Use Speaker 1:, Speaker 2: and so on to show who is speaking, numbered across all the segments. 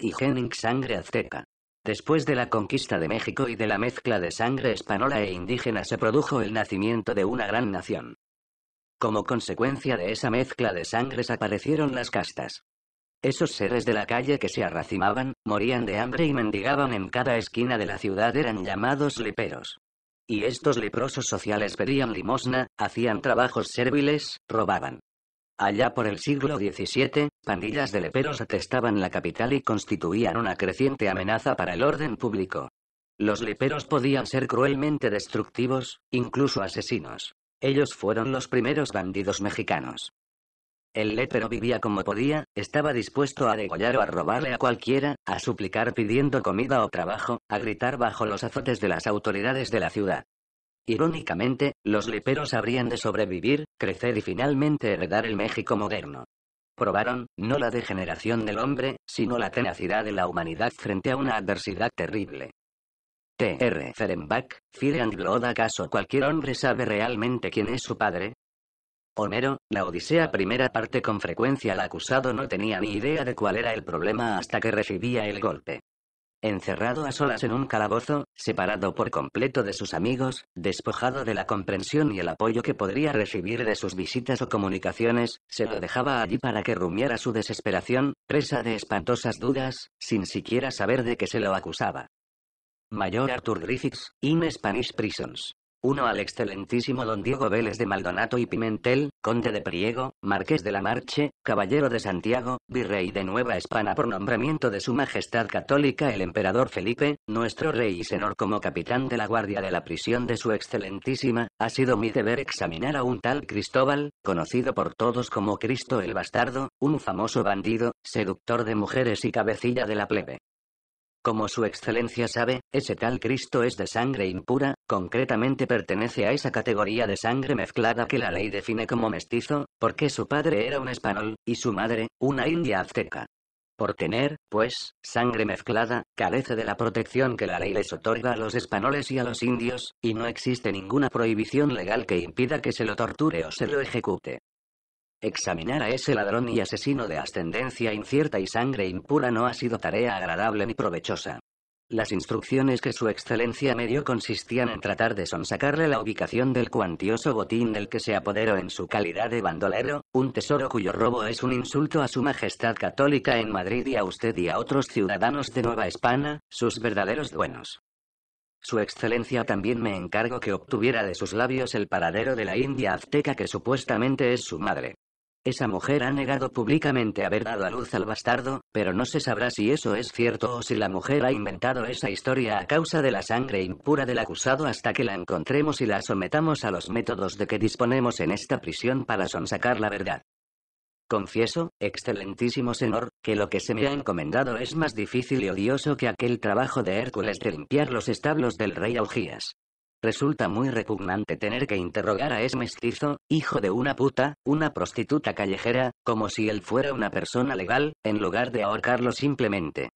Speaker 1: y Henning Sangre azteca. Después de la conquista de México y de la mezcla de sangre española e indígena se produjo el nacimiento de una gran nación. Como consecuencia de esa mezcla de sangres aparecieron las castas. Esos seres de la calle que se arracimaban, morían de hambre y mendigaban en cada esquina de la ciudad eran llamados liperos. Y estos leprosos sociales pedían limosna, hacían trabajos serviles, robaban. Allá por el siglo XVII, pandillas de leperos atestaban la capital y constituían una creciente amenaza para el orden público. Los leperos podían ser cruelmente destructivos, incluso asesinos. Ellos fueron los primeros bandidos mexicanos. El lepero vivía como podía, estaba dispuesto a degollar o a robarle a cualquiera, a suplicar pidiendo comida o trabajo, a gritar bajo los azotes de las autoridades de la ciudad. Irónicamente, los leperos habrían de sobrevivir, crecer y finalmente heredar el México moderno. Probaron, no la degeneración del hombre, sino la tenacidad de la humanidad frente a una adversidad terrible. T.R. Ferenbach, Fire and Blood ¿Acaso cualquier hombre sabe realmente quién es su padre? Homero, la Odisea primera parte con frecuencia el acusado no tenía ni idea de cuál era el problema hasta que recibía el golpe encerrado a solas en un calabozo, separado por completo de sus amigos, despojado de la comprensión y el apoyo que podría recibir de sus visitas o comunicaciones, se lo dejaba allí para que rumiara su desesperación, presa de espantosas dudas, sin siquiera saber de qué se lo acusaba. Mayor Arthur Griffiths, In Spanish Prisons. Uno al excelentísimo don Diego Vélez de Maldonato y Pimentel, conde de Priego, marqués de la Marche, caballero de Santiago, virrey de Nueva España por nombramiento de su majestad católica el emperador Felipe, nuestro rey y senor como capitán de la guardia de la prisión de su excelentísima, ha sido mi deber examinar a un tal Cristóbal, conocido por todos como Cristo el Bastardo, un famoso bandido, seductor de mujeres y cabecilla de la plebe. Como su excelencia sabe, ese tal Cristo es de sangre impura, concretamente pertenece a esa categoría de sangre mezclada que la ley define como mestizo, porque su padre era un español, y su madre, una india azteca. Por tener, pues, sangre mezclada, carece de la protección que la ley les otorga a los españoles y a los indios, y no existe ninguna prohibición legal que impida que se lo torture o se lo ejecute. Examinar a ese ladrón y asesino de ascendencia incierta y sangre impura no ha sido tarea agradable ni provechosa. Las instrucciones que su excelencia me dio consistían en tratar de sonsacarle la ubicación del cuantioso botín del que se apoderó en su calidad de bandolero, un tesoro cuyo robo es un insulto a su majestad católica en Madrid y a usted y a otros ciudadanos de Nueva España, sus verdaderos dueños. Su Excelencia también me encargo que obtuviera de sus labios el paradero de la India azteca que supuestamente es su madre. Esa mujer ha negado públicamente haber dado a luz al bastardo, pero no se sabrá si eso es cierto o si la mujer ha inventado esa historia a causa de la sangre impura del acusado hasta que la encontremos y la sometamos a los métodos de que disponemos en esta prisión para sonsacar la verdad. Confieso, excelentísimo señor, que lo que se me ha encomendado es más difícil y odioso que aquel trabajo de Hércules de limpiar los establos del rey Augías. Resulta muy repugnante tener que interrogar a ese mestizo, hijo de una puta, una prostituta callejera, como si él fuera una persona legal, en lugar de ahorcarlo simplemente.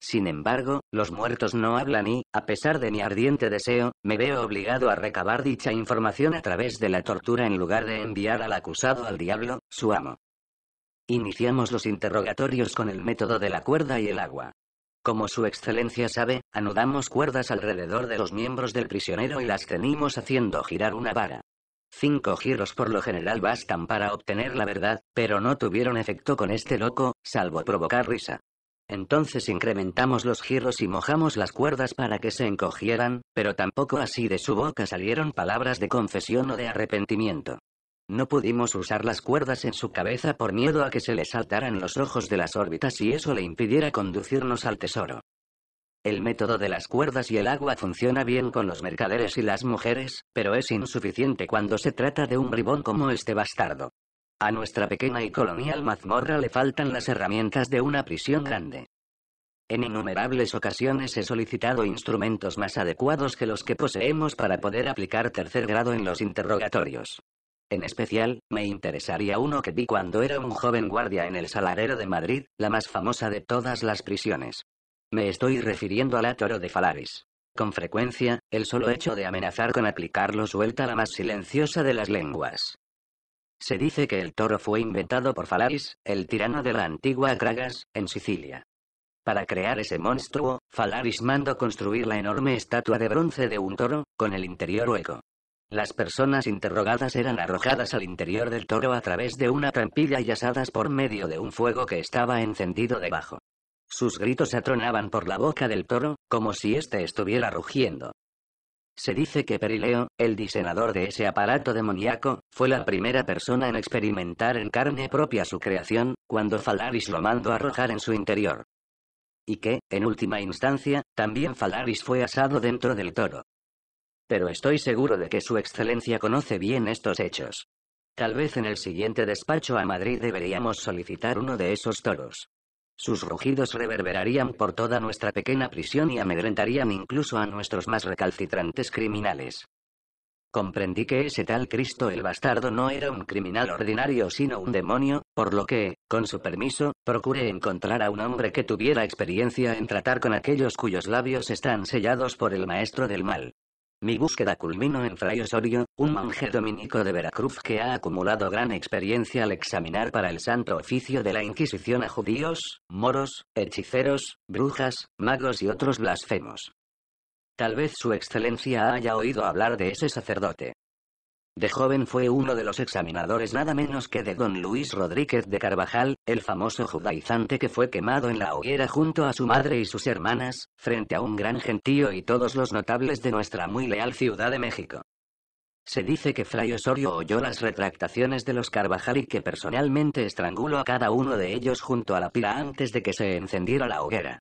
Speaker 1: Sin embargo, los muertos no hablan y, a pesar de mi ardiente deseo, me veo obligado a recabar dicha información a través de la tortura en lugar de enviar al acusado al diablo, su amo. Iniciamos los interrogatorios con el método de la cuerda y el agua. Como su excelencia sabe, anudamos cuerdas alrededor de los miembros del prisionero y las tenimos haciendo girar una vara. Cinco giros por lo general bastan para obtener la verdad, pero no tuvieron efecto con este loco, salvo provocar risa. Entonces incrementamos los giros y mojamos las cuerdas para que se encogieran, pero tampoco así de su boca salieron palabras de confesión o de arrepentimiento. No pudimos usar las cuerdas en su cabeza por miedo a que se le saltaran los ojos de las órbitas y eso le impidiera conducirnos al tesoro. El método de las cuerdas y el agua funciona bien con los mercaderes y las mujeres, pero es insuficiente cuando se trata de un bribón como este bastardo. A nuestra pequeña y colonial mazmorra le faltan las herramientas de una prisión grande. En innumerables ocasiones he solicitado instrumentos más adecuados que los que poseemos para poder aplicar tercer grado en los interrogatorios. En especial, me interesaría uno que vi cuando era un joven guardia en el Salarero de Madrid, la más famosa de todas las prisiones. Me estoy refiriendo a la Toro de Falaris. Con frecuencia, el solo hecho de amenazar con aplicarlo suelta la más silenciosa de las lenguas. Se dice que el toro fue inventado por Falaris, el tirano de la antigua Cragas, en Sicilia. Para crear ese monstruo, Falaris mandó construir la enorme estatua de bronce de un toro, con el interior hueco. Las personas interrogadas eran arrojadas al interior del toro a través de una trampilla y asadas por medio de un fuego que estaba encendido debajo. Sus gritos atronaban por la boca del toro, como si éste estuviera rugiendo. Se dice que Perileo, el diseñador de ese aparato demoníaco, fue la primera persona en experimentar en carne propia su creación, cuando Falaris lo mandó arrojar en su interior. Y que, en última instancia, también Falaris fue asado dentro del toro pero estoy seguro de que Su Excelencia conoce bien estos hechos. Tal vez en el siguiente despacho a Madrid deberíamos solicitar uno de esos toros. Sus rugidos reverberarían por toda nuestra pequeña prisión y amedrentarían incluso a nuestros más recalcitrantes criminales. Comprendí que ese tal Cristo el bastardo no era un criminal ordinario sino un demonio, por lo que, con su permiso, procuré encontrar a un hombre que tuviera experiencia en tratar con aquellos cuyos labios están sellados por el maestro del mal. Mi búsqueda culminó en Fray Osorio, un monje dominico de Veracruz que ha acumulado gran experiencia al examinar para el santo oficio de la Inquisición a judíos, moros, hechiceros, brujas, magos y otros blasfemos. Tal vez su excelencia haya oído hablar de ese sacerdote. De joven fue uno de los examinadores nada menos que de don Luis Rodríguez de Carvajal, el famoso judaizante que fue quemado en la hoguera junto a su madre y sus hermanas, frente a un gran gentío y todos los notables de nuestra muy leal Ciudad de México. Se dice que Fray Osorio oyó las retractaciones de los Carvajal y que personalmente estranguló a cada uno de ellos junto a la pila antes de que se encendiera la hoguera.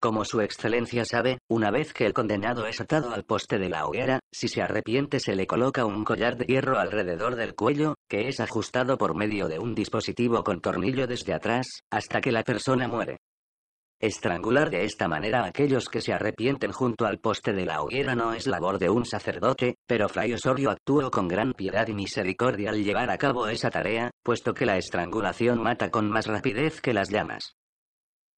Speaker 1: Como su excelencia sabe, una vez que el condenado es atado al poste de la hoguera, si se arrepiente se le coloca un collar de hierro alrededor del cuello, que es ajustado por medio de un dispositivo con tornillo desde atrás, hasta que la persona muere. Estrangular de esta manera a aquellos que se arrepienten junto al poste de la hoguera no es labor de un sacerdote, pero Fray Osorio actuó con gran piedad y misericordia al llevar a cabo esa tarea, puesto que la estrangulación mata con más rapidez que las llamas.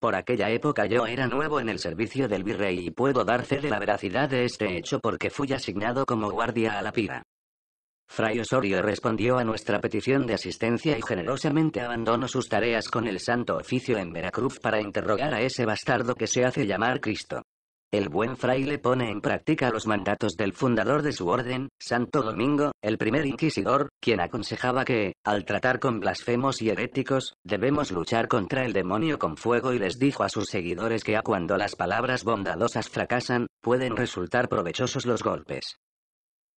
Speaker 1: Por aquella época yo era nuevo en el servicio del virrey y puedo dar fe de la veracidad de este hecho porque fui asignado como guardia a la pira. Fray Osorio respondió a nuestra petición de asistencia y generosamente abandonó sus tareas con el Santo Oficio en Veracruz para interrogar a ese bastardo que se hace llamar Cristo. El buen fraile pone en práctica los mandatos del fundador de su orden, Santo Domingo, el primer inquisidor, quien aconsejaba que, al tratar con blasfemos y heréticos, debemos luchar contra el demonio con fuego y les dijo a sus seguidores que a cuando las palabras bondadosas fracasan, pueden resultar provechosos los golpes.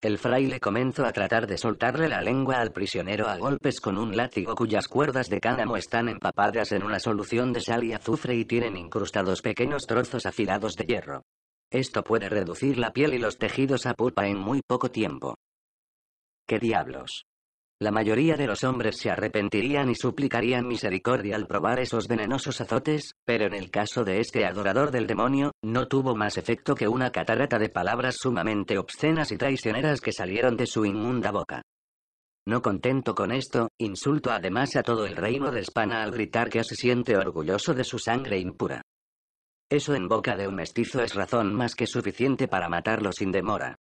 Speaker 1: El fraile comenzó a tratar de soltarle la lengua al prisionero a golpes con un látigo cuyas cuerdas de cánamo están empapadas en una solución de sal y azufre y tienen incrustados pequeños trozos afilados de hierro. Esto puede reducir la piel y los tejidos a pulpa en muy poco tiempo. ¿Qué diablos? La mayoría de los hombres se arrepentirían y suplicarían misericordia al probar esos venenosos azotes, pero en el caso de este adorador del demonio, no tuvo más efecto que una catarata de palabras sumamente obscenas y traicioneras que salieron de su inmunda boca. No contento con esto, insulto además a todo el reino de España al gritar que se siente orgulloso de su sangre impura. Eso en boca de un mestizo es razón más que suficiente para matarlo sin demora.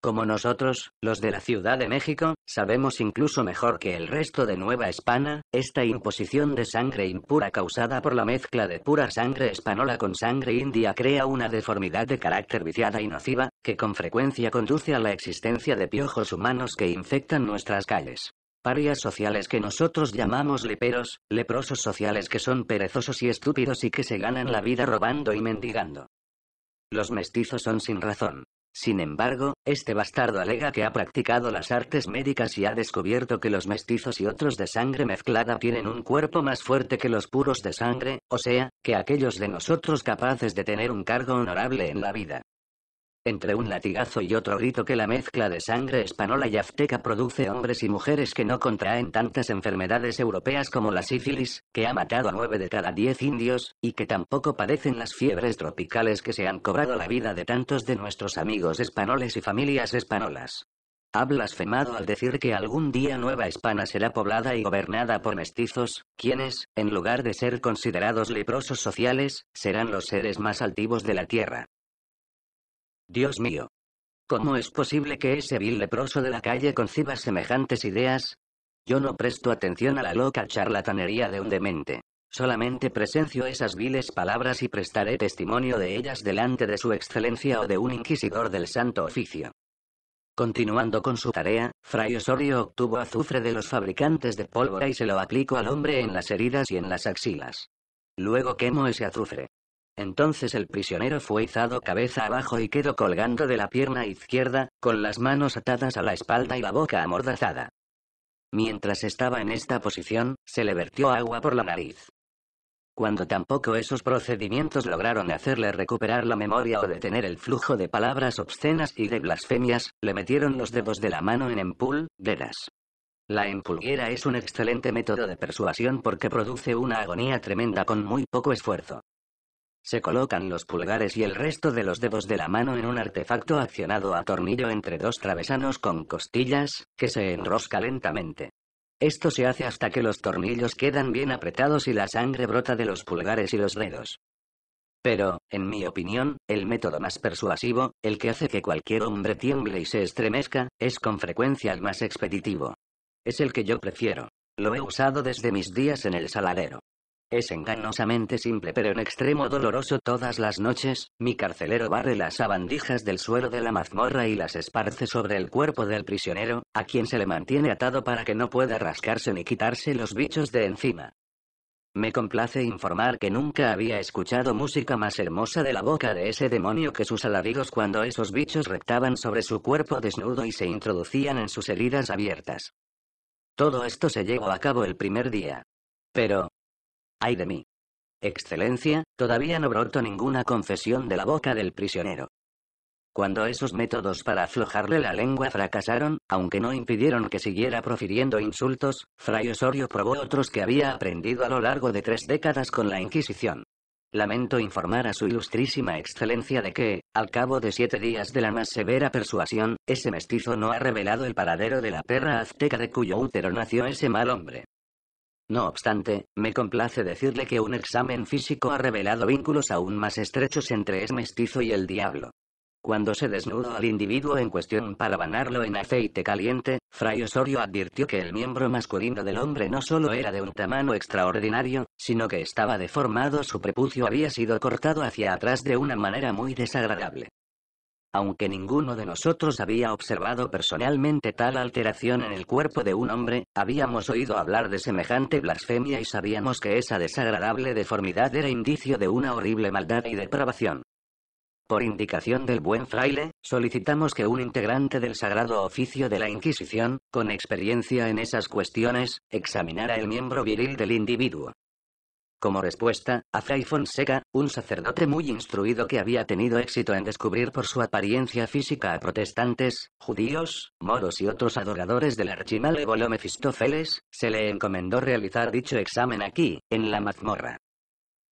Speaker 1: Como nosotros, los de la Ciudad de México, sabemos incluso mejor que el resto de Nueva España, esta imposición de sangre impura causada por la mezcla de pura sangre española con sangre india crea una deformidad de carácter viciada y nociva, que con frecuencia conduce a la existencia de piojos humanos que infectan nuestras calles. Parias sociales que nosotros llamamos leperos, leprosos sociales que son perezosos y estúpidos y que se ganan la vida robando y mendigando. Los mestizos son sin razón, sin embargo, este bastardo alega que ha practicado las artes médicas y ha descubierto que los mestizos y otros de sangre mezclada tienen un cuerpo más fuerte que los puros de sangre, o sea, que aquellos de nosotros capaces de tener un cargo honorable en la vida. Entre un latigazo y otro grito que la mezcla de sangre española y azteca produce hombres y mujeres que no contraen tantas enfermedades europeas como la sífilis, que ha matado a nueve de cada diez indios, y que tampoco padecen las fiebres tropicales que se han cobrado la vida de tantos de nuestros amigos españoles y familias españolas. Ha blasfemado al decir que algún día Nueva Hispana será poblada y gobernada por mestizos, quienes, en lugar de ser considerados leprosos sociales, serán los seres más altivos de la tierra. Dios mío. ¿Cómo es posible que ese vil leproso de la calle conciba semejantes ideas? Yo no presto atención a la loca charlatanería de un demente. Solamente presencio esas viles palabras y prestaré testimonio de ellas delante de su excelencia o de un inquisidor del santo oficio. Continuando con su tarea, Fray Osorio obtuvo azufre de los fabricantes de pólvora y se lo aplicó al hombre en las heridas y en las axilas. Luego quemó ese azufre. Entonces el prisionero fue izado cabeza abajo y quedó colgando de la pierna izquierda, con las manos atadas a la espalda y la boca amordazada. Mientras estaba en esta posición, se le vertió agua por la nariz. Cuando tampoco esos procedimientos lograron hacerle recuperar la memoria o detener el flujo de palabras obscenas y de blasfemias, le metieron los dedos de la mano en dedas. La empulguera es un excelente método de persuasión porque produce una agonía tremenda con muy poco esfuerzo. Se colocan los pulgares y el resto de los dedos de la mano en un artefacto accionado a tornillo entre dos travesanos con costillas, que se enrosca lentamente. Esto se hace hasta que los tornillos quedan bien apretados y la sangre brota de los pulgares y los dedos. Pero, en mi opinión, el método más persuasivo, el que hace que cualquier hombre tiemble y se estremezca, es con frecuencia el más expeditivo. Es el que yo prefiero. Lo he usado desde mis días en el saladero. Es engañosamente simple pero en extremo doloroso todas las noches, mi carcelero barre las sabandijas del suelo de la mazmorra y las esparce sobre el cuerpo del prisionero, a quien se le mantiene atado para que no pueda rascarse ni quitarse los bichos de encima. Me complace informar que nunca había escuchado música más hermosa de la boca de ese demonio que sus alaridos cuando esos bichos rectaban sobre su cuerpo desnudo y se introducían en sus heridas abiertas. Todo esto se llevó a cabo el primer día. Pero, Ay de mí. Excelencia, todavía no brotó ninguna confesión de la boca del prisionero. Cuando esos métodos para aflojarle la lengua fracasaron, aunque no impidieron que siguiera profiriendo insultos, Fray Osorio probó otros que había aprendido a lo largo de tres décadas con la Inquisición. Lamento informar a su ilustrísima excelencia de que, al cabo de siete días de la más severa persuasión, ese mestizo no ha revelado el paradero de la perra azteca de cuyo útero nació ese mal hombre. No obstante, me complace decirle que un examen físico ha revelado vínculos aún más estrechos entre ese mestizo y el diablo. Cuando se desnudó al individuo en cuestión para banarlo en aceite caliente, Fray Osorio advirtió que el miembro masculino del hombre no solo era de un tamaño extraordinario, sino que estaba deformado, su prepucio había sido cortado hacia atrás de una manera muy desagradable. Aunque ninguno de nosotros había observado personalmente tal alteración en el cuerpo de un hombre, habíamos oído hablar de semejante blasfemia y sabíamos que esa desagradable deformidad era indicio de una horrible maldad y depravación. Por indicación del buen fraile, solicitamos que un integrante del Sagrado Oficio de la Inquisición, con experiencia en esas cuestiones, examinara el miembro viril del individuo. Como respuesta, a Fray Fonseca, un sacerdote muy instruido que había tenido éxito en descubrir por su apariencia física a protestantes, judíos, moros y otros adoradores del archimalévolo Mefistófeles, se le encomendó realizar dicho examen aquí, en la mazmorra.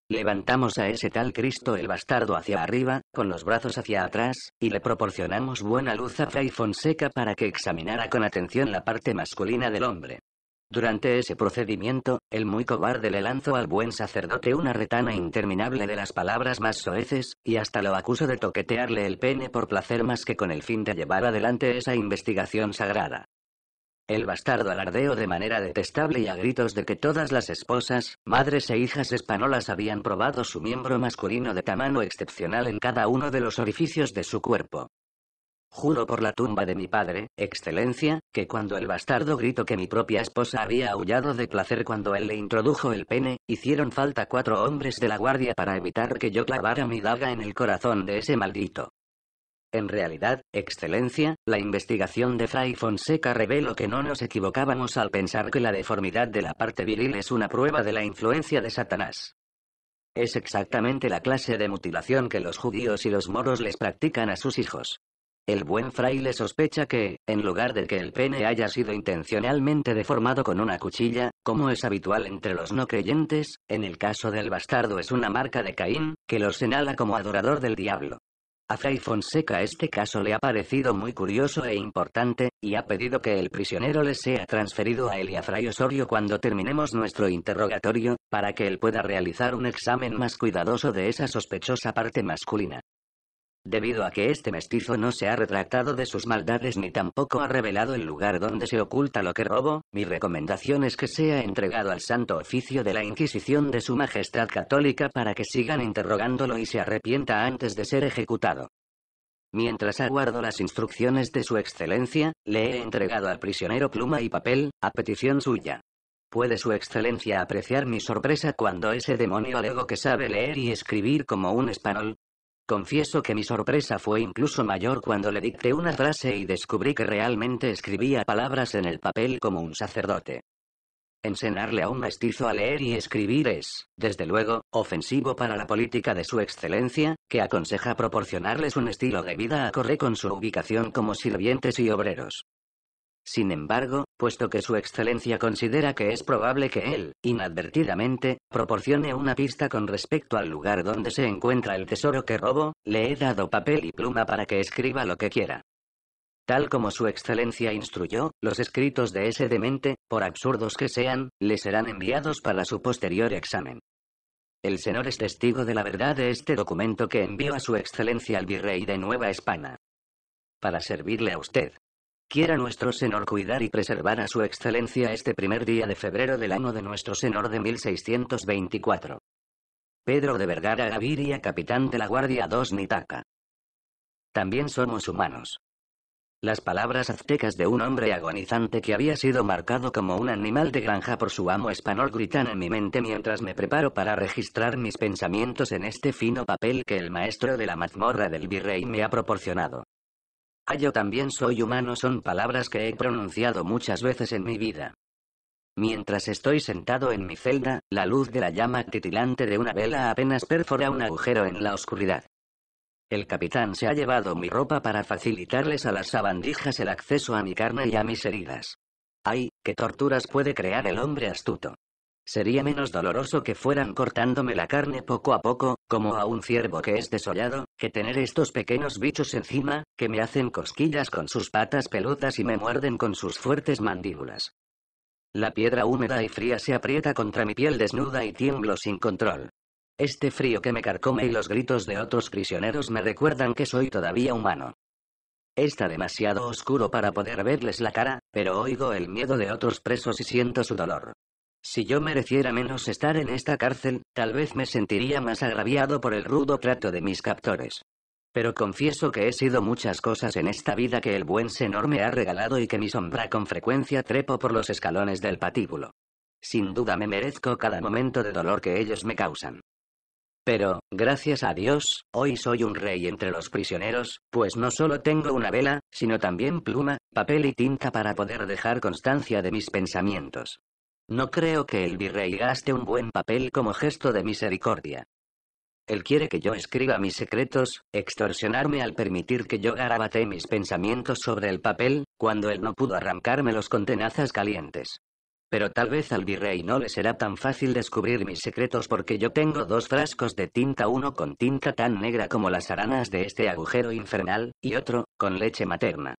Speaker 1: Levantamos a ese tal Cristo el bastardo hacia arriba, con los brazos hacia atrás, y le proporcionamos buena luz a Fray Fonseca para que examinara con atención la parte masculina del hombre. Durante ese procedimiento, el muy cobarde le lanzó al buen sacerdote una retana interminable de las palabras más soeces, y hasta lo acusó de toquetearle el pene por placer más que con el fin de llevar adelante esa investigación sagrada. El bastardo alardeó de manera detestable y a gritos de que todas las esposas, madres e hijas españolas habían probado su miembro masculino de tamaño excepcional en cada uno de los orificios de su cuerpo. Juro por la tumba de mi padre, excelencia, que cuando el bastardo gritó que mi propia esposa había aullado de placer cuando él le introdujo el pene, hicieron falta cuatro hombres de la guardia para evitar que yo clavara mi daga en el corazón de ese maldito. En realidad, Excelencia, la investigación de Fray Fonseca reveló que no nos equivocábamos al pensar que la deformidad de la parte viril es una prueba de la influencia de Satanás. Es exactamente la clase de mutilación que los judíos y los moros les practican a sus hijos. El buen fraile sospecha que, en lugar de que el pene haya sido intencionalmente deformado con una cuchilla, como es habitual entre los no creyentes, en el caso del bastardo es una marca de Caín, que lo señala como adorador del diablo. A Fray Fonseca este caso le ha parecido muy curioso e importante, y ha pedido que el prisionero le sea transferido a él y a Fray Osorio cuando terminemos nuestro interrogatorio, para que él pueda realizar un examen más cuidadoso de esa sospechosa parte masculina. Debido a que este mestizo no se ha retractado de sus maldades ni tampoco ha revelado el lugar donde se oculta lo que robo, mi recomendación es que sea entregado al santo oficio de la Inquisición de Su Majestad Católica para que sigan interrogándolo y se arrepienta antes de ser ejecutado. Mientras aguardo las instrucciones de su excelencia, le he entregado al prisionero pluma y papel, a petición suya. Puede su excelencia apreciar mi sorpresa cuando ese demonio alego que sabe leer y escribir como un español, Confieso que mi sorpresa fue incluso mayor cuando le dicté una frase y descubrí que realmente escribía palabras en el papel como un sacerdote. Enseñarle a un mestizo a leer y escribir es, desde luego, ofensivo para la política de su excelencia, que aconseja proporcionarles un estilo de vida acorde con su ubicación como sirvientes y obreros. Sin embargo, puesto que Su Excelencia considera que es probable que él, inadvertidamente, proporcione una pista con respecto al lugar donde se encuentra el tesoro que robo, le he dado papel y pluma para que escriba lo que quiera. Tal como Su Excelencia instruyó, los escritos de ese demente, por absurdos que sean, le serán enviados para su posterior examen. El señor es testigo de la verdad de este documento que envió a Su Excelencia al Virrey de Nueva España. Para servirle a usted. Quiera nuestro Señor cuidar y preservar a su excelencia este primer día de febrero del año de nuestro Señor de 1624. Pedro de Vergara Gaviria, capitán de la Guardia 2 Nitaca. También somos humanos. Las palabras aztecas de un hombre agonizante que había sido marcado como un animal de granja por su amo español gritan en mi mente mientras me preparo para registrar mis pensamientos en este fino papel que el maestro de la mazmorra del virrey me ha proporcionado. Ah, yo también soy humano son palabras que he pronunciado muchas veces en mi vida. Mientras estoy sentado en mi celda, la luz de la llama titilante de una vela apenas perfora un agujero en la oscuridad. El capitán se ha llevado mi ropa para facilitarles a las sabandijas el acceso a mi carne y a mis heridas. ¡Ay, qué torturas puede crear el hombre astuto! Sería menos doloroso que fueran cortándome la carne poco a poco, como a un ciervo que es desollado, que tener estos pequeños bichos encima, que me hacen cosquillas con sus patas peludas y me muerden con sus fuertes mandíbulas. La piedra húmeda y fría se aprieta contra mi piel desnuda y tiemblo sin control. Este frío que me carcome y los gritos de otros prisioneros me recuerdan que soy todavía humano. Está demasiado oscuro para poder verles la cara, pero oigo el miedo de otros presos y siento su dolor. Si yo mereciera menos estar en esta cárcel, tal vez me sentiría más agraviado por el rudo trato de mis captores. Pero confieso que he sido muchas cosas en esta vida que el buen senor me ha regalado y que mi sombra con frecuencia trepo por los escalones del patíbulo. Sin duda me merezco cada momento de dolor que ellos me causan. Pero, gracias a Dios, hoy soy un rey entre los prisioneros, pues no solo tengo una vela, sino también pluma, papel y tinta para poder dejar constancia de mis pensamientos. No creo que el virrey gaste un buen papel como gesto de misericordia. Él quiere que yo escriba mis secretos, extorsionarme al permitir que yo garabatee mis pensamientos sobre el papel, cuando él no pudo arrancármelos con tenazas calientes. Pero tal vez al virrey no le será tan fácil descubrir mis secretos porque yo tengo dos frascos de tinta, uno con tinta tan negra como las aranas de este agujero infernal, y otro, con leche materna.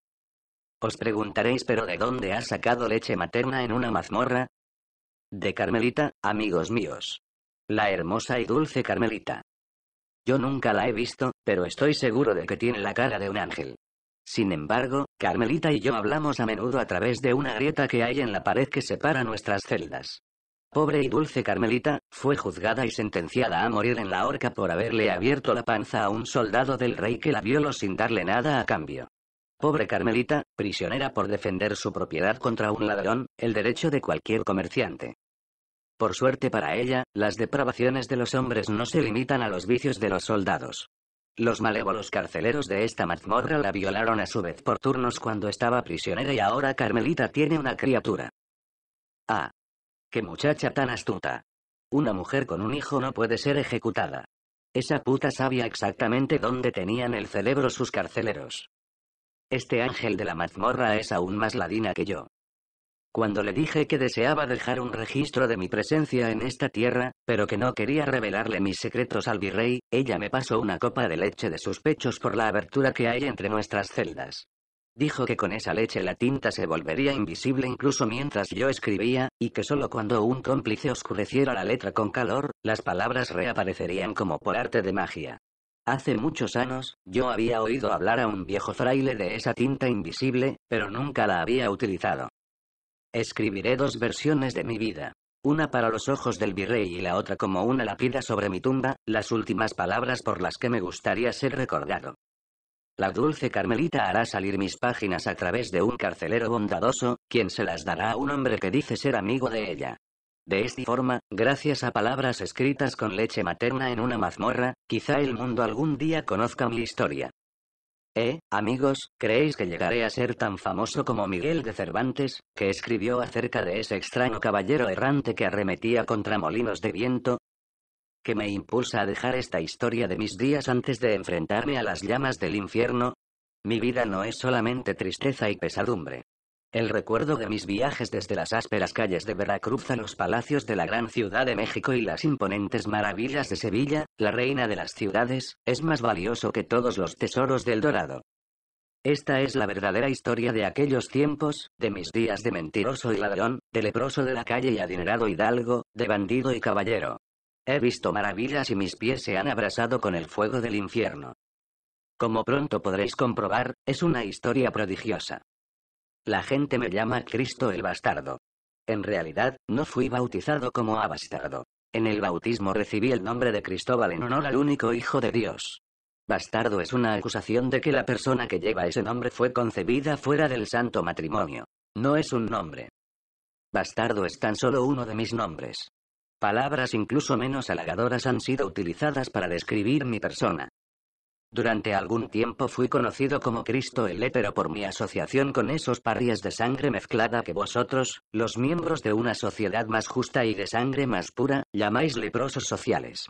Speaker 1: Os preguntaréis, pero ¿de dónde ha sacado leche materna en una mazmorra? De Carmelita, amigos míos. La hermosa y dulce Carmelita. Yo nunca la he visto, pero estoy seguro de que tiene la cara de un ángel. Sin embargo, Carmelita y yo hablamos a menudo a través de una grieta que hay en la pared que separa nuestras celdas. Pobre y dulce Carmelita, fue juzgada y sentenciada a morir en la horca por haberle abierto la panza a un soldado del rey que la violó sin darle nada a cambio. Pobre Carmelita, prisionera por defender su propiedad contra un ladrón, el derecho de cualquier comerciante. Por suerte para ella, las depravaciones de los hombres no se limitan a los vicios de los soldados. Los malévolos carceleros de esta mazmorra la violaron a su vez por turnos cuando estaba prisionera y ahora Carmelita tiene una criatura. Ah. Qué muchacha tan astuta. Una mujer con un hijo no puede ser ejecutada. Esa puta sabía exactamente dónde tenían el cerebro sus carceleros. Este ángel de la mazmorra es aún más ladina que yo. Cuando le dije que deseaba dejar un registro de mi presencia en esta tierra, pero que no quería revelarle mis secretos al virrey, ella me pasó una copa de leche de sus pechos por la abertura que hay entre nuestras celdas. Dijo que con esa leche la tinta se volvería invisible incluso mientras yo escribía, y que solo cuando un cómplice oscureciera la letra con calor, las palabras reaparecerían como por arte de magia. Hace muchos años, yo había oído hablar a un viejo fraile de esa tinta invisible, pero nunca la había utilizado. Escribiré dos versiones de mi vida. Una para los ojos del virrey y la otra como una lápida sobre mi tumba, las últimas palabras por las que me gustaría ser recordado. La dulce Carmelita hará salir mis páginas a través de un carcelero bondadoso, quien se las dará a un hombre que dice ser amigo de ella. De esta forma, gracias a palabras escritas con leche materna en una mazmorra, quizá el mundo algún día conozca mi historia. Eh, amigos, ¿creéis que llegaré a ser tan famoso como Miguel de Cervantes, que escribió acerca de ese extraño caballero errante que arremetía contra molinos de viento? ¿Que me impulsa a dejar esta historia de mis días antes de enfrentarme a las llamas del infierno? Mi vida no es solamente tristeza y pesadumbre. El recuerdo de mis viajes desde las ásperas calles de Veracruz a los palacios de la gran ciudad de México y las imponentes maravillas de Sevilla, la reina de las ciudades, es más valioso que todos los tesoros del dorado. Esta es la verdadera historia de aquellos tiempos, de mis días de mentiroso y ladrón, de leproso de la calle y adinerado hidalgo, de bandido y caballero. He visto maravillas y mis pies se han abrasado con el fuego del infierno. Como pronto podréis comprobar, es una historia prodigiosa. La gente me llama Cristo el bastardo. En realidad, no fui bautizado como abastardo. En el bautismo recibí el nombre de Cristóbal en honor al único Hijo de Dios. Bastardo es una acusación de que la persona que lleva ese nombre fue concebida fuera del santo matrimonio. No es un nombre. Bastardo es tan solo uno de mis nombres. Palabras incluso menos halagadoras han sido utilizadas para describir mi persona. Durante algún tiempo fui conocido como Cristo el hétero por mi asociación con esos parias de sangre mezclada que vosotros, los miembros de una sociedad más justa y de sangre más pura, llamáis leprosos sociales.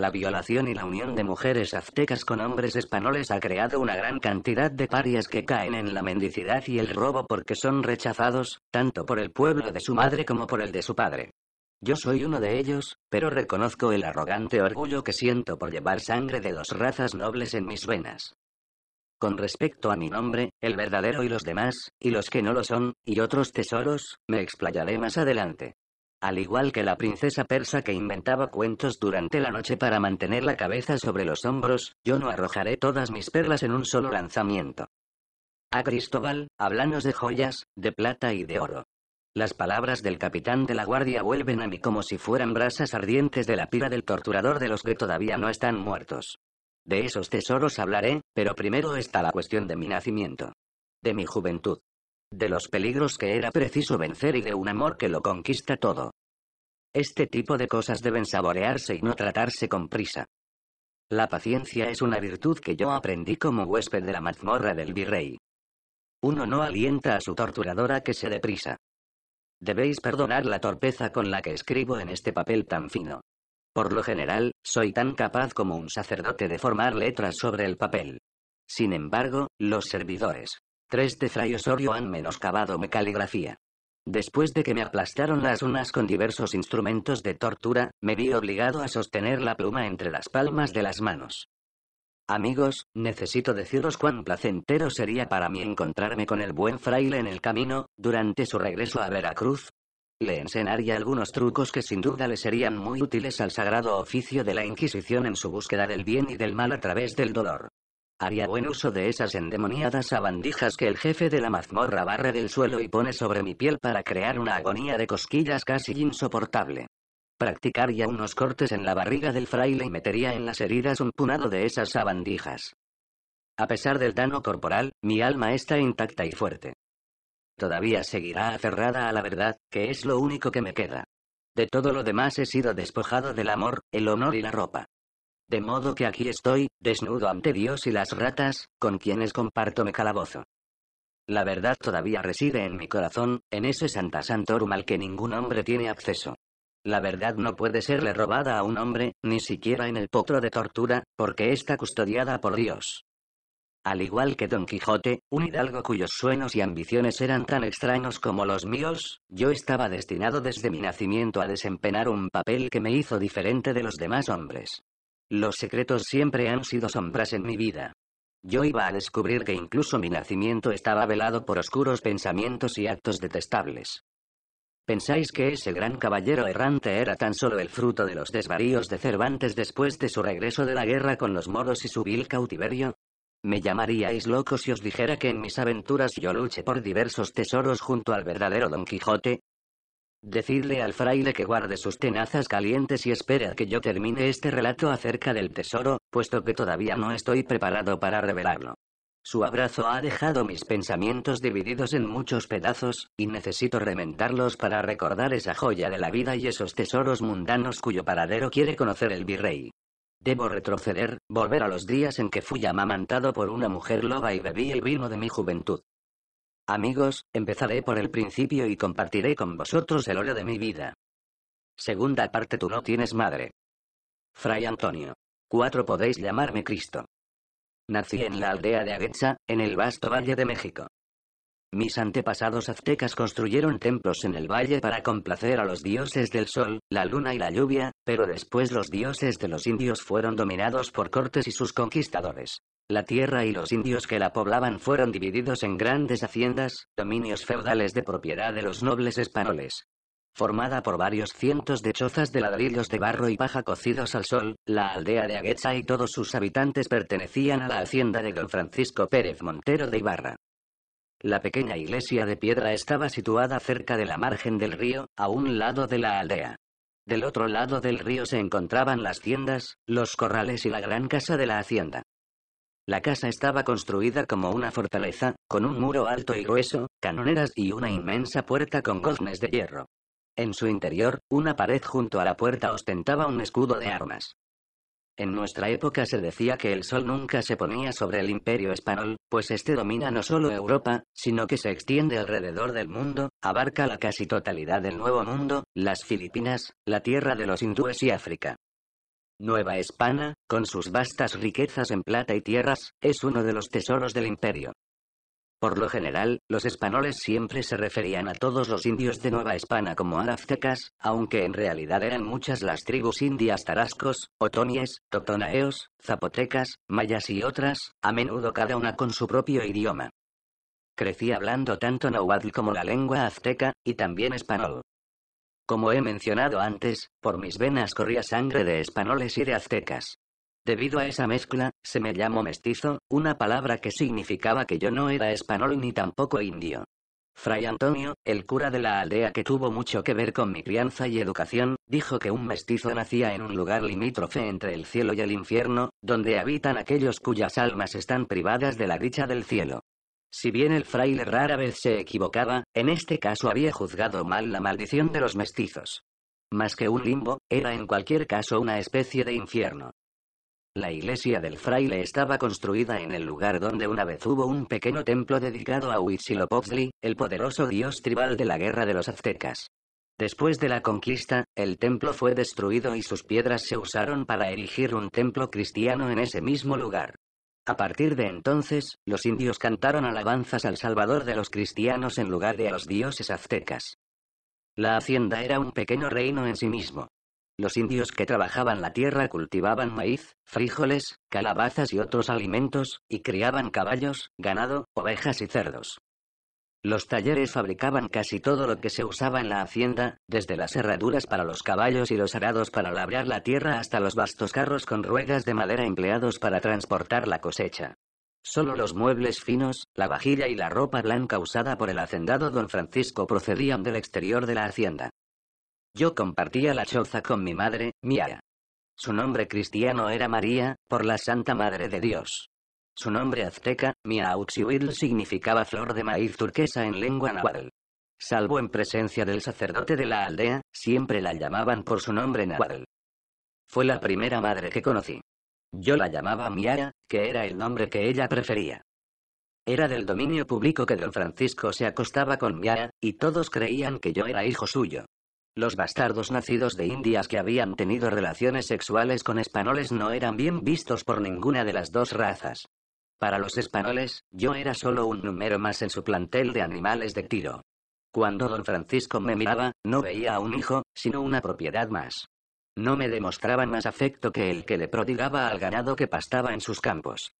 Speaker 1: La violación y la unión de mujeres aztecas con hombres españoles ha creado una gran cantidad de parias que caen en la mendicidad y el robo porque son rechazados, tanto por el pueblo de su madre como por el de su padre. Yo soy uno de ellos, pero reconozco el arrogante orgullo que siento por llevar sangre de dos razas nobles en mis venas. Con respecto a mi nombre, el verdadero y los demás, y los que no lo son, y otros tesoros, me explayaré más adelante. Al igual que la princesa persa que inventaba cuentos durante la noche para mantener la cabeza sobre los hombros, yo no arrojaré todas mis perlas en un solo lanzamiento. A Cristóbal, háblanos de joyas, de plata y de oro. Las palabras del capitán de la guardia vuelven a mí como si fueran brasas ardientes de la pira del torturador de los que todavía no están muertos. De esos tesoros hablaré, pero primero está la cuestión de mi nacimiento. De mi juventud. De los peligros que era preciso vencer y de un amor que lo conquista todo. Este tipo de cosas deben saborearse y no tratarse con prisa. La paciencia es una virtud que yo aprendí como huésped de la mazmorra del virrey. Uno no alienta a su torturadora que se deprisa. Debéis perdonar la torpeza con la que escribo en este papel tan fino. Por lo general, soy tan capaz como un sacerdote de formar letras sobre el papel. Sin embargo, los servidores. Tres de Fray Osorio han menoscabado mi caligrafía. Después de que me aplastaron las unas con diversos instrumentos de tortura, me vi obligado a sostener la pluma entre las palmas de las manos. Amigos, necesito deciros cuán placentero sería para mí encontrarme con el buen fraile en el camino, durante su regreso a Veracruz. Le enseñaría algunos trucos que sin duda le serían muy útiles al sagrado oficio de la Inquisición en su búsqueda del bien y del mal a través del dolor. Haría buen uso de esas endemoniadas sabandijas que el jefe de la mazmorra barre del suelo y pone sobre mi piel para crear una agonía de cosquillas casi insoportable. Practicaría unos cortes en la barriga del fraile y metería en las heridas un punado de esas sabandijas. A pesar del dano corporal, mi alma está intacta y fuerte. Todavía seguirá aferrada a la verdad, que es lo único que me queda. De todo lo demás he sido despojado del amor, el honor y la ropa. De modo que aquí estoy, desnudo ante Dios y las ratas, con quienes comparto mi calabozo. La verdad todavía reside en mi corazón, en ese Santa Santorum al que ningún hombre tiene acceso. La verdad no puede serle robada a un hombre, ni siquiera en el potro de tortura, porque está custodiada por Dios. Al igual que Don Quijote, un hidalgo cuyos sueños y ambiciones eran tan extraños como los míos, yo estaba destinado desde mi nacimiento a desempeñar un papel que me hizo diferente de los demás hombres. Los secretos siempre han sido sombras en mi vida. Yo iba a descubrir que incluso mi nacimiento estaba velado por oscuros pensamientos y actos detestables. ¿Pensáis que ese gran caballero errante era tan solo el fruto de los desvaríos de Cervantes después de su regreso de la guerra con los moros y su vil cautiverio? Me llamaríais loco si os dijera que en mis aventuras yo luche por diversos tesoros junto al verdadero Don Quijote. Decidle al fraile que guarde sus tenazas calientes y espera que yo termine este relato acerca del tesoro, puesto que todavía no estoy preparado para revelarlo. Su abrazo ha dejado mis pensamientos divididos en muchos pedazos, y necesito remendarlos para recordar esa joya de la vida y esos tesoros mundanos cuyo paradero quiere conocer el virrey. Debo retroceder, volver a los días en que fui amamantado por una mujer loba y bebí el vino de mi juventud. Amigos, empezaré por el principio y compartiré con vosotros el oro de mi vida. Segunda parte Tú no tienes madre. Fray Antonio. Cuatro Podéis llamarme Cristo. Nací en la aldea de Aguetza, en el vasto Valle de México. Mis antepasados aztecas construyeron templos en el valle para complacer a los dioses del sol, la luna y la lluvia, pero después los dioses de los indios fueron dominados por cortes y sus conquistadores. La tierra y los indios que la poblaban fueron divididos en grandes haciendas, dominios feudales de propiedad de los nobles españoles formada por varios cientos de chozas de ladrillos de barro y paja cocidos al sol, la aldea de Aguecha y todos sus habitantes pertenecían a la hacienda de don Francisco Pérez Montero de Ibarra. La pequeña iglesia de piedra estaba situada cerca de la margen del río, a un lado de la aldea. Del otro lado del río se encontraban las tiendas, los corrales y la gran casa de la hacienda. La casa estaba construida como una fortaleza, con un muro alto y grueso, canoneras y una inmensa puerta con goznes de hierro. En su interior, una pared junto a la puerta ostentaba un escudo de armas. En nuestra época se decía que el sol nunca se ponía sobre el imperio español, pues este domina no solo Europa, sino que se extiende alrededor del mundo, abarca la casi totalidad del Nuevo Mundo, las Filipinas, la tierra de los hindúes y África. Nueva España, con sus vastas riquezas en plata y tierras, es uno de los tesoros del imperio. Por lo general, los españoles siempre se referían a todos los indios de Nueva España como aztecas, aunque en realidad eran muchas las tribus indias tarascos, otonies, totonaeos, zapotecas, mayas y otras, a menudo cada una con su propio idioma. Crecí hablando tanto náhuatl como la lengua azteca, y también español. Como he mencionado antes, por mis venas corría sangre de españoles y de aztecas. Debido a esa mezcla, se me llamó mestizo, una palabra que significaba que yo no era español ni tampoco indio. Fray Antonio, el cura de la aldea que tuvo mucho que ver con mi crianza y educación, dijo que un mestizo nacía en un lugar limítrofe entre el cielo y el infierno, donde habitan aquellos cuyas almas están privadas de la dicha del cielo. Si bien el fraile rara vez se equivocaba, en este caso había juzgado mal la maldición de los mestizos. Más que un limbo, era en cualquier caso una especie de infierno. La iglesia del fraile estaba construida en el lugar donde una vez hubo un pequeño templo dedicado a Huitzilopochtli, el poderoso dios tribal de la guerra de los aztecas. Después de la conquista, el templo fue destruido y sus piedras se usaron para erigir un templo cristiano en ese mismo lugar. A partir de entonces, los indios cantaron alabanzas al Salvador de los cristianos en lugar de a los dioses aztecas. La hacienda era un pequeño reino en sí mismo. Los indios que trabajaban la tierra cultivaban maíz, frijoles, calabazas y otros alimentos, y criaban caballos, ganado, ovejas y cerdos. Los talleres fabricaban casi todo lo que se usaba en la hacienda, desde las herraduras para los caballos y los arados para labrar la tierra hasta los vastos carros con ruedas de madera empleados para transportar la cosecha. Solo los muebles finos, la vajilla y la ropa blanca usada por el hacendado don Francisco procedían del exterior de la hacienda. Yo compartía la choza con mi madre, Mia. Su nombre cristiano era María, por la Santa Madre de Dios. Su nombre azteca, Miauxiwil significaba flor de maíz turquesa en lengua náhuatl. Salvo en presencia del sacerdote de la aldea, siempre la llamaban por su nombre náhuatl. Fue la primera madre que conocí. Yo la llamaba Miara, que era el nombre que ella prefería. Era del dominio público que don Francisco se acostaba con Miara, y todos creían que yo era hijo suyo. Los bastardos nacidos de indias que habían tenido relaciones sexuales con españoles no eran bien vistos por ninguna de las dos razas. Para los españoles, yo era solo un número más en su plantel de animales de tiro. Cuando don Francisco me miraba, no veía a un hijo, sino una propiedad más. No me demostraban más afecto que el que le prodigaba al ganado que pastaba en sus campos.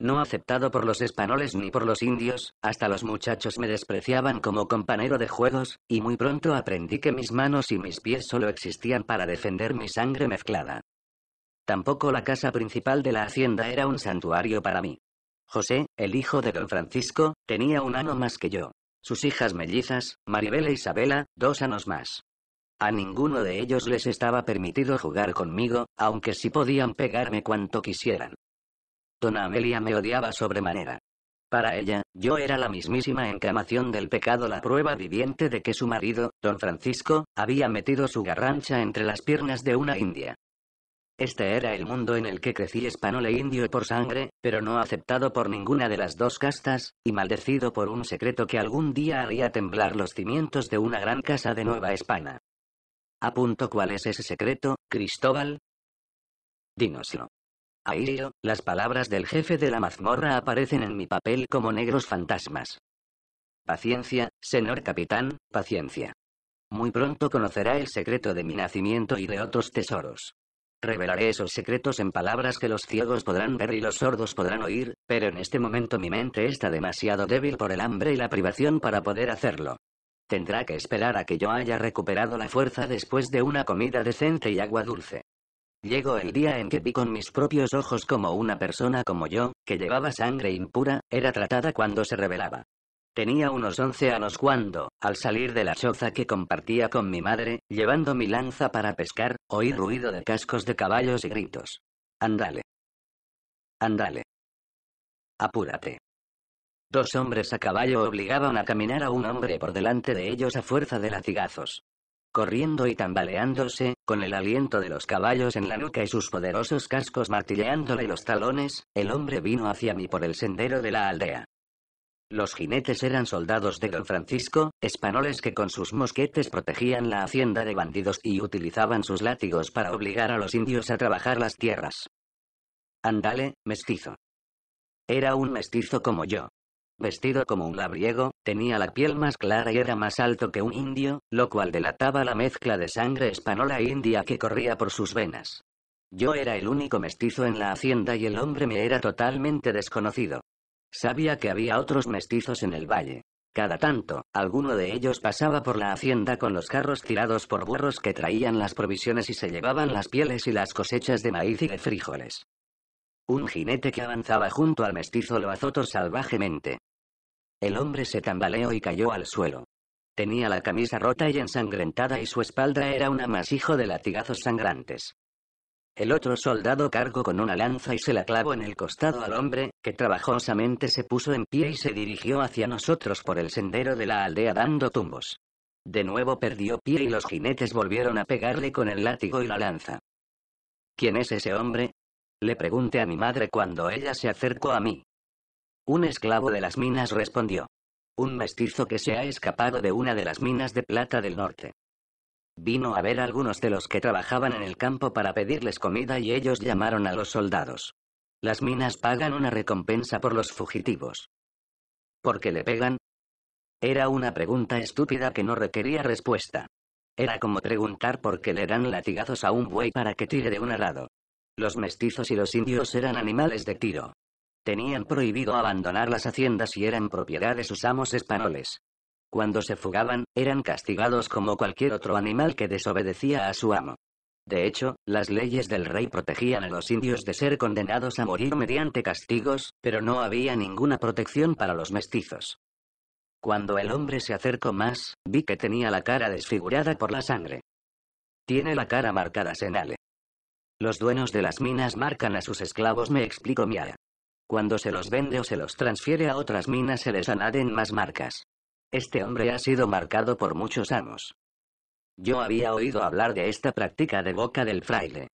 Speaker 1: No aceptado por los españoles ni por los indios, hasta los muchachos me despreciaban como compañero de juegos, y muy pronto aprendí que mis manos y mis pies solo existían para defender mi sangre mezclada. Tampoco la casa principal de la hacienda era un santuario para mí. José, el hijo de don Francisco, tenía un ano más que yo. Sus hijas mellizas, Maribel e Isabela, dos años más. A ninguno de ellos les estaba permitido jugar conmigo, aunque sí podían pegarme cuanto quisieran. Dona Amelia me odiaba sobremanera. Para ella, yo era la mismísima encamación del pecado, la prueba viviente de que su marido, don Francisco, había metido su garrancha entre las piernas de una india. Este era el mundo en el que crecí español e indio por sangre, pero no aceptado por ninguna de las dos castas, y maldecido por un secreto que algún día haría temblar los cimientos de una gran casa de Nueva España. A punto cuál es ese secreto, Cristóbal? Dínoslo. Airio, las palabras del jefe de la mazmorra aparecen en mi papel como negros fantasmas. Paciencia, señor capitán, paciencia. Muy pronto conocerá el secreto de mi nacimiento y de otros tesoros. Revelaré esos secretos en palabras que los ciegos podrán ver y los sordos podrán oír, pero en este momento mi mente está demasiado débil por el hambre y la privación para poder hacerlo. Tendrá que esperar a que yo haya recuperado la fuerza después de una comida decente y agua dulce. Llegó el día en que vi con mis propios ojos como una persona como yo, que llevaba sangre impura, era tratada cuando se revelaba. Tenía unos once años cuando, al salir de la choza que compartía con mi madre, llevando mi lanza para pescar, oí ruido de cascos de caballos y gritos. Andale. Andale. Apúrate. Dos hombres a caballo obligaban a caminar a un hombre por delante de ellos a fuerza de latigazos corriendo y tambaleándose, con el aliento de los caballos en la nuca y sus poderosos cascos martilleándole los talones, el hombre vino hacia mí por el sendero de la aldea. Los jinetes eran soldados de don Francisco, españoles que con sus mosquetes protegían la hacienda de bandidos y utilizaban sus látigos para obligar a los indios a trabajar las tierras. Andale, mestizo. Era un mestizo como yo, Vestido como un labriego, tenía la piel más clara y era más alto que un indio, lo cual delataba la mezcla de sangre española e india que corría por sus venas. Yo era el único mestizo en la hacienda y el hombre me era totalmente desconocido. Sabía que había otros mestizos en el valle. Cada tanto, alguno de ellos pasaba por la hacienda con los carros tirados por burros que traían las provisiones y se llevaban las pieles y las cosechas de maíz y de frijoles. Un jinete que avanzaba junto al mestizo lo azotó salvajemente. El hombre se tambaleó y cayó al suelo. Tenía la camisa rota y ensangrentada y su espalda era un amasijo de latigazos sangrantes. El otro soldado cargó con una lanza y se la clavó en el costado al hombre, que trabajosamente se puso en pie y se dirigió hacia nosotros por el sendero de la aldea dando tumbos. De nuevo perdió pie y los jinetes volvieron a pegarle con el látigo y la lanza. ¿Quién es ese hombre? Le pregunté a mi madre cuando ella se acercó a mí. Un esclavo de las minas respondió. Un mestizo que se ha escapado de una de las minas de plata del norte. Vino a ver a algunos de los que trabajaban en el campo para pedirles comida y ellos llamaron a los soldados. Las minas pagan una recompensa por los fugitivos. ¿Por qué le pegan? Era una pregunta estúpida que no requería respuesta. Era como preguntar por qué le dan latigazos a un buey para que tire de un arado. Los mestizos y los indios eran animales de tiro. Tenían prohibido abandonar las haciendas y eran propiedad de sus amos españoles. Cuando se fugaban, eran castigados como cualquier otro animal que desobedecía a su amo. De hecho, las leyes del rey protegían a los indios de ser condenados a morir mediante castigos, pero no había ninguna protección para los mestizos. Cuando el hombre se acercó más, vi que tenía la cara desfigurada por la sangre. Tiene la cara marcada senale. Los dueños de las minas marcan a sus esclavos, me explico Mia. Cuando se los vende o se los transfiere a otras minas se les añaden más marcas. Este hombre ha sido marcado por muchos amos. Yo había oído hablar de esta práctica de boca del fraile.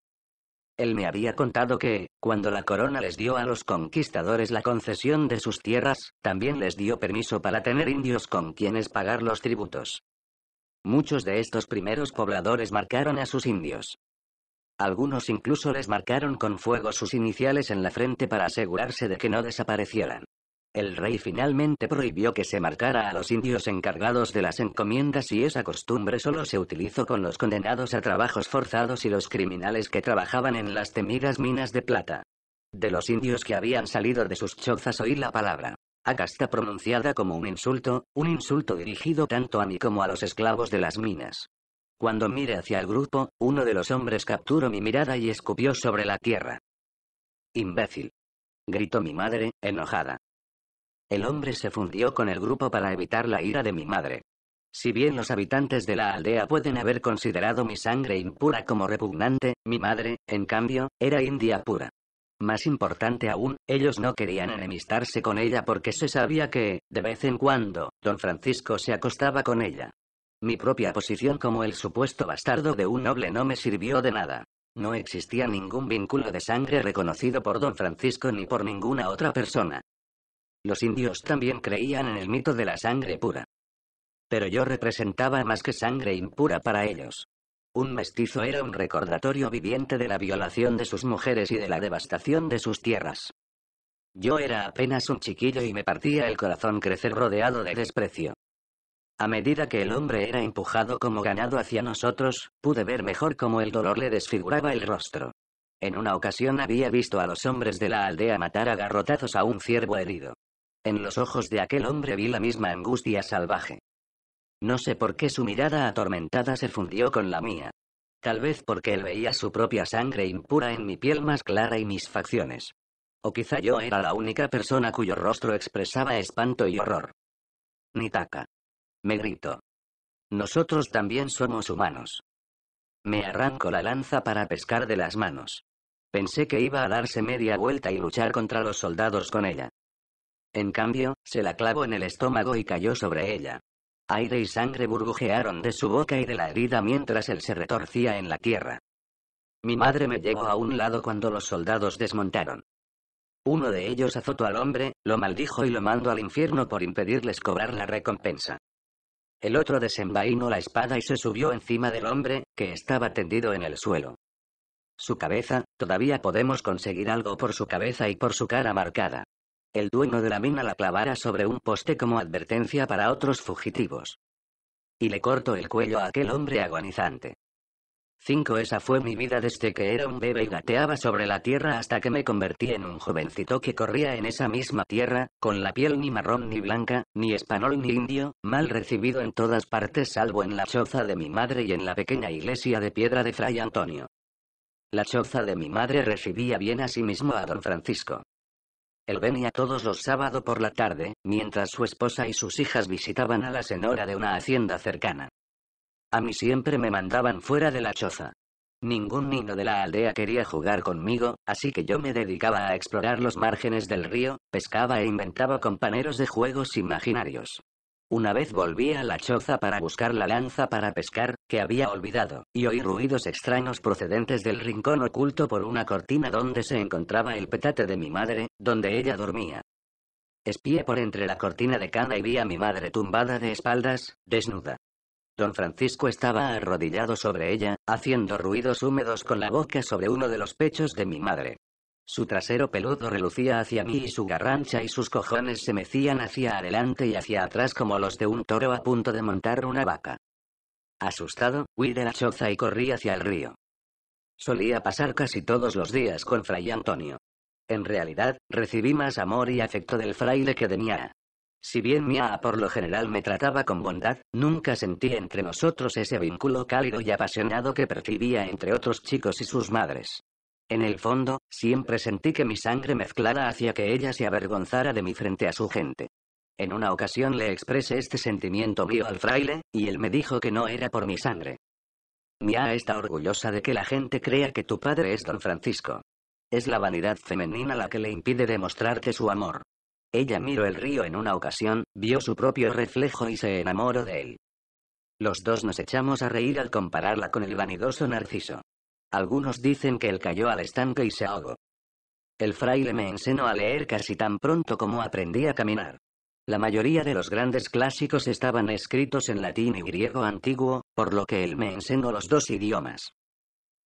Speaker 1: Él me había contado que, cuando la corona les dio a los conquistadores la concesión de sus tierras, también les dio permiso para tener indios con quienes pagar los tributos. Muchos de estos primeros pobladores marcaron a sus indios. Algunos incluso les marcaron con fuego sus iniciales en la frente para asegurarse de que no desaparecieran. El rey finalmente prohibió que se marcara a los indios encargados de las encomiendas y esa costumbre solo se utilizó con los condenados a trabajos forzados y los criminales que trabajaban en las temidas minas de plata. De los indios que habían salido de sus chozas oí la palabra está pronunciada como un insulto, un insulto dirigido tanto a mí como a los esclavos de las minas. Cuando mire hacia el grupo, uno de los hombres capturó mi mirada y escupió sobre la tierra. Imbécil. Gritó mi madre, enojada. El hombre se fundió con el grupo para evitar la ira de mi madre. Si bien los habitantes de la aldea pueden haber considerado mi sangre impura como repugnante, mi madre, en cambio, era india pura. Más importante aún, ellos no querían enemistarse con ella porque se sabía que, de vez en cuando, don Francisco se acostaba con ella. Mi propia posición como el supuesto bastardo de un noble no me sirvió de nada. No existía ningún vínculo de sangre reconocido por don Francisco ni por ninguna otra persona. Los indios también creían en el mito de la sangre pura. Pero yo representaba más que sangre impura para ellos. Un mestizo era un recordatorio viviente de la violación de sus mujeres y de la devastación de sus tierras. Yo era apenas un chiquillo y me partía el corazón crecer rodeado de desprecio. A medida que el hombre era empujado como ganado hacia nosotros, pude ver mejor cómo el dolor le desfiguraba el rostro. En una ocasión había visto a los hombres de la aldea matar a garrotazos a un ciervo herido. En los ojos de aquel hombre vi la misma angustia salvaje. No sé por qué su mirada atormentada se fundió con la mía. Tal vez porque él veía su propia sangre impura en mi piel más clara y mis facciones. O quizá yo era la única persona cuyo rostro expresaba espanto y horror. Nitaka. Me grito. Nosotros también somos humanos. Me arranco la lanza para pescar de las manos. Pensé que iba a darse media vuelta y luchar contra los soldados con ella. En cambio, se la clavó en el estómago y cayó sobre ella. Aire y sangre burbujearon de su boca y de la herida mientras él se retorcía en la tierra. Mi madre me llevó a un lado cuando los soldados desmontaron. Uno de ellos azotó al hombre, lo maldijo y lo mandó al infierno por impedirles cobrar la recompensa. El otro desenvainó la espada y se subió encima del hombre, que estaba tendido en el suelo. Su cabeza, todavía podemos conseguir algo por su cabeza y por su cara marcada. El dueño de la mina la clavara sobre un poste como advertencia para otros fugitivos. Y le cortó el cuello a aquel hombre agonizante. 5. Esa fue mi vida desde que era un bebé y gateaba sobre la tierra hasta que me convertí en un jovencito que corría en esa misma tierra, con la piel ni marrón ni blanca, ni español ni indio, mal recibido en todas partes salvo en la choza de mi madre y en la pequeña iglesia de piedra de Fray Antonio. La choza de mi madre recibía bien a sí mismo a don Francisco. Él venía todos los sábados por la tarde, mientras su esposa y sus hijas visitaban a la senora de una hacienda cercana. A mí siempre me mandaban fuera de la choza. Ningún niño de la aldea quería jugar conmigo, así que yo me dedicaba a explorar los márgenes del río, pescaba e inventaba compañeros de juegos imaginarios. Una vez volví a la choza para buscar la lanza para pescar, que había olvidado, y oí ruidos extraños procedentes del rincón oculto por una cortina donde se encontraba el petate de mi madre, donde ella dormía. Espié por entre la cortina de cana y vi a mi madre tumbada de espaldas, desnuda. Don Francisco estaba arrodillado sobre ella, haciendo ruidos húmedos con la boca sobre uno de los pechos de mi madre. Su trasero peludo relucía hacia mí y su garrancha y sus cojones se mecían hacia adelante y hacia atrás como los de un toro a punto de montar una vaca. Asustado, huí de la choza y corrí hacia el río. Solía pasar casi todos los días con Fray Antonio. En realidad, recibí más amor y afecto del fraile que de si bien Mia por lo general me trataba con bondad, nunca sentí entre nosotros ese vínculo cálido y apasionado que percibía entre otros chicos y sus madres. En el fondo, siempre sentí que mi sangre mezclara hacia que ella se avergonzara de mí frente a su gente. En una ocasión le expresé este sentimiento mío al fraile, y él me dijo que no era por mi sangre. Mia está orgullosa de que la gente crea que tu padre es don Francisco. Es la vanidad femenina la que le impide demostrarte su amor. Ella miró el río en una ocasión, vio su propio reflejo y se enamoró de él. Los dos nos echamos a reír al compararla con el vanidoso Narciso. Algunos dicen que él cayó al estanque y se ahogó. El fraile me enseñó a leer casi tan pronto como aprendí a caminar. La mayoría de los grandes clásicos estaban escritos en latín y griego antiguo, por lo que él me enseñó los dos idiomas.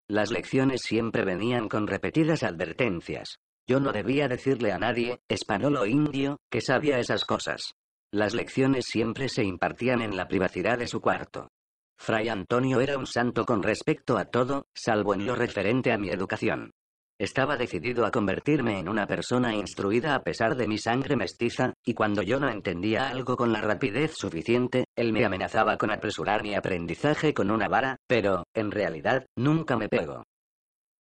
Speaker 1: Las lecciones siempre venían con repetidas advertencias. Yo no debía decirle a nadie, español o indio, que sabía esas cosas. Las lecciones siempre se impartían en la privacidad de su cuarto. Fray Antonio era un santo con respecto a todo, salvo en lo referente a mi educación. Estaba decidido a convertirme en una persona instruida a pesar de mi sangre mestiza, y cuando yo no entendía algo con la rapidez suficiente, él me amenazaba con apresurar mi aprendizaje con una vara, pero, en realidad, nunca me pegó.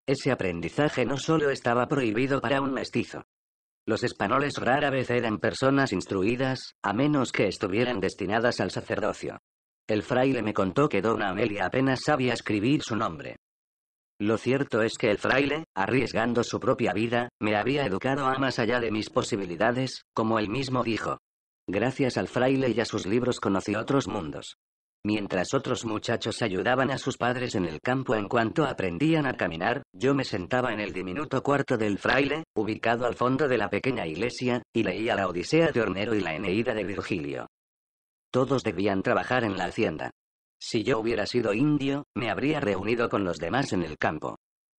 Speaker 1: Ese aprendizaje no solo estaba prohibido para un mestizo. Los españoles rara vez eran personas instruidas, a menos que estuvieran destinadas al sacerdocio. El fraile me contó que Dona Amelia apenas sabía escribir su nombre. Lo cierto es que el fraile, arriesgando su propia vida, me había educado a más allá de mis posibilidades, como él mismo dijo. Gracias al fraile y a sus libros conocí otros mundos. Mientras otros muchachos ayudaban a sus padres en el campo en cuanto aprendían a caminar, yo me sentaba en el diminuto cuarto del fraile, ubicado al fondo de la pequeña iglesia, y leía la Odisea de Hornero y la Eneida de Virgilio. Todos debían trabajar en la hacienda. Si yo hubiera sido indio, me habría reunido con los demás en el campo.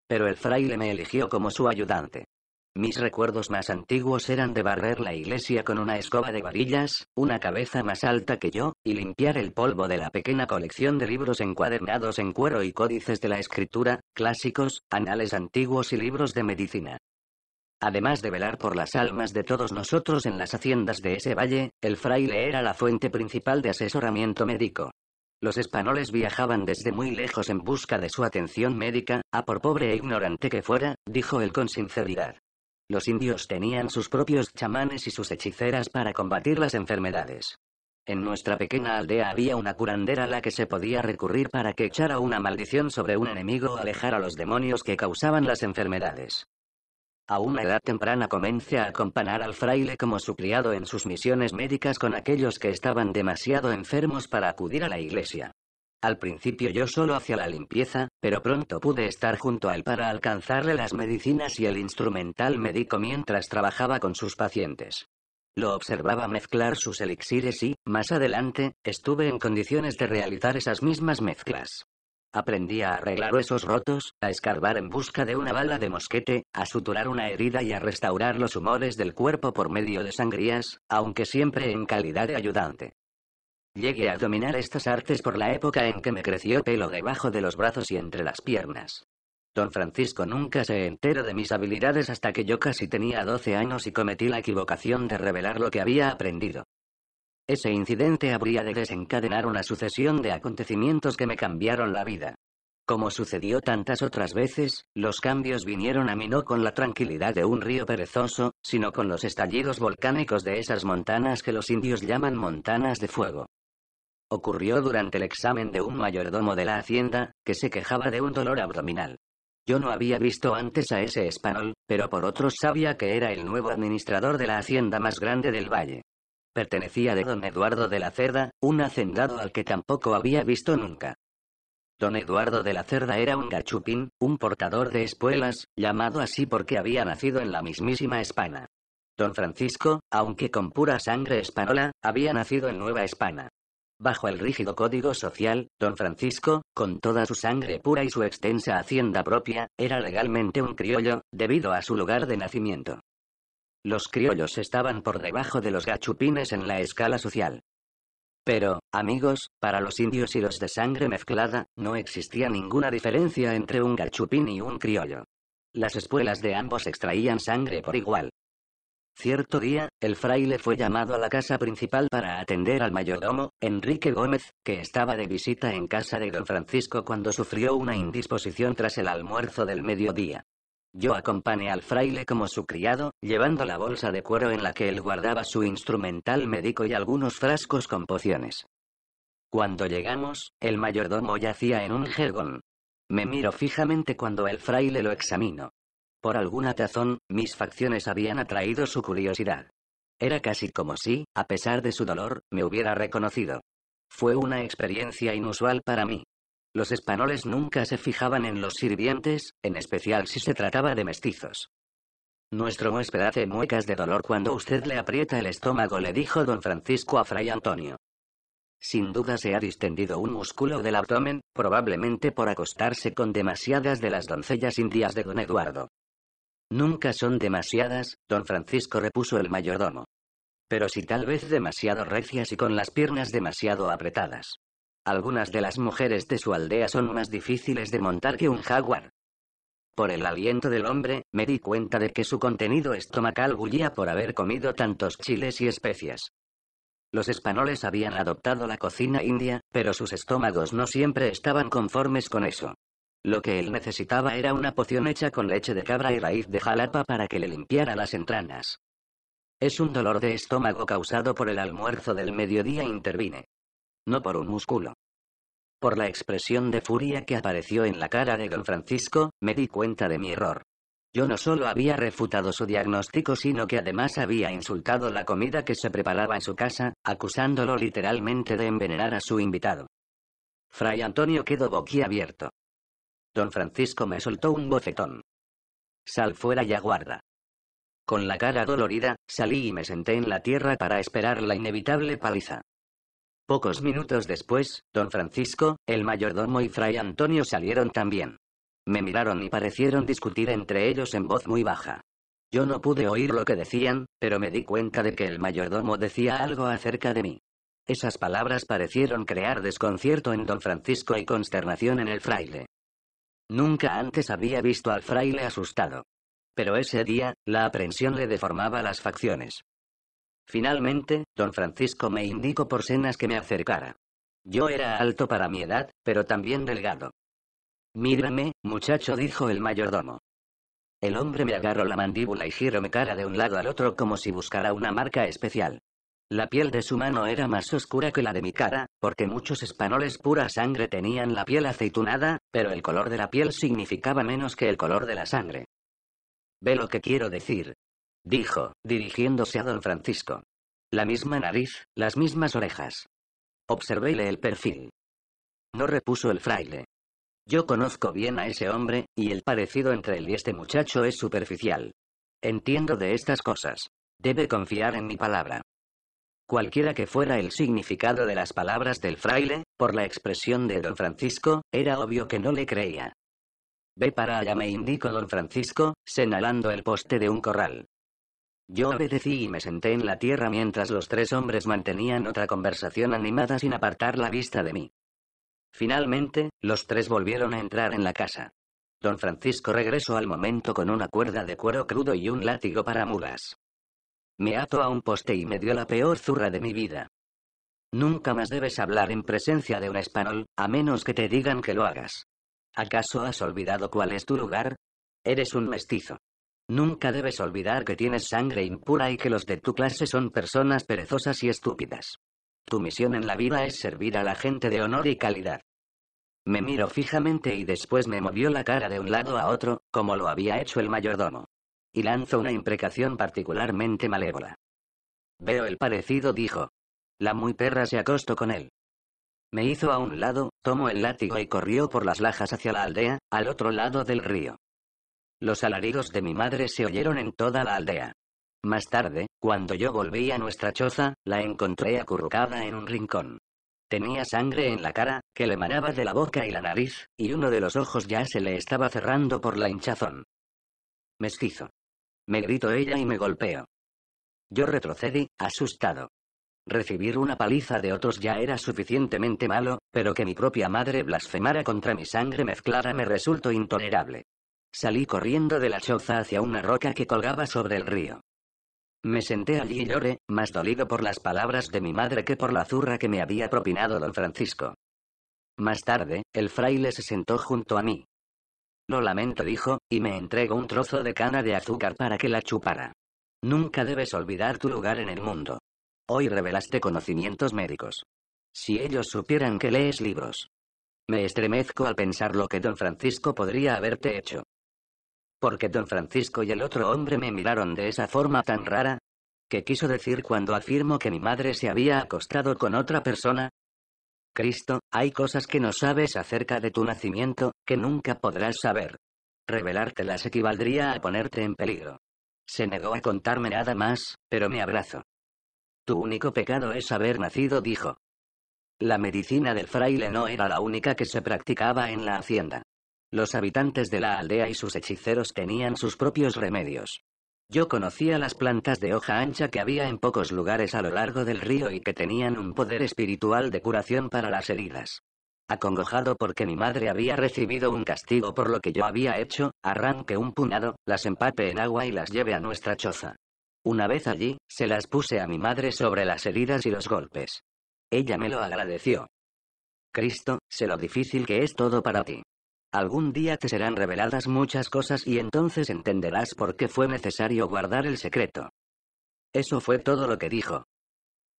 Speaker 1: Pero el fraile me eligió como su ayudante. Mis recuerdos más antiguos eran de barrer la iglesia con una escoba de varillas, una cabeza más alta que yo, y limpiar el polvo de la pequeña colección de libros encuadernados en cuero y códices de la escritura, clásicos, anales antiguos y libros de medicina. Además de velar por las almas de todos nosotros en las haciendas de ese valle, el fraile era la fuente principal de asesoramiento médico. Los españoles viajaban desde muy lejos en busca de su atención médica, a por pobre e ignorante que fuera, dijo él con sinceridad. Los indios tenían sus propios chamanes y sus hechiceras para combatir las enfermedades. En nuestra pequeña aldea había una curandera a la que se podía recurrir para que echara una maldición sobre un enemigo o alejara a los demonios que causaban las enfermedades. A una edad temprana comencé a acompañar al fraile como su criado en sus misiones médicas con aquellos que estaban demasiado enfermos para acudir a la iglesia. Al principio yo solo hacía la limpieza, pero pronto pude estar junto a él para alcanzarle las medicinas y el instrumental médico mientras trabajaba con sus pacientes. Lo observaba mezclar sus elixires y, más adelante, estuve en condiciones de realizar esas mismas mezclas. Aprendí a arreglar huesos rotos, a escarbar en busca de una bala de mosquete, a suturar una herida y a restaurar los humores del cuerpo por medio de sangrías, aunque siempre en calidad de ayudante. Llegué a dominar estas artes por la época en que me creció pelo debajo de los brazos y entre las piernas. Don Francisco nunca se enteró de mis habilidades hasta que yo casi tenía 12 años y cometí la equivocación de revelar lo que había aprendido. Ese incidente habría de desencadenar una sucesión de acontecimientos que me cambiaron la vida. Como sucedió tantas otras veces, los cambios vinieron a mí no con la tranquilidad de un río perezoso, sino con los estallidos volcánicos de esas montanas que los indios llaman montanas de fuego. Ocurrió durante el examen de un mayordomo de la hacienda, que se quejaba de un dolor abdominal. Yo no había visto antes a ese español, pero por otros sabía que era el nuevo administrador de la hacienda más grande del valle. Pertenecía de don Eduardo de la Cerda, un hacendado al que tampoco había visto nunca. Don Eduardo de la Cerda era un gachupín, un portador de espuelas, llamado así porque había nacido en la mismísima España. Don Francisco, aunque con pura sangre española, había nacido en Nueva España. Bajo el rígido código social, don Francisco, con toda su sangre pura y su extensa hacienda propia, era legalmente un criollo, debido a su lugar de nacimiento. Los criollos estaban por debajo de los gachupines en la escala social. Pero, amigos, para los indios y los de sangre mezclada, no existía ninguna diferencia entre un gachupín y un criollo. Las espuelas de ambos extraían sangre por igual. Cierto día, el fraile fue llamado a la casa principal para atender al mayordomo, Enrique Gómez, que estaba de visita en casa de don Francisco cuando sufrió una indisposición tras el almuerzo del mediodía. Yo acompañé al fraile como su criado, llevando la bolsa de cuero en la que él guardaba su instrumental médico y algunos frascos con pociones. Cuando llegamos, el mayordomo yacía en un jergón. Me miro fijamente cuando el fraile lo examinó. Por alguna tazón, mis facciones habían atraído su curiosidad. Era casi como si, a pesar de su dolor, me hubiera reconocido. Fue una experiencia inusual para mí. Los españoles nunca se fijaban en los sirvientes, en especial si se trataba de mestizos. Nuestro huésped hace muecas de dolor cuando usted le aprieta el estómago, le dijo don Francisco a Fray Antonio. Sin duda se ha distendido un músculo del abdomen, probablemente por acostarse con demasiadas de las doncellas indias de don Eduardo. Nunca son demasiadas, don Francisco repuso el mayordomo. Pero si tal vez demasiado recias y con las piernas demasiado apretadas. Algunas de las mujeres de su aldea son más difíciles de montar que un jaguar. Por el aliento del hombre, me di cuenta de que su contenido estomacal bullía por haber comido tantos chiles y especias. Los españoles habían adoptado la cocina india, pero sus estómagos no siempre estaban conformes con eso. Lo que él necesitaba era una poción hecha con leche de cabra y raíz de jalapa para que le limpiara las entranas. Es un dolor de estómago causado por el almuerzo del mediodía intervine. No por un músculo. Por la expresión de furia que apareció en la cara de don Francisco, me di cuenta de mi error. Yo no solo había refutado su diagnóstico, sino que además había insultado la comida que se preparaba en su casa, acusándolo literalmente de envenenar a su invitado. Fray Antonio quedó boquiabierto. Don Francisco me soltó un bofetón. Sal fuera y aguarda. Con la cara dolorida, salí y me senté en la tierra para esperar la inevitable paliza. Pocos minutos después, don Francisco, el mayordomo y fray Antonio salieron también. Me miraron y parecieron discutir entre ellos en voz muy baja. Yo no pude oír lo que decían, pero me di cuenta de que el mayordomo decía algo acerca de mí. Esas palabras parecieron crear desconcierto en don Francisco y consternación en el fraile. Nunca antes había visto al fraile asustado. Pero ese día, la aprensión le deformaba las facciones. Finalmente, don Francisco me indicó por senas que me acercara. Yo era alto para mi edad, pero también delgado. Mírame, muchacho, dijo el mayordomo. El hombre me agarró la mandíbula y giró mi cara de un lado al otro como si buscara una marca especial. La piel de su mano era más oscura que la de mi cara, porque muchos españoles pura sangre tenían la piel aceitunada, pero el color de la piel significaba menos que el color de la sangre. Ve lo que quiero decir. Dijo, dirigiéndose a don Francisco. La misma nariz, las mismas orejas. Observéle el perfil. No repuso el fraile. Yo conozco bien a ese hombre, y el parecido entre él y este muchacho es superficial. Entiendo de estas cosas. Debe confiar en mi palabra. Cualquiera que fuera el significado de las palabras del fraile, por la expresión de don Francisco, era obvio que no le creía. Ve para allá, me indicó don Francisco, señalando el poste de un corral. Yo obedecí y me senté en la tierra mientras los tres hombres mantenían otra conversación animada sin apartar la vista de mí. Finalmente, los tres volvieron a entrar en la casa. Don Francisco regresó al momento con una cuerda de cuero crudo y un látigo para mulas. Me ató a un poste y me dio la peor zurra de mi vida. Nunca más debes hablar en presencia de un español, a menos que te digan que lo hagas. ¿Acaso has olvidado cuál es tu lugar? Eres un mestizo. Nunca debes olvidar que tienes sangre impura y que los de tu clase son personas perezosas y estúpidas. Tu misión en la vida es servir a la gente de honor y calidad. Me miró fijamente y después me movió la cara de un lado a otro, como lo había hecho el mayordomo y lanzó una imprecación particularmente malévola. Veo el parecido, dijo. La muy perra se acostó con él. Me hizo a un lado, tomó el látigo y corrió por las lajas hacia la aldea, al otro lado del río. Los alaridos de mi madre se oyeron en toda la aldea. Más tarde, cuando yo volví a nuestra choza, la encontré acurrucada en un rincón. Tenía sangre en la cara, que le manaba de la boca y la nariz, y uno de los ojos ya se le estaba cerrando por la hinchazón. Mestizo. Me gritó ella y me golpeó. Yo retrocedí, asustado. Recibir una paliza de otros ya era suficientemente malo, pero que mi propia madre blasfemara contra mi sangre mezclara me resultó intolerable. Salí corriendo de la choza hacia una roca que colgaba sobre el río. Me senté allí y lloré, más dolido por las palabras de mi madre que por la zurra que me había propinado don Francisco. Más tarde, el fraile se sentó junto a mí. Lo lamento dijo, y me entregó un trozo de cana de azúcar para que la chupara. Nunca debes olvidar tu lugar en el mundo. Hoy revelaste conocimientos médicos. Si ellos supieran que lees libros. Me estremezco al pensar lo que don Francisco podría haberte hecho. Porque don Francisco y el otro hombre me miraron de esa forma tan rara? ¿Qué quiso decir cuando afirmo que mi madre se había acostado con otra persona? Cristo, hay cosas que no sabes acerca de tu nacimiento, que nunca podrás saber. Revelártelas equivaldría a ponerte en peligro. Se negó a contarme nada más, pero me abrazó. Tu único pecado es haber nacido, dijo. La medicina del fraile no era la única que se practicaba en la hacienda. Los habitantes de la aldea y sus hechiceros tenían sus propios remedios. Yo conocía las plantas de hoja ancha que había en pocos lugares a lo largo del río y que tenían un poder espiritual de curación para las heridas. Acongojado porque mi madre había recibido un castigo por lo que yo había hecho, arranque un puñado, las empape en agua y las lleve a nuestra choza. Una vez allí, se las puse a mi madre sobre las heridas y los golpes. Ella me lo agradeció. Cristo, sé lo difícil que es todo para ti. Algún día te serán reveladas muchas cosas y entonces entenderás por qué fue necesario guardar el secreto. Eso fue todo lo que dijo.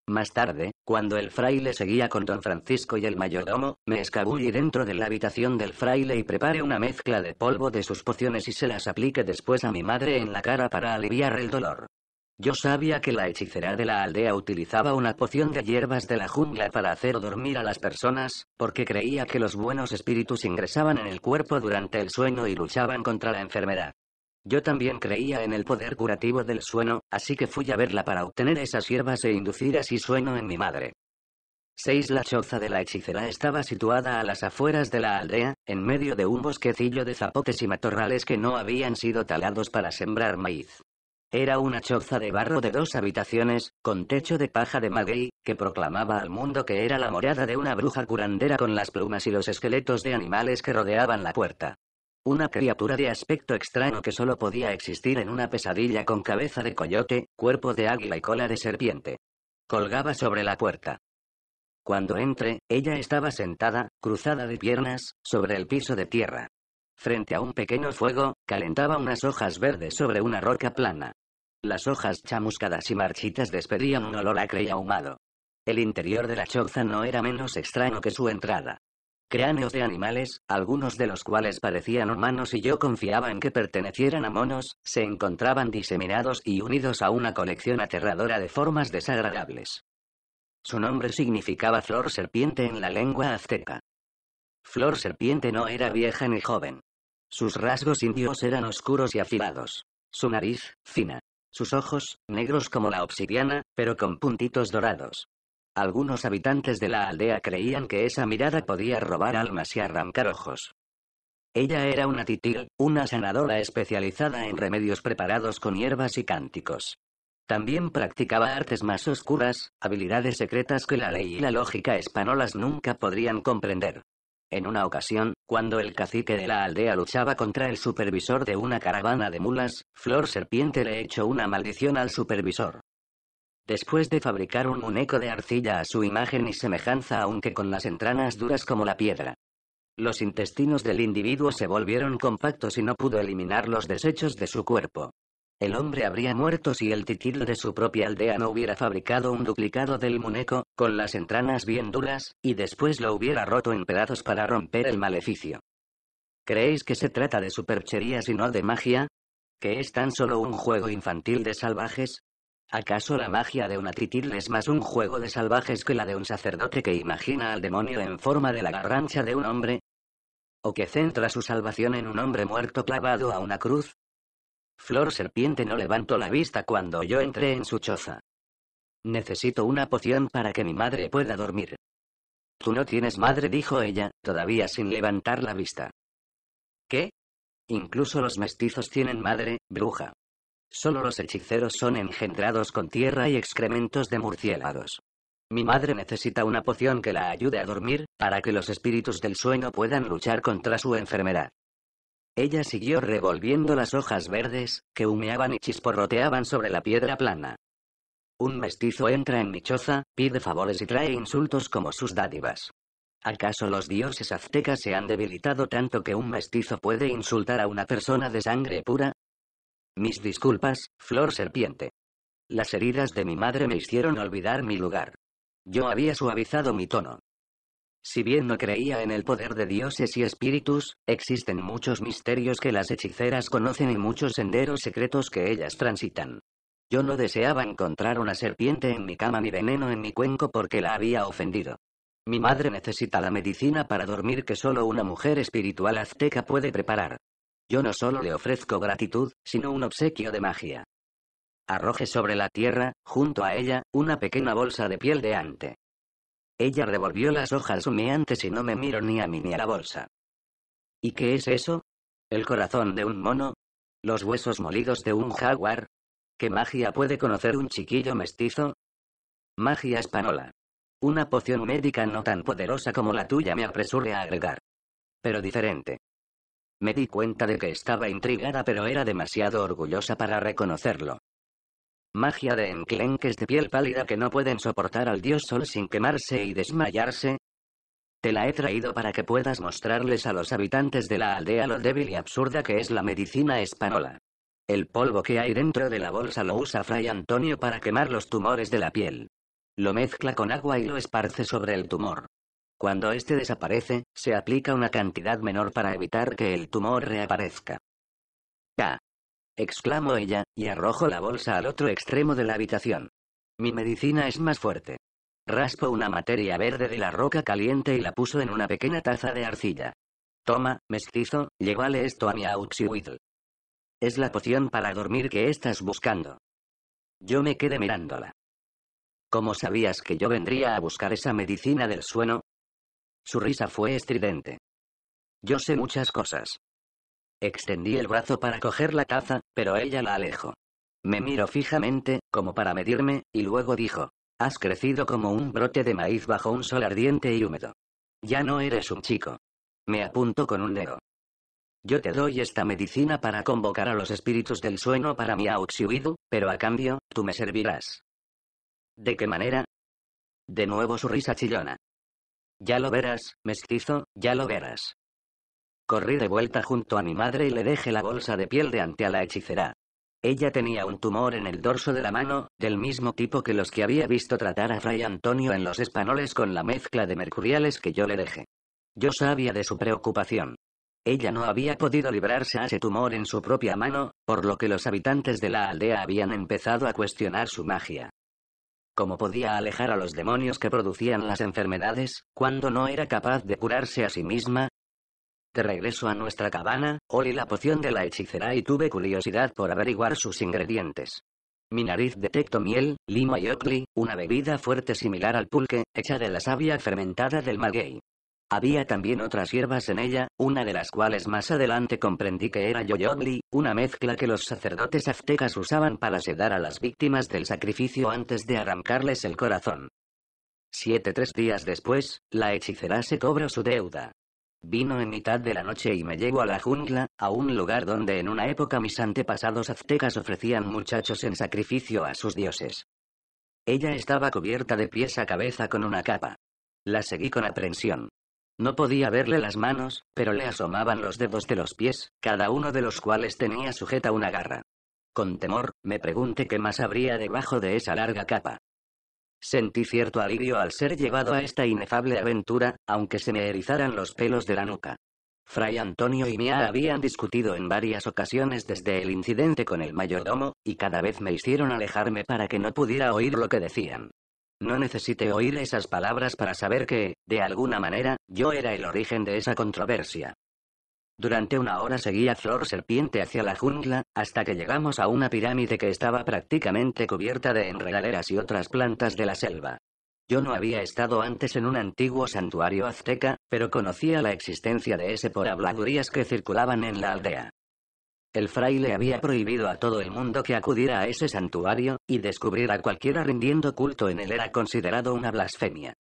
Speaker 1: Más tarde, cuando el fraile seguía con don Francisco y el mayordomo, me escabullí dentro de la habitación del fraile y prepare una mezcla de polvo de sus pociones y se las aplique después a mi madre en la cara para aliviar el dolor. Yo sabía que la hechicera de la aldea utilizaba una poción de hierbas de la jungla para hacer dormir a las personas, porque creía que los buenos espíritus ingresaban en el cuerpo durante el sueño y luchaban contra la enfermedad. Yo también creía en el poder curativo del sueño, así que fui a verla para obtener esas hierbas e inducir así sueño en mi madre. 6. La choza de la hechicera estaba situada a las afueras de la aldea, en medio de un bosquecillo de zapotes y matorrales que no habían sido talados para sembrar maíz. Era una choza de barro de dos habitaciones, con techo de paja de maguey, que proclamaba al mundo que era la morada de una bruja curandera con las plumas y los esqueletos de animales que rodeaban la puerta. Una criatura de aspecto extraño que solo podía existir en una pesadilla con cabeza de coyote, cuerpo de águila y cola de serpiente. Colgaba sobre la puerta. Cuando entré, ella estaba sentada, cruzada de piernas, sobre el piso de tierra. Frente a un pequeño fuego, calentaba unas hojas verdes sobre una roca plana. Las hojas chamuscadas y marchitas despedían un olor acre y ahumado. El interior de la choza no era menos extraño que su entrada. Cráneos de animales, algunos de los cuales parecían humanos y yo confiaba en que pertenecieran a monos, se encontraban diseminados y unidos a una colección aterradora de formas desagradables. Su nombre significaba flor serpiente en la lengua azteca. Flor serpiente no era vieja ni joven. Sus rasgos indios eran oscuros y afilados. Su nariz, fina, sus ojos, negros como la obsidiana, pero con puntitos dorados. Algunos habitantes de la aldea creían que esa mirada podía robar almas y arrancar ojos. Ella era una titil, una sanadora especializada en remedios preparados con hierbas y cánticos. También practicaba artes más oscuras, habilidades secretas que la ley y la lógica españolas nunca podrían comprender. En una ocasión, cuando el cacique de la aldea luchaba contra el supervisor de una caravana de mulas, Flor Serpiente le echó una maldición al supervisor. Después de fabricar un muñeco de arcilla a su imagen y semejanza aunque con las entranas duras como la piedra. Los intestinos del individuo se volvieron compactos y no pudo eliminar los desechos de su cuerpo. El hombre habría muerto si el titil de su propia aldea no hubiera fabricado un duplicado del muñeco, con las entranas bien duras, y después lo hubiera roto en pedazos para romper el maleficio. ¿Creéis que se trata de supercherías y no de magia? ¿Que es tan solo un juego infantil de salvajes? ¿Acaso la magia de una titil es más un juego de salvajes que la de un sacerdote que imagina al demonio en forma de la garrancha de un hombre? ¿O que centra su salvación en un hombre muerto clavado a una cruz? Flor Serpiente no levantó la vista cuando yo entré en su choza. Necesito una poción para que mi madre pueda dormir. Tú no tienes madre, dijo ella, todavía sin levantar la vista. ¿Qué? Incluso los mestizos tienen madre, bruja. Solo los hechiceros son engendrados con tierra y excrementos de murciélagos. Mi madre necesita una poción que la ayude a dormir, para que los espíritus del sueño puedan luchar contra su enfermedad. Ella siguió revolviendo las hojas verdes, que humeaban y chisporroteaban sobre la piedra plana. Un mestizo entra en mi choza, pide favores y trae insultos como sus dádivas. ¿Acaso los dioses aztecas se han debilitado tanto que un mestizo puede insultar a una persona de sangre pura? Mis disculpas, Flor Serpiente. Las heridas de mi madre me hicieron olvidar mi lugar. Yo había suavizado mi tono. Si bien no creía en el poder de dioses y espíritus, existen muchos misterios que las hechiceras conocen y muchos senderos secretos que ellas transitan. Yo no deseaba encontrar una serpiente en mi cama ni veneno en mi cuenco porque la había ofendido. Mi madre necesita la medicina para dormir que solo una mujer espiritual azteca puede preparar. Yo no solo le ofrezco gratitud, sino un obsequio de magia. Arroje sobre la tierra, junto a ella, una pequeña bolsa de piel de ante. Ella revolvió las hojas humeantes y no me miró ni a mí ni a la bolsa. ¿Y qué es eso? ¿El corazón de un mono? ¿Los huesos molidos de un jaguar? ¿Qué magia puede conocer un chiquillo mestizo? Magia española. Una poción médica no tan poderosa como la tuya me apresuré a agregar. Pero diferente. Me di cuenta de que estaba intrigada pero era demasiado orgullosa para reconocerlo magia de enclenques de piel pálida que no pueden soportar al dios sol sin quemarse y desmayarse. Te la he traído para que puedas mostrarles a los habitantes de la aldea lo débil y absurda que es la medicina española. El polvo que hay dentro de la bolsa lo usa Fray Antonio para quemar los tumores de la piel. Lo mezcla con agua y lo esparce sobre el tumor. Cuando este desaparece, se aplica una cantidad menor para evitar que el tumor reaparezca. K exclamó ella, y arrojó la bolsa al otro extremo de la habitación. Mi medicina es más fuerte. Raspo una materia verde de la roca caliente y la puso en una pequeña taza de arcilla. Toma, mestizo, llévale esto a mi auxiwidl. Es la poción para dormir que estás buscando. Yo me quedé mirándola. ¿Cómo sabías que yo vendría a buscar esa medicina del sueno? Su risa fue estridente. Yo sé muchas cosas. Extendí el brazo para coger la taza, pero ella la alejó. Me miró fijamente, como para medirme, y luego dijo, Has crecido como un brote de maíz bajo un sol ardiente y húmedo. Ya no eres un chico. Me apuntó con un dedo. Yo te doy esta medicina para convocar a los espíritus del sueño para mi auxilio, pero a cambio, tú me servirás. ¿De qué manera? De nuevo su risa chillona. Ya lo verás, mestizo, ya lo verás. Corrí de vuelta junto a mi madre y le dejé la bolsa de piel de ante a la hechicera. Ella tenía un tumor en el dorso de la mano, del mismo tipo que los que había visto tratar a Fray Antonio en los españoles con la mezcla de mercuriales que yo le dejé. Yo sabía de su preocupación. Ella no había podido librarse a ese tumor en su propia mano, por lo que los habitantes de la aldea habían empezado a cuestionar su magia. ¿Cómo podía alejar a los demonios que producían las enfermedades, cuando no era capaz de curarse a sí misma? De regreso a nuestra cabana, olí la poción de la hechicera y tuve curiosidad por averiguar sus ingredientes. Mi nariz detectó miel, lima y ocli, una bebida fuerte similar al pulque, hecha de la savia fermentada del maguey. Había también otras hierbas en ella, una de las cuales más adelante comprendí que era yoyogli, una mezcla que los sacerdotes aztecas usaban para sedar a las víctimas del sacrificio antes de arrancarles el corazón. Siete tres días después, la hechicera se cobró su deuda. Vino en mitad de la noche y me llevo a la jungla, a un lugar donde en una época mis antepasados aztecas ofrecían muchachos en sacrificio a sus dioses. Ella estaba cubierta de pies a cabeza con una capa. La seguí con aprensión. No podía verle las manos, pero le asomaban los dedos de los pies, cada uno de los cuales tenía sujeta una garra. Con temor, me pregunté qué más habría debajo de esa larga capa. Sentí cierto alivio al ser llevado a esta inefable aventura, aunque se me erizaran los pelos de la nuca. Fray Antonio y Mía habían discutido en varias ocasiones desde el incidente con el mayordomo, y cada vez me hicieron alejarme para que no pudiera oír lo que decían. No necesité oír esas palabras para saber que, de alguna manera, yo era el origen de esa controversia. Durante una hora seguía Flor Serpiente hacia la jungla, hasta que llegamos a una pirámide que estaba prácticamente cubierta de enredaderas y otras plantas de la selva. Yo no había estado antes en un antiguo santuario azteca, pero conocía la existencia de ese por habladurías que circulaban en la aldea. El fraile había prohibido a todo el mundo que acudiera a ese santuario, y descubrir a cualquiera rindiendo culto en él era considerado una blasfemia.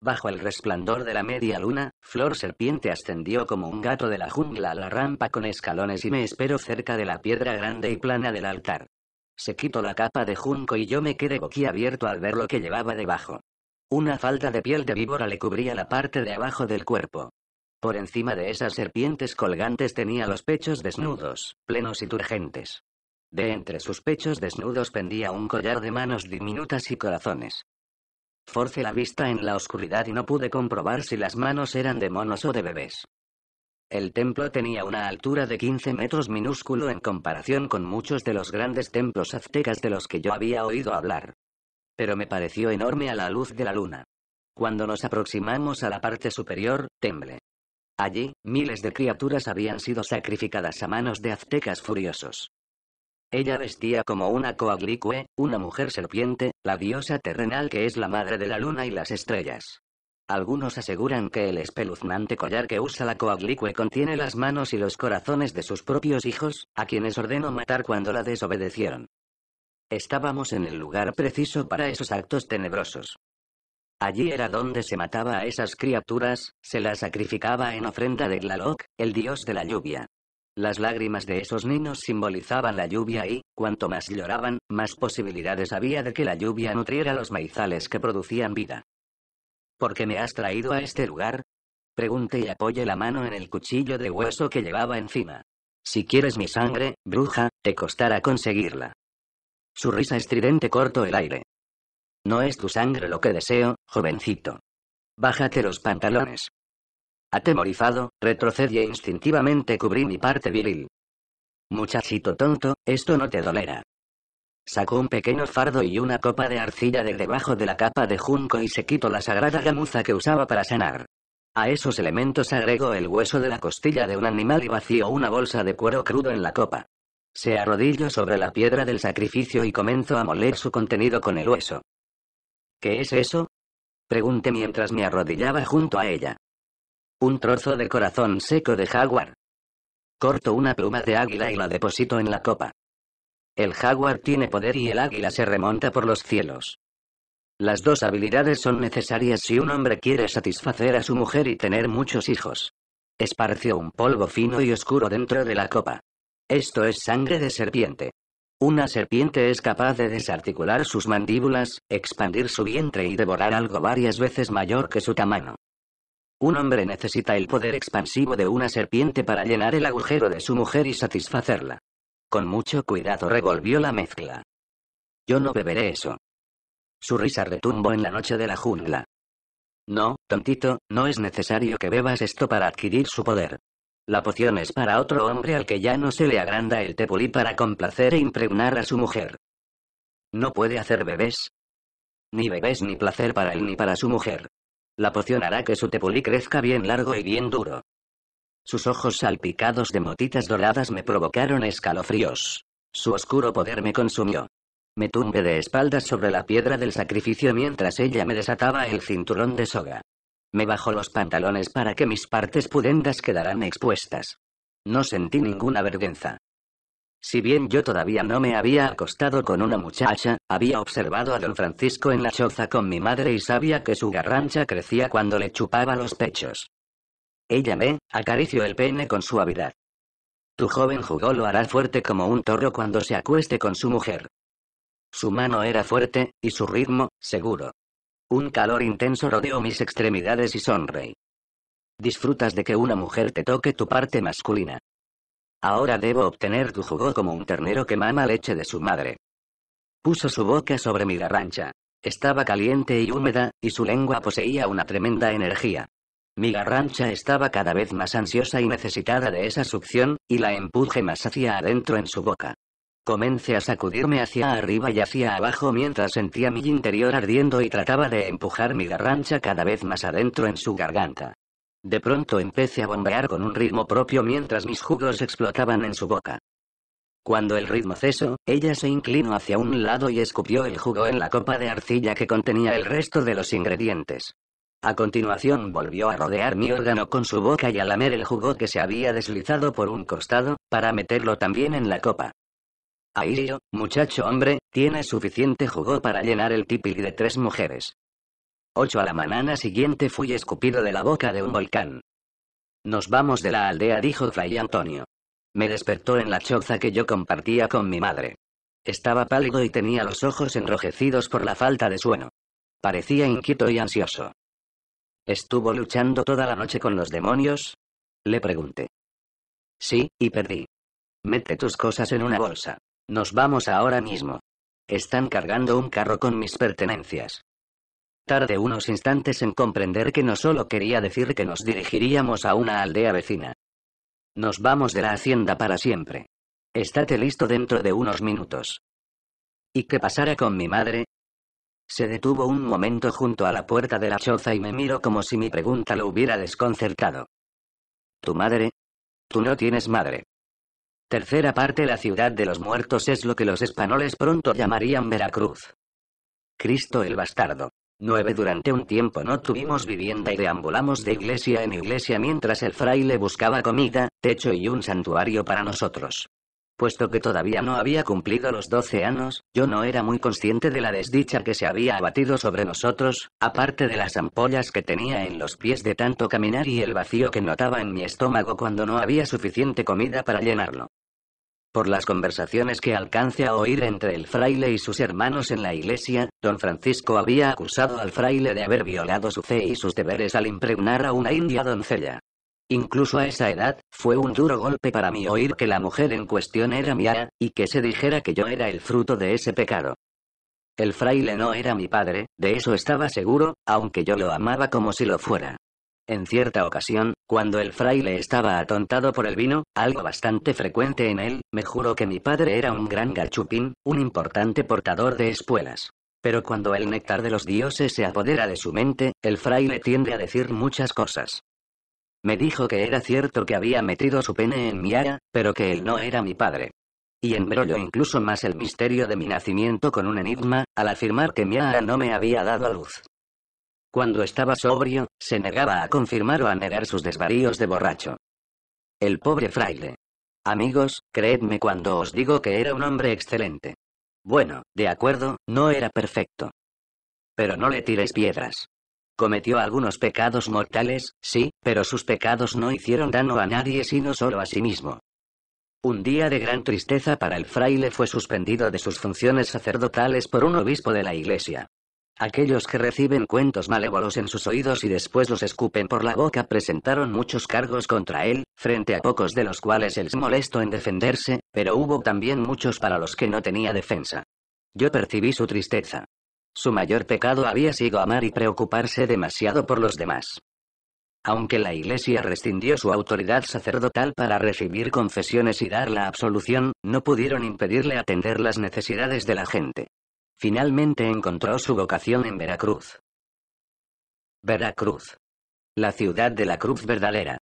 Speaker 1: Bajo el resplandor de la media luna, Flor Serpiente ascendió como un gato de la jungla a la rampa con escalones y me esperó cerca de la piedra grande y plana del altar. Se quitó la capa de junco y yo me quedé boquiabierto al ver lo que llevaba debajo. Una falda de piel de víbora le cubría la parte de abajo del cuerpo. Por encima de esas serpientes colgantes tenía los pechos desnudos, plenos y turgentes. De entre sus pechos desnudos pendía un collar de manos diminutas y corazones. Forcé la vista en la oscuridad y no pude comprobar si las manos eran de monos o de bebés. El templo tenía una altura de 15 metros minúsculo en comparación con muchos de los grandes templos aztecas de los que yo había oído hablar. Pero me pareció enorme a la luz de la luna. Cuando nos aproximamos a la parte superior, temble. Allí, miles de criaturas habían sido sacrificadas a manos de aztecas furiosos. Ella vestía como una coaglicue, una mujer serpiente, la diosa terrenal que es la madre de la luna y las estrellas. Algunos aseguran que el espeluznante collar que usa la coaglicue contiene las manos y los corazones de sus propios hijos, a quienes ordenó matar cuando la desobedecieron. Estábamos en el lugar preciso para esos actos tenebrosos. Allí era donde se mataba a esas criaturas, se las sacrificaba en ofrenda de Glaloc, el dios de la lluvia. Las lágrimas de esos niños simbolizaban la lluvia y, cuanto más lloraban, más posibilidades había de que la lluvia nutriera los maizales que producían vida. ¿Por qué me has traído a este lugar? Pregunté y apoyé la mano en el cuchillo de hueso que llevaba encima. Si quieres mi sangre, bruja, te costará conseguirla. Su risa estridente cortó el aire. No es tu sangre lo que deseo, jovencito. Bájate los pantalones. Atemorizado, retrocedí e instintivamente cubrí mi parte viril. Muchachito tonto, esto no te dolera. Sacó un pequeño fardo y una copa de arcilla de debajo de la capa de junco y se quitó la sagrada gamuza que usaba para sanar. A esos elementos agregó el hueso de la costilla de un animal y vació una bolsa de cuero crudo en la copa. Se arrodilló sobre la piedra del sacrificio y comenzó a moler su contenido con el hueso. ¿Qué es eso? Pregunté mientras me arrodillaba junto a ella. Un trozo de corazón seco de jaguar. Corto una pluma de águila y la deposito en la copa. El jaguar tiene poder y el águila se remonta por los cielos. Las dos habilidades son necesarias si un hombre quiere satisfacer a su mujer y tener muchos hijos. Esparció un polvo fino y oscuro dentro de la copa. Esto es sangre de serpiente. Una serpiente es capaz de desarticular sus mandíbulas, expandir su vientre y devorar algo varias veces mayor que su tamaño. Un hombre necesita el poder expansivo de una serpiente para llenar el agujero de su mujer y satisfacerla. Con mucho cuidado revolvió la mezcla. Yo no beberé eso. Su risa retumbó en la noche de la jungla. No, tontito, no es necesario que bebas esto para adquirir su poder. La poción es para otro hombre al que ya no se le agranda el tepulí para complacer e impregnar a su mujer. No puede hacer bebés. Ni bebés ni placer para él ni para su mujer. La poción hará que su tepulí crezca bien largo y bien duro. Sus ojos salpicados de motitas doradas me provocaron escalofríos. Su oscuro poder me consumió. Me tumbé de espaldas sobre la piedra del sacrificio mientras ella me desataba el cinturón de soga. Me bajó los pantalones para que mis partes pudendas quedaran expuestas. No sentí ninguna vergüenza. Si bien yo todavía no me había acostado con una muchacha, había observado a don Francisco en la choza con mi madre y sabía que su garrancha crecía cuando le chupaba los pechos. Ella me acarició el pene con suavidad. Tu joven jugó lo hará fuerte como un toro cuando se acueste con su mujer. Su mano era fuerte, y su ritmo, seguro. Un calor intenso rodeó mis extremidades y sonreí. Disfrutas de que una mujer te toque tu parte masculina. Ahora debo obtener tu jugo como un ternero que mama leche de su madre. Puso su boca sobre mi garrancha. Estaba caliente y húmeda, y su lengua poseía una tremenda energía. Mi garrancha estaba cada vez más ansiosa y necesitada de esa succión, y la empuje más hacia adentro en su boca. Comencé a sacudirme hacia arriba y hacia abajo mientras sentía mi interior ardiendo y trataba de empujar mi garrancha cada vez más adentro en su garganta. De pronto empecé a bombear con un ritmo propio mientras mis jugos explotaban en su boca. Cuando el ritmo cesó, ella se inclinó hacia un lado y escupió el jugo en la copa de arcilla que contenía el resto de los ingredientes. A continuación volvió a rodear mi órgano con su boca y a lamer el jugo que se había deslizado por un costado, para meterlo también en la copa. yo, muchacho hombre, tiene suficiente jugo para llenar el tipi de tres mujeres. Ocho a la mañana siguiente fui escupido de la boca de un volcán. Nos vamos de la aldea, dijo Fray Antonio. Me despertó en la choza que yo compartía con mi madre. Estaba pálido y tenía los ojos enrojecidos por la falta de sueño. Parecía inquieto y ansioso. ¿Estuvo luchando toda la noche con los demonios? Le pregunté. Sí, y perdí. Mete tus cosas en una bolsa. Nos vamos ahora mismo. Están cargando un carro con mis pertenencias tarde unos instantes en comprender que no solo quería decir que nos dirigiríamos a una aldea vecina. Nos vamos de la hacienda para siempre. Estate listo dentro de unos minutos. ¿Y qué pasará con mi madre? Se detuvo un momento junto a la puerta de la choza y me miró como si mi pregunta lo hubiera desconcertado. ¿Tu madre? Tú no tienes madre. Tercera parte La ciudad de los muertos es lo que los españoles pronto llamarían Veracruz. Cristo el bastardo. 9. Durante un tiempo no tuvimos vivienda y deambulamos de iglesia en iglesia mientras el fraile buscaba comida, techo y un santuario para nosotros. Puesto que todavía no había cumplido los 12 años, yo no era muy consciente de la desdicha que se había abatido sobre nosotros, aparte de las ampollas que tenía en los pies de tanto caminar y el vacío que notaba en mi estómago cuando no había suficiente comida para llenarlo. Por las conversaciones que alcance a oír entre el fraile y sus hermanos en la iglesia, don Francisco había acusado al fraile de haber violado su fe y sus deberes al impregnar a una india doncella. Incluso a esa edad, fue un duro golpe para mí oír que la mujer en cuestión era mía, y que se dijera que yo era el fruto de ese pecado. El fraile no era mi padre, de eso estaba seguro, aunque yo lo amaba como si lo fuera. En cierta ocasión, cuando el fraile estaba atontado por el vino, algo bastante frecuente en él, me juró que mi padre era un gran gachupín, un importante portador de espuelas. Pero cuando el néctar de los dioses se apodera de su mente, el fraile tiende a decir muchas cosas. Me dijo que era cierto que había metido su pene en mi ara, pero que él no era mi padre. Y embrolló incluso más el misterio de mi nacimiento con un enigma, al afirmar que mi ara no me había dado a luz. Cuando estaba sobrio, se negaba a confirmar o a negar sus desvaríos de borracho. El pobre fraile. Amigos, creedme cuando os digo que era un hombre excelente. Bueno, de acuerdo, no era perfecto. Pero no le tires piedras. Cometió algunos pecados mortales, sí, pero sus pecados no hicieron daño a nadie sino solo a sí mismo. Un día de gran tristeza para el fraile fue suspendido de sus funciones sacerdotales por un obispo de la iglesia. Aquellos que reciben cuentos malévolos en sus oídos y después los escupen por la boca presentaron muchos cargos contra él, frente a pocos de los cuales él se molestó en defenderse, pero hubo también muchos para los que no tenía defensa. Yo percibí su tristeza. Su mayor pecado había sido amar y preocuparse demasiado por los demás. Aunque la Iglesia rescindió su autoridad sacerdotal para recibir confesiones y dar la absolución, no pudieron impedirle atender las necesidades de la gente. Finalmente encontró su vocación en Veracruz. Veracruz. La ciudad de la cruz verdadera.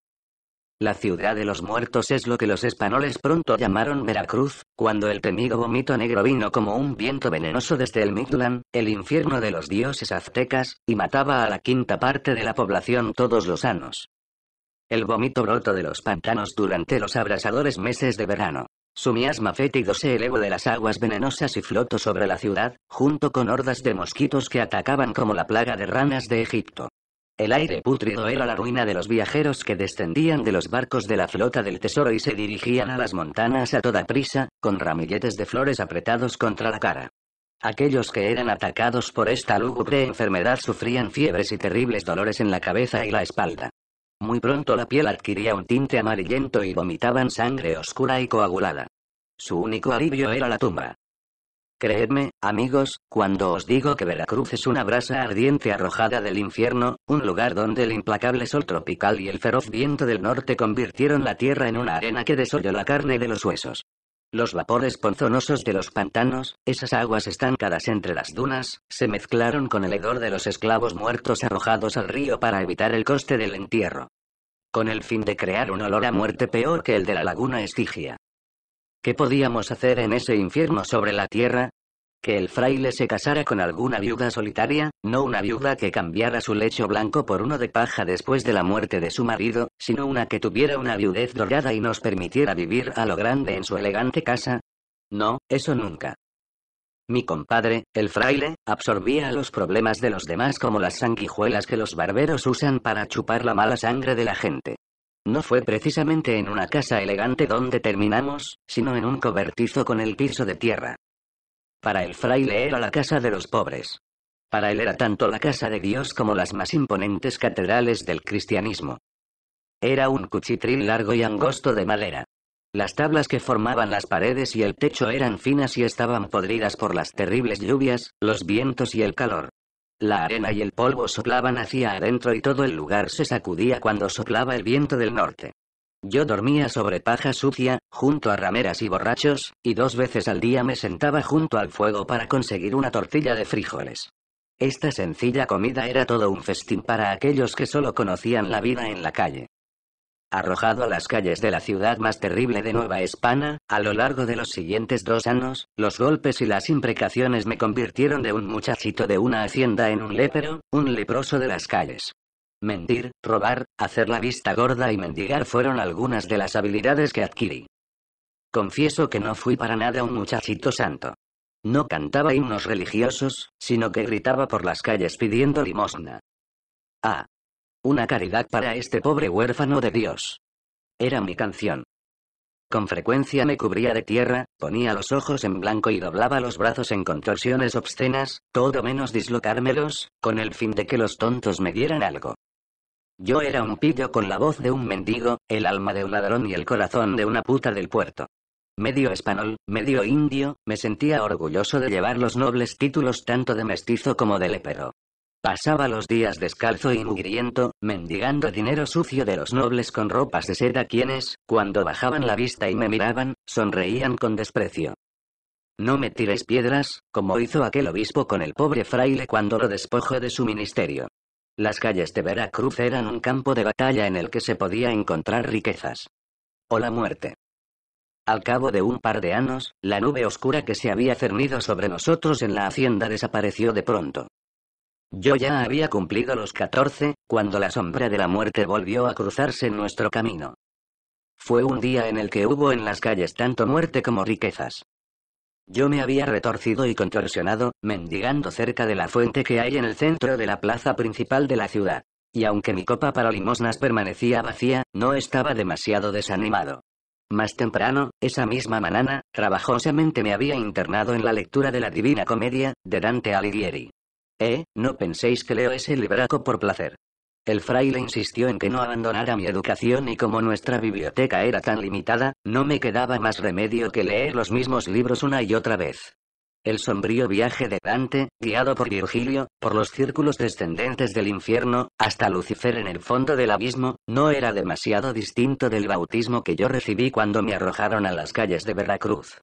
Speaker 1: La ciudad de los muertos es lo que los españoles pronto llamaron Veracruz, cuando el temido vómito negro vino como un viento venenoso desde el Mictlán, el infierno de los dioses aztecas, y mataba a la quinta parte de la población todos los años. El vómito broto de los pantanos durante los abrasadores meses de verano. Su miasma fétido se elevó de las aguas venenosas y flotó sobre la ciudad, junto con hordas de mosquitos que atacaban como la plaga de ranas de Egipto. El aire pútrido era la ruina de los viajeros que descendían de los barcos de la flota del tesoro y se dirigían a las montanas a toda prisa, con ramilletes de flores apretados contra la cara. Aquellos que eran atacados por esta lúgubre enfermedad sufrían fiebres y terribles dolores en la cabeza y la espalda. Muy pronto la piel adquiría un tinte amarillento y vomitaban sangre oscura y coagulada. Su único alivio era la tumba. Creedme, amigos, cuando os digo que Veracruz es una brasa ardiente arrojada del infierno, un lugar donde el implacable sol tropical y el feroz viento del norte convirtieron la tierra en una arena que desolló la carne de los huesos. Los vapores ponzonosos de los pantanos, esas aguas estancadas entre las dunas, se mezclaron con el hedor de los esclavos muertos arrojados al río para evitar el coste del entierro con el fin de crear un olor a muerte peor que el de la laguna Estigia. ¿Qué podíamos hacer en ese infierno sobre la tierra? Que el fraile se casara con alguna viuda solitaria, no una viuda que cambiara su lecho blanco por uno de paja después de la muerte de su marido, sino una que tuviera una viudez dorada y nos permitiera vivir a lo grande en su elegante casa. No, eso nunca. Mi compadre, el fraile, absorbía los problemas de los demás como las sanguijuelas que los barberos usan para chupar la mala sangre de la gente. No fue precisamente en una casa elegante donde terminamos, sino en un cobertizo con el piso de tierra. Para el fraile era la casa de los pobres. Para él era tanto la casa de Dios como las más imponentes catedrales del cristianismo. Era un cuchitril largo y angosto de madera, las tablas que formaban las paredes y el techo eran finas y estaban podridas por las terribles lluvias, los vientos y el calor. La arena y el polvo soplaban hacia adentro y todo el lugar se sacudía cuando soplaba el viento del norte. Yo dormía sobre paja sucia, junto a rameras y borrachos, y dos veces al día me sentaba junto al fuego para conseguir una tortilla de frijoles. Esta sencilla comida era todo un festín para aquellos que solo conocían la vida en la calle arrojado a las calles de la ciudad más terrible de Nueva España, a lo largo de los siguientes dos años, los golpes y las imprecaciones me convirtieron de un muchachito de una hacienda en un lépero, un leproso de las calles. Mentir, robar, hacer la vista gorda y mendigar fueron algunas de las habilidades que adquirí. Confieso que no fui para nada un muchachito santo. No cantaba himnos religiosos, sino que gritaba por las calles pidiendo limosna. Ah, una caridad para este pobre huérfano de Dios. Era mi canción. Con frecuencia me cubría de tierra, ponía los ojos en blanco y doblaba los brazos en contorsiones obscenas, todo menos dislocármelos, con el fin de que los tontos me dieran algo. Yo era un pillo con la voz de un mendigo, el alma de un ladrón y el corazón de una puta del puerto. Medio español, medio indio, me sentía orgulloso de llevar los nobles títulos tanto de mestizo como de lepero. Pasaba los días descalzo y mugriento, mendigando dinero sucio de los nobles con ropas de seda quienes, cuando bajaban la vista y me miraban, sonreían con desprecio. No me tires piedras, como hizo aquel obispo con el pobre fraile cuando lo despojó de su ministerio. Las calles de Veracruz eran un campo de batalla en el que se podía encontrar riquezas. O la muerte. Al cabo de un par de años, la nube oscura que se había cernido sobre nosotros en la hacienda desapareció de pronto. Yo ya había cumplido los 14, cuando la sombra de la muerte volvió a cruzarse en nuestro camino. Fue un día en el que hubo en las calles tanto muerte como riquezas. Yo me había retorcido y contorsionado, mendigando cerca de la fuente que hay en el centro de la plaza principal de la ciudad. Y aunque mi copa para limosnas permanecía vacía, no estaba demasiado desanimado. Más temprano, esa misma manana, trabajosamente me había internado en la lectura de la Divina Comedia, de Dante Alighieri. Eh, no penséis que leo ese libraco por placer. El fraile insistió en que no abandonara mi educación y como nuestra biblioteca era tan limitada, no me quedaba más remedio que leer los mismos libros una y otra vez. El sombrío viaje de Dante, guiado por Virgilio, por los círculos descendentes del infierno, hasta Lucifer en el fondo del abismo, no era demasiado distinto del bautismo que yo recibí cuando me arrojaron a las calles de Veracruz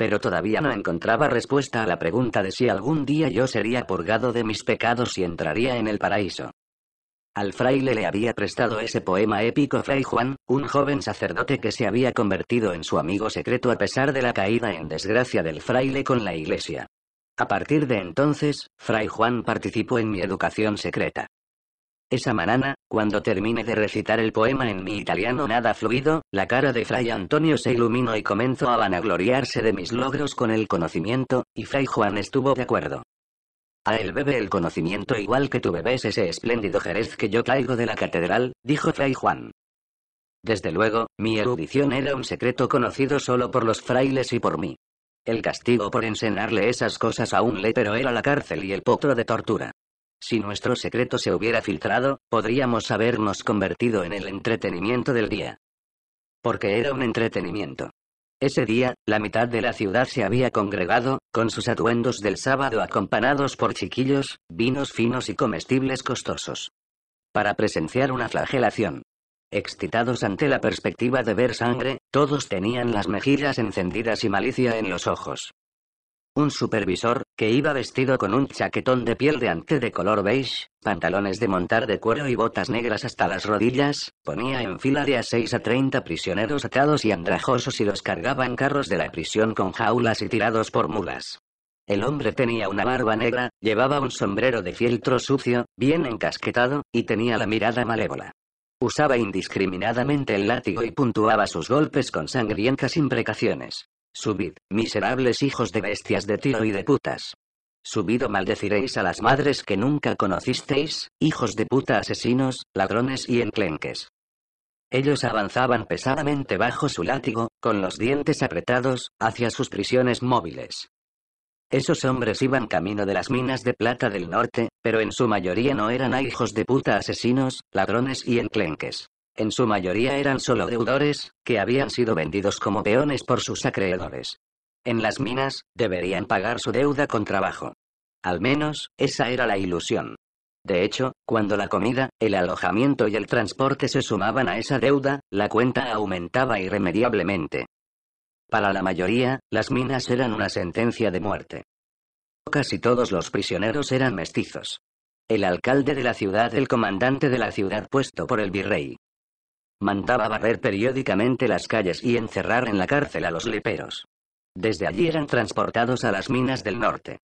Speaker 1: pero todavía no encontraba respuesta a la pregunta de si algún día yo sería purgado de mis pecados y entraría en el paraíso. Al fraile le había prestado ese poema épico Fray Juan, un joven sacerdote que se había convertido en su amigo secreto a pesar de la caída en desgracia del fraile con la iglesia. A partir de entonces, Fray Juan participó en mi educación secreta. Esa mañana, cuando termine de recitar el poema en mi italiano nada fluido, la cara de Fray Antonio se iluminó y comenzó a vanagloriarse de mis logros con el conocimiento, y Fray Juan estuvo de acuerdo. A él bebe el conocimiento igual que tú bebes ese espléndido jerez que yo traigo de la catedral, dijo Fray Juan. Desde luego, mi erudición era un secreto conocido solo por los frailes y por mí. El castigo por enseñarle esas cosas a un letero era la cárcel y el potro de tortura. Si nuestro secreto se hubiera filtrado, podríamos habernos convertido en el entretenimiento del día. Porque era un entretenimiento. Ese día, la mitad de la ciudad se había congregado, con sus atuendos del sábado acompañados por chiquillos, vinos finos y comestibles costosos. Para presenciar una flagelación. Excitados ante la perspectiva de ver sangre, todos tenían las mejillas encendidas y malicia en los ojos un supervisor, que iba vestido con un chaquetón de piel de ante de color beige, pantalones de montar de cuero y botas negras hasta las rodillas, ponía en fila de a 6 a 30 prisioneros atados y andrajosos y los cargaba en carros de la prisión con jaulas y tirados por mulas. El hombre tenía una barba negra, llevaba un sombrero de fieltro sucio, bien encasquetado, y tenía la mirada malévola. Usaba indiscriminadamente el látigo y puntuaba sus golpes con sangrientas imprecaciones. Subid, miserables hijos de bestias de tiro y de putas. Subido maldeciréis a las madres que nunca conocisteis, hijos de puta asesinos, ladrones y enclenques. Ellos avanzaban pesadamente bajo su látigo, con los dientes apretados, hacia sus prisiones móviles. Esos hombres iban camino de las minas de plata del norte, pero en su mayoría no eran hijos de puta asesinos, ladrones y enclenques en su mayoría eran solo deudores, que habían sido vendidos como peones por sus acreedores. En las minas, deberían pagar su deuda con trabajo. Al menos, esa era la ilusión. De hecho, cuando la comida, el alojamiento y el transporte se sumaban a esa deuda, la cuenta aumentaba irremediablemente. Para la mayoría, las minas eran una sentencia de muerte. Casi todos los prisioneros eran mestizos. El alcalde de la ciudad, el comandante de la ciudad puesto por el virrey, Mandaba barrer periódicamente las calles y encerrar en la cárcel a los liperos. Desde allí eran transportados a las minas del norte.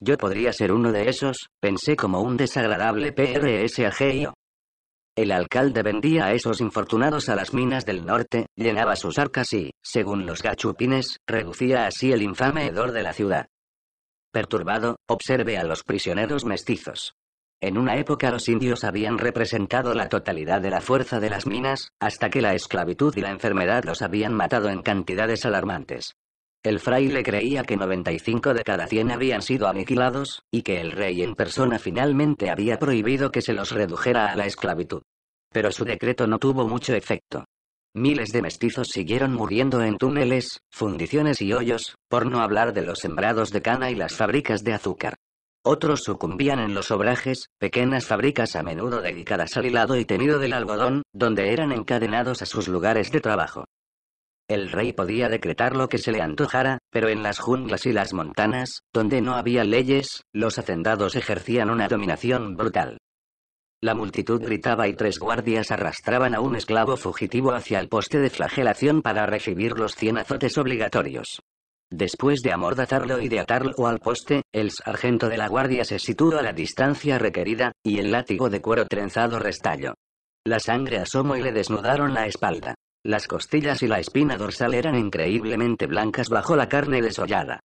Speaker 1: Yo podría ser uno de esos, pensé como un desagradable prs PRSAGIO. El alcalde vendía a esos infortunados a las minas del norte, llenaba sus arcas y, según los gachupines, reducía así el infame hedor de la ciudad. Perturbado, observé a los prisioneros mestizos. En una época los indios habían representado la totalidad de la fuerza de las minas, hasta que la esclavitud y la enfermedad los habían matado en cantidades alarmantes. El fraile creía que 95 de cada 100 habían sido aniquilados, y que el rey en persona finalmente había prohibido que se los redujera a la esclavitud. Pero su decreto no tuvo mucho efecto. Miles de mestizos siguieron muriendo en túneles, fundiciones y hoyos, por no hablar de los sembrados de cana y las fábricas de azúcar. Otros sucumbían en los obrajes, pequeñas fábricas a menudo dedicadas al hilado y tenido del algodón, donde eran encadenados a sus lugares de trabajo. El rey podía decretar lo que se le antojara, pero en las junglas y las montanas, donde no había leyes, los hacendados ejercían una dominación brutal. La multitud gritaba y tres guardias arrastraban a un esclavo fugitivo hacia el poste de flagelación para recibir los cien azotes obligatorios. Después de amordazarlo y de atarlo al poste, el sargento de la guardia se situó a la distancia requerida, y el látigo de cuero trenzado restalló. La sangre asomo y le desnudaron la espalda. Las costillas y la espina dorsal eran increíblemente blancas bajo la carne desollada.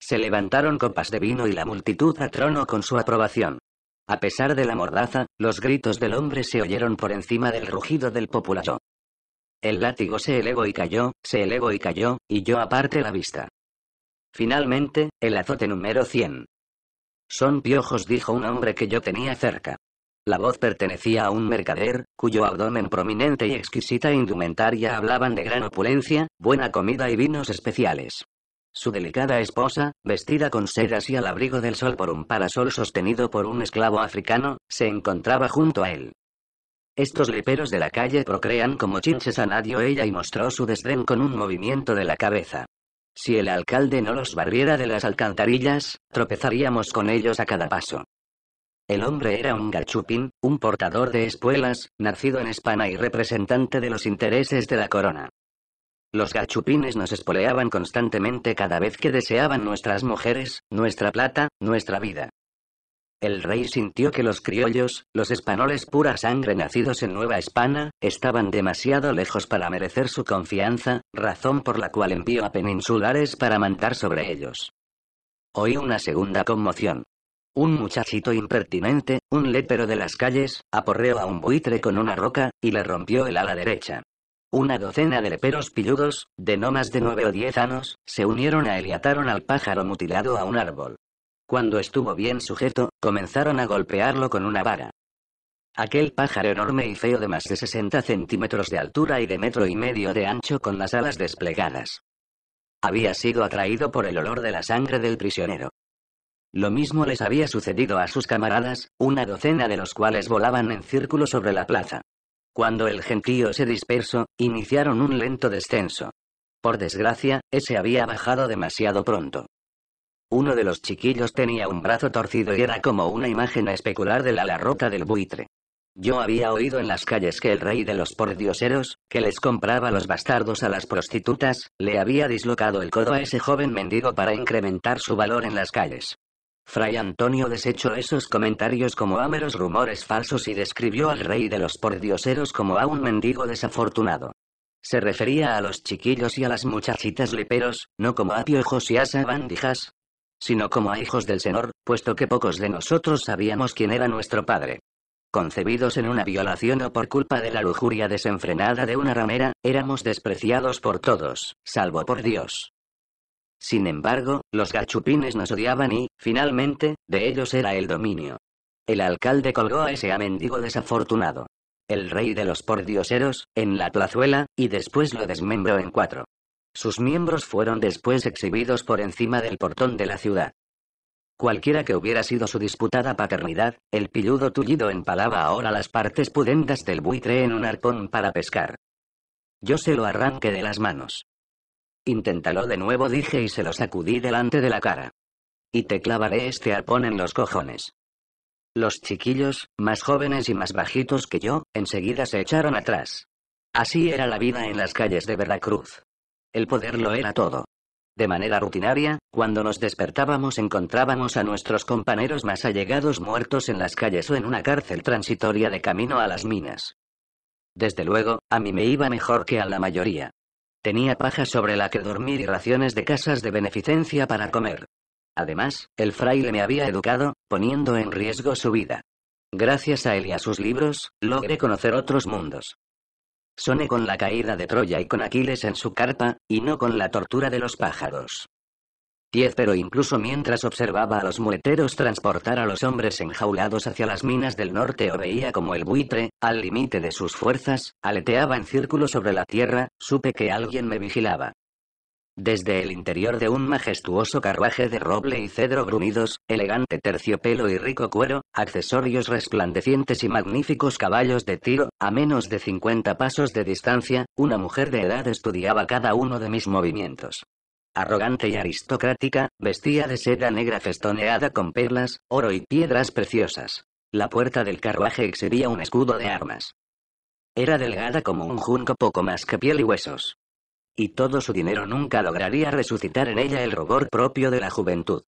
Speaker 1: Se levantaron copas de vino y la multitud atronó con su aprobación. A pesar de la mordaza, los gritos del hombre se oyeron por encima del rugido del populacho. El látigo se elevó y cayó, se elevó y cayó, y yo aparte la vista. Finalmente, el azote número 100. Son piojos, dijo un hombre que yo tenía cerca. La voz pertenecía a un mercader, cuyo abdomen prominente y exquisita indumentaria hablaban de gran opulencia, buena comida y vinos especiales. Su delicada esposa, vestida con sedas y al abrigo del sol por un parasol sostenido por un esclavo africano, se encontraba junto a él. Estos leperos de la calle procrean como chinches a nadie ella y mostró su desdén con un movimiento de la cabeza. Si el alcalde no los barriera de las alcantarillas, tropezaríamos con ellos a cada paso. El hombre era un gachupín, un portador de espuelas, nacido en España y representante de los intereses de la corona. Los gachupines nos espoleaban constantemente cada vez que deseaban nuestras mujeres, nuestra plata, nuestra vida. El rey sintió que los criollos, los españoles pura sangre nacidos en Nueva España, estaban demasiado lejos para merecer su confianza, razón por la cual envió a peninsulares para mandar sobre ellos. Oí una segunda conmoción. Un muchachito impertinente, un lépero de las calles, aporreó a un buitre con una roca, y le rompió el ala derecha. Una docena de leperos pilludos, de no más de nueve o diez años, se unieron a él y ataron al pájaro mutilado a un árbol. Cuando estuvo bien sujeto, comenzaron a golpearlo con una vara. Aquel pájaro enorme y feo de más de 60 centímetros de altura y de metro y medio de ancho con las alas desplegadas. Había sido atraído por el olor de la sangre del prisionero. Lo mismo les había sucedido a sus camaradas, una docena de los cuales volaban en círculo sobre la plaza. Cuando el gentío se dispersó, iniciaron un lento descenso. Por desgracia, ese había bajado demasiado pronto. Uno de los chiquillos tenía un brazo torcido y era como una imagen especular de la larrota del buitre. Yo había oído en las calles que el rey de los pordioseros, que les compraba los bastardos a las prostitutas, le había dislocado el codo a ese joven mendigo para incrementar su valor en las calles. Fray Antonio desechó esos comentarios como ámeros rumores falsos y describió al rey de los pordioseros como a un mendigo desafortunado. Se refería a los chiquillos y a las muchachitas liperos, no como a piojos y a sabandijas, sino como a hijos del Señor, puesto que pocos de nosotros sabíamos quién era nuestro Padre. Concebidos en una violación o por culpa de la lujuria desenfrenada de una ramera, éramos despreciados por todos, salvo por Dios. Sin embargo, los gachupines nos odiaban y, finalmente, de ellos era el dominio. El alcalde colgó a ese amendigo desafortunado. El rey de los pordioseros, en la plazuela, y después lo desmembró en cuatro. Sus miembros fueron después exhibidos por encima del portón de la ciudad. Cualquiera que hubiera sido su disputada paternidad, el pilludo tullido empalaba ahora las partes pudendas del buitre en un arpón para pescar. Yo se lo arranqué de las manos. Inténtalo de nuevo, dije y se lo sacudí delante de la cara. Y te clavaré este arpón en los cojones. Los chiquillos, más jóvenes y más bajitos que yo, enseguida se echaron atrás. Así era la vida en las calles de Veracruz. El poder lo era todo. De manera rutinaria, cuando nos despertábamos encontrábamos a nuestros compañeros más allegados muertos en las calles o en una cárcel transitoria de camino a las minas. Desde luego, a mí me iba mejor que a la mayoría. Tenía paja sobre la que dormir y raciones de casas de beneficencia para comer. Además, el fraile me había educado, poniendo en riesgo su vida. Gracias a él y a sus libros, logré conocer otros mundos. Soné con la caída de Troya y con Aquiles en su carpa, y no con la tortura de los pájaros. 10 pero incluso mientras observaba a los mueteros transportar a los hombres enjaulados hacia las minas del norte o veía como el buitre, al límite de sus fuerzas, aleteaba en círculo sobre la tierra, supe que alguien me vigilaba. Desde el interior de un majestuoso carruaje de roble y cedro brunidos, elegante terciopelo y rico cuero, accesorios resplandecientes y magníficos caballos de tiro, a menos de 50 pasos de distancia, una mujer de edad estudiaba cada uno de mis movimientos. Arrogante y aristocrática, vestía de seda negra festoneada con perlas, oro y piedras preciosas. La puerta del carruaje exhibía un escudo de armas. Era delgada como un junco poco más que piel y huesos. Y todo su dinero nunca lograría resucitar en ella el rubor propio de la juventud.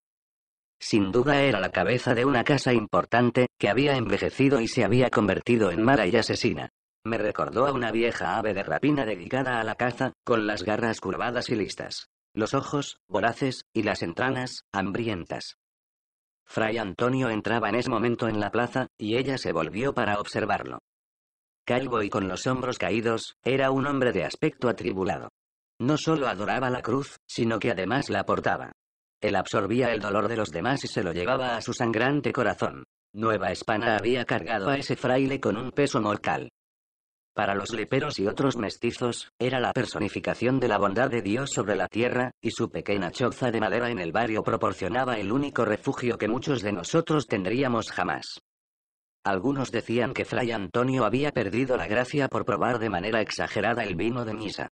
Speaker 1: Sin duda era la cabeza de una casa importante, que había envejecido y se había convertido en mala y asesina. Me recordó a una vieja ave de rapina dedicada a la caza, con las garras curvadas y listas. Los ojos, voraces, y las entranas, hambrientas. Fray Antonio entraba en ese momento en la plaza, y ella se volvió para observarlo. Calvo y con los hombros caídos, era un hombre de aspecto atribulado. No solo adoraba la cruz, sino que además la portaba. Él absorbía el dolor de los demás y se lo llevaba a su sangrante corazón. Nueva España había cargado a ese fraile con un peso mortal. Para los leperos y otros mestizos, era la personificación de la bondad de Dios sobre la tierra, y su pequeña choza de madera en el barrio proporcionaba el único refugio que muchos de nosotros tendríamos jamás. Algunos decían que Fray Antonio había perdido la gracia por probar de manera exagerada el vino de misa.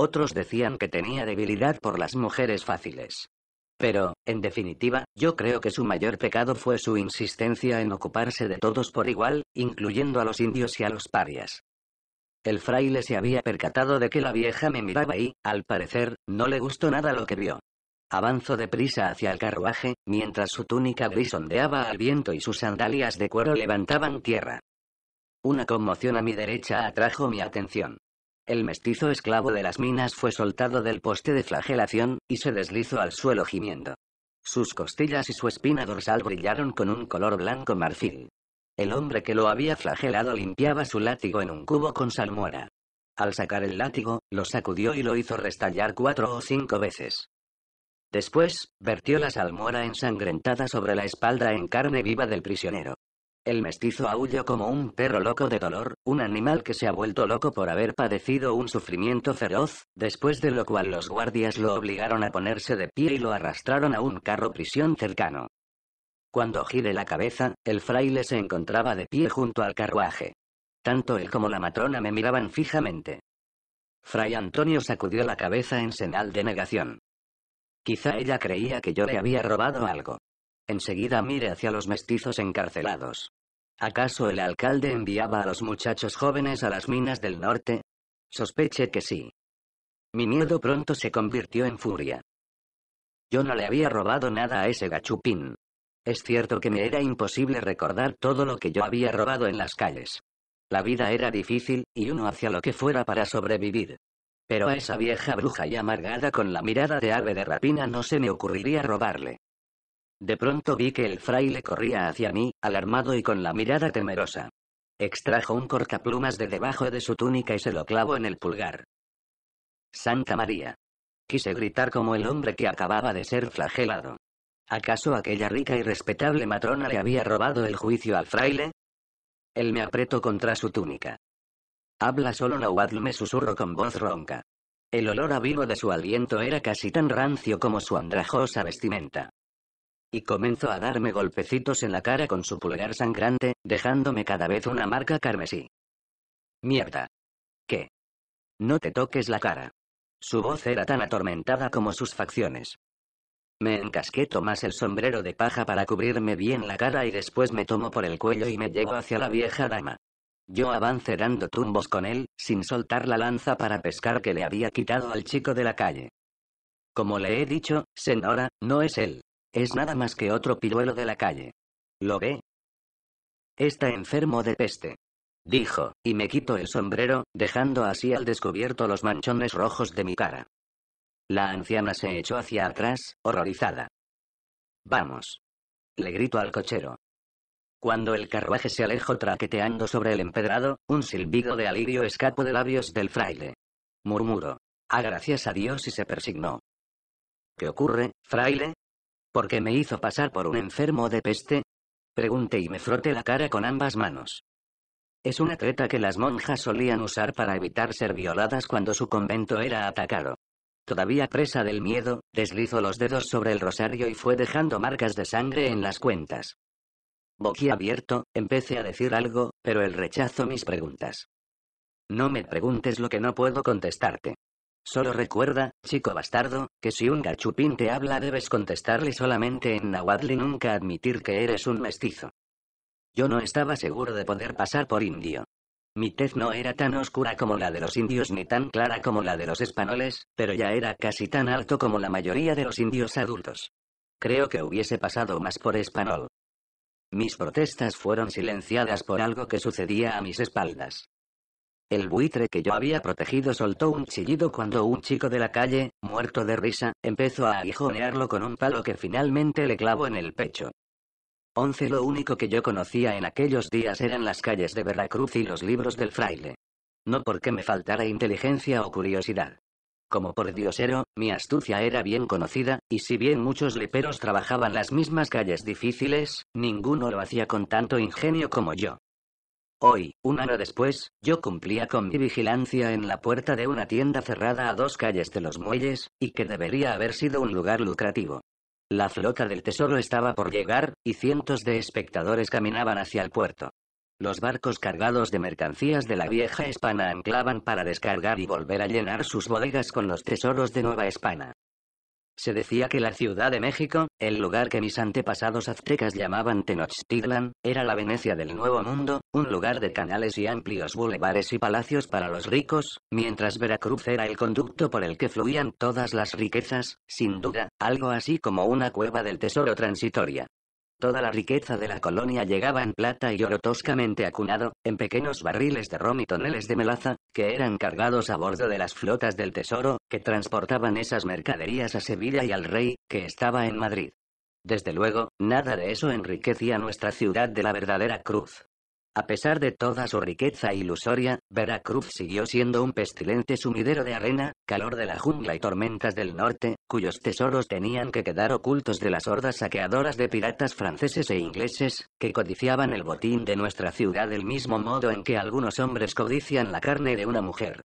Speaker 1: Otros decían que tenía debilidad por las mujeres fáciles. Pero, en definitiva, yo creo que su mayor pecado fue su insistencia en ocuparse de todos por igual, incluyendo a los indios y a los parias. El fraile se había percatado de que la vieja me miraba y, al parecer, no le gustó nada lo que vio. Avanzó deprisa hacia el carruaje, mientras su túnica gris al viento y sus sandalias de cuero levantaban tierra. Una conmoción a mi derecha atrajo mi atención. El mestizo esclavo de las minas fue soltado del poste de flagelación, y se deslizó al suelo gimiendo. Sus costillas y su espina dorsal brillaron con un color blanco marfil. El hombre que lo había flagelado limpiaba su látigo en un cubo con salmuera. Al sacar el látigo, lo sacudió y lo hizo restallar cuatro o cinco veces. Después, vertió la salmuera ensangrentada sobre la espalda en carne viva del prisionero. El mestizo aulló como un perro loco de dolor, un animal que se ha vuelto loco por haber padecido un sufrimiento feroz, después de lo cual los guardias lo obligaron a ponerse de pie y lo arrastraron a un carro prisión cercano. Cuando gire la cabeza, el fraile se encontraba de pie junto al carruaje. Tanto él como la matrona me miraban fijamente. Fray Antonio sacudió la cabeza en señal de negación. Quizá ella creía que yo le había robado algo. Enseguida mire hacia los mestizos encarcelados. ¿Acaso el alcalde enviaba a los muchachos jóvenes a las minas del norte? Sospeché que sí. Mi miedo pronto se convirtió en furia. Yo no le había robado nada a ese gachupín. Es cierto que me era imposible recordar todo lo que yo había robado en las calles. La vida era difícil, y uno hacía lo que fuera para sobrevivir. Pero a esa vieja bruja y amargada con la mirada de ave de rapina no se me ocurriría robarle. De pronto vi que el fraile corría hacia mí, alarmado y con la mirada temerosa. Extrajo un cortaplumas de debajo de su túnica y se lo clavó en el pulgar. Santa María. Quise gritar como el hombre que acababa de ser flagelado. ¿Acaso aquella rica y respetable matrona le había robado el juicio al fraile? Él me apretó contra su túnica. Habla solo Nahuatl, me susurro con voz ronca. El olor a de su aliento era casi tan rancio como su andrajosa vestimenta y comenzó a darme golpecitos en la cara con su pulgar sangrante, dejándome cada vez una marca carmesí. Mierda. ¿Qué? No te toques la cara. Su voz era tan atormentada como sus facciones. Me encasqué Tomás el sombrero de paja para cubrirme bien la cara y después me tomo por el cuello y me llevo hacia la vieja dama. Yo avancé dando tumbos con él, sin soltar la lanza para pescar que le había quitado al chico de la calle. Como le he dicho, señora, no es él. Es nada más que otro piruelo de la calle. ¿Lo ve? Está enfermo de peste. Dijo, y me quito el sombrero, dejando así al descubierto los manchones rojos de mi cara. La anciana se echó hacia atrás, horrorizada. Vamos. Le grito al cochero. Cuando el carruaje se alejó traqueteando sobre el empedrado, un silbido de alivio escapó de labios del fraile. Murmuró. A ah, gracias a Dios y se persignó. ¿Qué ocurre, fraile? ¿Por qué me hizo pasar por un enfermo de peste? Pregunté y me froté la cara con ambas manos. Es una treta que las monjas solían usar para evitar ser violadas cuando su convento era atacado. Todavía presa del miedo, deslizó los dedos sobre el rosario y fue dejando marcas de sangre en las cuentas. abierto, empecé a decir algo, pero él rechazó mis preguntas. No me preguntes lo que no puedo contestarte. Solo recuerda, chico bastardo, que si un gachupín te habla debes contestarle solamente en nahuatl y nunca admitir que eres un mestizo. Yo no estaba seguro de poder pasar por indio. Mi tez no era tan oscura como la de los indios ni tan clara como la de los españoles, pero ya era casi tan alto como la mayoría de los indios adultos. Creo que hubiese pasado más por español. Mis protestas fueron silenciadas por algo que sucedía a mis espaldas. El buitre que yo había protegido soltó un chillido cuando un chico de la calle, muerto de risa, empezó a aguijonearlo con un palo que finalmente le clavó en el pecho. 11. Lo único que yo conocía en aquellos días eran las calles de Veracruz y los libros del fraile. No porque me faltara inteligencia o curiosidad. Como por diosero, mi astucia era bien conocida, y si bien muchos leperos trabajaban las mismas calles difíciles, ninguno lo hacía con tanto ingenio como yo. Hoy, un año después, yo cumplía con mi vigilancia en la puerta de una tienda cerrada a dos calles de los muelles, y que debería haber sido un lugar lucrativo. La flota del tesoro estaba por llegar, y cientos de espectadores caminaban hacia el puerto. Los barcos cargados de mercancías de la vieja España anclaban para descargar y volver a llenar sus bodegas con los tesoros de Nueva España. Se decía que la Ciudad de México, el lugar que mis antepasados aztecas llamaban Tenochtitlan, era la Venecia del Nuevo Mundo, un lugar de canales y amplios bulevares y palacios para los ricos, mientras Veracruz era el conducto por el que fluían todas las riquezas, sin duda, algo así como una cueva del tesoro transitoria. Toda la riqueza de la colonia llegaba en plata y oro toscamente acunado, en pequeños barriles de rom y toneles de melaza, que eran cargados a bordo de las flotas del tesoro, que transportaban esas mercaderías a Sevilla y al rey, que estaba en Madrid. Desde luego, nada de eso enriquecía nuestra ciudad de la verdadera cruz. A pesar de toda su riqueza ilusoria, Veracruz siguió siendo un pestilente sumidero de arena, calor de la jungla y tormentas del norte, cuyos tesoros tenían que quedar ocultos de las hordas saqueadoras de piratas franceses e ingleses, que codiciaban el botín de nuestra ciudad del mismo modo en que algunos hombres codician la carne de una mujer.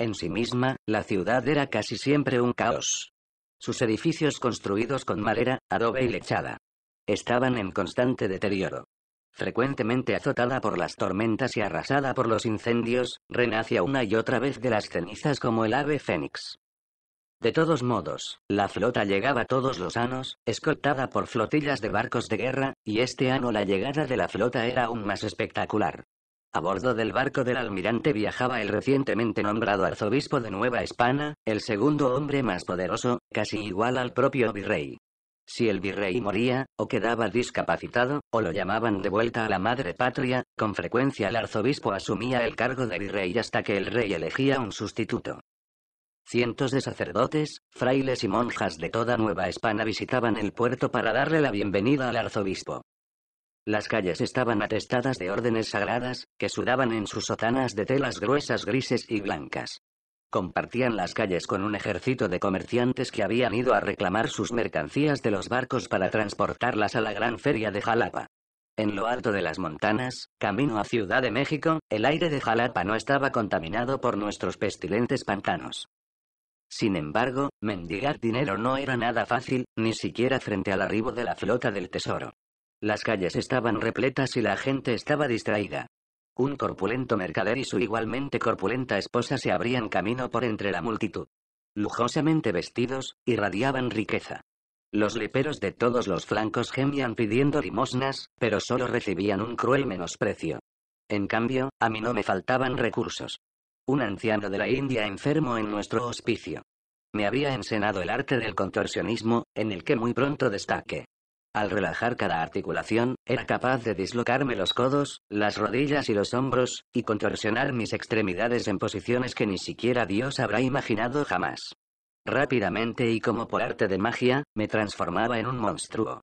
Speaker 1: En sí misma, la ciudad era casi siempre un caos. Sus edificios construidos con madera, adobe y lechada. Estaban en constante deterioro. Frecuentemente azotada por las tormentas y arrasada por los incendios, renace una y otra vez de las cenizas como el ave fénix. De todos modos, la flota llegaba todos los años, escoltada por flotillas de barcos de guerra, y este año la llegada de la flota era aún más espectacular. A bordo del barco del almirante viajaba el recientemente nombrado arzobispo de Nueva España, el segundo hombre más poderoso, casi igual al propio virrey. Si el virrey moría, o quedaba discapacitado, o lo llamaban de vuelta a la madre patria, con frecuencia el arzobispo asumía el cargo de virrey hasta que el rey elegía un sustituto. Cientos de sacerdotes, frailes y monjas de toda Nueva España visitaban el puerto para darle la bienvenida al arzobispo. Las calles estaban atestadas de órdenes sagradas, que sudaban en sus sotanas de telas gruesas grises y blancas. Compartían las calles con un ejército de comerciantes que habían ido a reclamar sus mercancías de los barcos para transportarlas a la gran feria de Jalapa. En lo alto de las montanas, camino a Ciudad de México, el aire de Jalapa no estaba contaminado por nuestros pestilentes pantanos. Sin embargo, mendigar dinero no era nada fácil, ni siquiera frente al arribo de la flota del tesoro. Las calles estaban repletas y la gente estaba distraída. Un corpulento mercader y su igualmente corpulenta esposa se abrían camino por entre la multitud. Lujosamente vestidos, irradiaban riqueza. Los leperos de todos los flancos gemían pidiendo limosnas, pero solo recibían un cruel menosprecio. En cambio, a mí no me faltaban recursos. Un anciano de la India enfermo en nuestro hospicio. Me había ensenado el arte del contorsionismo, en el que muy pronto destaqué. Al relajar cada articulación, era capaz de dislocarme los codos, las rodillas y los hombros, y contorsionar mis extremidades en posiciones que ni siquiera Dios habrá imaginado jamás. Rápidamente y como por arte de magia, me transformaba en un monstruo.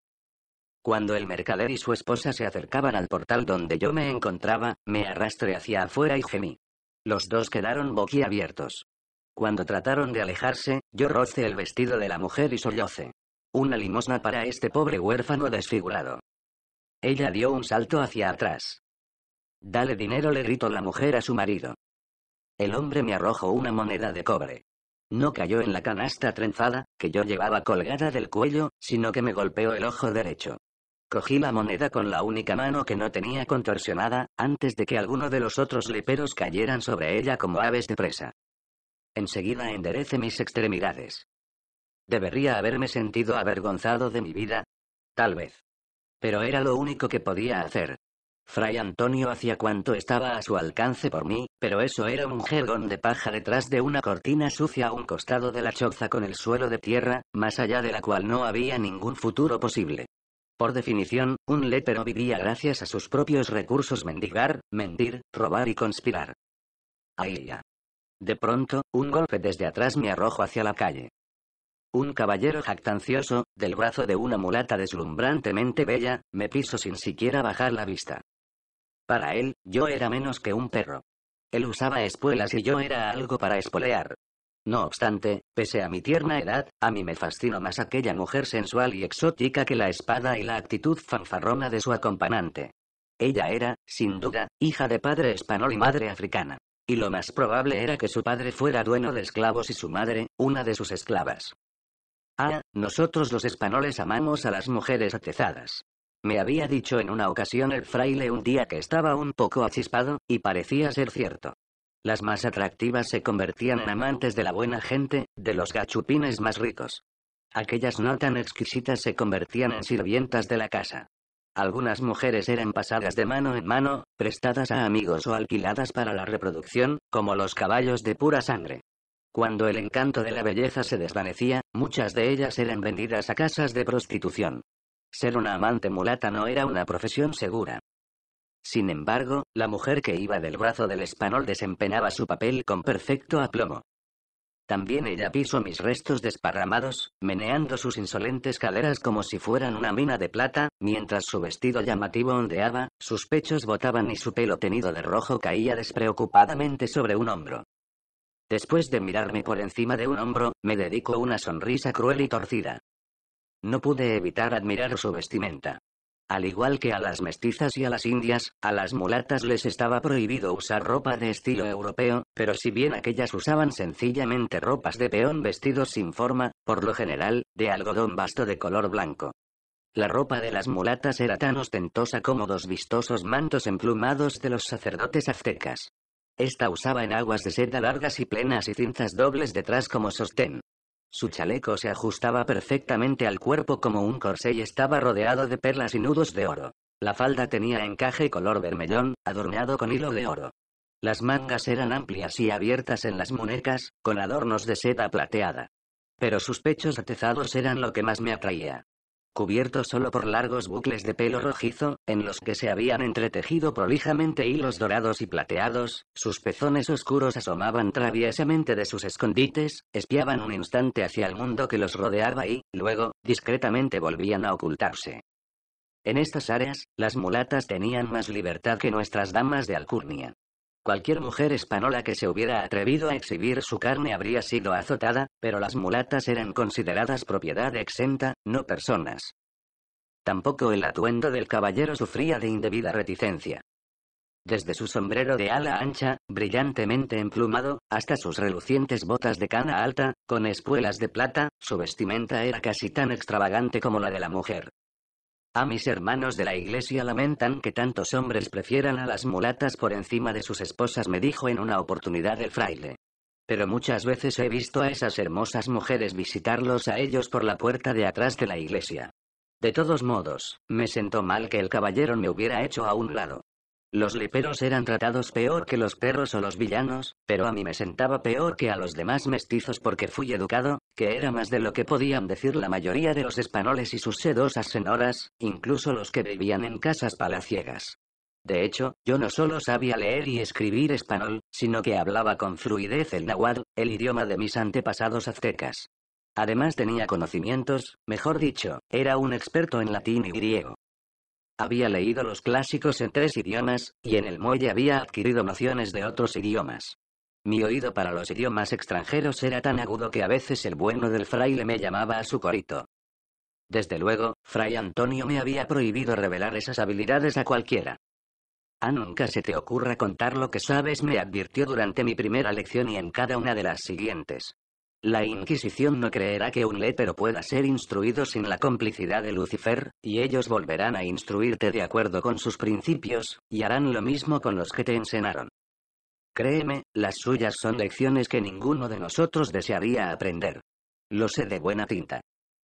Speaker 1: Cuando el mercader y su esposa se acercaban al portal donde yo me encontraba, me arrastré hacia afuera y gemí. Los dos quedaron boquiabiertos. Cuando trataron de alejarse, yo roce el vestido de la mujer y solloce. Una limosna para este pobre huérfano desfigurado. Ella dio un salto hacia atrás. Dale dinero, le gritó la mujer a su marido. El hombre me arrojó una moneda de cobre. No cayó en la canasta trenzada, que yo llevaba colgada del cuello, sino que me golpeó el ojo derecho. Cogí la moneda con la única mano que no tenía contorsionada, antes de que alguno de los otros leperos cayeran sobre ella como aves de presa. Enseguida enderece mis extremidades. Debería haberme sentido avergonzado de mi vida. Tal vez. Pero era lo único que podía hacer. Fray Antonio hacía cuanto estaba a su alcance por mí, pero eso era un jergón de paja detrás de una cortina sucia a un costado de la choza con el suelo de tierra, más allá de la cual no había ningún futuro posible. Por definición, un lépero vivía gracias a sus propios recursos mendigar, mentir, robar y conspirar. Ahí ya. De pronto, un golpe desde atrás me arrojó hacia la calle. Un caballero jactancioso, del brazo de una mulata deslumbrantemente bella, me piso sin siquiera bajar la vista. Para él, yo era menos que un perro. Él usaba espuelas y yo era algo para espolear. No obstante, pese a mi tierna edad, a mí me fascinó más aquella mujer sensual y exótica que la espada y la actitud fanfarrona de su acompañante. Ella era, sin duda, hija de padre español y madre africana. Y lo más probable era que su padre fuera dueño de esclavos y su madre, una de sus esclavas. Ah, nosotros los españoles amamos a las mujeres atezadas. Me había dicho en una ocasión el fraile un día que estaba un poco achispado, y parecía ser cierto. Las más atractivas se convertían en amantes de la buena gente, de los gachupines más ricos. Aquellas no tan exquisitas se convertían en sirvientas de la casa. Algunas mujeres eran pasadas de mano en mano, prestadas a amigos o alquiladas para la reproducción, como los caballos de pura sangre. Cuando el encanto de la belleza se desvanecía, muchas de ellas eran vendidas a casas de prostitución. Ser una amante mulata no era una profesión segura. Sin embargo, la mujer que iba del brazo del español desempeñaba su papel con perfecto aplomo. También ella pisó mis restos desparramados, meneando sus insolentes caderas como si fueran una mina de plata, mientras su vestido llamativo ondeaba, sus pechos botaban y su pelo tenido de rojo caía despreocupadamente sobre un hombro. Después de mirarme por encima de un hombro, me dedicó una sonrisa cruel y torcida. No pude evitar admirar su vestimenta. Al igual que a las mestizas y a las indias, a las mulatas les estaba prohibido usar ropa de estilo europeo, pero si bien aquellas usaban sencillamente ropas de peón vestidos sin forma, por lo general, de algodón vasto de color blanco. La ropa de las mulatas era tan ostentosa como dos vistosos mantos emplumados de los sacerdotes aztecas. Esta usaba enaguas de seda largas y plenas y cintas dobles detrás como sostén. Su chaleco se ajustaba perfectamente al cuerpo como un corsé y estaba rodeado de perlas y nudos de oro. La falda tenía encaje color vermellón, adornado con hilo de oro. Las mangas eran amplias y abiertas en las muñecas, con adornos de seda plateada. Pero sus pechos atezados eran lo que más me atraía cubierto solo por largos bucles de pelo rojizo, en los que se habían entretejido prolijamente hilos dorados y plateados, sus pezones oscuros asomaban traviesamente de sus escondites, espiaban un instante hacia el mundo que los rodeaba y, luego, discretamente volvían a ocultarse. En estas áreas, las mulatas tenían más libertad que nuestras damas de alcurnia. Cualquier mujer española que se hubiera atrevido a exhibir su carne habría sido azotada, pero las mulatas eran consideradas propiedad exenta, no personas. Tampoco el atuendo del caballero sufría de indebida reticencia. Desde su sombrero de ala ancha, brillantemente emplumado, hasta sus relucientes botas de cana alta, con espuelas de plata, su vestimenta era casi tan extravagante como la de la mujer. A mis hermanos de la iglesia lamentan que tantos hombres prefieran a las mulatas por encima de sus esposas, me dijo en una oportunidad el fraile. Pero muchas veces he visto a esas hermosas mujeres visitarlos a ellos por la puerta de atrás de la iglesia. De todos modos, me sentó mal que el caballero me hubiera hecho a un lado. Los liperos eran tratados peor que los perros o los villanos, pero a mí me sentaba peor que a los demás mestizos porque fui educado, que era más de lo que podían decir la mayoría de los españoles y sus sedosas senoras, incluso los que vivían en casas palaciegas. De hecho, yo no solo sabía leer y escribir español, sino que hablaba con fluidez el náhuatl, el idioma de mis antepasados aztecas. Además tenía conocimientos, mejor dicho, era un experto en latín y griego. Había leído los clásicos en tres idiomas, y en el muelle había adquirido nociones de otros idiomas. Mi oído para los idiomas extranjeros era tan agudo que a veces el bueno del fraile me llamaba a su corito. Desde luego, fray Antonio me había prohibido revelar esas habilidades a cualquiera. A nunca se te ocurra contar lo que sabes, me advirtió durante mi primera lección y en cada una de las siguientes. La Inquisición no creerá que un lépero pueda ser instruido sin la complicidad de Lucifer, y ellos volverán a instruirte de acuerdo con sus principios, y harán lo mismo con los que te enseñaron. Créeme, las suyas son lecciones que ninguno de nosotros desearía aprender. Lo sé de buena tinta.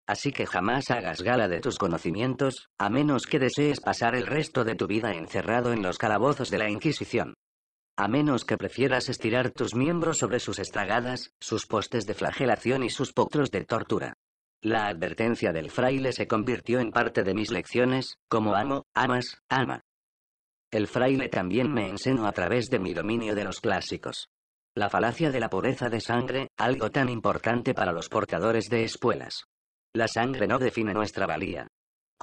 Speaker 1: Así que jamás hagas gala de tus conocimientos, a menos que desees pasar el resto de tu vida encerrado en los calabozos de la Inquisición. A menos que prefieras estirar tus miembros sobre sus estragadas, sus postes de flagelación y sus potros de tortura. La advertencia del fraile se convirtió en parte de mis lecciones, como amo, amas, ama. El fraile también me enseñó a través de mi dominio de los clásicos. La falacia de la pureza de sangre, algo tan importante para los portadores de espuelas. La sangre no define nuestra valía,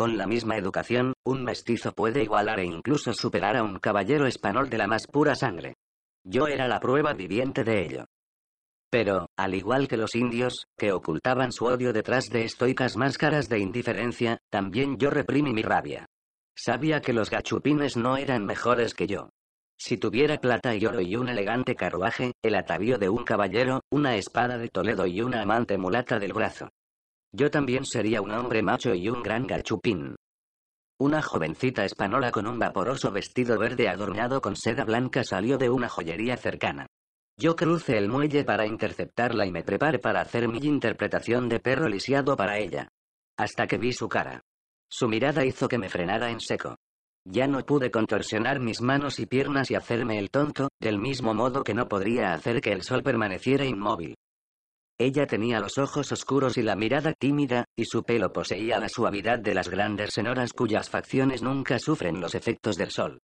Speaker 1: con la misma educación, un mestizo puede igualar e incluso superar a un caballero español de la más pura sangre. Yo era la prueba viviente de ello. Pero, al igual que los indios, que ocultaban su odio detrás de estoicas máscaras de indiferencia, también yo reprimí mi rabia. Sabía que los gachupines no eran mejores que yo. Si tuviera plata y oro y un elegante carruaje, el atavío de un caballero, una espada de Toledo y una amante mulata del brazo, yo también sería un hombre macho y un gran gachupín. Una jovencita española con un vaporoso vestido verde adornado con seda blanca salió de una joyería cercana. Yo crucé el muelle para interceptarla y me preparé para hacer mi interpretación de perro lisiado para ella. Hasta que vi su cara. Su mirada hizo que me frenara en seco. Ya no pude contorsionar mis manos y piernas y hacerme el tonto, del mismo modo que no podría hacer que el sol permaneciera inmóvil. Ella tenía los ojos oscuros y la mirada tímida, y su pelo poseía la suavidad de las grandes senoras cuyas facciones nunca sufren los efectos del sol.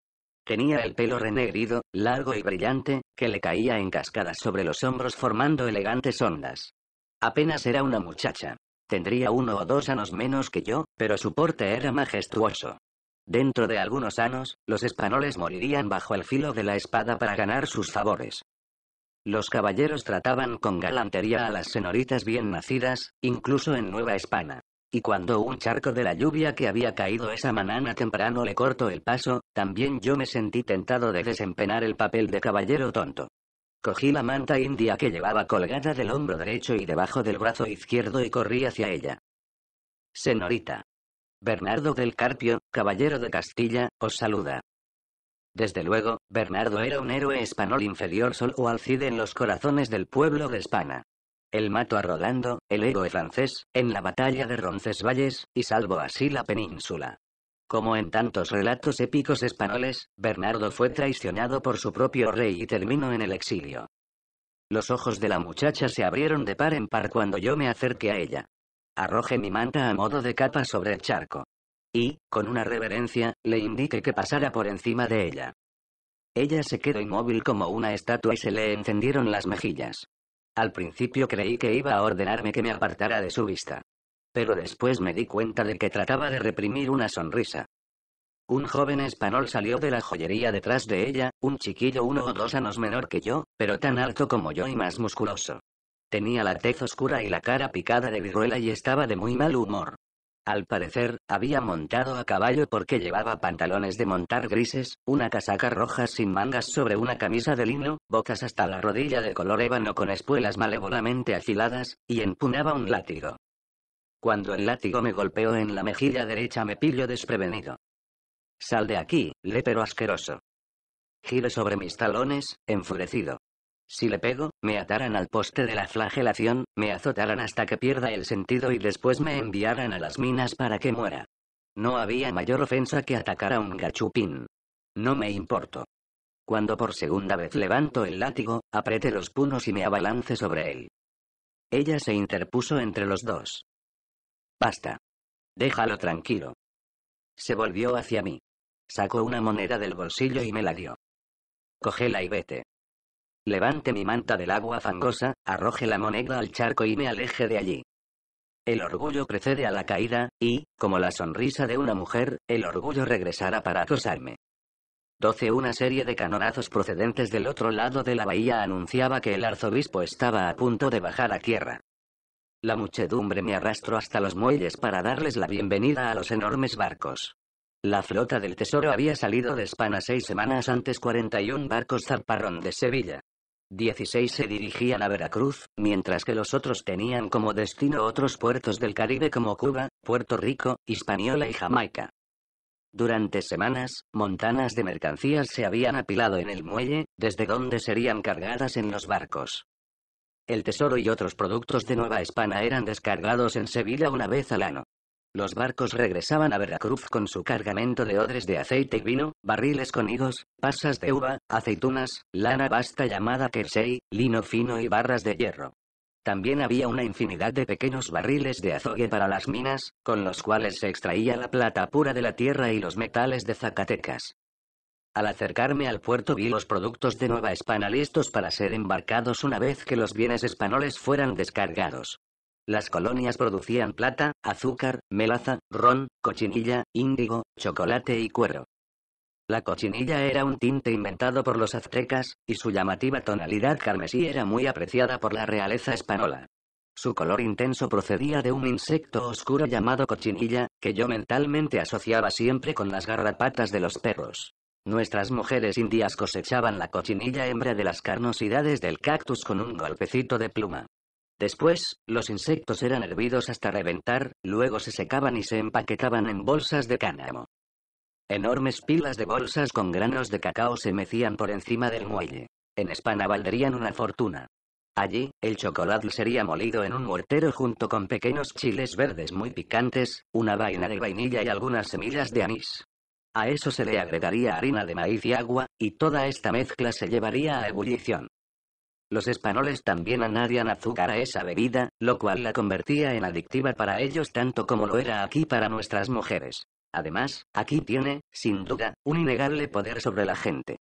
Speaker 1: Tenía el pelo renegrido, largo y brillante, que le caía en cascadas sobre los hombros formando elegantes ondas. Apenas era una muchacha. Tendría uno o dos años menos que yo, pero su porte era majestuoso. Dentro de algunos años, los españoles morirían bajo el filo de la espada para ganar sus favores. Los caballeros trataban con galantería a las señoritas bien nacidas, incluso en Nueva España. Y cuando un charco de la lluvia que había caído esa mañana temprano le cortó el paso, también yo me sentí tentado de desempeñar el papel de caballero tonto. Cogí la manta india que llevaba colgada del hombro derecho y debajo del brazo izquierdo y corrí hacia ella. Señorita. Bernardo del Carpio, caballero de Castilla, os saluda. Desde luego, Bernardo era un héroe español inferior solo o alcide en los corazones del pueblo de España. El mató a Rolando, el héroe francés, en la batalla de Roncesvalles, y salvo así la península. Como en tantos relatos épicos españoles, Bernardo fue traicionado por su propio rey y terminó en el exilio. Los ojos de la muchacha se abrieron de par en par cuando yo me acerqué a ella. Arrojé mi manta a modo de capa sobre el charco y, con una reverencia, le indiqué que pasara por encima de ella. Ella se quedó inmóvil como una estatua y se le encendieron las mejillas. Al principio creí que iba a ordenarme que me apartara de su vista. Pero después me di cuenta de que trataba de reprimir una sonrisa. Un joven español salió de la joyería detrás de ella, un chiquillo uno o dos años menor que yo, pero tan alto como yo y más musculoso. Tenía la tez oscura y la cara picada de viruela y estaba de muy mal humor. Al parecer, había montado a caballo porque llevaba pantalones de montar grises, una casaca roja sin mangas sobre una camisa de lino, bocas hasta la rodilla de color ébano con espuelas malévolamente afiladas, y empunaba un látigo. Cuando el látigo me golpeó en la mejilla derecha me pillo desprevenido. Sal de aquí, lépero asqueroso. Giro sobre mis talones, enfurecido. Si le pego, me ataran al poste de la flagelación, me azotaran hasta que pierda el sentido y después me enviarán a las minas para que muera. No había mayor ofensa que atacar a un gachupín. No me importo. Cuando por segunda vez levanto el látigo, apriete los punos y me abalance sobre él. Ella se interpuso entre los dos. Basta. Déjalo tranquilo. Se volvió hacia mí. Sacó una moneda del bolsillo y me la dio. Cogela y vete. Levante mi manta del agua fangosa, arroje la moneda al charco y me aleje de allí. El orgullo precede a la caída, y, como la sonrisa de una mujer, el orgullo regresará para acosarme. 12. Una serie de canonazos procedentes del otro lado de la bahía anunciaba que el arzobispo estaba a punto de bajar a tierra. La muchedumbre me arrastró hasta los muelles para darles la bienvenida a los enormes barcos. La flota del tesoro había salido de España seis semanas antes 41 barcos zarparon de Sevilla. 16 se dirigían a Veracruz, mientras que los otros tenían como destino otros puertos del Caribe como Cuba, Puerto Rico, Hispaniola y Jamaica. Durante semanas, montanas de mercancías se habían apilado en el muelle, desde donde serían cargadas en los barcos. El tesoro y otros productos de Nueva España eran descargados en Sevilla una vez al año. Los barcos regresaban a Veracruz con su cargamento de odres de aceite y vino, barriles con higos, pasas de uva, aceitunas, lana vasta llamada quersey, lino fino y barras de hierro. También había una infinidad de pequeños barriles de azogue para las minas, con los cuales se extraía la plata pura de la tierra y los metales de Zacatecas. Al acercarme al puerto vi los productos de Nueva España listos para ser embarcados una vez que los bienes españoles fueran descargados. Las colonias producían plata, azúcar, melaza, ron, cochinilla, índigo, chocolate y cuero. La cochinilla era un tinte inventado por los aztecas, y su llamativa tonalidad carmesí era muy apreciada por la realeza española. Su color intenso procedía de un insecto oscuro llamado cochinilla, que yo mentalmente asociaba siempre con las garrapatas de los perros. Nuestras mujeres indias cosechaban la cochinilla hembra de las carnosidades del cactus con un golpecito de pluma. Después, los insectos eran hervidos hasta reventar, luego se secaban y se empaquetaban en bolsas de cánamo. Enormes pilas de bolsas con granos de cacao se mecían por encima del muelle. En España valdrían una fortuna. Allí, el chocolate sería molido en un mortero junto con pequeños chiles verdes muy picantes, una vaina de vainilla y algunas semillas de anís. A eso se le agregaría harina de maíz y agua, y toda esta mezcla se llevaría a ebullición. Los españoles también añadían azúcar a esa bebida, lo cual la convertía en adictiva para ellos tanto como lo era aquí para nuestras mujeres. Además, aquí tiene, sin duda, un innegable poder sobre la gente.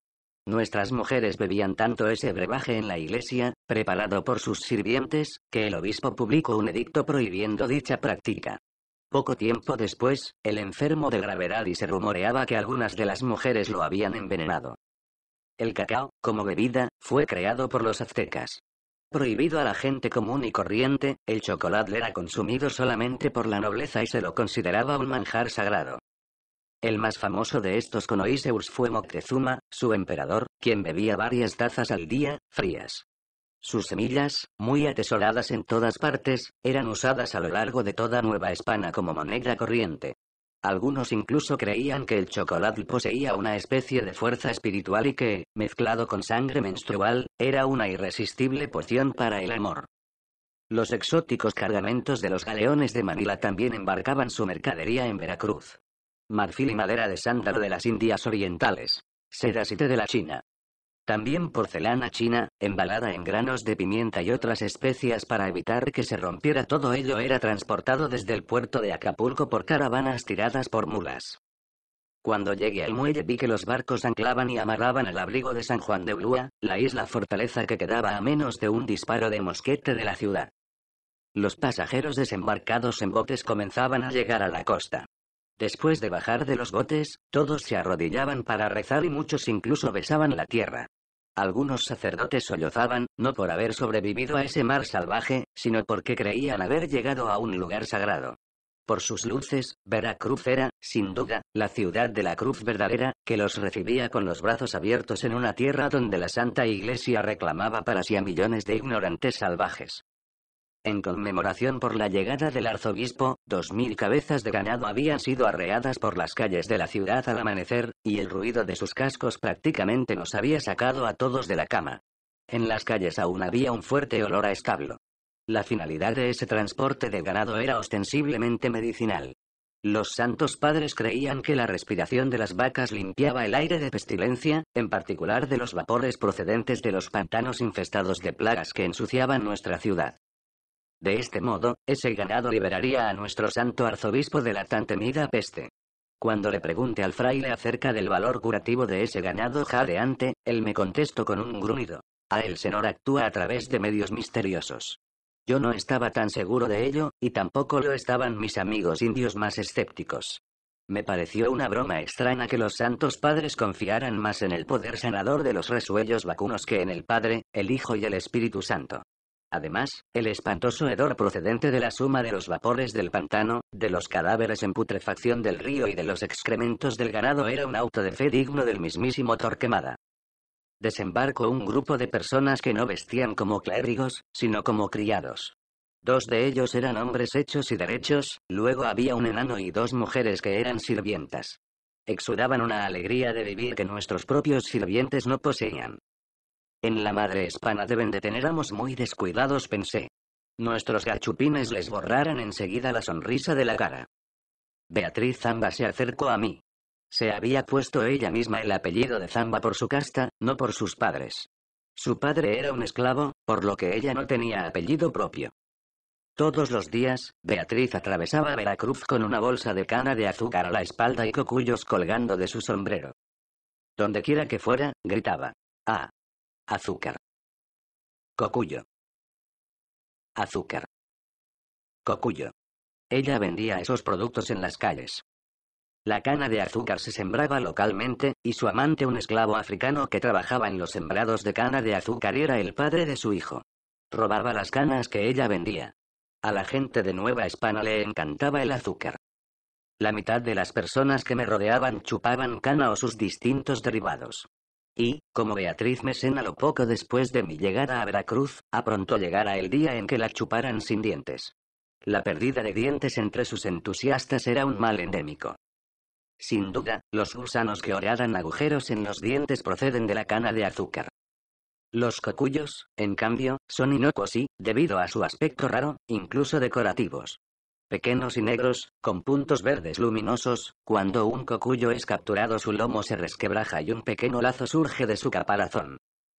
Speaker 1: Nuestras mujeres bebían tanto ese brebaje en la iglesia, preparado por sus sirvientes, que el obispo publicó un edicto prohibiendo dicha práctica. Poco tiempo después, el enfermo de gravedad y se rumoreaba que algunas de las mujeres lo habían envenenado. El cacao, como bebida, fue creado por los aztecas. Prohibido a la gente común y corriente, el chocolate era consumido solamente por la nobleza y se lo consideraba un manjar sagrado. El más famoso de estos conoiseus fue Moctezuma, su emperador, quien bebía varias tazas al día, frías. Sus semillas, muy atesoradas en todas partes, eran usadas a lo largo de toda Nueva España como moneda corriente. Algunos incluso creían que el chocolate poseía una especie de fuerza espiritual y que, mezclado con sangre menstrual, era una irresistible poción para el amor. Los exóticos cargamentos de los galeones de Manila también embarcaban su mercadería en Veracruz. Marfil y madera de sándalo de las Indias Orientales. sedas y té de la China. También porcelana china, embalada en granos de pimienta y otras especias para evitar que se rompiera todo ello era transportado desde el puerto de Acapulco por caravanas tiradas por mulas. Cuando llegué al muelle vi que los barcos anclaban y amarraban al abrigo de San Juan de Ulúa, la isla fortaleza que quedaba a menos de un disparo de mosquete de la ciudad. Los pasajeros desembarcados en botes comenzaban a llegar a la costa. Después de bajar de los botes, todos se arrodillaban para rezar y muchos incluso besaban la tierra. Algunos sacerdotes sollozaban, no por haber sobrevivido a ese mar salvaje, sino porque creían haber llegado a un lugar sagrado. Por sus luces, Veracruz era, sin duda, la ciudad de la cruz verdadera, que los recibía con los brazos abiertos en una tierra donde la Santa Iglesia reclamaba para sí a millones de ignorantes salvajes. En conmemoración por la llegada del arzobispo, dos mil cabezas de ganado habían sido arreadas por las calles de la ciudad al amanecer, y el ruido de sus cascos prácticamente nos había sacado a todos de la cama. En las calles aún había un fuerte olor a establo. La finalidad de ese transporte de ganado era ostensiblemente medicinal. Los santos padres creían que la respiración de las vacas limpiaba el aire de pestilencia, en particular de los vapores procedentes de los pantanos infestados de plagas que ensuciaban nuestra ciudad. De este modo, ese ganado liberaría a nuestro santo arzobispo de la tan temida peste. Cuando le pregunte al fraile acerca del valor curativo de ese ganado jadeante, él me contestó con un gruñido. A el señor actúa a través de medios misteriosos. Yo no estaba tan seguro de ello, y tampoco lo estaban mis amigos indios más escépticos. Me pareció una broma extraña que los santos padres confiaran más en el poder sanador de los resuellos vacunos que en el Padre, el Hijo y el Espíritu Santo. Además, el espantoso hedor procedente de la suma de los vapores del pantano, de los cadáveres en putrefacción del río y de los excrementos del ganado era un auto de fe digno del mismísimo Torquemada. Desembarcó un grupo de personas que no vestían como clérigos, sino como criados. Dos de ellos eran hombres hechos y derechos, luego había un enano y dos mujeres que eran sirvientas. Exudaban una alegría de vivir que nuestros propios sirvientes no poseían. En la madre hispana deben de tener muy descuidados, pensé. Nuestros gachupines les borraran enseguida la sonrisa de la cara. Beatriz Zamba se acercó a mí. Se había puesto ella misma el apellido de Zamba por su casta, no por sus padres. Su padre era un esclavo, por lo que ella no tenía apellido propio. Todos los días, Beatriz atravesaba Veracruz con una bolsa de cana de azúcar a la espalda y cocuyos colgando de su sombrero. Donde quiera que fuera, gritaba. Ah, azúcar cocuyo azúcar cocuyo ella vendía esos productos en las calles la cana de azúcar se sembraba localmente, y su amante un esclavo africano que trabajaba en los sembrados de cana de azúcar era el padre de su hijo. Robaba las canas que ella vendía. A la gente de Nueva España le encantaba el azúcar. La mitad de las personas que me rodeaban chupaban cana o sus distintos derivados. Y, como Beatriz Mesena lo poco después de mi llegada a Veracruz, a pronto llegará el día en que la chuparan sin dientes. La pérdida de dientes entre sus entusiastas era un mal endémico. Sin duda, los gusanos que orearan agujeros en los dientes proceden de la cana de azúcar. Los cocuyos, en cambio, son inocuos y, debido a su aspecto raro, incluso decorativos pequeños y negros, con puntos verdes luminosos, cuando un cocuyo es capturado su lomo se resquebraja y un pequeño lazo surge de su caparazón.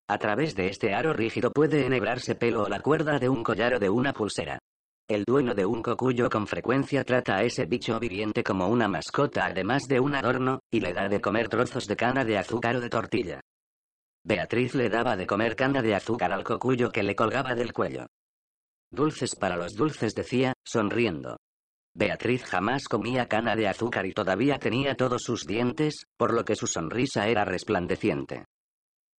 Speaker 1: A través de este aro rígido puede enhebrarse pelo o la cuerda de un collar o de una pulsera. El dueño de un cocuyo con frecuencia trata a ese bicho viviente como una mascota además de un adorno, y le da de comer trozos de cana de azúcar o de tortilla. Beatriz le daba de comer cana de azúcar al cocuyo que le colgaba del cuello. Dulces para los dulces decía, sonriendo. Beatriz jamás comía cana de azúcar y todavía tenía todos sus dientes, por lo que su sonrisa era resplandeciente.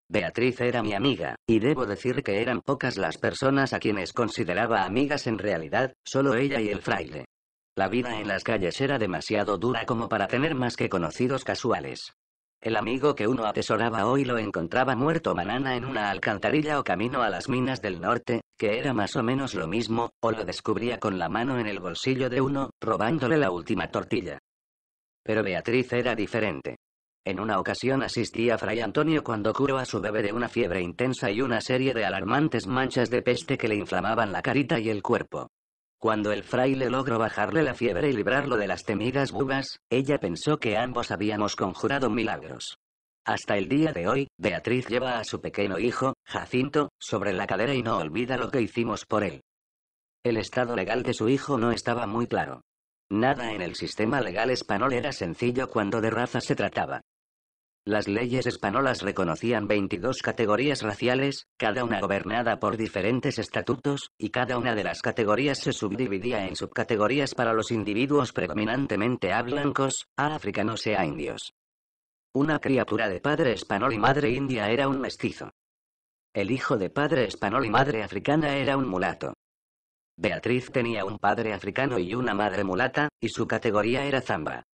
Speaker 1: Beatriz era mi amiga, y debo decir que eran pocas las personas a quienes consideraba amigas en realidad, solo ella y el fraile. La vida en las calles era demasiado dura como para tener más que conocidos casuales. El amigo que uno atesoraba hoy lo encontraba muerto manana en una alcantarilla o camino a las minas del norte, que era más o menos lo mismo, o lo descubría con la mano en el bolsillo de uno, robándole la última tortilla. Pero Beatriz era diferente. En una ocasión asistía a Fray Antonio cuando curó a su bebé de una fiebre intensa y una serie de alarmantes manchas de peste que le inflamaban la carita y el cuerpo. Cuando el fraile logró bajarle la fiebre y librarlo de las temidas bubas, ella pensó que ambos habíamos conjurado milagros. Hasta el día de hoy, Beatriz lleva a su pequeño hijo, Jacinto, sobre la cadera y no olvida lo que hicimos por él. El estado legal de su hijo no estaba muy claro. Nada en el sistema legal español era sencillo cuando de raza se trataba. Las leyes españolas reconocían 22 categorías raciales, cada una gobernada por diferentes estatutos, y cada una de las categorías se subdividía en subcategorías para los individuos predominantemente a blancos, a africanos y e a indios. Una criatura de padre español y madre india era un mestizo. El hijo de padre español y madre africana era un mulato. Beatriz tenía un padre africano y una madre mulata, y su categoría era zamba.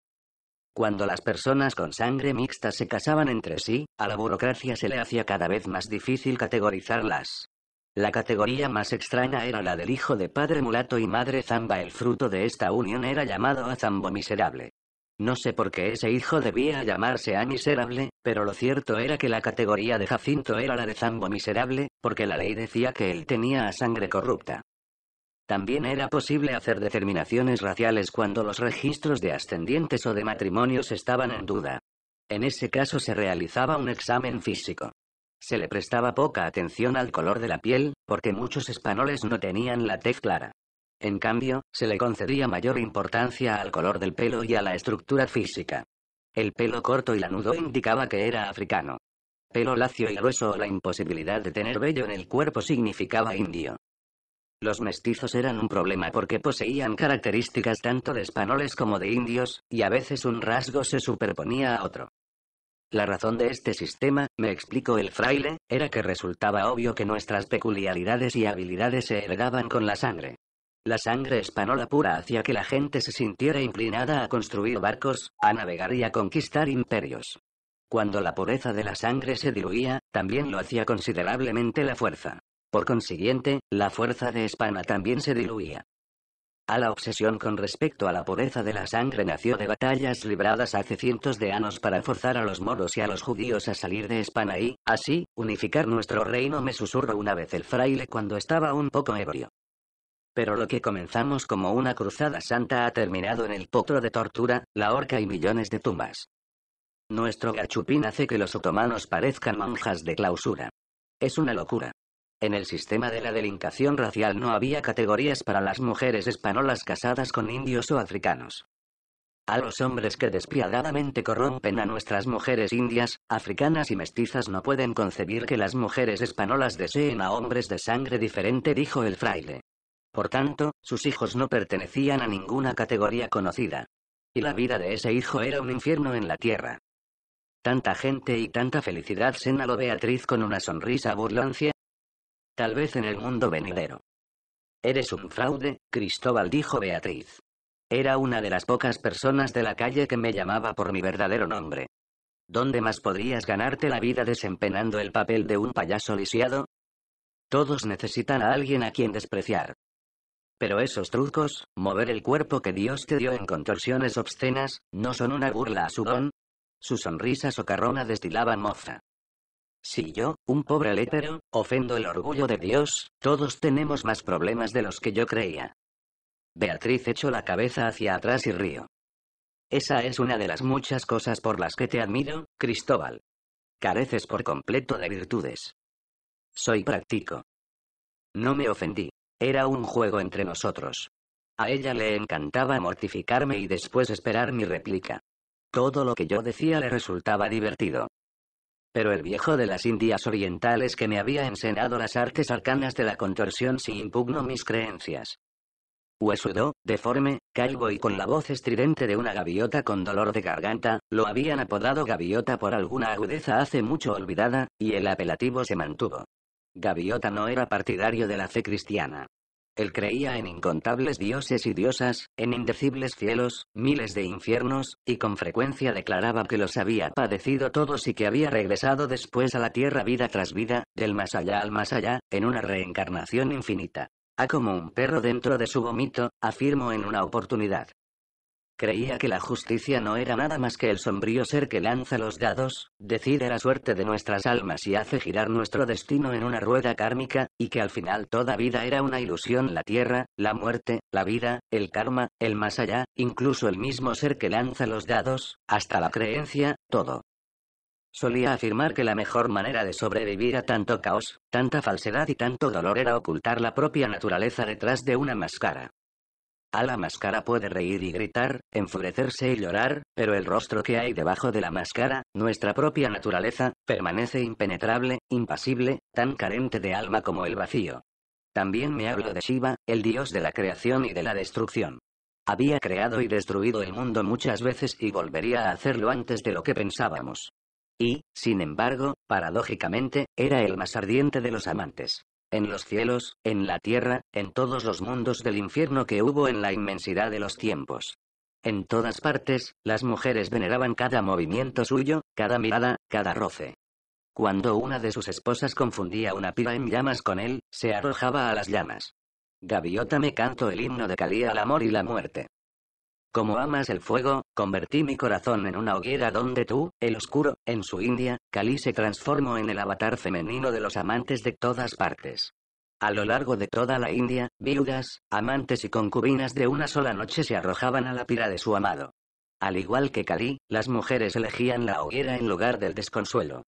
Speaker 1: Cuando las personas con sangre mixta se casaban entre sí, a la burocracia se le hacía cada vez más difícil categorizarlas. La categoría más extraña era la del hijo de padre mulato y madre zamba. El fruto de esta unión era llamado a zambo miserable. No sé por qué ese hijo debía llamarse A miserable, pero lo cierto era que la categoría de Jacinto era la de Zambo miserable, porque la ley decía que él tenía a sangre corrupta. También era posible hacer determinaciones raciales cuando los registros de ascendientes o de matrimonios estaban en duda. En ese caso se realizaba un examen físico. Se le prestaba poca atención al color de la piel, porque muchos españoles no tenían la tez clara. En cambio, se le concedía mayor importancia al color del pelo y a la estructura física. El pelo corto y lanudo indicaba que era africano. Pelo lacio y grueso o la imposibilidad de tener vello en el cuerpo significaba indio. Los mestizos eran un problema porque poseían características tanto de españoles como de indios, y a veces un rasgo se superponía a otro. La razón de este sistema, me explicó el fraile, era que resultaba obvio que nuestras peculiaridades y habilidades se heredaban con la sangre. La sangre española pura hacía que la gente se sintiera inclinada a construir barcos, a navegar y a conquistar imperios. Cuando la pureza de la sangre se diluía, también lo hacía considerablemente la fuerza. Por consiguiente, la fuerza de España también se diluía. A la obsesión con respecto a la pureza de la sangre nació de batallas libradas hace cientos de años para forzar a los moros y a los judíos a salir de España y, así, unificar nuestro reino, me susurró una vez el fraile cuando estaba un poco ebrio. Pero lo que comenzamos como una cruzada santa ha terminado en el potro de tortura, la horca y millones de tumbas. Nuestro gachupín hace que los otomanos parezcan monjas de clausura. Es una locura. En el sistema de la delincación racial no había categorías para las mujeres españolas casadas con indios o africanos. A los hombres que despiadadamente corrompen a nuestras mujeres indias, africanas y mestizas no pueden concebir que las mujeres españolas deseen a hombres de sangre diferente, dijo el fraile. Por tanto, sus hijos no pertenecían a ninguna categoría conocida. Y la vida de ese hijo era un infierno en la tierra. Tanta gente y tanta felicidad, señaló Beatriz con una sonrisa burlancia, Tal vez en el mundo venidero. Eres un fraude, Cristóbal dijo Beatriz. Era una de las pocas personas de la calle que me llamaba por mi verdadero nombre. ¿Dónde más podrías ganarte la vida desempeñando el papel de un payaso lisiado? Todos necesitan a alguien a quien despreciar. Pero esos trucos, mover el cuerpo que Dios te dio en contorsiones obscenas, no son una burla a su don. Su sonrisa socarrona destilaba moza. Si yo, un pobre létero, ofendo el orgullo de Dios, todos tenemos más problemas de los que yo creía. Beatriz echó la cabeza hacia atrás y río. Esa es una de las muchas cosas por las que te admiro, Cristóbal. Careces por completo de virtudes. Soy práctico. No me ofendí. Era un juego entre nosotros. A ella le encantaba mortificarme y después esperar mi réplica. Todo lo que yo decía le resultaba divertido. Pero el viejo de las Indias Orientales que me había enseñado las artes arcanas de la contorsión si impugnó mis creencias. Huesudo, deforme, calvo y con la voz estridente de una gaviota con dolor de garganta, lo habían apodado gaviota por alguna agudeza hace mucho olvidada, y el apelativo se mantuvo. Gaviota no era partidario de la fe cristiana. Él creía en incontables dioses y diosas, en indecibles cielos, miles de infiernos, y con frecuencia declaraba que los había padecido todos y que había regresado después a la tierra vida tras vida, del más allá al más allá, en una reencarnación infinita. A como un perro dentro de su vómito, afirmó en una oportunidad. Creía que la justicia no era nada más que el sombrío ser que lanza los dados, decide la suerte de nuestras almas y hace girar nuestro destino en una rueda kármica, y que al final toda vida era una ilusión la tierra, la muerte, la vida, el karma, el más allá, incluso el mismo ser que lanza los dados, hasta la creencia, todo. Solía afirmar que la mejor manera de sobrevivir a tanto caos, tanta falsedad y tanto dolor era ocultar la propia naturaleza detrás de una máscara. A la máscara puede reír y gritar, enfurecerse y llorar, pero el rostro que hay debajo de la máscara, nuestra propia naturaleza, permanece impenetrable, impasible, tan carente de alma como el vacío. También me hablo de Shiva, el dios de la creación y de la destrucción. Había creado y destruido el mundo muchas veces y volvería a hacerlo antes de lo que pensábamos. Y, sin embargo, paradójicamente, era el más ardiente de los amantes en los cielos, en la tierra, en todos los mundos del infierno que hubo en la inmensidad de los tiempos. En todas partes, las mujeres veneraban cada movimiento suyo, cada mirada, cada roce. Cuando una de sus esposas confundía una pira en llamas con él, se arrojaba a las llamas. Gaviota me canto el himno de Calía al amor y la muerte. Como amas el fuego, Convertí mi corazón en una hoguera donde tú, el oscuro, en su India, Kali se transformó en el avatar femenino de los amantes de todas partes. A lo largo de toda la India, viudas, amantes y concubinas de una sola noche se arrojaban a la pira de su amado. Al igual que Kali, las mujeres elegían la hoguera en lugar del desconsuelo.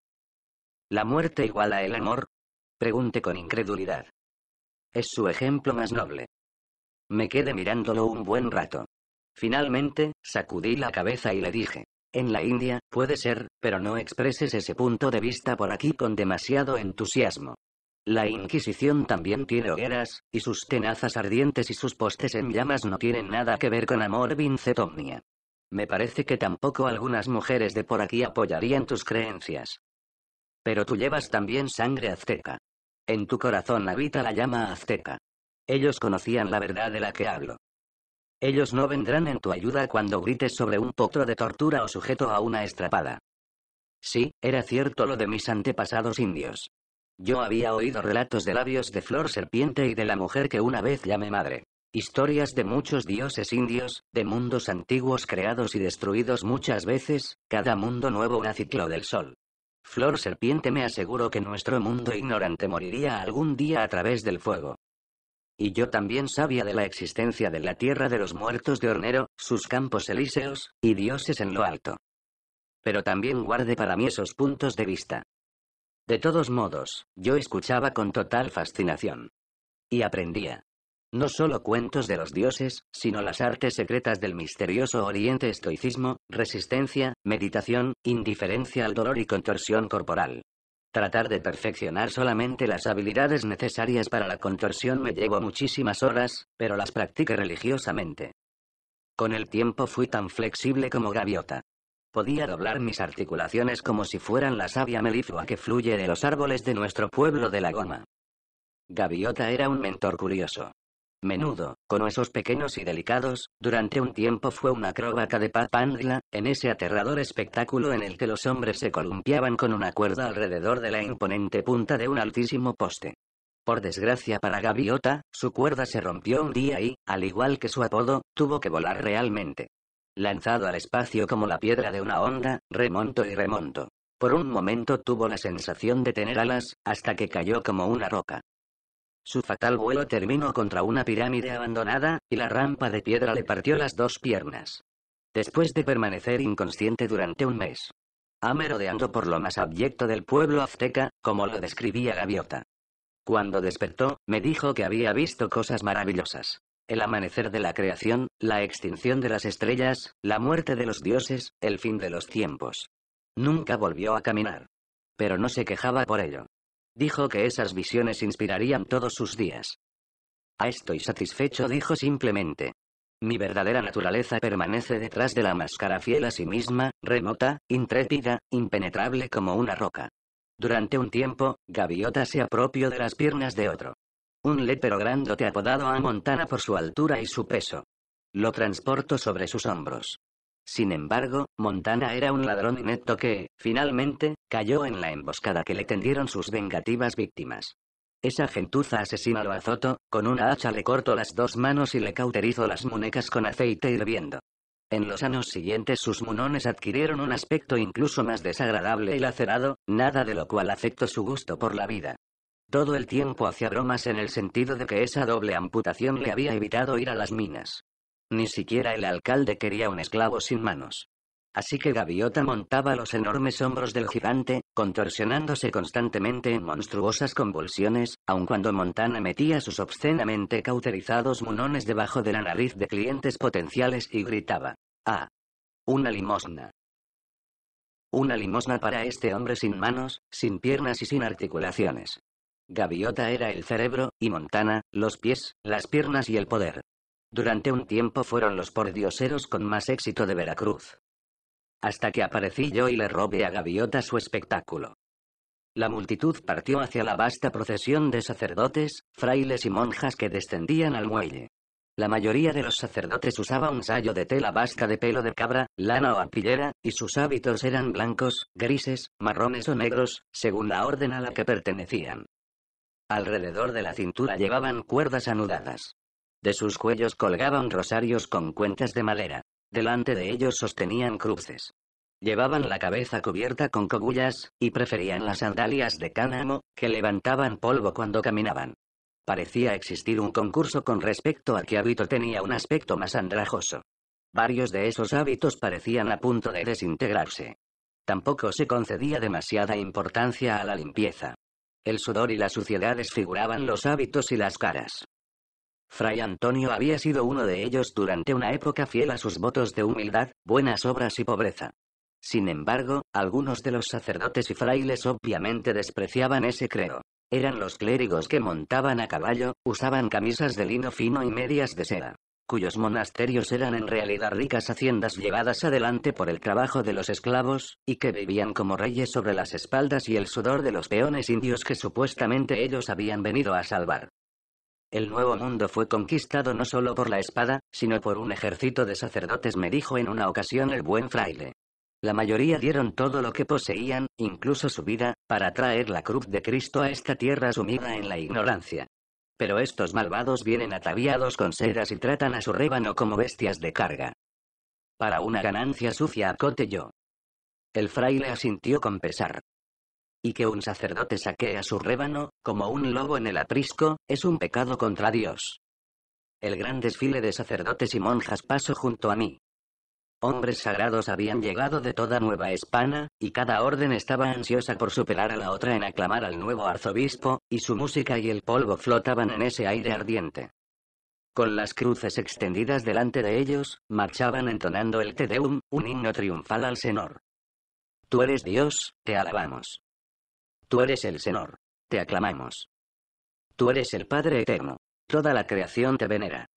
Speaker 1: ¿La muerte iguala el amor? Pregunté con incredulidad. Es su ejemplo más noble. Me quedé mirándolo un buen rato. Finalmente, sacudí la cabeza y le dije, en la India, puede ser, pero no expreses ese punto de vista por aquí con demasiado entusiasmo. La Inquisición también tiene hogueras, y sus tenazas ardientes y sus postes en llamas no tienen nada que ver con amor vincetomnia. Me parece que tampoco algunas mujeres de por aquí apoyarían tus creencias. Pero tú llevas también sangre azteca. En tu corazón habita la llama azteca. Ellos conocían la verdad de la que hablo. Ellos no vendrán en tu ayuda cuando grites sobre un potro de tortura o sujeto a una estrapada. Sí, era cierto lo de mis antepasados indios. Yo había oído relatos de labios de flor serpiente y de la mujer que una vez llamé madre. Historias de muchos dioses indios, de mundos antiguos creados y destruidos muchas veces, cada mundo nuevo un ciclo del sol. Flor Serpiente me aseguró que nuestro mundo ignorante moriría algún día a través del fuego. Y yo también sabía de la existencia de la tierra de los muertos de Hornero, sus campos elíseos, y dioses en lo alto. Pero también guardé para mí esos puntos de vista. De todos modos, yo escuchaba con total fascinación. Y aprendía. No solo cuentos de los dioses, sino las artes secretas del misterioso oriente estoicismo, resistencia, meditación, indiferencia al dolor y contorsión corporal. Tratar de perfeccionar solamente las habilidades necesarias para la contorsión me llevó muchísimas horas, pero las practiqué religiosamente. Con el tiempo fui tan flexible como gaviota. Podía doblar mis articulaciones como si fueran la savia meliflua que fluye de los árboles de nuestro pueblo de la goma. Gaviota era un mentor curioso. Menudo, con huesos pequeños y delicados, durante un tiempo fue una acróbata de papandla, en ese aterrador espectáculo en el que los hombres se columpiaban con una cuerda alrededor de la imponente punta de un altísimo poste. Por desgracia para Gaviota, su cuerda se rompió un día y, al igual que su apodo, tuvo que volar realmente. Lanzado al espacio como la piedra de una onda, remonto y remonto. Por un momento tuvo la sensación de tener alas, hasta que cayó como una roca. Su fatal vuelo terminó contra una pirámide abandonada, y la rampa de piedra le partió las dos piernas. Después de permanecer inconsciente durante un mes. amerodeando por lo más abyecto del pueblo azteca, como lo describía Gaviota. Cuando despertó, me dijo que había visto cosas maravillosas. El amanecer de la creación, la extinción de las estrellas, la muerte de los dioses, el fin de los tiempos. Nunca volvió a caminar. Pero no se quejaba por ello. Dijo que esas visiones inspirarían todos sus días. A ah, estoy satisfecho, dijo simplemente. Mi verdadera naturaleza permanece detrás de la máscara fiel a sí misma, remota, intrépida, impenetrable como una roca. Durante un tiempo, Gaviota se apropió de las piernas de otro. Un lépero grandote apodado a Montana por su altura y su peso. Lo transporto sobre sus hombros. Sin embargo, Montana era un ladrón inepto que, finalmente, cayó en la emboscada que le tendieron sus vengativas víctimas. Esa gentuza asesina lo azoto con una hacha le cortó las dos manos y le cauterizó las muñecas con aceite hirviendo. En los años siguientes sus munones adquirieron un aspecto incluso más desagradable y lacerado, nada de lo cual afectó su gusto por la vida. Todo el tiempo hacía bromas en el sentido de que esa doble amputación le había evitado ir a las minas. Ni siquiera el alcalde quería un esclavo sin manos. Así que Gaviota montaba los enormes hombros del gigante, contorsionándose constantemente en monstruosas convulsiones, aun cuando Montana metía sus obscenamente cauterizados munones debajo de la nariz de clientes potenciales y gritaba. ¡Ah! Una limosna. Una limosna para este hombre sin manos, sin piernas y sin articulaciones. Gaviota era el cerebro, y Montana, los pies, las piernas y el poder. Durante un tiempo fueron los pordioseros con más éxito de Veracruz. Hasta que aparecí yo y le robé a Gaviota su espectáculo. La multitud partió hacia la vasta procesión de sacerdotes, frailes y monjas que descendían al muelle. La mayoría de los sacerdotes usaba un sayo de tela vasca de pelo de cabra, lana o arpillera, y sus hábitos eran blancos, grises, marrones o negros, según la orden a la que pertenecían. Alrededor de la cintura llevaban cuerdas anudadas. De sus cuellos colgaban rosarios con cuentas de madera. Delante de ellos sostenían cruces. Llevaban la cabeza cubierta con cogullas, y preferían las sandalias de cánamo, que levantaban polvo cuando caminaban. Parecía existir un concurso con respecto a qué hábito tenía un aspecto más andrajoso. Varios de esos hábitos parecían a punto de desintegrarse. Tampoco se concedía demasiada importancia a la limpieza. El sudor y la suciedad desfiguraban los hábitos y las caras. Fray Antonio había sido uno de ellos durante una época fiel a sus votos de humildad, buenas obras y pobreza. Sin embargo, algunos de los sacerdotes y frailes obviamente despreciaban ese credo. Eran los clérigos que montaban a caballo, usaban camisas de lino fino y medias de seda, cuyos monasterios eran en realidad ricas haciendas llevadas adelante por el trabajo de los esclavos, y que vivían como reyes sobre las espaldas y el sudor de los peones indios que supuestamente ellos habían venido a salvar. El nuevo mundo fue conquistado no solo por la espada, sino por un ejército de sacerdotes, me dijo en una ocasión el buen fraile. La mayoría dieron todo lo que poseían, incluso su vida, para traer la cruz de Cristo a esta tierra sumida en la ignorancia. Pero estos malvados vienen ataviados con sedas y tratan a su rébano como bestias de carga. Para una ganancia sucia acote yo. El fraile asintió con pesar y que un sacerdote saquea a su rébano, como un lobo en el aprisco, es un pecado contra Dios. El gran desfile de sacerdotes y monjas pasó junto a mí. Hombres sagrados habían llegado de toda Nueva España, y cada orden estaba ansiosa por superar a la otra en aclamar al nuevo arzobispo, y su música y el polvo flotaban en ese aire ardiente. Con las cruces extendidas delante de ellos, marchaban entonando el Te Deum, un himno triunfal al Señor. Tú eres Dios, te alabamos. Tú eres el Señor. Te aclamamos. Tú eres el Padre Eterno. Toda la creación te venera.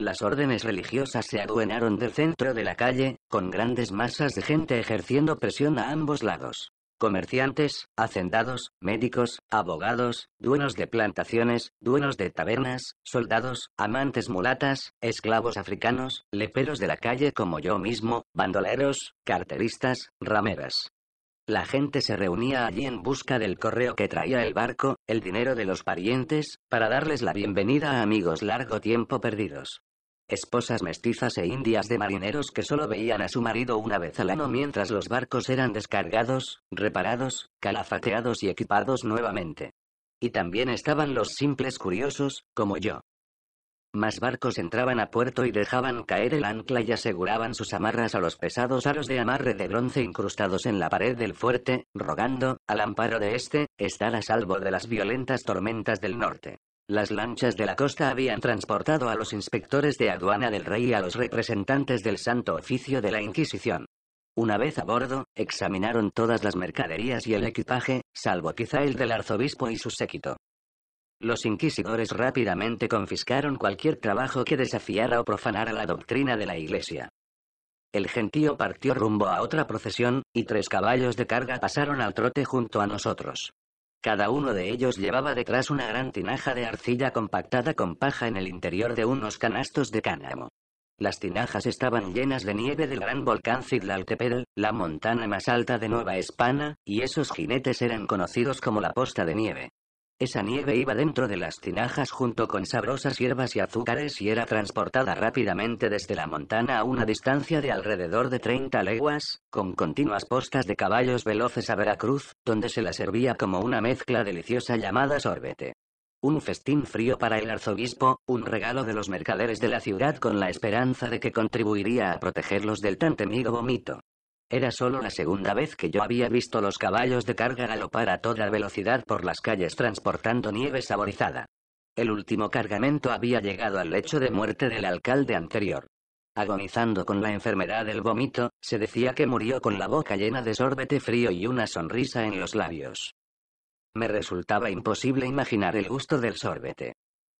Speaker 1: Las órdenes religiosas se aduenaron del centro de la calle, con grandes masas de gente ejerciendo presión a ambos lados. Comerciantes, hacendados, médicos, abogados, dueños de plantaciones, dueños de tabernas, soldados, amantes mulatas, esclavos africanos, leperos de la calle como yo mismo, bandoleros, carteristas, rameras. La gente se reunía allí en busca del correo que traía el barco, el dinero de los parientes, para darles la bienvenida a amigos largo tiempo perdidos. Esposas mestizas e indias de marineros que solo veían a su marido una vez al año mientras los barcos eran descargados, reparados, calafateados y equipados nuevamente. Y también estaban los simples curiosos, como yo. Más barcos entraban a puerto y dejaban caer el ancla y aseguraban sus amarras a los pesados aros de amarre de bronce incrustados en la pared del fuerte, rogando, al amparo de este, estar a salvo de las violentas tormentas del norte. Las lanchas de la costa habían transportado a los inspectores de aduana del rey y a los representantes del Santo Oficio de la Inquisición. Una vez a bordo, examinaron todas las mercaderías y el equipaje, salvo quizá el del arzobispo y su séquito. Los inquisidores rápidamente confiscaron cualquier trabajo que desafiara o profanara la doctrina de la Iglesia. El gentío partió rumbo a otra procesión, y tres caballos de carga pasaron al trote junto a nosotros. Cada uno de ellos llevaba detrás una gran tinaja de arcilla compactada con paja en el interior de unos canastos de cáñamo. Las tinajas estaban llenas de nieve del gran volcán Cidlaltepel, la montaña más alta de Nueva España, y esos jinetes eran conocidos como la posta de nieve. Esa nieve iba dentro de las tinajas junto con sabrosas hierbas y azúcares y era transportada rápidamente desde la montana a una distancia de alrededor de 30 leguas, con continuas postas de caballos veloces a Veracruz, donde se la servía como una mezcla deliciosa llamada sorbete. Un festín frío para el arzobispo, un regalo de los mercaderes de la ciudad con la esperanza de que contribuiría a protegerlos del tan temido vómito. Era solo la segunda vez que yo había visto los caballos de carga galopar a toda velocidad por las calles transportando nieve saborizada. El último cargamento había llegado al lecho de muerte del alcalde anterior. Agonizando con la enfermedad del vómito, se decía que murió con la boca llena de sorbete frío y una sonrisa en los labios. Me resultaba imposible imaginar el gusto del sorbete.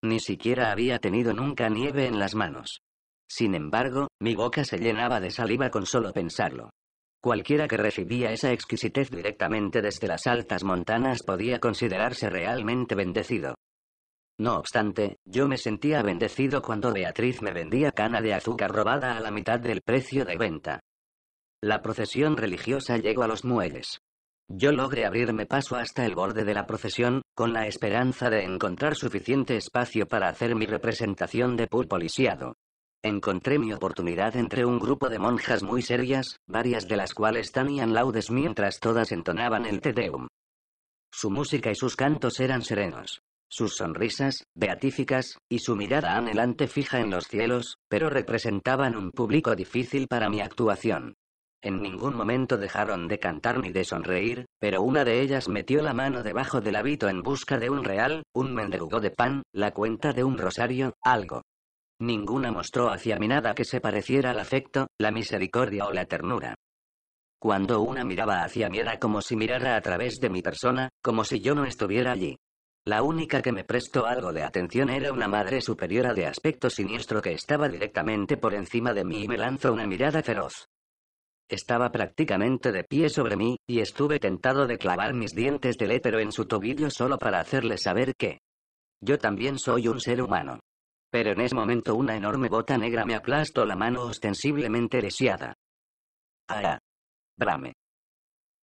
Speaker 1: Ni siquiera había tenido nunca nieve en las manos. Sin embargo, mi boca se llenaba de saliva con solo pensarlo. Cualquiera que recibía esa exquisitez directamente desde las altas montanas podía considerarse realmente bendecido. No obstante, yo me sentía bendecido cuando Beatriz me vendía cana de azúcar robada a la mitad del precio de venta. La procesión religiosa llegó a los muelles. Yo logré abrirme paso hasta el borde de la procesión, con la esperanza de encontrar suficiente espacio para hacer mi representación de pulpo Encontré mi oportunidad entre un grupo de monjas muy serias, varias de las cuales tenían laudes mientras todas entonaban el Te Deum. Su música y sus cantos eran serenos. Sus sonrisas, beatíficas, y su mirada anhelante fija en los cielos, pero representaban un público difícil para mi actuación. En ningún momento dejaron de cantar ni de sonreír, pero una de ellas metió la mano debajo del hábito en busca de un real, un mendrugo de pan, la cuenta de un rosario, algo. Ninguna mostró hacia mí nada que se pareciera al afecto, la misericordia o la ternura. Cuando una miraba hacia mí era como si mirara a través de mi persona, como si yo no estuviera allí. La única que me prestó algo de atención era una madre superiora de aspecto siniestro que estaba directamente por encima de mí y me lanzó una mirada feroz. Estaba prácticamente de pie sobre mí, y estuve tentado de clavar mis dientes de lépero en su tobillo solo para hacerle saber que yo también soy un ser humano. Pero en ese momento una enorme bota negra me aplastó la mano ostensiblemente deseada. ¡Ah! Brame.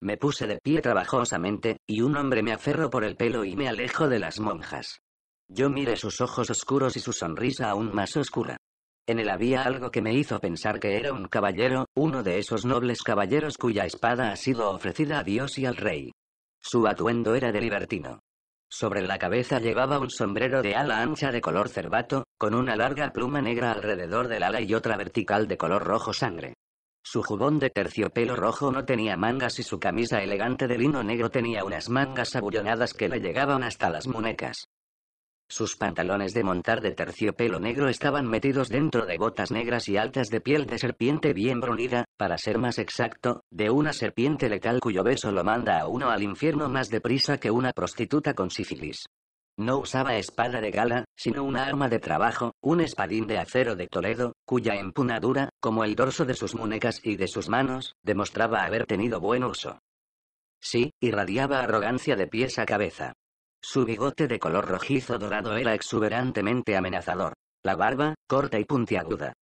Speaker 1: Me puse de pie trabajosamente, y un hombre me aferró por el pelo y me alejó de las monjas. Yo miré sus ojos oscuros y su sonrisa aún más oscura. En él había algo que me hizo pensar que era un caballero, uno de esos nobles caballeros cuya espada ha sido ofrecida a Dios y al rey. Su atuendo era de libertino. Sobre la cabeza llevaba un sombrero de ala ancha de color cervato, con una larga pluma negra alrededor del ala y otra vertical de color rojo sangre. Su jubón de terciopelo rojo no tenía mangas y su camisa elegante de lino negro tenía unas mangas abullonadas que le llegaban hasta las muñecas. Sus pantalones de montar de terciopelo negro estaban metidos dentro de botas negras y altas de piel de serpiente bien brunida, para ser más exacto, de una serpiente letal cuyo beso lo manda a uno al infierno más deprisa que una prostituta con sífilis. No usaba espada de gala, sino una arma de trabajo, un espadín de acero de Toledo, cuya empunadura, como el dorso de sus muñecas y de sus manos, demostraba haber tenido buen uso. Sí, irradiaba arrogancia de pies a cabeza. Su bigote de color rojizo dorado era exuberantemente amenazador. La barba, corta y puntiaguda.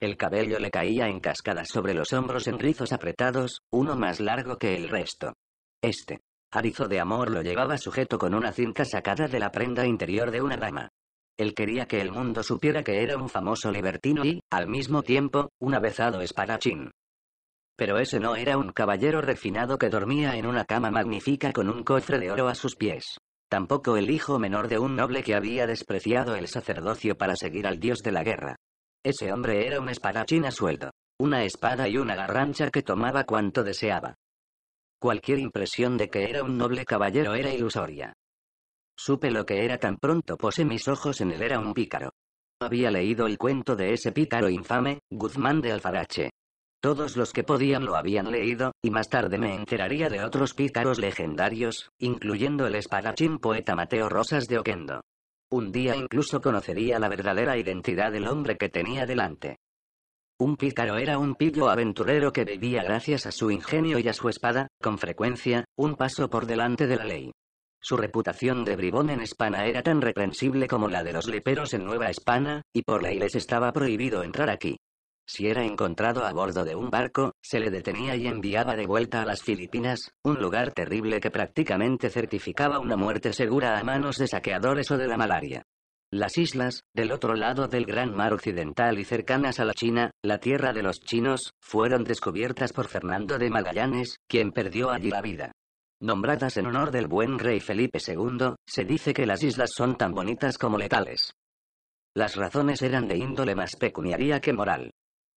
Speaker 1: El cabello le caía en cascadas sobre los hombros en rizos apretados, uno más largo que el resto. Este Arizo de amor lo llevaba sujeto con una cinta sacada de la prenda interior de una dama. Él quería que el mundo supiera que era un famoso libertino y, al mismo tiempo, un avezado espadachín. Pero ese no era un caballero refinado que dormía en una cama magnífica con un cofre de oro a sus pies. Tampoco el hijo menor de un noble que había despreciado el sacerdocio para seguir al dios de la guerra. Ese hombre era un espadachín a sueldo. Una espada y una garrancha que tomaba cuanto deseaba. Cualquier impresión de que era un noble caballero era ilusoria. Supe lo que era tan pronto posé mis ojos en él era un pícaro. Había leído el cuento de ese pícaro infame, Guzmán de Alfarache. Todos los que podían lo habían leído, y más tarde me enteraría de otros pícaros legendarios, incluyendo el espadachín poeta Mateo Rosas de Oquendo. Un día incluso conocería la verdadera identidad del hombre que tenía delante. Un pícaro era un pillo aventurero que vivía gracias a su ingenio y a su espada, con frecuencia, un paso por delante de la ley. Su reputación de bribón en España era tan reprensible como la de los leperos en Nueva España, y por ley les estaba prohibido entrar aquí. Si era encontrado a bordo de un barco, se le detenía y enviaba de vuelta a las Filipinas, un lugar terrible que prácticamente certificaba una muerte segura a manos de saqueadores o de la malaria. Las islas, del otro lado del Gran Mar Occidental y cercanas a la China, la tierra de los chinos, fueron descubiertas por Fernando de Magallanes, quien perdió allí la vida. Nombradas en honor del buen rey Felipe II, se dice que las islas son tan bonitas como letales. Las razones eran de índole más pecuniaria que moral.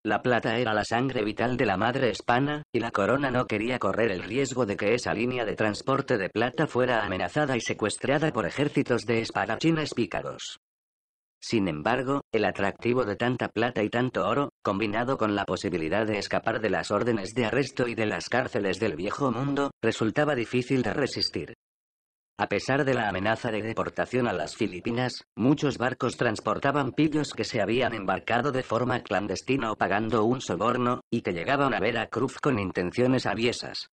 Speaker 1: La plata era la sangre vital de la madre hispana, y la corona no quería correr el riesgo de que esa línea de transporte de plata fuera amenazada y secuestrada por ejércitos de espadachines pícaros. Sin embargo, el atractivo de tanta plata y tanto oro, combinado con la posibilidad de escapar de las órdenes de arresto y de las cárceles del viejo mundo, resultaba difícil de resistir. A pesar de la amenaza de deportación a las Filipinas, muchos barcos transportaban pillos que se habían embarcado de forma clandestina o pagando un soborno, y que llegaban a Cruz con intenciones aviesas.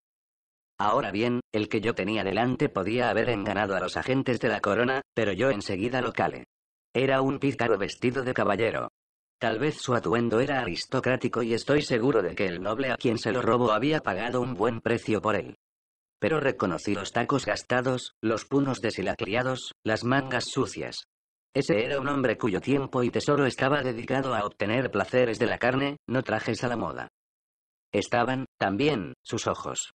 Speaker 1: Ahora bien, el que yo tenía delante podía haber enganado a los agentes de la corona, pero yo enseguida lo cale. Era un pícaro vestido de caballero. Tal vez su atuendo era aristocrático y estoy seguro de que el noble a quien se lo robó había pagado un buen precio por él. Pero reconocí los tacos gastados, los punos deshilacriados, las mangas sucias. Ese era un hombre cuyo tiempo y tesoro estaba dedicado a obtener placeres de la carne, no trajes a la moda. Estaban, también, sus ojos.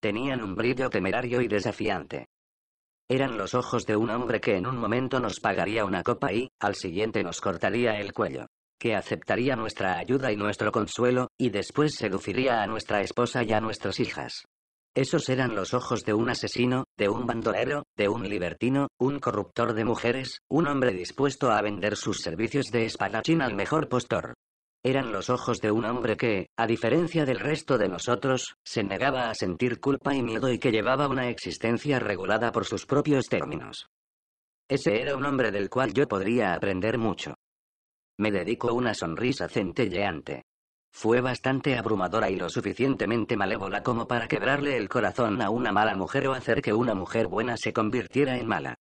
Speaker 1: Tenían un brillo temerario y desafiante. Eran los ojos de un hombre que en un momento nos pagaría una copa y, al siguiente nos cortaría el cuello. Que aceptaría nuestra ayuda y nuestro consuelo, y después seduciría a nuestra esposa y a nuestras hijas. Esos eran los ojos de un asesino, de un bandolero, de un libertino, un corruptor de mujeres, un hombre dispuesto a vender sus servicios de espadachín al mejor postor. Eran los ojos de un hombre que, a diferencia del resto de nosotros, se negaba a sentir culpa y miedo y que llevaba una existencia regulada por sus propios términos. Ese era un hombre del cual yo podría aprender mucho. Me dedico una sonrisa centelleante. Fue bastante abrumadora y lo suficientemente malévola como para quebrarle el corazón a una mala mujer o hacer que una mujer buena se convirtiera en mala.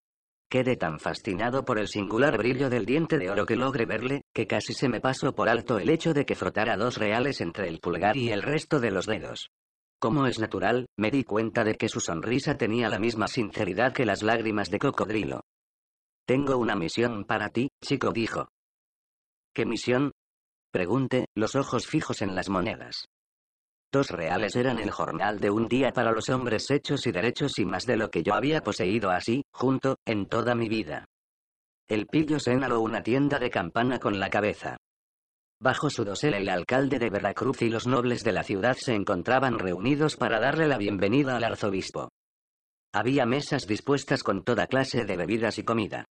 Speaker 1: Quedé tan fascinado por el singular brillo del diente de oro que logré verle, que casi se me pasó por alto el hecho de que frotara dos reales entre el pulgar y el resto de los dedos. Como es natural, me di cuenta de que su sonrisa tenía la misma sinceridad que las lágrimas de cocodrilo. Tengo una misión para ti, chico, dijo. ¿Qué misión? pregunte, los ojos fijos en las monedas. Dos reales eran el jornal de un día para los hombres hechos y derechos y más de lo que yo había poseído así, junto, en toda mi vida. El pillo señaló una tienda de campana con la cabeza. Bajo su dosel el alcalde de Veracruz y los nobles de la ciudad se encontraban reunidos para darle la bienvenida al arzobispo. Había mesas dispuestas con toda clase de bebidas y comida.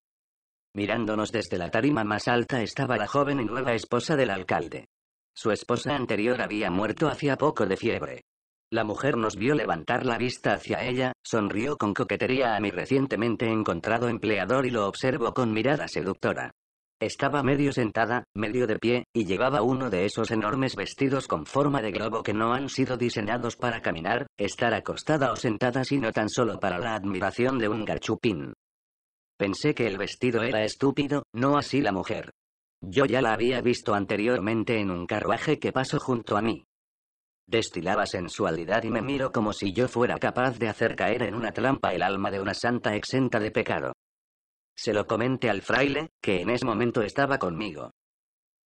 Speaker 1: Mirándonos desde la tarima más alta estaba la joven y nueva esposa del alcalde. Su esposa anterior había muerto hacía poco de fiebre. La mujer nos vio levantar la vista hacia ella, sonrió con coquetería a mi recientemente encontrado empleador y lo observó con mirada seductora. Estaba medio sentada, medio de pie, y llevaba uno de esos enormes vestidos con forma de globo que no han sido diseñados para caminar, estar acostada o sentada sino tan solo para la admiración de un garchupín. Pensé que el vestido era estúpido, no así la mujer. Yo ya la había visto anteriormente en un carruaje que pasó junto a mí. Destilaba sensualidad y me miro como si yo fuera capaz de hacer caer en una trampa el alma de una santa exenta de pecado. Se lo comenté al fraile, que en ese momento estaba conmigo.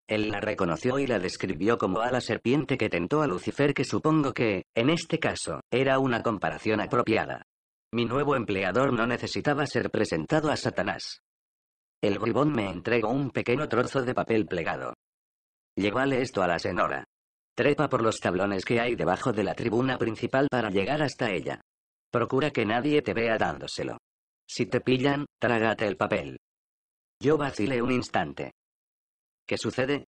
Speaker 1: Él la reconoció y la describió como a la serpiente que tentó a Lucifer que supongo que, en este caso, era una comparación apropiada. Mi nuevo empleador no necesitaba ser presentado a Satanás. El bribón me entregó un pequeño trozo de papel plegado. Llévale esto a la senora. Trepa por los tablones que hay debajo de la tribuna principal para llegar hasta ella. Procura que nadie te vea dándoselo. Si te pillan, trágate el papel. Yo vacilé un instante. ¿Qué sucede?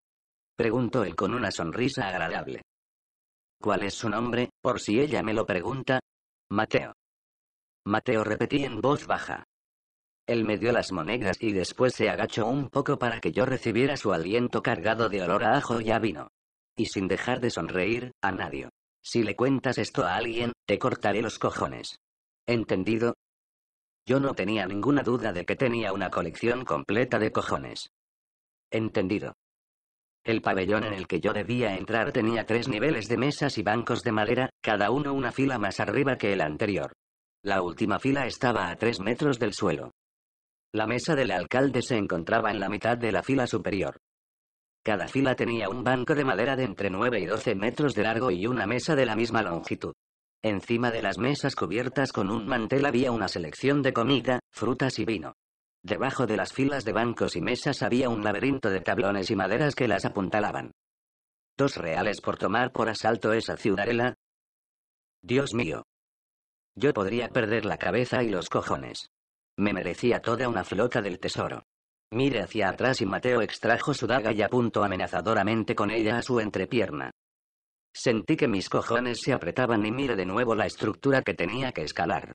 Speaker 1: preguntó él con una sonrisa agradable. ¿Cuál es su nombre, por si ella me lo pregunta? Mateo. Mateo repetí en voz baja. Él me dio las monedas y después se agachó un poco para que yo recibiera su aliento cargado de olor a ajo y a vino. Y sin dejar de sonreír, a nadie. Si le cuentas esto a alguien, te cortaré los cojones. ¿Entendido? Yo no tenía ninguna duda de que tenía una colección completa de cojones. Entendido. El pabellón en el que yo debía entrar tenía tres niveles de mesas y bancos de madera, cada uno una fila más arriba que el anterior. La última fila estaba a tres metros del suelo. La mesa del alcalde se encontraba en la mitad de la fila superior. Cada fila tenía un banco de madera de entre 9 y 12 metros de largo y una mesa de la misma longitud. Encima de las mesas cubiertas con un mantel había una selección de comida, frutas y vino. Debajo de las filas de bancos y mesas había un laberinto de tablones y maderas que las apuntalaban. Dos reales por tomar por asalto esa ciudadela. Dios mío, yo podría perder la cabeza y los cojones. Me merecía toda una flota del tesoro. Mire hacia atrás y Mateo extrajo su daga y apuntó amenazadoramente con ella a su entrepierna. Sentí que mis cojones se apretaban y mire de nuevo la estructura que tenía que escalar.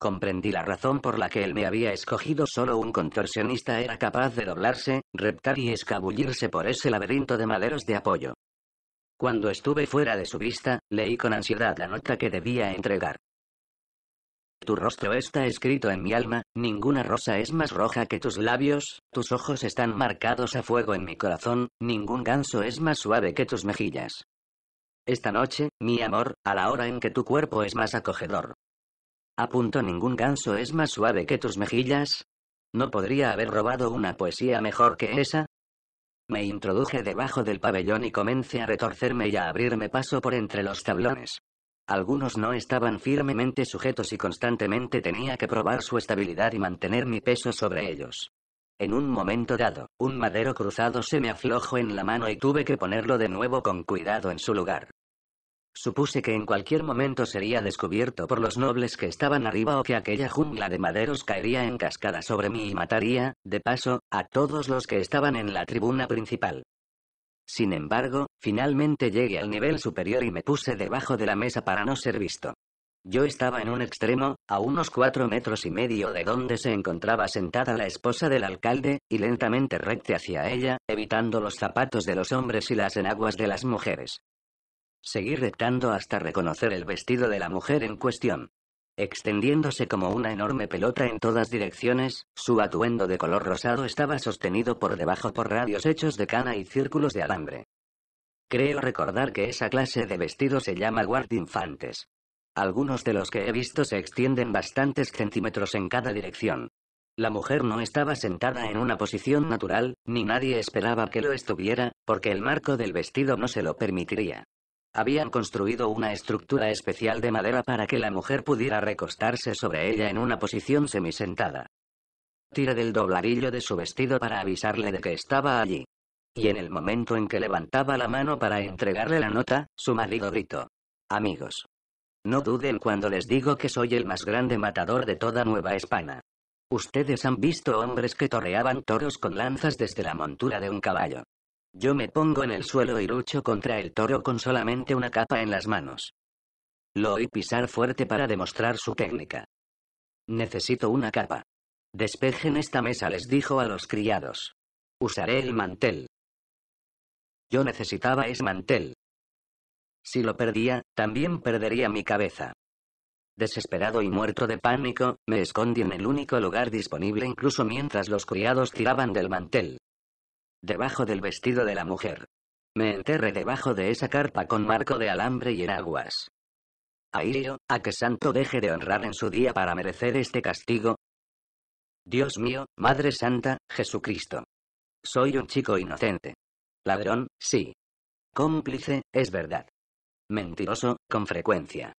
Speaker 1: Comprendí la razón por la que él me había escogido. Solo un contorsionista era capaz de doblarse, reptar y escabullirse por ese laberinto de maderos de apoyo. Cuando estuve fuera de su vista, leí con ansiedad la nota que debía entregar. Tu rostro está escrito en mi alma, ninguna rosa es más roja que tus labios, tus ojos están marcados a fuego en mi corazón, ningún ganso es más suave que tus mejillas. Esta noche, mi amor, a la hora en que tu cuerpo es más acogedor. ¿A punto ningún ganso es más suave que tus mejillas. ¿No podría haber robado una poesía mejor que esa? Me introduje debajo del pabellón y comencé a retorcerme y a abrirme paso por entre los tablones. Algunos no estaban firmemente sujetos y constantemente tenía que probar su estabilidad y mantener mi peso sobre ellos. En un momento dado, un madero cruzado se me aflojó en la mano y tuve que ponerlo de nuevo con cuidado en su lugar. Supuse que en cualquier momento sería descubierto por los nobles que estaban arriba o que aquella jungla de maderos caería en cascada sobre mí y mataría, de paso, a todos los que estaban en la tribuna principal. Sin embargo, finalmente llegué al nivel superior y me puse debajo de la mesa para no ser visto. Yo estaba en un extremo, a unos cuatro metros y medio de donde se encontraba sentada la esposa del alcalde, y lentamente recte hacia ella, evitando los zapatos de los hombres y las enaguas de las mujeres. Seguí rectando hasta reconocer el vestido de la mujer en cuestión extendiéndose como una enorme pelota en todas direcciones, su atuendo de color rosado estaba sostenido por debajo por radios hechos de cana y círculos de alambre. Creo recordar que esa clase de vestido se llama guardinfantes. Algunos de los que he visto se extienden bastantes centímetros en cada dirección. La mujer no estaba sentada en una posición natural, ni nadie esperaba que lo estuviera, porque el marco del vestido no se lo permitiría. Habían construido una estructura especial de madera para que la mujer pudiera recostarse sobre ella en una posición semisentada. Tira del dobladillo de su vestido para avisarle de que estaba allí. Y en el momento en que levantaba la mano para entregarle la nota, su marido gritó. Amigos. No duden cuando les digo que soy el más grande matador de toda Nueva España. Ustedes han visto hombres que torreaban toros con lanzas desde la montura de un caballo. Yo me pongo en el suelo y lucho contra el toro con solamente una capa en las manos. Lo oí pisar fuerte para demostrar su técnica. Necesito una capa. Despejen esta mesa, les dijo a los criados. Usaré el mantel. Yo necesitaba ese mantel. Si lo perdía, también perdería mi cabeza. Desesperado y muerto de pánico, me escondí en el único lugar disponible incluso mientras los criados tiraban del mantel. Debajo del vestido de la mujer. Me enterré debajo de esa carpa con marco de alambre y enaguas. A yo, a que santo deje de honrar en su día para merecer este castigo. Dios mío, Madre Santa, Jesucristo. Soy un chico inocente. Ladrón, sí. Cómplice, es verdad. Mentiroso, con frecuencia.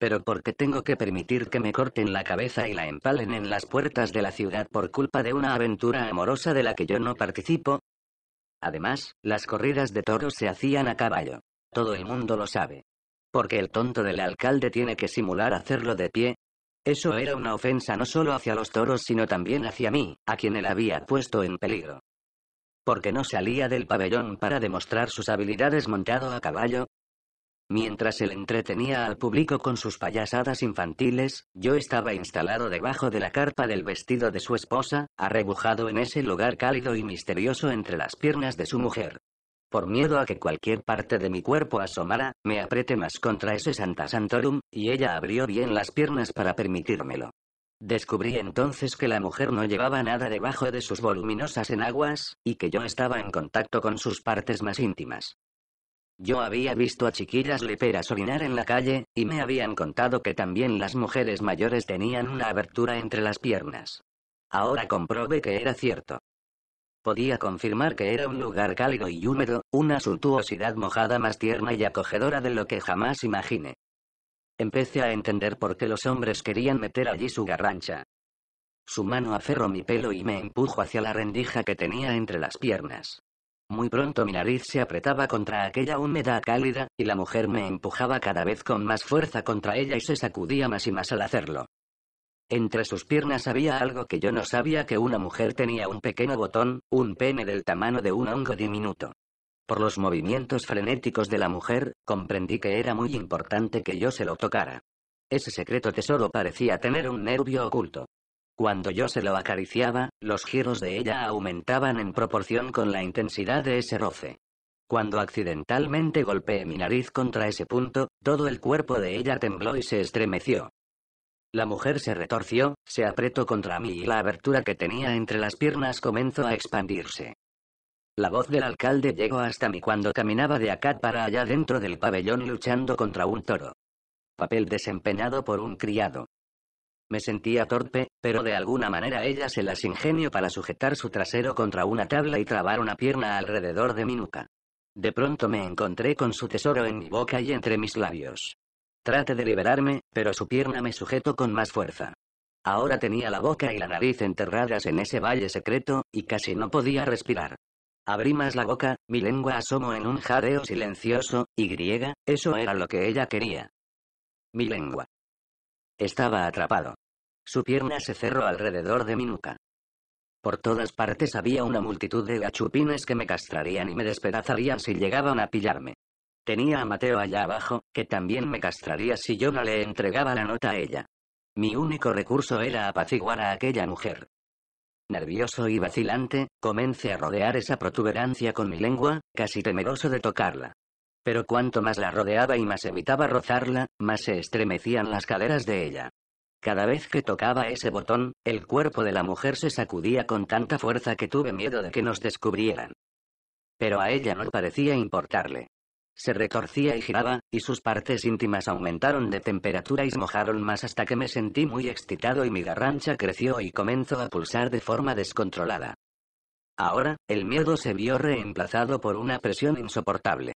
Speaker 1: Pero porque tengo que permitir que me corten la cabeza y la empalen en las puertas de la ciudad por culpa de una aventura amorosa de la que yo no participo? Además, las corridas de toros se hacían a caballo. Todo el mundo lo sabe. Porque el tonto del alcalde tiene que simular hacerlo de pie. Eso era una ofensa no solo hacia los toros, sino también hacia mí, a quien él había puesto en peligro. Porque no salía del pabellón para demostrar sus habilidades montado a caballo, Mientras él entretenía al público con sus payasadas infantiles, yo estaba instalado debajo de la carpa del vestido de su esposa, arrebujado en ese lugar cálido y misterioso entre las piernas de su mujer. Por miedo a que cualquier parte de mi cuerpo asomara, me apreté más contra ese Santa Santorum, y ella abrió bien las piernas para permitírmelo. Descubrí entonces que la mujer no llevaba nada debajo de sus voluminosas enaguas, y que yo estaba en contacto con sus partes más íntimas. Yo había visto a chiquillas leperas orinar en la calle, y me habían contado que también las mujeres mayores tenían una abertura entre las piernas. Ahora comprobé que era cierto. Podía confirmar que era un lugar cálido y húmedo, una suntuosidad mojada más tierna y acogedora de lo que jamás imaginé. Empecé a entender por qué los hombres querían meter allí su garrancha. Su mano aferró mi pelo y me empujó hacia la rendija que tenía entre las piernas. Muy pronto mi nariz se apretaba contra aquella húmeda cálida, y la mujer me empujaba cada vez con más fuerza contra ella y se sacudía más y más al hacerlo. Entre sus piernas había algo que yo no sabía que una mujer tenía un pequeño botón, un pene del tamaño de un hongo diminuto. Por los movimientos frenéticos de la mujer, comprendí que era muy importante que yo se lo tocara. Ese secreto tesoro parecía tener un nervio oculto. Cuando yo se lo acariciaba, los giros de ella aumentaban en proporción con la intensidad de ese roce. Cuando accidentalmente golpeé mi nariz contra ese punto, todo el cuerpo de ella tembló y se estremeció. La mujer se retorció, se apretó contra mí y la abertura que tenía entre las piernas comenzó a expandirse. La voz del alcalde llegó hasta mí cuando caminaba de acá para allá dentro del pabellón luchando contra un toro. Papel desempeñado por un criado. Me sentía torpe, pero de alguna manera ella se las ingenio para sujetar su trasero contra una tabla y trabar una pierna alrededor de mi nuca. De pronto me encontré con su tesoro en mi boca y entre mis labios. Trate de liberarme, pero su pierna me sujetó con más fuerza. Ahora tenía la boca y la nariz enterradas en ese valle secreto, y casi no podía respirar. Abrí más la boca, mi lengua asomó en un jadeo silencioso, y griega, eso era lo que ella quería. Mi lengua. Estaba atrapado. Su pierna se cerró alrededor de mi nuca. Por todas partes había una multitud de gachupines que me castrarían y me despedazarían si llegaban a pillarme. Tenía a Mateo allá abajo, que también me castraría si yo no le entregaba la nota a ella. Mi único recurso era apaciguar a aquella mujer. Nervioso y vacilante, comencé a rodear esa protuberancia con mi lengua, casi temeroso de tocarla. Pero cuanto más la rodeaba y más evitaba rozarla, más se estremecían las caderas de ella. Cada vez que tocaba ese botón, el cuerpo de la mujer se sacudía con tanta fuerza que tuve miedo de que nos descubrieran. Pero a ella no parecía importarle. Se retorcía y giraba, y sus partes íntimas aumentaron de temperatura y se mojaron más hasta que me sentí muy excitado y mi garrancha creció y comenzó a pulsar de forma descontrolada. Ahora, el miedo se vio reemplazado por una presión insoportable.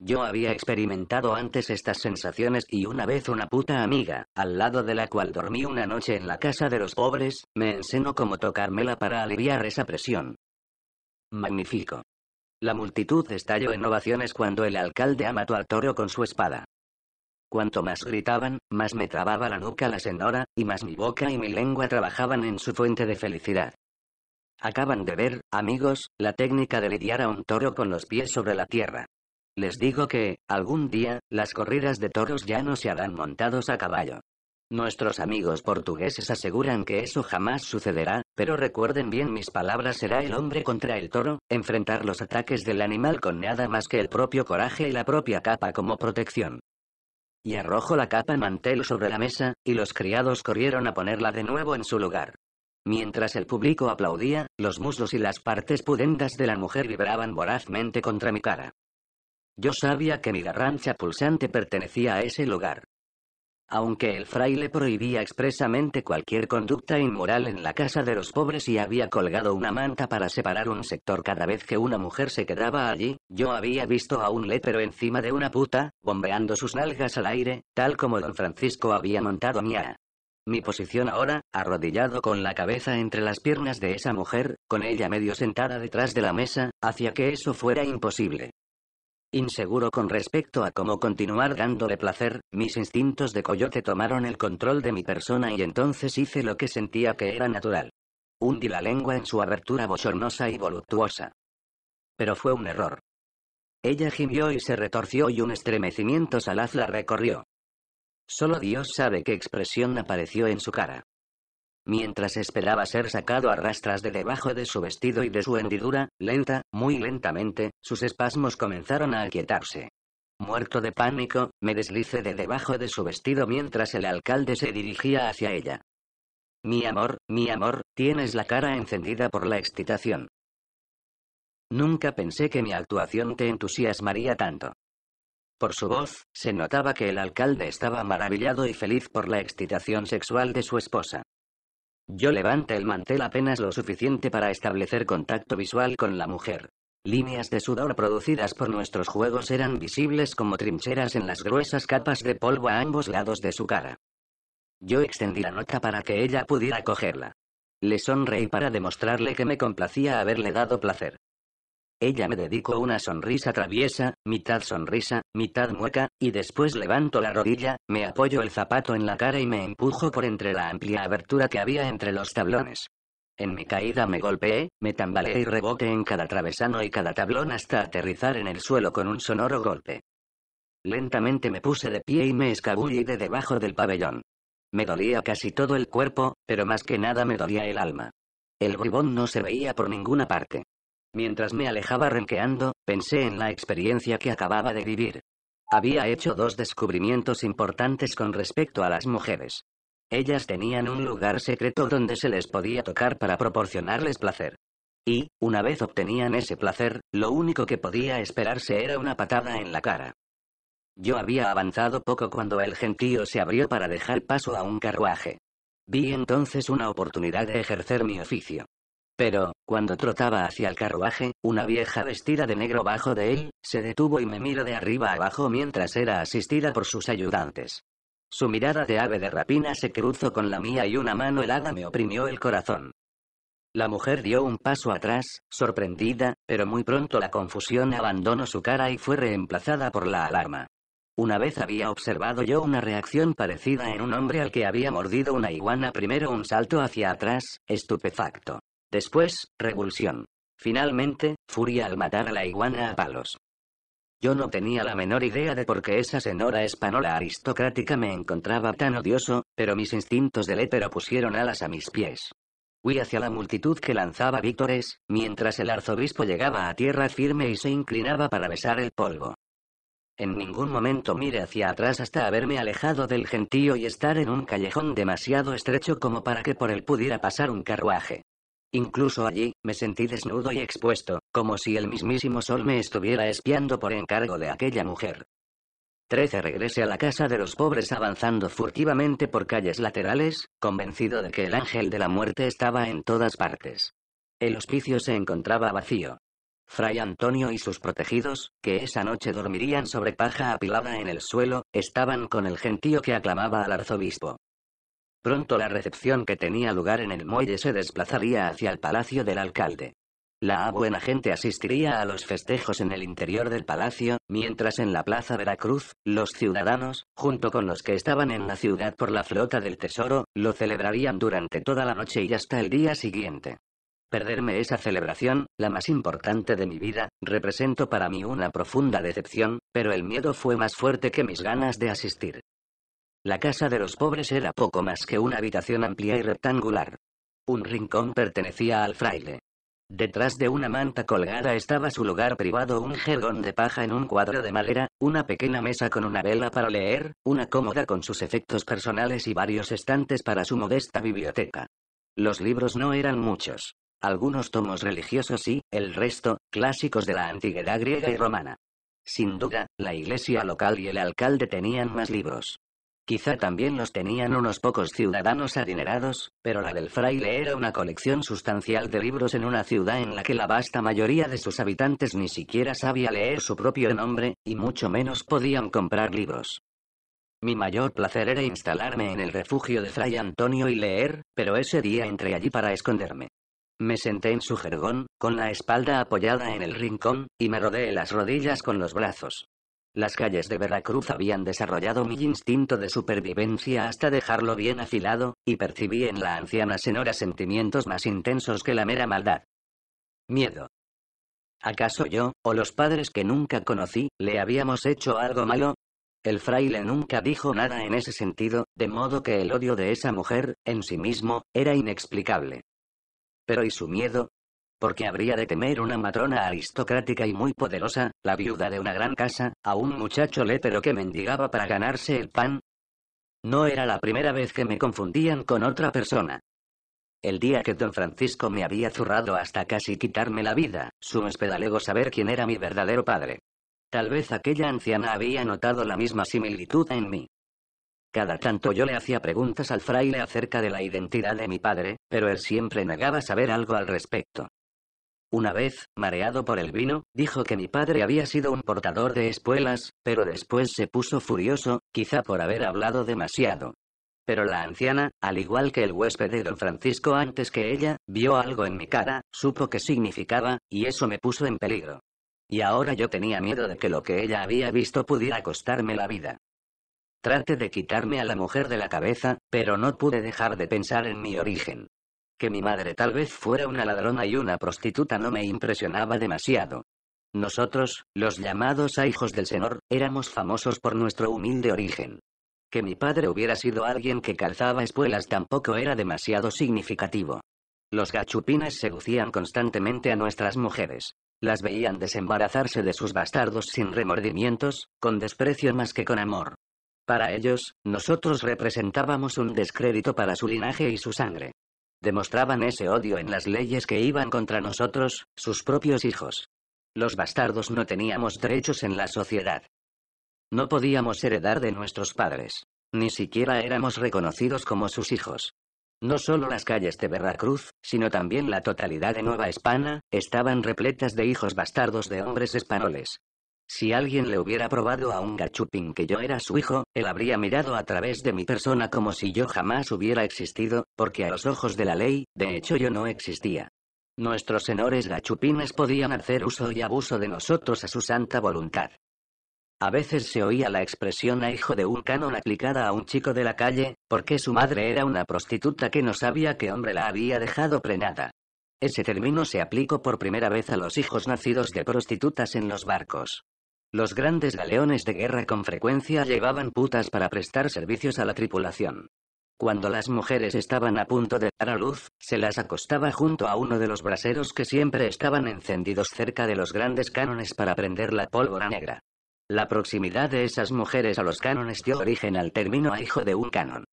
Speaker 1: Yo había experimentado antes estas sensaciones y una vez una puta amiga, al lado de la cual dormí una noche en la casa de los pobres, me enseñó cómo tocármela para aliviar esa presión. Magnífico. La multitud estalló en ovaciones cuando el alcalde amató al toro con su espada. Cuanto más gritaban, más me trababa la nuca la senora, y más mi boca y mi lengua trabajaban en su fuente de felicidad. Acaban de ver, amigos, la técnica de lidiar a un toro con los pies sobre la tierra. Les digo que, algún día, las corridas de toros ya no se harán montados a caballo. Nuestros amigos portugueses aseguran que eso jamás sucederá, pero recuerden bien mis palabras, será el hombre contra el toro, enfrentar los ataques del animal con nada más que el propio coraje y la propia capa como protección. Y arrojo la capa mantel sobre la mesa, y los criados corrieron a ponerla de nuevo en su lugar. Mientras el público aplaudía, los muslos y las partes pudendas de la mujer vibraban vorazmente contra mi cara. Yo sabía que mi garrancha pulsante pertenecía a ese lugar. Aunque el fraile prohibía expresamente cualquier conducta inmoral en la casa de los pobres y había colgado una manta para separar un sector cada vez que una mujer se quedaba allí, yo había visto a un lepero encima de una puta, bombeando sus nalgas al aire, tal como don Francisco había montado a mía. Mi posición ahora, arrodillado con la cabeza entre las piernas de esa mujer, con ella medio sentada detrás de la mesa, hacía que eso fuera imposible. Inseguro con respecto a cómo continuar dándole placer, mis instintos de coyote tomaron el control de mi persona y entonces hice lo que sentía que era natural. Hundí la lengua en su abertura bochornosa y voluptuosa. Pero fue un error. Ella gimió y se retorció y un estremecimiento salaz la recorrió. Solo Dios sabe qué expresión apareció en su cara mientras esperaba ser sacado a rastras de debajo de su vestido y de su hendidura, lenta, muy lentamente, sus espasmos comenzaron a aquietarse. Muerto de pánico, me deslicé de debajo de su vestido mientras el alcalde se dirigía hacia ella. Mi amor, mi amor, tienes la cara encendida por la excitación. Nunca pensé que mi actuación te entusiasmaría tanto. Por su voz, se notaba que el alcalde estaba maravillado y feliz por la excitación sexual de su esposa. Yo levanté el mantel apenas lo suficiente para establecer contacto visual con la mujer. Líneas de sudor producidas por nuestros juegos eran visibles como trincheras en las gruesas capas de polvo a ambos lados de su cara. Yo extendí la nota para que ella pudiera cogerla. Le sonreí para demostrarle que me complacía haberle dado placer. Ella me dedicó una sonrisa traviesa, mitad sonrisa, mitad mueca, y después levanto la rodilla, me apoyo el zapato en la cara y me empujo por entre la amplia abertura que había entre los tablones. En mi caída me golpeé, me tambaleé y reboté en cada travesano y cada tablón hasta aterrizar en el suelo con un sonoro golpe. Lentamente me puse de pie y me escabullí de debajo del pabellón. Me dolía casi todo el cuerpo, pero más que nada me dolía el alma. El bribón no se veía por ninguna parte. Mientras me alejaba renqueando, pensé en la experiencia que acababa de vivir. Había hecho dos descubrimientos importantes con respecto a las mujeres. Ellas tenían un lugar secreto donde se les podía tocar para proporcionarles placer. Y, una vez obtenían ese placer, lo único que podía esperarse era una patada en la cara. Yo había avanzado poco cuando el gentío se abrió para dejar paso a un carruaje. Vi entonces una oportunidad de ejercer mi oficio. Pero, cuando trotaba hacia el carruaje, una vieja vestida de negro bajo de él, se detuvo y me miró de arriba abajo mientras era asistida por sus ayudantes. Su mirada de ave de rapina se cruzó con la mía y una mano helada me oprimió el corazón. La mujer dio un paso atrás, sorprendida, pero muy pronto la confusión abandonó su cara y fue reemplazada por la alarma. Una vez había observado yo una reacción parecida en un hombre al que había mordido una iguana primero un salto hacia atrás, estupefacto. Después, revulsión. Finalmente, furia al matar a la iguana a palos. Yo no tenía la menor idea de por qué esa senora española aristocrática me encontraba tan odioso, pero mis instintos de éter pusieron alas a mis pies. Fui hacia la multitud que lanzaba víctores, mientras el arzobispo llegaba a tierra firme y se inclinaba para besar el polvo. En ningún momento miré hacia atrás hasta haberme alejado del gentío y estar en un callejón demasiado estrecho como para que por él pudiera pasar un carruaje. Incluso allí, me sentí desnudo y expuesto, como si el mismísimo sol me estuviera espiando por encargo de aquella mujer. 13. Regresé a la casa de los pobres avanzando furtivamente por calles laterales, convencido de que el ángel de la muerte estaba en todas partes. El hospicio se encontraba vacío. Fray Antonio y sus protegidos, que esa noche dormirían sobre paja apilada en el suelo, estaban con el gentío que aclamaba al arzobispo. Pronto la recepción que tenía lugar en el muelle se desplazaría hacia el palacio del alcalde. La buena gente asistiría a los festejos en el interior del palacio, mientras en la Plaza Veracruz, los ciudadanos, junto con los que estaban en la ciudad por la flota del tesoro, lo celebrarían durante toda la noche y hasta el día siguiente. Perderme esa celebración, la más importante de mi vida, representó para mí una profunda decepción, pero el miedo fue más fuerte que mis ganas de asistir. La casa de los pobres era poco más que una habitación amplia y rectangular. Un rincón pertenecía al fraile. Detrás de una manta colgada estaba su lugar privado, un jergón de paja en un cuadro de madera, una pequeña mesa con una vela para leer, una cómoda con sus efectos personales y varios estantes para su modesta biblioteca. Los libros no eran muchos. Algunos tomos religiosos y, el resto, clásicos de la antigüedad griega y romana. Sin duda, la iglesia local y el alcalde tenían más libros. Quizá también los tenían unos pocos ciudadanos adinerados, pero la del fraile era una colección sustancial de libros en una ciudad en la que la vasta mayoría de sus habitantes ni siquiera sabía leer su propio nombre, y mucho menos podían comprar libros. Mi mayor placer era instalarme en el refugio de Fray Antonio y leer, pero ese día entré allí para esconderme. Me senté en su jergón, con la espalda apoyada en el rincón, y me rodeé las rodillas con los brazos. Las calles de Veracruz habían desarrollado mi instinto de supervivencia hasta dejarlo bien afilado, y percibí en la anciana senora sentimientos más intensos que la mera maldad. Miedo. ¿Acaso yo, o los padres que nunca conocí, le habíamos hecho algo malo? El fraile nunca dijo nada en ese sentido, de modo que el odio de esa mujer, en sí mismo, era inexplicable. Pero ¿y su miedo? porque habría de temer una matrona aristocrática y muy poderosa, la viuda de una gran casa, a un muchacho lépero que mendigaba para ganarse el pan? No era la primera vez que me confundían con otra persona. El día que don Francisco me había zurrado hasta casi quitarme la vida, su hospedalego saber quién era mi verdadero padre. Tal vez aquella anciana había notado la misma similitud en mí. Cada tanto yo le hacía preguntas al fraile acerca de la identidad de mi padre, pero él siempre negaba saber algo al respecto. Una vez, mareado por el vino, dijo que mi padre había sido un portador de espuelas, pero después se puso furioso, quizá por haber hablado demasiado. Pero la anciana, al igual que el huésped de don Francisco antes que ella, vio algo en mi cara, supo qué significaba, y eso me puso en peligro. Y ahora yo tenía miedo de que lo que ella había visto pudiera costarme la vida. Traté de quitarme a la mujer de la cabeza, pero no pude dejar de pensar en mi origen. Que mi madre tal vez fuera una ladrona y una prostituta no me impresionaba demasiado. Nosotros, los llamados a hijos del Señor, éramos famosos por nuestro humilde origen. Que mi padre hubiera sido alguien que calzaba espuelas tampoco era demasiado significativo. Los gachupines seducían constantemente a nuestras mujeres. Las veían desembarazarse de sus bastardos sin remordimientos, con desprecio más que con amor. Para ellos, nosotros representábamos un descrédito para su linaje y su sangre demostraban ese odio en las leyes que iban contra nosotros, sus propios hijos. Los bastardos no teníamos derechos en la sociedad. No podíamos heredar de nuestros padres. Ni siquiera éramos reconocidos como sus hijos. No solo las calles de Veracruz, sino también la totalidad de Nueva España, estaban repletas de hijos bastardos de hombres españoles. Si alguien le hubiera probado a un gachupín que yo era su hijo, él habría mirado a través de mi persona como si yo jamás hubiera existido, porque a los ojos de la ley, de hecho yo no existía. Nuestros señores gachupines podían hacer uso y abuso de nosotros a su santa voluntad. A veces se oía la expresión a hijo de un canon aplicada a un chico de la calle, porque su madre era una prostituta que no sabía qué hombre la había dejado prenada. Ese término se aplicó por primera vez a los hijos nacidos de prostitutas en los barcos. Los grandes galeones de guerra con frecuencia llevaban putas para prestar servicios a la tripulación. Cuando las mujeres estaban a punto de dar a luz, se las acostaba junto a uno de los braseros que siempre estaban encendidos cerca de los grandes cánones para prender la pólvora negra. La proximidad de esas mujeres a los cánones dio origen al término a hijo de un canon.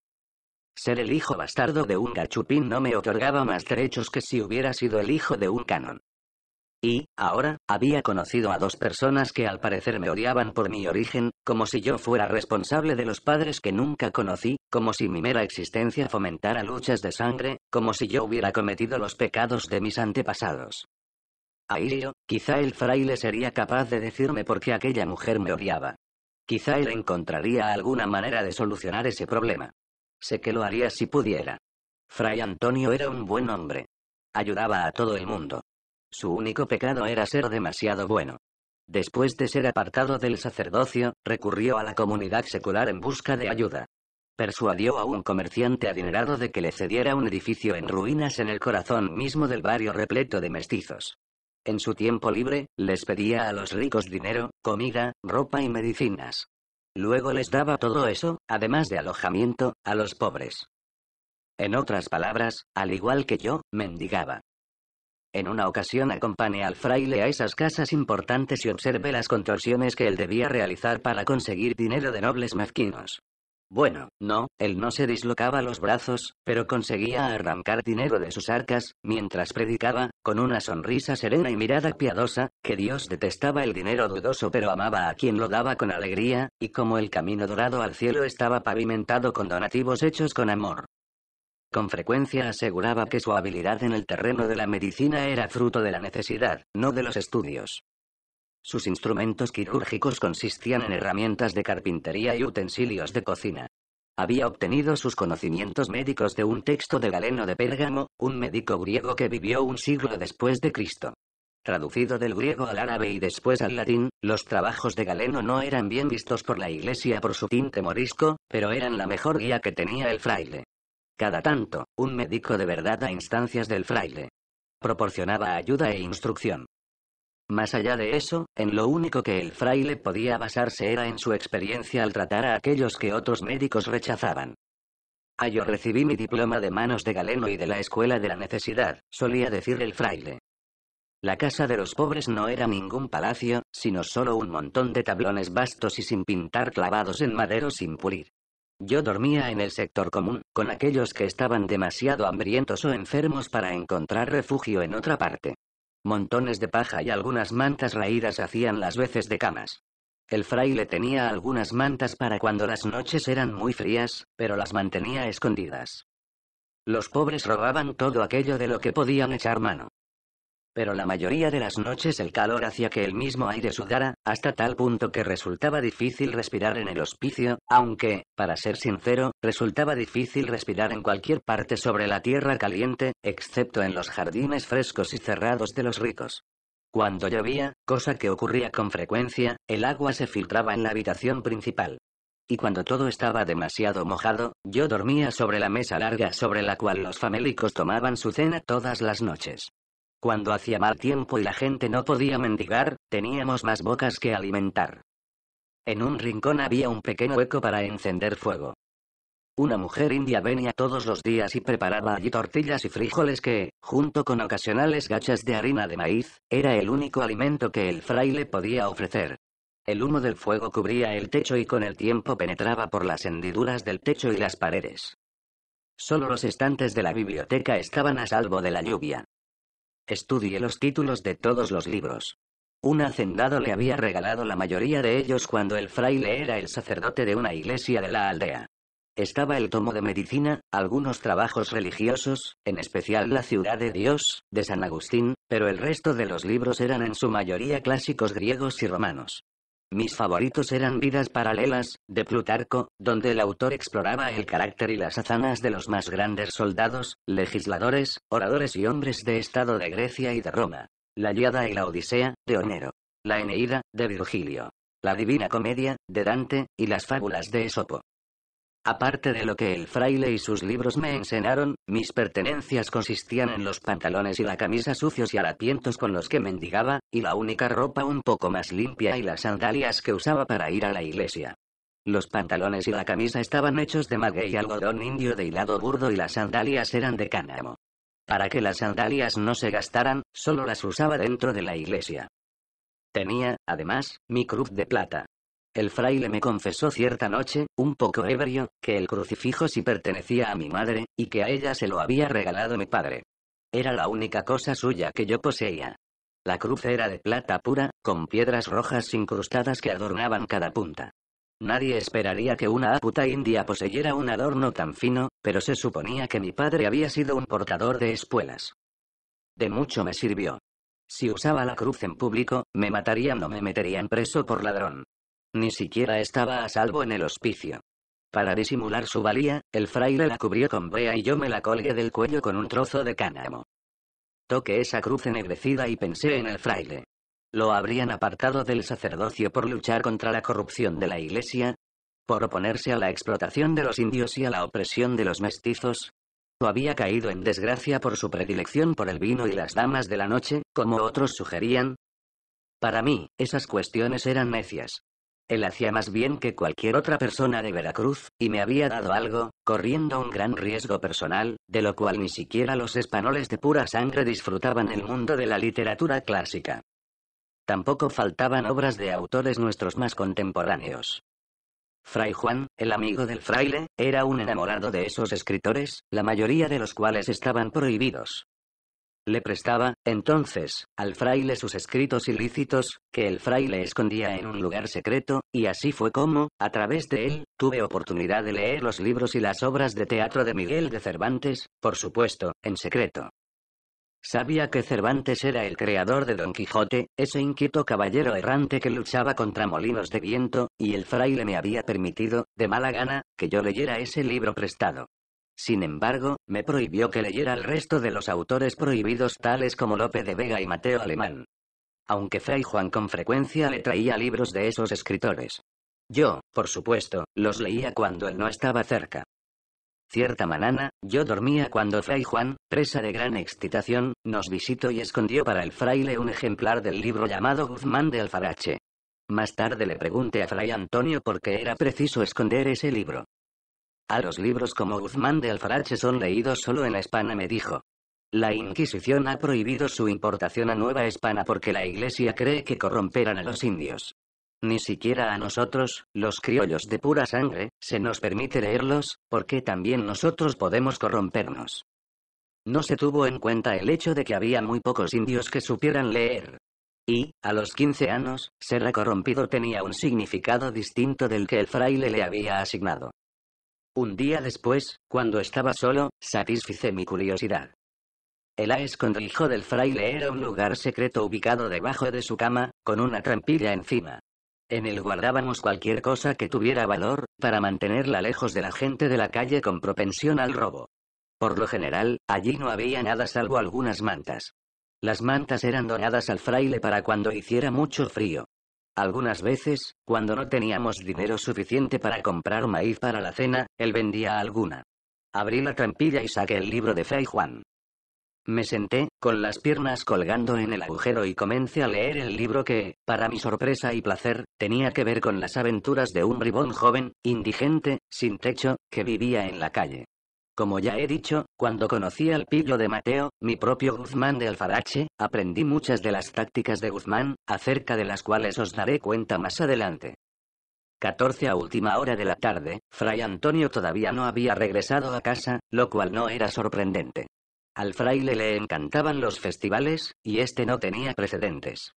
Speaker 1: Ser el hijo bastardo de un gachupín no me otorgaba más derechos que si hubiera sido el hijo de un canon. Y, ahora, había conocido a dos personas que al parecer me odiaban por mi origen, como si yo fuera responsable de los padres que nunca conocí, como si mi mera existencia fomentara luchas de sangre, como si yo hubiera cometido los pecados de mis antepasados. yo, quizá el fraile sería capaz de decirme por qué aquella mujer me odiaba. Quizá él encontraría alguna manera de solucionar ese problema. Sé que lo haría si pudiera. Fray Antonio era un buen hombre. Ayudaba a todo el mundo. Su único pecado era ser demasiado bueno. Después de ser apartado del sacerdocio, recurrió a la comunidad secular en busca de ayuda. Persuadió a un comerciante adinerado de que le cediera un edificio en ruinas en el corazón mismo del barrio repleto de mestizos. En su tiempo libre, les pedía a los ricos dinero, comida, ropa y medicinas. Luego les daba todo eso, además de alojamiento, a los pobres. En otras palabras, al igual que yo, mendigaba. En una ocasión acompañé al fraile a esas casas importantes y observé las contorsiones que él debía realizar para conseguir dinero de nobles mezquinos. Bueno, no, él no se dislocaba los brazos, pero conseguía arrancar dinero de sus arcas, mientras predicaba, con una sonrisa serena y mirada piadosa, que Dios detestaba el dinero dudoso pero amaba a quien lo daba con alegría, y como el camino dorado al cielo estaba pavimentado con donativos hechos con amor. Con frecuencia aseguraba que su habilidad en el terreno de la medicina era fruto de la necesidad, no de los estudios. Sus instrumentos quirúrgicos consistían en herramientas de carpintería y utensilios de cocina. Había obtenido sus conocimientos médicos de un texto de Galeno de Pérgamo, un médico griego que vivió un siglo después de Cristo. Traducido del griego al árabe y después al latín, los trabajos de Galeno no eran bien vistos por la Iglesia por su tinte morisco, pero eran la mejor guía que tenía el fraile. Cada tanto, un médico de verdad a instancias del fraile proporcionaba ayuda e instrucción. Más allá de eso, en lo único que el fraile podía basarse era en su experiencia al tratar a aquellos que otros médicos rechazaban. A ah, yo recibí mi diploma de manos de Galeno y de la Escuela de la Necesidad, solía decir el fraile. La casa de los pobres no era ningún palacio, sino solo un montón de tablones vastos y sin pintar clavados en madero sin pulir. Yo dormía en el sector común, con aquellos que estaban demasiado hambrientos o enfermos para encontrar refugio en otra parte. Montones de paja y algunas mantas raídas hacían las veces de camas. El fraile tenía algunas mantas para cuando las noches eran muy frías, pero las mantenía escondidas. Los pobres robaban todo aquello de lo que podían echar mano. Pero la mayoría de las noches el calor hacía que el mismo aire sudara, hasta tal punto que resultaba difícil respirar en el hospicio, aunque, para ser sincero, resultaba difícil respirar en cualquier parte sobre la tierra caliente, excepto en los jardines frescos y cerrados de los ricos. Cuando llovía, cosa que ocurría con frecuencia, el agua se filtraba en la habitación principal. Y cuando todo estaba demasiado mojado, yo dormía sobre la mesa larga sobre la cual los famélicos tomaban su cena todas las noches. Cuando hacía mal tiempo y la gente no podía mendigar, teníamos más bocas que alimentar. En un rincón había un pequeño hueco para encender fuego. Una mujer india venía todos los días y preparaba allí tortillas y frijoles que, junto con ocasionales gachas de harina de maíz, era el único alimento que el fraile podía ofrecer. El humo del fuego cubría el techo y con el tiempo penetraba por las hendiduras del techo y las paredes. Solo los estantes de la biblioteca estaban a salvo de la lluvia. Estudie los títulos de todos los libros. Un hacendado le había regalado la mayoría de ellos cuando el fraile era el sacerdote de una iglesia de la aldea. Estaba el tomo de medicina, algunos trabajos religiosos, en especial La ciudad de Dios, de San Agustín, pero el resto de los libros eran en su mayoría clásicos griegos y romanos. Mis favoritos eran Vidas Paralelas, de Plutarco, donde el autor exploraba el carácter y las hazañas de los más grandes soldados, legisladores, oradores y hombres de Estado de Grecia y de Roma. La Iliada y la Odisea, de Homero. La Eneida, de Virgilio. La Divina Comedia, de Dante, y las fábulas de Esopo. Aparte de lo que el fraile y sus libros me enseñaron, mis pertenencias consistían en los pantalones y la camisa sucios y harapientos con los que mendigaba, y la única ropa un poco más limpia y las sandalias que usaba para ir a la iglesia. Los pantalones y la camisa estaban hechos de maguey y algodón indio de hilado burdo y las sandalias eran de cánamo. Para que las sandalias no se gastaran, solo las usaba dentro de la iglesia. Tenía, además, mi cruz de plata, el fraile me confesó cierta noche, un poco ebrio, que el crucifijo sí pertenecía a mi madre, y que a ella se lo había regalado mi padre. Era la única cosa suya que yo poseía. La cruz era de plata pura, con piedras rojas incrustadas que adornaban cada punta. Nadie esperaría que una puta india poseyera un adorno tan fino, pero se suponía que mi padre había sido un portador de espuelas. De mucho me sirvió. Si usaba la cruz en público, me matarían o me meterían preso por ladrón. Ni siquiera estaba a salvo en el hospicio. Para disimular su valía, el fraile la cubrió con brea y yo me la colgué del cuello con un trozo de cánamo. Toqué esa cruz ennegrecida y pensé en el fraile. ¿Lo habrían apartado del sacerdocio por luchar contra la corrupción de la Iglesia? ¿Por oponerse a la explotación de los indios y a la opresión de los mestizos? ¿O había caído en desgracia por su predilección por el vino y las damas de la noche, como otros sugerían? Para mí, esas cuestiones eran necias. Él hacía más bien que cualquier otra persona de Veracruz, y me había dado algo, corriendo un gran riesgo personal, de lo cual ni siquiera los españoles de pura sangre disfrutaban el mundo de la literatura clásica. Tampoco faltaban obras de autores nuestros más contemporáneos. Fray Juan, el amigo del fraile, era un enamorado de esos escritores, la mayoría de los cuales estaban prohibidos le prestaba, entonces, al fraile sus escritos ilícitos, que el fraile escondía en un lugar secreto, y así fue como, a través de él, tuve oportunidad de leer los libros y las obras de teatro de Miguel de Cervantes, por supuesto, en secreto. Sabía que Cervantes era el creador de Don Quijote, ese inquieto caballero errante que luchaba contra molinos de viento, y el fraile me había permitido, de mala gana, que yo leyera ese libro prestado. Sin embargo, me prohibió que leyera el resto de los autores prohibidos tales como Lope de Vega y Mateo Alemán. Aunque Fray Juan con frecuencia le traía libros de esos escritores. Yo, por supuesto, los leía cuando él no estaba cerca. Cierta manana, yo dormía cuando Fray Juan, presa de gran excitación, nos visitó y escondió para el fraile un ejemplar del libro llamado Guzmán de Alfarache. Más tarde le pregunté a Fray Antonio por qué era preciso esconder ese libro. A los libros como Guzmán de Alfarache son leídos solo en la hispana, me dijo. La Inquisición ha prohibido su importación a Nueva España porque la Iglesia cree que corromperán a los indios. Ni siquiera a nosotros, los criollos de pura sangre, se nos permite leerlos, porque también nosotros podemos corrompernos. No se tuvo en cuenta el hecho de que había muy pocos indios que supieran leer. Y, a los 15 años, ser corrompido tenía un significado distinto del que el fraile le había asignado. Un día después, cuando estaba solo, satisfice mi curiosidad. El escondrijo del fraile era un lugar secreto ubicado debajo de su cama, con una trampilla encima. En él guardábamos cualquier cosa que tuviera valor, para mantenerla lejos de la gente de la calle con propensión al robo. Por lo general, allí no había nada salvo algunas mantas. Las mantas eran donadas al fraile para cuando hiciera mucho frío. Algunas veces, cuando no teníamos dinero suficiente para comprar maíz para la cena, él vendía alguna. Abrí la trampilla y saqué el libro de Fei Juan. Me senté, con las piernas colgando en el agujero y comencé a leer el libro que, para mi sorpresa y placer, tenía que ver con las aventuras de un bribón joven, indigente, sin techo, que vivía en la calle. Como ya he dicho, cuando conocí al pillo de Mateo, mi propio Guzmán de Alfarache, aprendí muchas de las tácticas de Guzmán, acerca de las cuales os daré cuenta más adelante. 14 a última hora de la tarde, Fray Antonio todavía no había regresado a casa, lo cual no era sorprendente. Al fraile le encantaban los festivales, y este no tenía precedentes.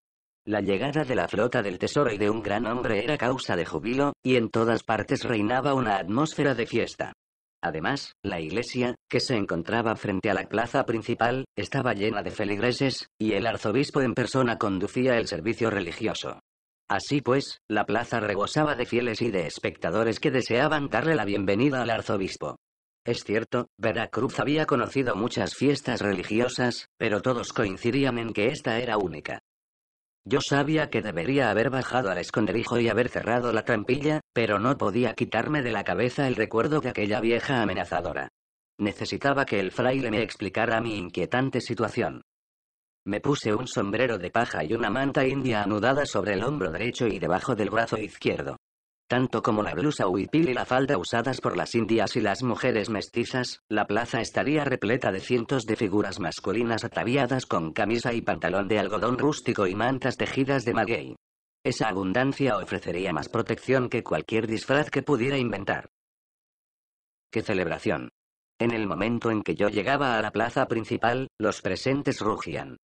Speaker 1: La llegada de la flota del tesoro y de un gran hombre era causa de júbilo y en todas partes reinaba una atmósfera de fiesta. Además, la iglesia, que se encontraba frente a la plaza principal, estaba llena de feligreses, y el arzobispo en persona conducía el servicio religioso. Así pues, la plaza rebosaba de fieles y de espectadores que deseaban darle la bienvenida al arzobispo. Es cierto, Veracruz había conocido muchas fiestas religiosas, pero todos coincidían en que esta era única. Yo sabía que debería haber bajado al esconderijo y haber cerrado la trampilla, pero no podía quitarme de la cabeza el recuerdo de aquella vieja amenazadora. Necesitaba que el fraile me explicara mi inquietante situación. Me puse un sombrero de paja y una manta india anudada sobre el hombro derecho y debajo del brazo izquierdo. Tanto como la blusa huipil y la falda usadas por las indias y las mujeres mestizas, la plaza estaría repleta de cientos de figuras masculinas ataviadas con camisa y pantalón de algodón rústico y mantas tejidas de maguey. Esa abundancia ofrecería más protección que cualquier disfraz que pudiera inventar. ¡Qué celebración! En el momento en que yo llegaba a la plaza principal, los presentes rugían.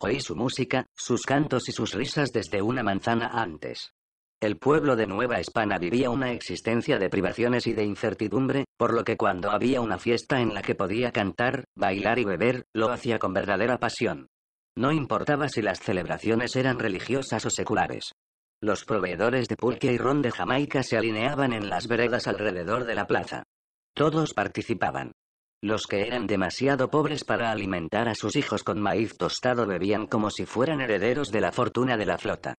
Speaker 1: Oí su música, sus cantos y sus risas desde una manzana antes. El pueblo de Nueva España vivía una existencia de privaciones y de incertidumbre, por lo que cuando había una fiesta en la que podía cantar, bailar y beber, lo hacía con verdadera pasión. No importaba si las celebraciones eran religiosas o seculares. Los proveedores de pulque y ron de Jamaica se alineaban en las veredas alrededor de la plaza. Todos participaban. Los que eran demasiado pobres para alimentar a sus hijos con maíz tostado bebían como si fueran herederos de la fortuna de la flota.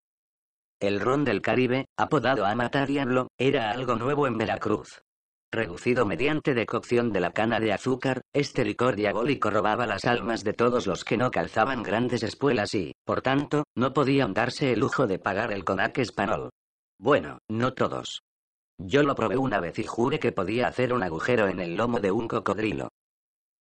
Speaker 1: El ron del Caribe, apodado Amata Diablo, era algo nuevo en Veracruz. Reducido mediante decocción de la cana de azúcar, este licor diabólico robaba las almas de todos los que no calzaban grandes espuelas y, por tanto, no podían darse el lujo de pagar el conac español. Bueno, no todos. Yo lo probé una vez y juré que podía hacer un agujero en el lomo de un cocodrilo.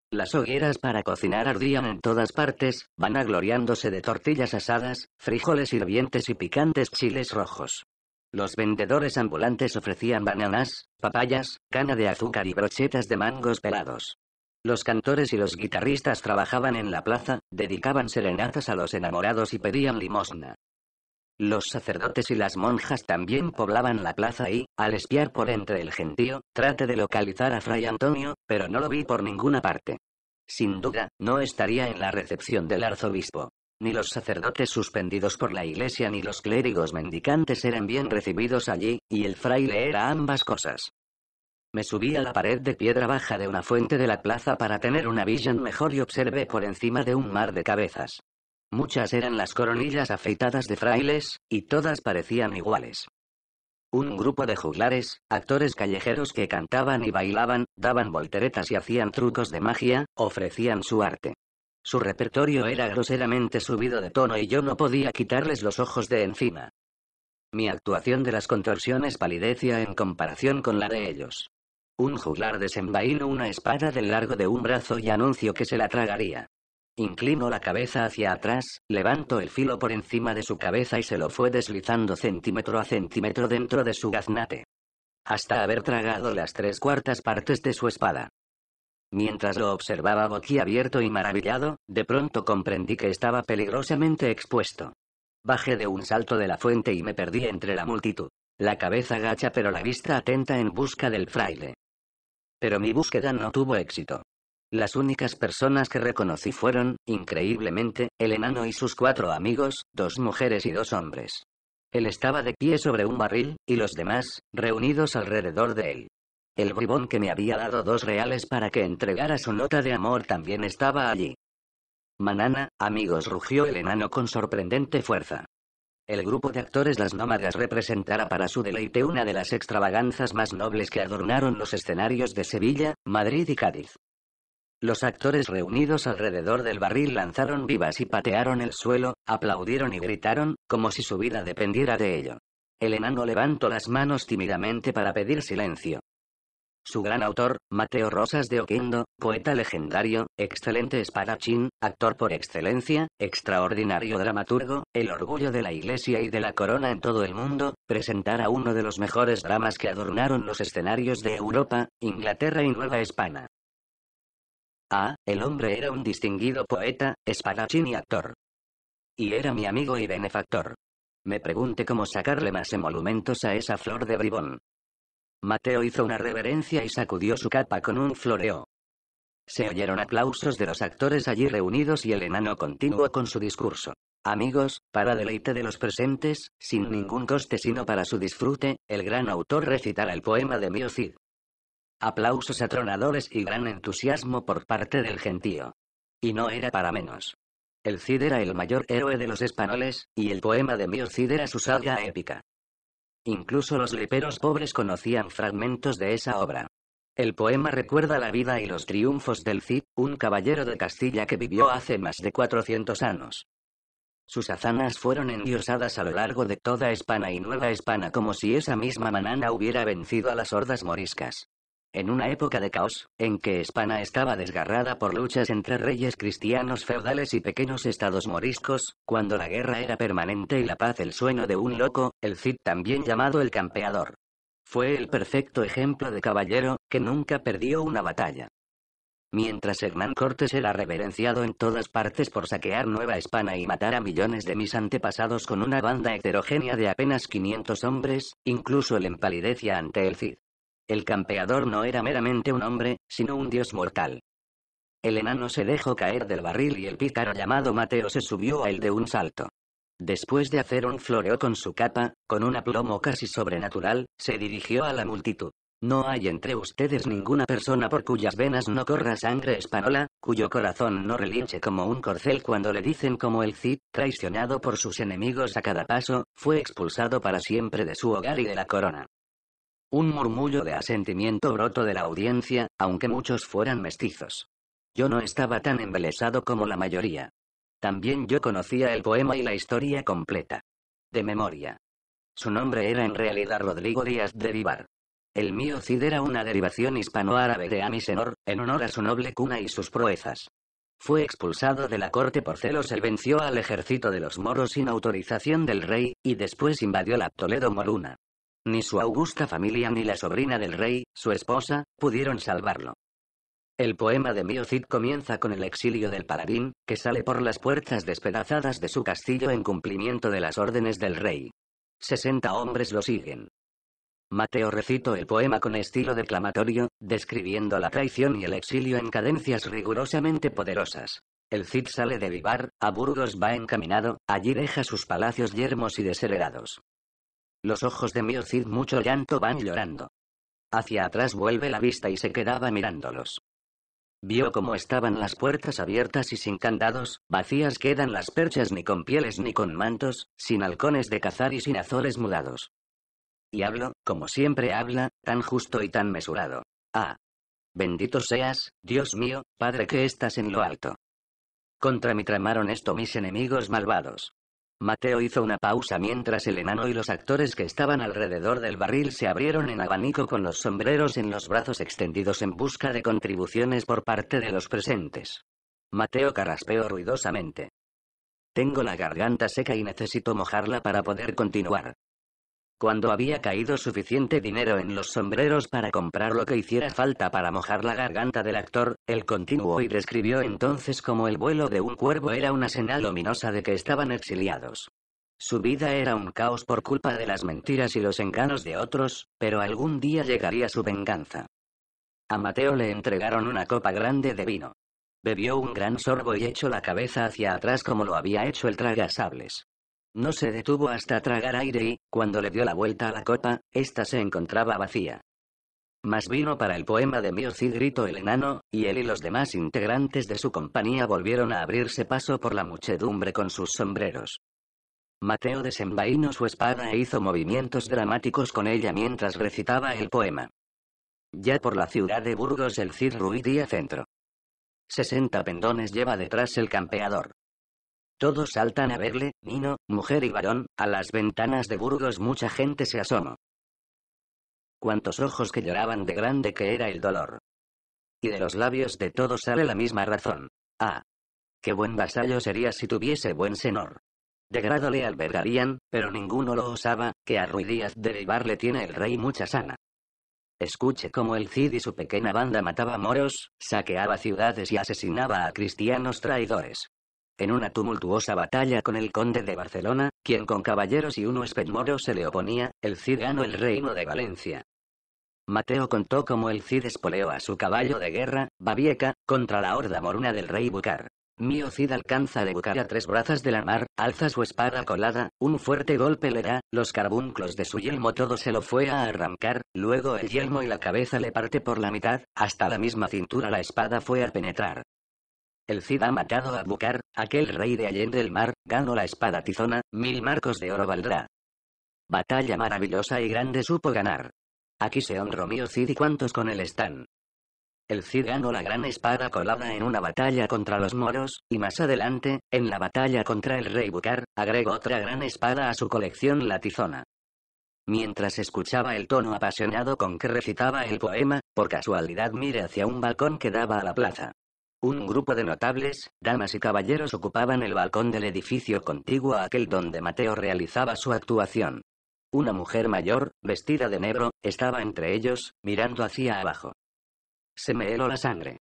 Speaker 1: Las hogueras para cocinar ardían en todas partes, vanagloriándose de tortillas asadas, frijoles hirvientes y picantes chiles rojos. Los vendedores ambulantes ofrecían bananas, papayas, cana de azúcar y brochetas de mangos pelados. Los cantores y los guitarristas trabajaban en la plaza, dedicaban serenatas a los enamorados y pedían limosna. Los sacerdotes y las monjas también poblaban la plaza y, al espiar por entre el gentío, traté de localizar a Fray Antonio, pero no lo vi por ninguna parte. Sin duda, no estaría en la recepción del arzobispo. Ni los sacerdotes suspendidos por la iglesia ni los clérigos mendicantes eran bien recibidos allí, y el fraile era ambas cosas. Me subí a la pared de piedra baja de una fuente de la plaza para tener una visión mejor y observé por encima de un mar de cabezas. Muchas eran las coronillas afeitadas de frailes, y todas parecían iguales. Un grupo de juglares, actores callejeros que cantaban y bailaban, daban volteretas y hacían trucos de magia, ofrecían su arte. Su repertorio era groseramente subido de tono y yo no podía quitarles los ojos de encima. Mi actuación de las contorsiones palidecía en comparación con la de ellos. Un juglar desenvainó una espada del largo de un brazo y anunció que se la tragaría. Inclinó la cabeza hacia atrás, levantó el filo por encima de su cabeza y se lo fue deslizando centímetro a centímetro dentro de su gaznate. Hasta haber tragado las tres cuartas partes de su espada. Mientras lo observaba boquiabierto y maravillado, de pronto comprendí que estaba peligrosamente expuesto. Bajé de un salto de la fuente y me perdí entre la multitud. La cabeza gacha pero la vista atenta en busca del fraile. Pero mi búsqueda no tuvo éxito. Las únicas personas que reconocí fueron, increíblemente, el enano y sus cuatro amigos, dos mujeres y dos hombres. Él estaba de pie sobre un barril, y los demás, reunidos alrededor de él. El bribón que me había dado dos reales para que entregara su nota de amor también estaba allí. Manana, amigos, rugió el enano con sorprendente fuerza. El grupo de actores Las Nómadas representara para su deleite una de las extravaganzas más nobles que adornaron los escenarios de Sevilla, Madrid y Cádiz. Los actores reunidos alrededor del barril lanzaron vivas y patearon el suelo, aplaudieron y gritaron, como si su vida dependiera de ello. El enano levantó las manos tímidamente para pedir silencio. Su gran autor, Mateo Rosas de Oquendo, poeta legendario, excelente espadachín, actor por excelencia, extraordinario dramaturgo, el orgullo de la iglesia y de la corona en todo el mundo, presentará uno de los mejores dramas que adornaron los escenarios de Europa, Inglaterra y Nueva España. Ah, el hombre era un distinguido poeta, espadachín y actor. Y era mi amigo y benefactor. Me pregunté cómo sacarle más emolumentos a esa flor de bribón. Mateo hizo una reverencia y sacudió su capa con un floreo. Se oyeron aplausos de los actores allí reunidos y el enano continuó con su discurso. Amigos, para deleite de los presentes, sin ningún coste sino para su disfrute, el gran autor recitará el poema de Cid. Aplausos atronadores y gran entusiasmo por parte del gentío. Y no era para menos. El Cid era el mayor héroe de los españoles, y el poema de Mio Cid era su saga épica. Incluso los leperos pobres conocían fragmentos de esa obra. El poema recuerda la vida y los triunfos del Cid, un caballero de Castilla que vivió hace más de 400 años. Sus hazanas fueron endiosadas a lo largo de toda España y Nueva España como si esa misma manana hubiera vencido a las hordas moriscas en una época de caos, en que España estaba desgarrada por luchas entre reyes cristianos feudales y pequeños estados moriscos, cuando la guerra era permanente y la paz el sueño de un loco, el Cid también llamado el campeador. Fue el perfecto ejemplo de caballero, que nunca perdió una batalla. Mientras Hernán Cortés era reverenciado en todas partes por saquear Nueva España y matar a millones de mis antepasados con una banda heterogénea de apenas 500 hombres, incluso el empalidecía ante el Cid. El campeador no era meramente un hombre, sino un dios mortal. El enano se dejó caer del barril y el pícaro llamado Mateo se subió a él de un salto. Después de hacer un floreo con su capa, con un aplomo casi sobrenatural, se dirigió a la multitud. No hay entre ustedes ninguna persona por cuyas venas no corra sangre española, cuyo corazón no relinche como un corcel cuando le dicen como el Cid, traicionado por sus enemigos a cada paso, fue expulsado para siempre de su hogar y de la corona. Un murmullo de asentimiento brotó de la audiencia, aunque muchos fueran mestizos. Yo no estaba tan embelesado como la mayoría. También yo conocía el poema y la historia completa. De memoria. Su nombre era en realidad Rodrigo Díaz de Vivar. El mío Cid era una derivación hispano-árabe de Amisenor, en honor a su noble cuna y sus proezas. Fue expulsado de la corte por celos, y venció al ejército de los moros sin autorización del rey, y después invadió la Toledo Moruna. Ni su augusta familia ni la sobrina del rey, su esposa, pudieron salvarlo. El poema de Mio Cid comienza con el exilio del paladín, que sale por las puertas despedazadas de su castillo en cumplimiento de las órdenes del rey. Sesenta hombres lo siguen. Mateo recitó el poema con estilo declamatorio, describiendo la traición y el exilio en cadencias rigurosamente poderosas. El Cid sale de Vivar, a Burgos va encaminado, allí deja sus palacios yermos y desheredados. Los ojos de Mio Cid mucho llanto van llorando. Hacia atrás vuelve la vista y se quedaba mirándolos. Vio cómo estaban las puertas abiertas y sin candados, vacías quedan las perchas ni con pieles ni con mantos, sin halcones de cazar y sin azores mudados. Y hablo, como siempre habla, tan justo y tan mesurado. Ah. Bendito seas, Dios mío, Padre que estás en lo alto. Contra mí tramaron esto mis enemigos malvados. Mateo hizo una pausa mientras el enano y los actores que estaban alrededor del barril se abrieron en abanico con los sombreros en los brazos extendidos en busca de contribuciones por parte de los presentes. Mateo carraspeó ruidosamente. Tengo la garganta seca y necesito mojarla para poder continuar. Cuando había caído suficiente dinero en los sombreros para comprar lo que hiciera falta para mojar la garganta del actor, él continuó y describió entonces como el vuelo de un cuervo era una señal luminosa de que estaban exiliados. Su vida era un caos por culpa de las mentiras y los encanos de otros, pero algún día llegaría su venganza. A Mateo le entregaron una copa grande de vino. Bebió un gran sorbo y echó la cabeza hacia atrás como lo había hecho el tragasables. No se detuvo hasta tragar aire y, cuando le dio la vuelta a la copa, ésta se encontraba vacía. Mas vino para el poema de cid gritó el enano, y él y los demás integrantes de su compañía volvieron a abrirse paso por la muchedumbre con sus sombreros. Mateo desenvainó su espada e hizo movimientos dramáticos con ella mientras recitaba el poema. Ya por la ciudad de Burgos el Cid ruidía centro. Sesenta pendones lleva detrás el campeador. Todos saltan a verle, niño, mujer y varón, a las ventanas de Burgos mucha gente se asoma. Cuantos ojos que lloraban de grande que era el dolor. Y de los labios de todos sale la misma razón. Ah. Qué buen vasallo sería si tuviese buen senor. De grado le albergarían, pero ninguno lo osaba, que a Ruidías derivarle tiene el rey mucha sana. Escuche cómo el Cid y su pequeña banda mataba moros, saqueaba ciudades y asesinaba a cristianos traidores en una tumultuosa batalla con el conde de Barcelona, quien con caballeros y un moro se le oponía, el Cid ganó el reino de Valencia. Mateo contó cómo el Cid espoleó a su caballo de guerra, Babieca, contra la horda moruna del rey Bucar. Mío Cid alcanza de Bucar a tres brazas de la mar, alza su espada colada, un fuerte golpe le da, los carbunclos de su yelmo todo se lo fue a arrancar, luego el yelmo y la cabeza le parte por la mitad, hasta la misma cintura la espada fue a penetrar. El Cid ha matado a Bucar, aquel rey de Allende el Mar, ganó la espada tizona, mil marcos de oro valdrá. Batalla maravillosa y grande supo ganar. Aquí se honró mío Cid y cuantos con él están. El Cid ganó la gran espada colada en una batalla contra los moros, y más adelante, en la batalla contra el rey Bucar, agregó otra gran espada a su colección la tizona. Mientras escuchaba el tono apasionado con que recitaba el poema, por casualidad mire hacia un balcón que daba a la plaza. Un grupo de notables, damas y caballeros ocupaban el balcón del edificio contiguo a aquel donde Mateo realizaba su actuación. Una mujer mayor, vestida de negro, estaba entre ellos, mirando hacia abajo. Se me heló la sangre.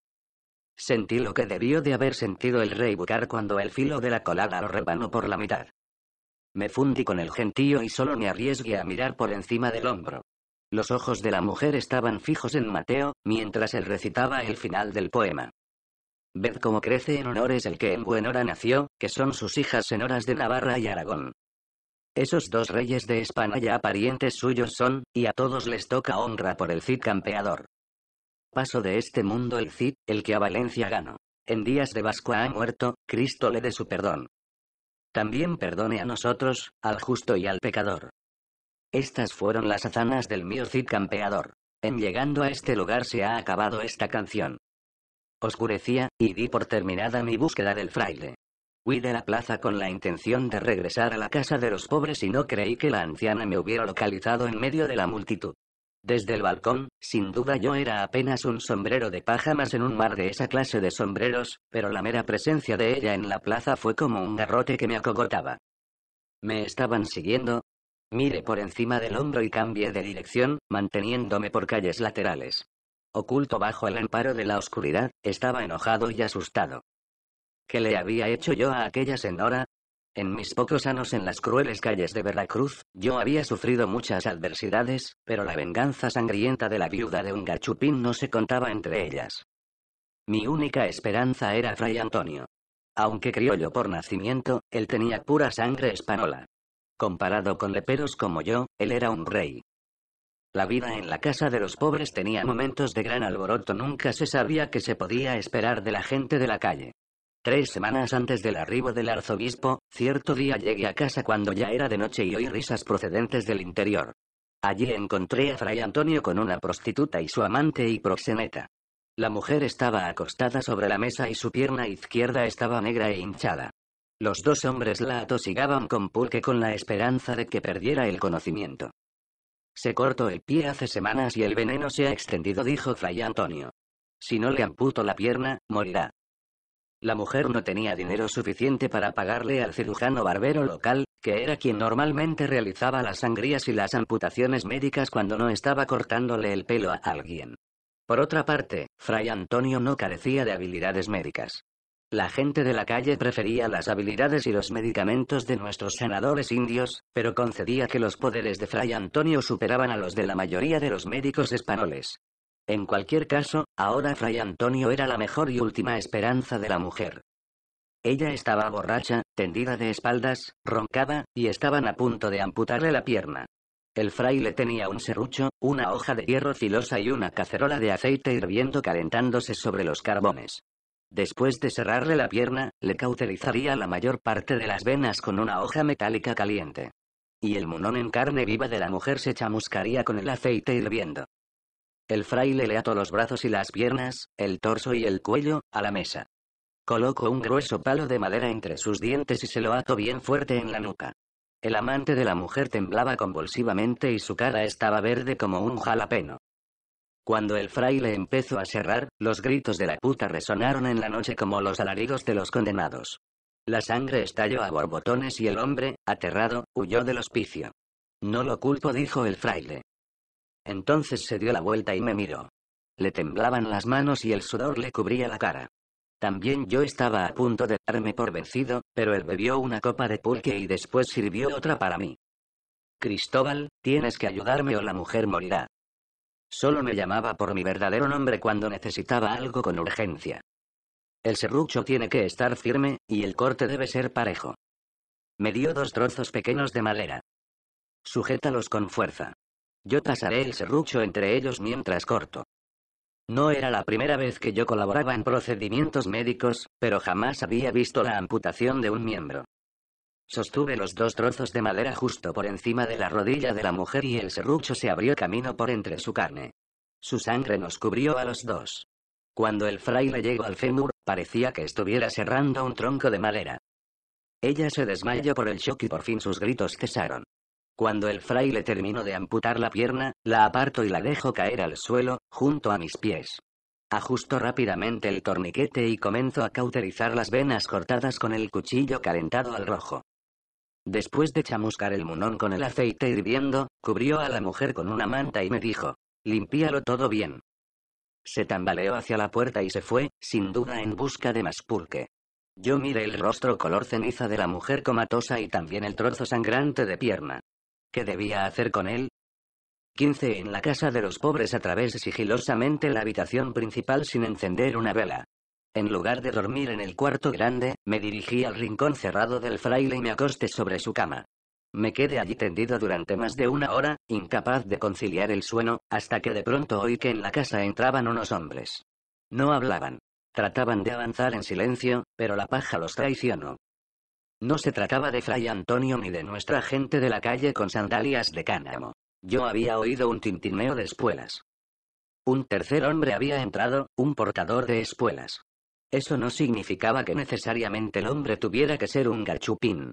Speaker 1: Sentí lo que debió de haber sentido el rey Bucar cuando el filo de la colada lo rebanó por la mitad. Me fundí con el gentío y solo me arriesgué a mirar por encima del hombro. Los ojos de la mujer estaban fijos en Mateo, mientras él recitaba el final del poema. Ved cómo crece en honores el que en buen hora nació, que son sus hijas en horas de Navarra y Aragón. Esos dos reyes de España ya parientes suyos son, y a todos les toca honra por el Cid campeador. Paso de este mundo el Cid, el que a Valencia ganó. En días de Vasco ha muerto, Cristo le dé su perdón. También perdone a nosotros, al justo y al pecador. Estas fueron las hazanas del mío Cid campeador. En llegando a este lugar se ha acabado esta canción. Oscurecía, y di por terminada mi búsqueda del fraile. Huí de la plaza con la intención de regresar a la casa de los pobres y no creí que la anciana me hubiera localizado en medio de la multitud. Desde el balcón, sin duda yo era apenas un sombrero de paja más en un mar de esa clase de sombreros, pero la mera presencia de ella en la plaza fue como un garrote que me acogotaba. ¿Me estaban siguiendo? Mire por encima del hombro y cambié de dirección, manteniéndome por calles laterales oculto bajo el amparo de la oscuridad, estaba enojado y asustado. ¿Qué le había hecho yo a aquella señora? En mis pocos años en las crueles calles de Veracruz, yo había sufrido muchas adversidades, pero la venganza sangrienta de la viuda de un gachupín no se contaba entre ellas. Mi única esperanza era Fray Antonio. Aunque criollo por nacimiento, él tenía pura sangre española. Comparado con leperos como yo, él era un rey. La vida en la casa de los pobres tenía momentos de gran alboroto, nunca se sabía qué se podía esperar de la gente de la calle. Tres semanas antes del arribo del arzobispo, cierto día llegué a casa cuando ya era de noche y oí risas procedentes del interior. Allí encontré a Fray Antonio con una prostituta y su amante y proxeneta. La mujer estaba acostada sobre la mesa y su pierna izquierda estaba negra e hinchada. Los dos hombres la atosigaban con pulque con la esperanza de que perdiera el conocimiento. Se cortó el pie hace semanas y el veneno se ha extendido, dijo Fray Antonio. Si no le amputo la pierna, morirá. La mujer no tenía dinero suficiente para pagarle al cirujano barbero local, que era quien normalmente realizaba las sangrías y las amputaciones médicas cuando no estaba cortándole el pelo a alguien. Por otra parte, Fray Antonio no carecía de habilidades médicas. La gente de la calle prefería las habilidades y los medicamentos de nuestros sanadores indios, pero concedía que los poderes de Fray Antonio superaban a los de la mayoría de los médicos españoles. En cualquier caso, ahora Fray Antonio era la mejor y última esperanza de la mujer. Ella estaba borracha, tendida de espaldas, roncaba, y estaban a punto de amputarle la pierna. El fraile tenía un serrucho, una hoja de hierro filosa y una cacerola de aceite hirviendo calentándose sobre los carbones. Después de cerrarle la pierna, le cauterizaría la mayor parte de las venas con una hoja metálica caliente. Y el munón en carne viva de la mujer se chamuscaría con el aceite hirviendo. El fraile le ató los brazos y las piernas, el torso y el cuello, a la mesa. Colocó un grueso palo de madera entre sus dientes y se lo ató bien fuerte en la nuca. El amante de la mujer temblaba convulsivamente y su cara estaba verde como un jalapeno. Cuando el fraile empezó a cerrar, los gritos de la puta resonaron en la noche como los alaridos de los condenados. La sangre estalló a borbotones y el hombre, aterrado, huyó del hospicio. No lo culpo, dijo el fraile. Entonces se dio la vuelta y me miró. Le temblaban las manos y el sudor le cubría la cara. También yo estaba a punto de darme por vencido, pero él bebió una copa de pulque y después sirvió otra para mí. Cristóbal, tienes que ayudarme o la mujer morirá. Solo me llamaba por mi verdadero nombre cuando necesitaba algo con urgencia. El serrucho tiene que estar firme, y el corte debe ser parejo. Me dio dos trozos pequeños de madera. Sujétalos con fuerza. Yo pasaré el serrucho entre ellos mientras corto. No era la primera vez que yo colaboraba en procedimientos médicos, pero jamás había visto la amputación de un miembro. Sostuve los dos trozos de madera justo por encima de la rodilla de la mujer y el serrucho se abrió camino por entre su carne. Su sangre nos cubrió a los dos. Cuando el fraile llegó al fémur, parecía que estuviera cerrando un tronco de madera. Ella se desmayó por el shock y por fin sus gritos cesaron. Cuando el fraile terminó de amputar la pierna, la aparto y la dejo caer al suelo, junto a mis pies. Ajusto rápidamente el torniquete y comenzó a cauterizar las venas cortadas con el cuchillo calentado al rojo. Después de chamuscar el munón con el aceite hirviendo, cubrió a la mujer con una manta y me dijo, limpíalo todo bien. Se tambaleó hacia la puerta y se fue, sin duda en busca de más pulque. Yo miré el rostro color ceniza de la mujer comatosa y también el trozo sangrante de pierna. ¿Qué debía hacer con él? 15. En la casa de los pobres atravesé sigilosamente la habitación principal sin encender una vela. En lugar de dormir en el cuarto grande, me dirigí al rincón cerrado del fraile y me acosté sobre su cama. Me quedé allí tendido durante más de una hora, incapaz de conciliar el sueño, hasta que de pronto oí que en la casa entraban unos hombres. No hablaban. Trataban de avanzar en silencio, pero la paja los traicionó. No se trataba de Fray Antonio ni de nuestra gente de la calle con sandalias de cánamo. Yo había oído un tintineo de espuelas. Un tercer hombre había entrado, un portador de espuelas. Eso no significaba que necesariamente el hombre tuviera que ser un gachupín.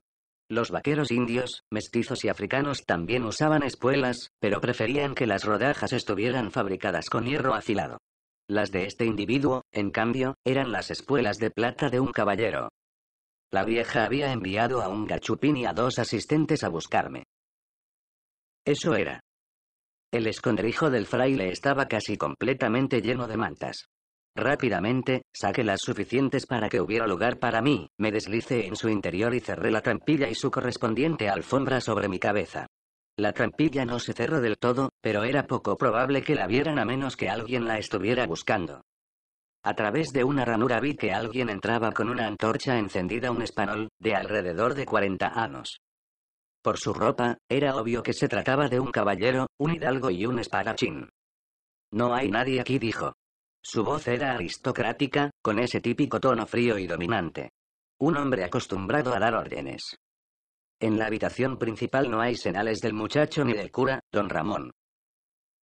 Speaker 1: Los vaqueros indios, mestizos y africanos también usaban espuelas, pero preferían que las rodajas estuvieran fabricadas con hierro afilado. Las de este individuo, en cambio, eran las espuelas de plata de un caballero. La vieja había enviado a un gachupín y a dos asistentes a buscarme. Eso era. El escondrijo del fraile estaba casi completamente lleno de mantas. Rápidamente, saqué las suficientes para que hubiera lugar para mí, me deslicé en su interior y cerré la trampilla y su correspondiente alfombra sobre mi cabeza. La trampilla no se cerró del todo, pero era poco probable que la vieran a menos que alguien la estuviera buscando. A través de una ranura vi que alguien entraba con una antorcha encendida un español de alrededor de 40 años. Por su ropa, era obvio que se trataba de un caballero, un hidalgo y un espadachín. No hay nadie aquí, dijo. Su voz era aristocrática, con ese típico tono frío y dominante. Un hombre acostumbrado a dar órdenes. En la habitación principal no hay señales del muchacho ni del cura, don Ramón.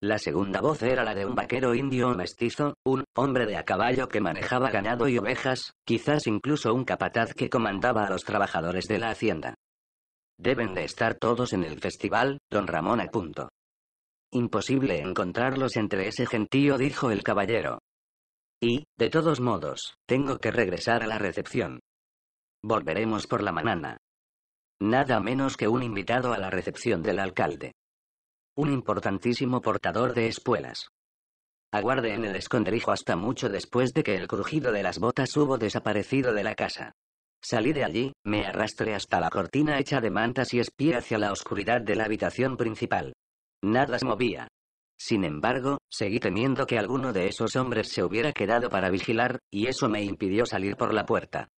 Speaker 1: La segunda voz era la de un vaquero indio o mestizo, un hombre de a caballo que manejaba ganado y ovejas, quizás incluso un capataz que comandaba a los trabajadores de la hacienda. Deben de estar todos en el festival, don Ramón apunto. Imposible encontrarlos entre ese gentío, dijo el caballero. Y, de todos modos, tengo que regresar a la recepción. Volveremos por la mañana. Nada menos que un invitado a la recepción del alcalde. Un importantísimo portador de espuelas. Aguarde en el esconderijo hasta mucho después de que el crujido de las botas hubo desaparecido de la casa. Salí de allí, me arrastré hasta la cortina hecha de mantas y espié hacia la oscuridad de la habitación principal. Nada se movía. Sin embargo, seguí temiendo que alguno de esos hombres se hubiera quedado para vigilar, y eso me impidió salir por la puerta.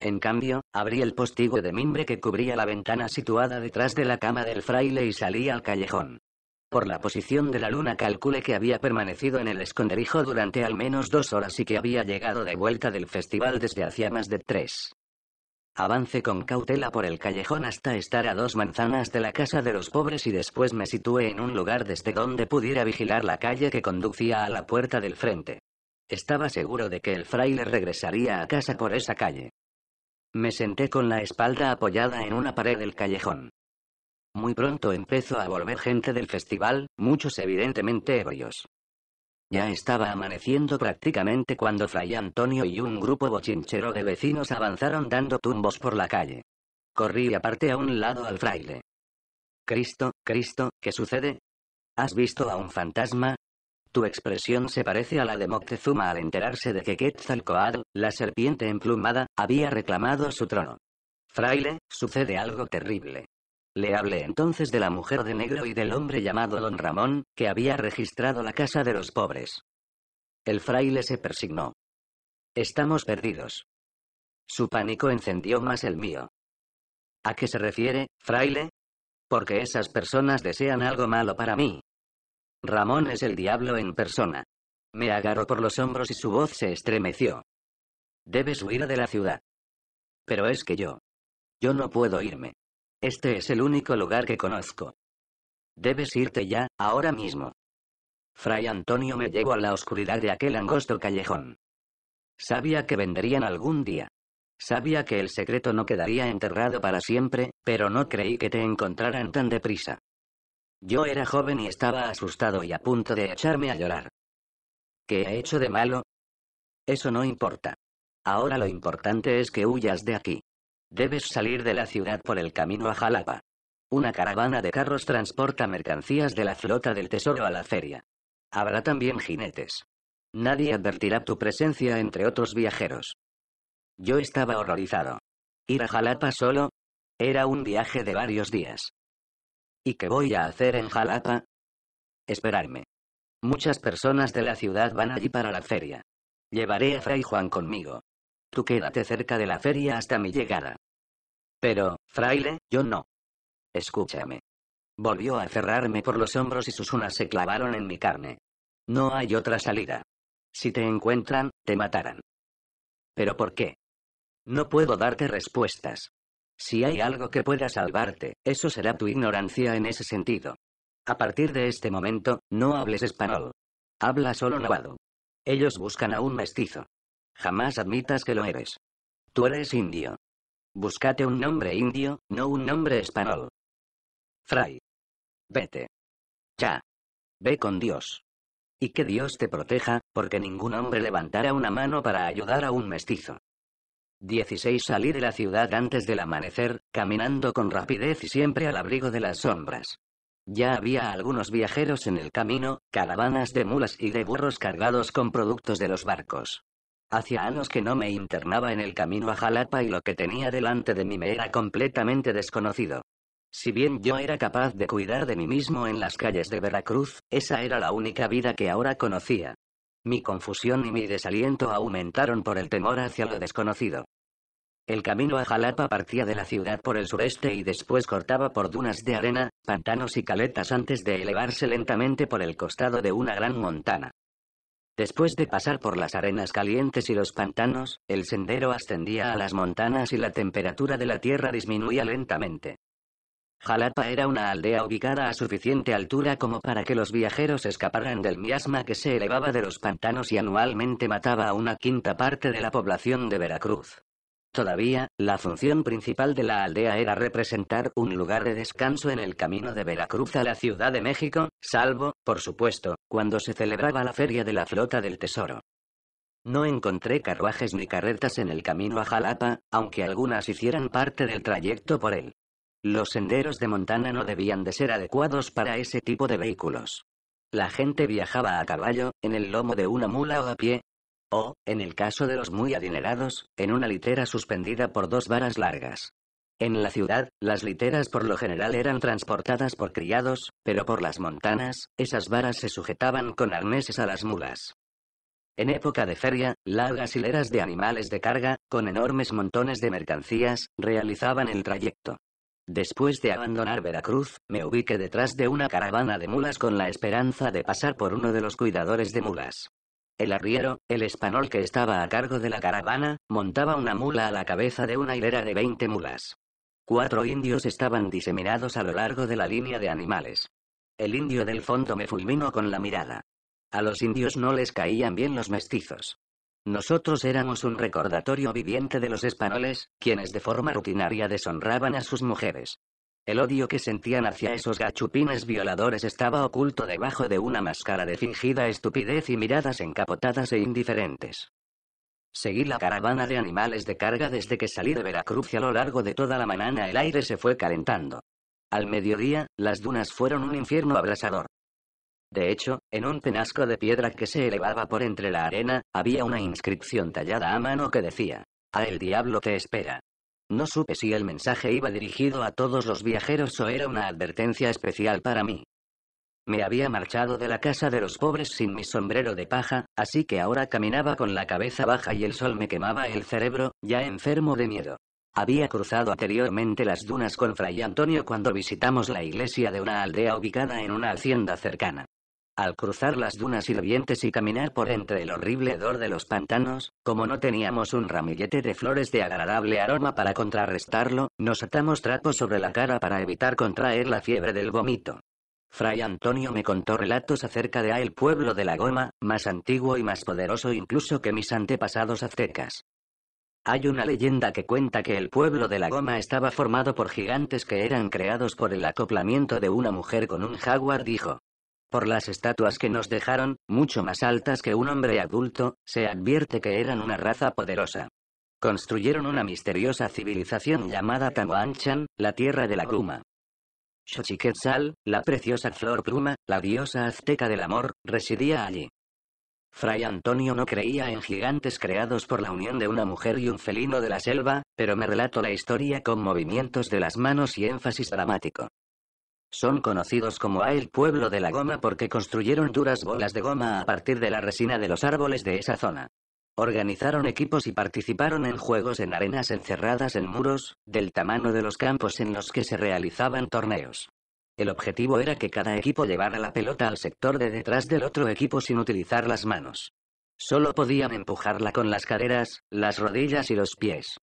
Speaker 1: En cambio, abrí el postigo de mimbre que cubría la ventana situada detrás de la cama del fraile y salí al callejón. Por la posición de la luna calculé que había permanecido en el esconderijo durante al menos dos horas y que había llegado de vuelta del festival desde hacía más de tres. Avance con cautela por el callejón hasta estar a dos manzanas de la casa de los pobres y después me situé en un lugar desde donde pudiera vigilar la calle que conducía a la puerta del frente. Estaba seguro de que el fraile regresaría a casa por esa calle. Me senté con la espalda apoyada en una pared del callejón. Muy pronto empezó a volver gente del festival, muchos evidentemente ebrios. Ya estaba amaneciendo prácticamente cuando Fray Antonio y un grupo bochinchero de vecinos avanzaron dando tumbos por la calle. Corrí aparte a un lado al fraile. Cristo, Cristo, ¿qué sucede? ¿Has visto a un fantasma? Tu expresión se parece a la de Moctezuma al enterarse de que Quetzalcoatl, la serpiente emplumada, había reclamado su trono. Fraile, sucede algo terrible. Le hablé entonces de la mujer de negro y del hombre llamado don Ramón, que había registrado la casa de los pobres. El fraile se persignó. Estamos perdidos. Su pánico encendió más el mío. ¿A qué se refiere, fraile? Porque esas personas desean algo malo para mí. Ramón es el diablo en persona. Me agarró por los hombros y su voz se estremeció. Debes huir de la ciudad. Pero es que yo. Yo no puedo irme. Este es el único lugar que conozco. Debes irte ya, ahora mismo. Fray Antonio me llevó a la oscuridad de aquel angosto callejón. Sabía que vendrían algún día. Sabía que el secreto no quedaría enterrado para siempre, pero no creí que te encontraran tan deprisa. Yo era joven y estaba asustado y a punto de echarme a llorar. ¿Qué he hecho de malo? Eso no importa. Ahora lo importante es que huyas de aquí. Debes salir de la ciudad por el camino a Jalapa. Una caravana de carros transporta mercancías de la flota del tesoro a la feria. Habrá también jinetes. Nadie advertirá tu presencia entre otros viajeros. Yo estaba horrorizado. Ir a Jalapa solo. Era un viaje de varios días. ¿Y qué voy a hacer en Jalapa? Esperarme. Muchas personas de la ciudad van allí para la feria. Llevaré a Fray Juan conmigo. Tú quédate cerca de la feria hasta mi llegada. Pero, fraile, yo no. Escúchame. Volvió a cerrarme por los hombros y sus unas se clavaron en mi carne. No hay otra salida. Si te encuentran, te matarán. ¿Pero por qué? No puedo darte respuestas. Si hay algo que pueda salvarte, eso será tu ignorancia en ese sentido. A partir de este momento, no hables español. Habla solo nahuado. Ellos buscan a un mestizo. Jamás admitas que lo eres. Tú eres indio. Búscate un nombre indio, no un nombre español. Fray. Vete. Ya. Ve con Dios. Y que Dios te proteja, porque ningún hombre levantará una mano para ayudar a un mestizo. 16. Salí de la ciudad antes del amanecer, caminando con rapidez y siempre al abrigo de las sombras. Ya había algunos viajeros en el camino, caravanas de mulas y de burros cargados con productos de los barcos. Hacía años que no me internaba en el camino a Jalapa y lo que tenía delante de mí me era completamente desconocido. Si bien yo era capaz de cuidar de mí mismo en las calles de Veracruz, esa era la única vida que ahora conocía. Mi confusión y mi desaliento aumentaron por el temor hacia lo desconocido. El camino a Jalapa partía de la ciudad por el sureste y después cortaba por dunas de arena, pantanos y caletas antes de elevarse lentamente por el costado de una gran montana. Después de pasar por las arenas calientes y los pantanos, el sendero ascendía a las montanas y la temperatura de la tierra disminuía lentamente. Jalapa era una aldea ubicada a suficiente altura como para que los viajeros escaparan del miasma que se elevaba de los pantanos y anualmente mataba a una quinta parte de la población de Veracruz. Todavía, la función principal de la aldea era representar un lugar de descanso en el camino de Veracruz a la Ciudad de México, salvo, por supuesto, cuando se celebraba la Feria de la Flota del Tesoro. No encontré carruajes ni carretas en el camino a Jalapa, aunque algunas hicieran parte del trayecto por él. Los senderos de Montana no debían de ser adecuados para ese tipo de vehículos. La gente viajaba a caballo, en el lomo de una mula o a pie, o, en el caso de los muy adinerados, en una litera suspendida por dos varas largas. En la ciudad, las literas por lo general eran transportadas por criados, pero por las montanas, esas varas se sujetaban con arneses a las mulas. En época de feria, largas hileras de animales de carga, con enormes montones de mercancías, realizaban el trayecto. Después de abandonar Veracruz, me ubiqué detrás de una caravana de mulas con la esperanza de pasar por uno de los cuidadores de mulas. El arriero, el español que estaba a cargo de la caravana, montaba una mula a la cabeza de una hilera de veinte mulas. Cuatro indios estaban diseminados a lo largo de la línea de animales. El indio del fondo me fulminó con la mirada. A los indios no les caían bien los mestizos. Nosotros éramos un recordatorio viviente de los españoles, quienes de forma rutinaria deshonraban a sus mujeres. El odio que sentían hacia esos gachupines violadores estaba oculto debajo de una máscara de fingida estupidez y miradas encapotadas e indiferentes. Seguí la caravana de animales de carga desde que salí de Veracruz y a lo largo de toda la mañana el aire se fue calentando. Al mediodía, las dunas fueron un infierno abrasador. De hecho, en un penasco de piedra que se elevaba por entre la arena, había una inscripción tallada a mano que decía, A el diablo te espera. No supe si el mensaje iba dirigido a todos los viajeros o era una advertencia especial para mí. Me había marchado de la casa de los pobres sin mi sombrero de paja, así que ahora caminaba con la cabeza baja y el sol me quemaba el cerebro, ya enfermo de miedo. Había cruzado anteriormente las dunas con Fray Antonio cuando visitamos la iglesia de una aldea ubicada en una hacienda cercana. Al cruzar las dunas hirvientes y caminar por entre el horrible hedor de los pantanos, como no teníamos un ramillete de flores de agradable aroma para contrarrestarlo, nos atamos trapos sobre la cara para evitar contraer la fiebre del vómito. Fray Antonio me contó relatos acerca de el pueblo de la goma, más antiguo y más poderoso incluso que mis antepasados aztecas. Hay una leyenda que cuenta que el pueblo de la goma estaba formado por gigantes que eran creados por el acoplamiento de una mujer con un jaguar, dijo. Por las estatuas que nos dejaron, mucho más altas que un hombre adulto, se advierte que eran una raza poderosa. Construyeron una misteriosa civilización llamada Tanguanchan, la tierra de la pluma. Xochiquetzal, la preciosa flor pluma, la diosa azteca del amor, residía allí. Fray Antonio no creía en gigantes creados por la unión de una mujer y un felino de la selva, pero me relato la historia con movimientos de las manos y énfasis dramático. Son conocidos como A el pueblo de la goma porque construyeron duras bolas de goma a partir de la resina de los árboles de esa zona. Organizaron equipos y participaron en juegos en arenas encerradas en muros, del tamaño de los campos en los que se realizaban torneos. El objetivo era que cada equipo llevara la pelota al sector de detrás del otro equipo sin utilizar las manos. Solo podían empujarla con las caderas, las rodillas y los pies.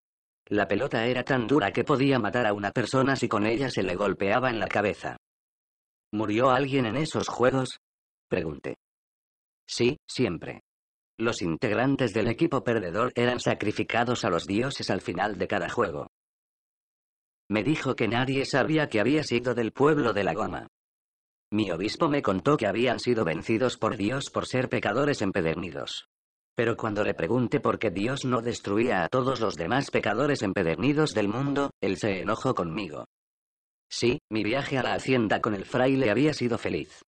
Speaker 1: La pelota era tan dura que podía matar a una persona si con ella se le golpeaba en la cabeza. ¿Murió alguien en esos juegos? Pregunté. Sí, siempre. Los integrantes del equipo perdedor eran sacrificados a los dioses al final de cada juego. Me dijo que nadie sabía que había sido del pueblo de la goma. Mi obispo me contó que habían sido vencidos por Dios por ser pecadores empedernidos. Pero cuando le pregunte por qué Dios no destruía a todos los demás pecadores empedernidos del mundo, él se enojó conmigo. Sí, mi viaje a la hacienda con el fraile había sido feliz.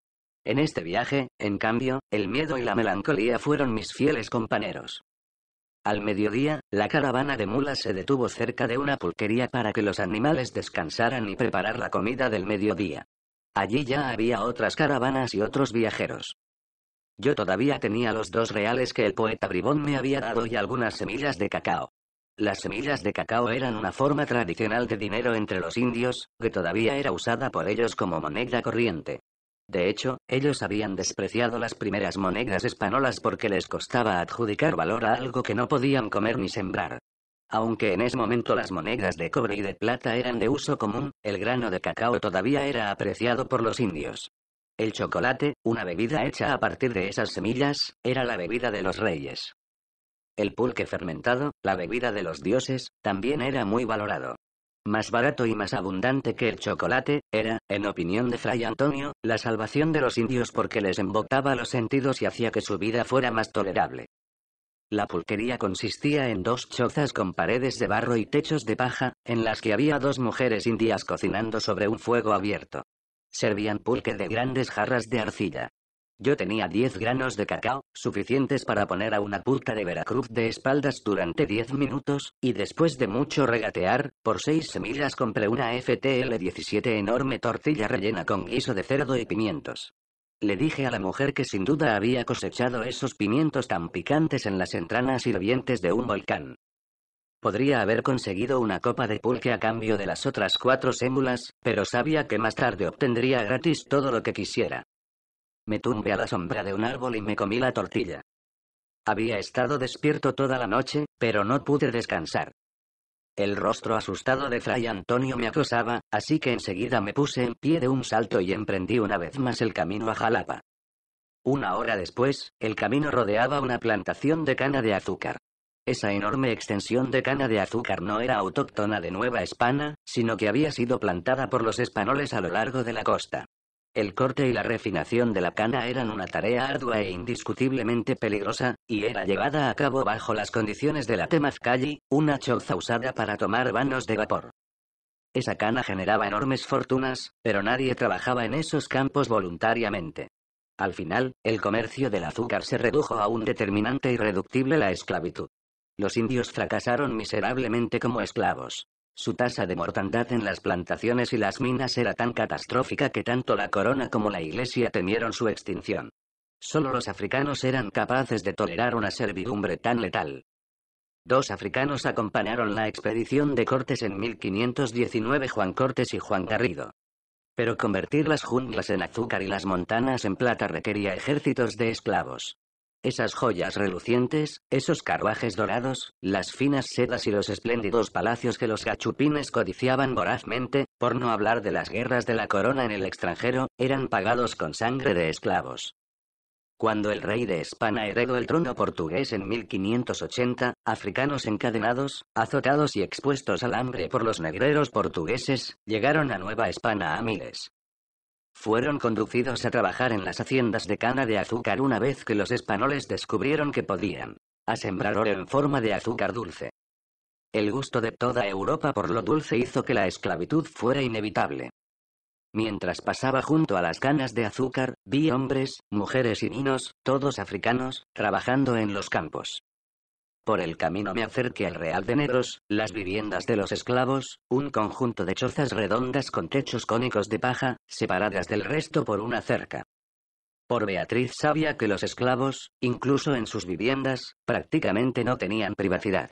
Speaker 1: En este viaje, en cambio, el miedo y la melancolía fueron mis fieles compañeros. Al mediodía, la caravana de mulas se detuvo cerca de una pulquería para que los animales descansaran y preparar la comida del mediodía. Allí ya había otras caravanas y otros viajeros. Yo todavía tenía los dos reales que el poeta bribón me había dado y algunas semillas de cacao. Las semillas de cacao eran una forma tradicional de dinero entre los indios, que todavía era usada por ellos como moneda corriente. De hecho, ellos habían despreciado las primeras monedas españolas porque les costaba adjudicar valor a algo que no podían comer ni sembrar. Aunque en ese momento las monedas de cobre y de plata eran de uso común, el grano de cacao todavía era apreciado por los indios. El chocolate, una bebida hecha a partir de esas semillas, era la bebida de los reyes. El pulque fermentado, la bebida de los dioses, también era muy valorado. Más barato y más abundante que el chocolate, era, en opinión de Fray Antonio, la salvación de los indios porque les embotaba los sentidos y hacía que su vida fuera más tolerable. La pulquería consistía en dos chozas con paredes de barro y techos de paja, en las que había dos mujeres indias cocinando sobre un fuego abierto servían pulque de grandes jarras de arcilla. Yo tenía 10 granos de cacao, suficientes para poner a una puta de Veracruz de espaldas durante 10 minutos, y después de mucho regatear, por 6 semillas compré una FTL-17 enorme tortilla rellena con guiso de cerdo y pimientos. Le dije a la mujer que sin duda había cosechado esos pimientos tan picantes en las entranas hirvientes de un volcán. Podría haber conseguido una copa de pulque a cambio de las otras cuatro sémulas, pero sabía que más tarde obtendría gratis todo lo que quisiera. Me tumbé a la sombra de un árbol y me comí la tortilla. Había estado despierto toda la noche, pero no pude descansar. El rostro asustado de Fray Antonio me acosaba, así que enseguida me puse en pie de un salto y emprendí una vez más el camino a Jalapa. Una hora después, el camino rodeaba una plantación de cana de azúcar. Esa enorme extensión de cana de azúcar no era autóctona de Nueva España, sino que había sido plantada por los españoles a lo largo de la costa. El corte y la refinación de la cana eran una tarea ardua e indiscutiblemente peligrosa, y era llevada a cabo bajo las condiciones de la temazcalli, una choza usada para tomar vanos de vapor. Esa cana generaba enormes fortunas, pero nadie trabajaba en esos campos voluntariamente. Al final, el comercio del azúcar se redujo a un determinante irreductible la esclavitud. Los indios fracasaron miserablemente como esclavos. Su tasa de mortandad en las plantaciones y las minas era tan catastrófica que tanto la corona como la iglesia temieron su extinción. Solo los africanos eran capaces de tolerar una servidumbre tan letal. Dos africanos acompañaron la expedición de Cortes en 1519 Juan Cortés y Juan Garrido. Pero convertir las junglas en azúcar y las montanas en plata requería ejércitos de esclavos. Esas joyas relucientes, esos carruajes dorados, las finas sedas y los espléndidos palacios que los gachupines codiciaban vorazmente, por no hablar de las guerras de la corona en el extranjero, eran pagados con sangre de esclavos. Cuando el rey de España heredó el trono portugués en 1580, africanos encadenados, azotados y expuestos al hambre por los negreros portugueses, llegaron a Nueva España a miles. Fueron conducidos a trabajar en las haciendas de cana de azúcar una vez que los españoles descubrieron que podían asembrar oro en forma de azúcar dulce. El gusto de toda Europa por lo dulce hizo que la esclavitud fuera inevitable. Mientras pasaba junto a las canas de azúcar, vi hombres, mujeres y niños, todos africanos, trabajando en los campos. Por el camino me acerqué al Real de Negros, las viviendas de los esclavos, un conjunto de chozas redondas con techos cónicos de paja, separadas del resto por una cerca. Por Beatriz sabía que los esclavos, incluso en sus viviendas, prácticamente no tenían privacidad.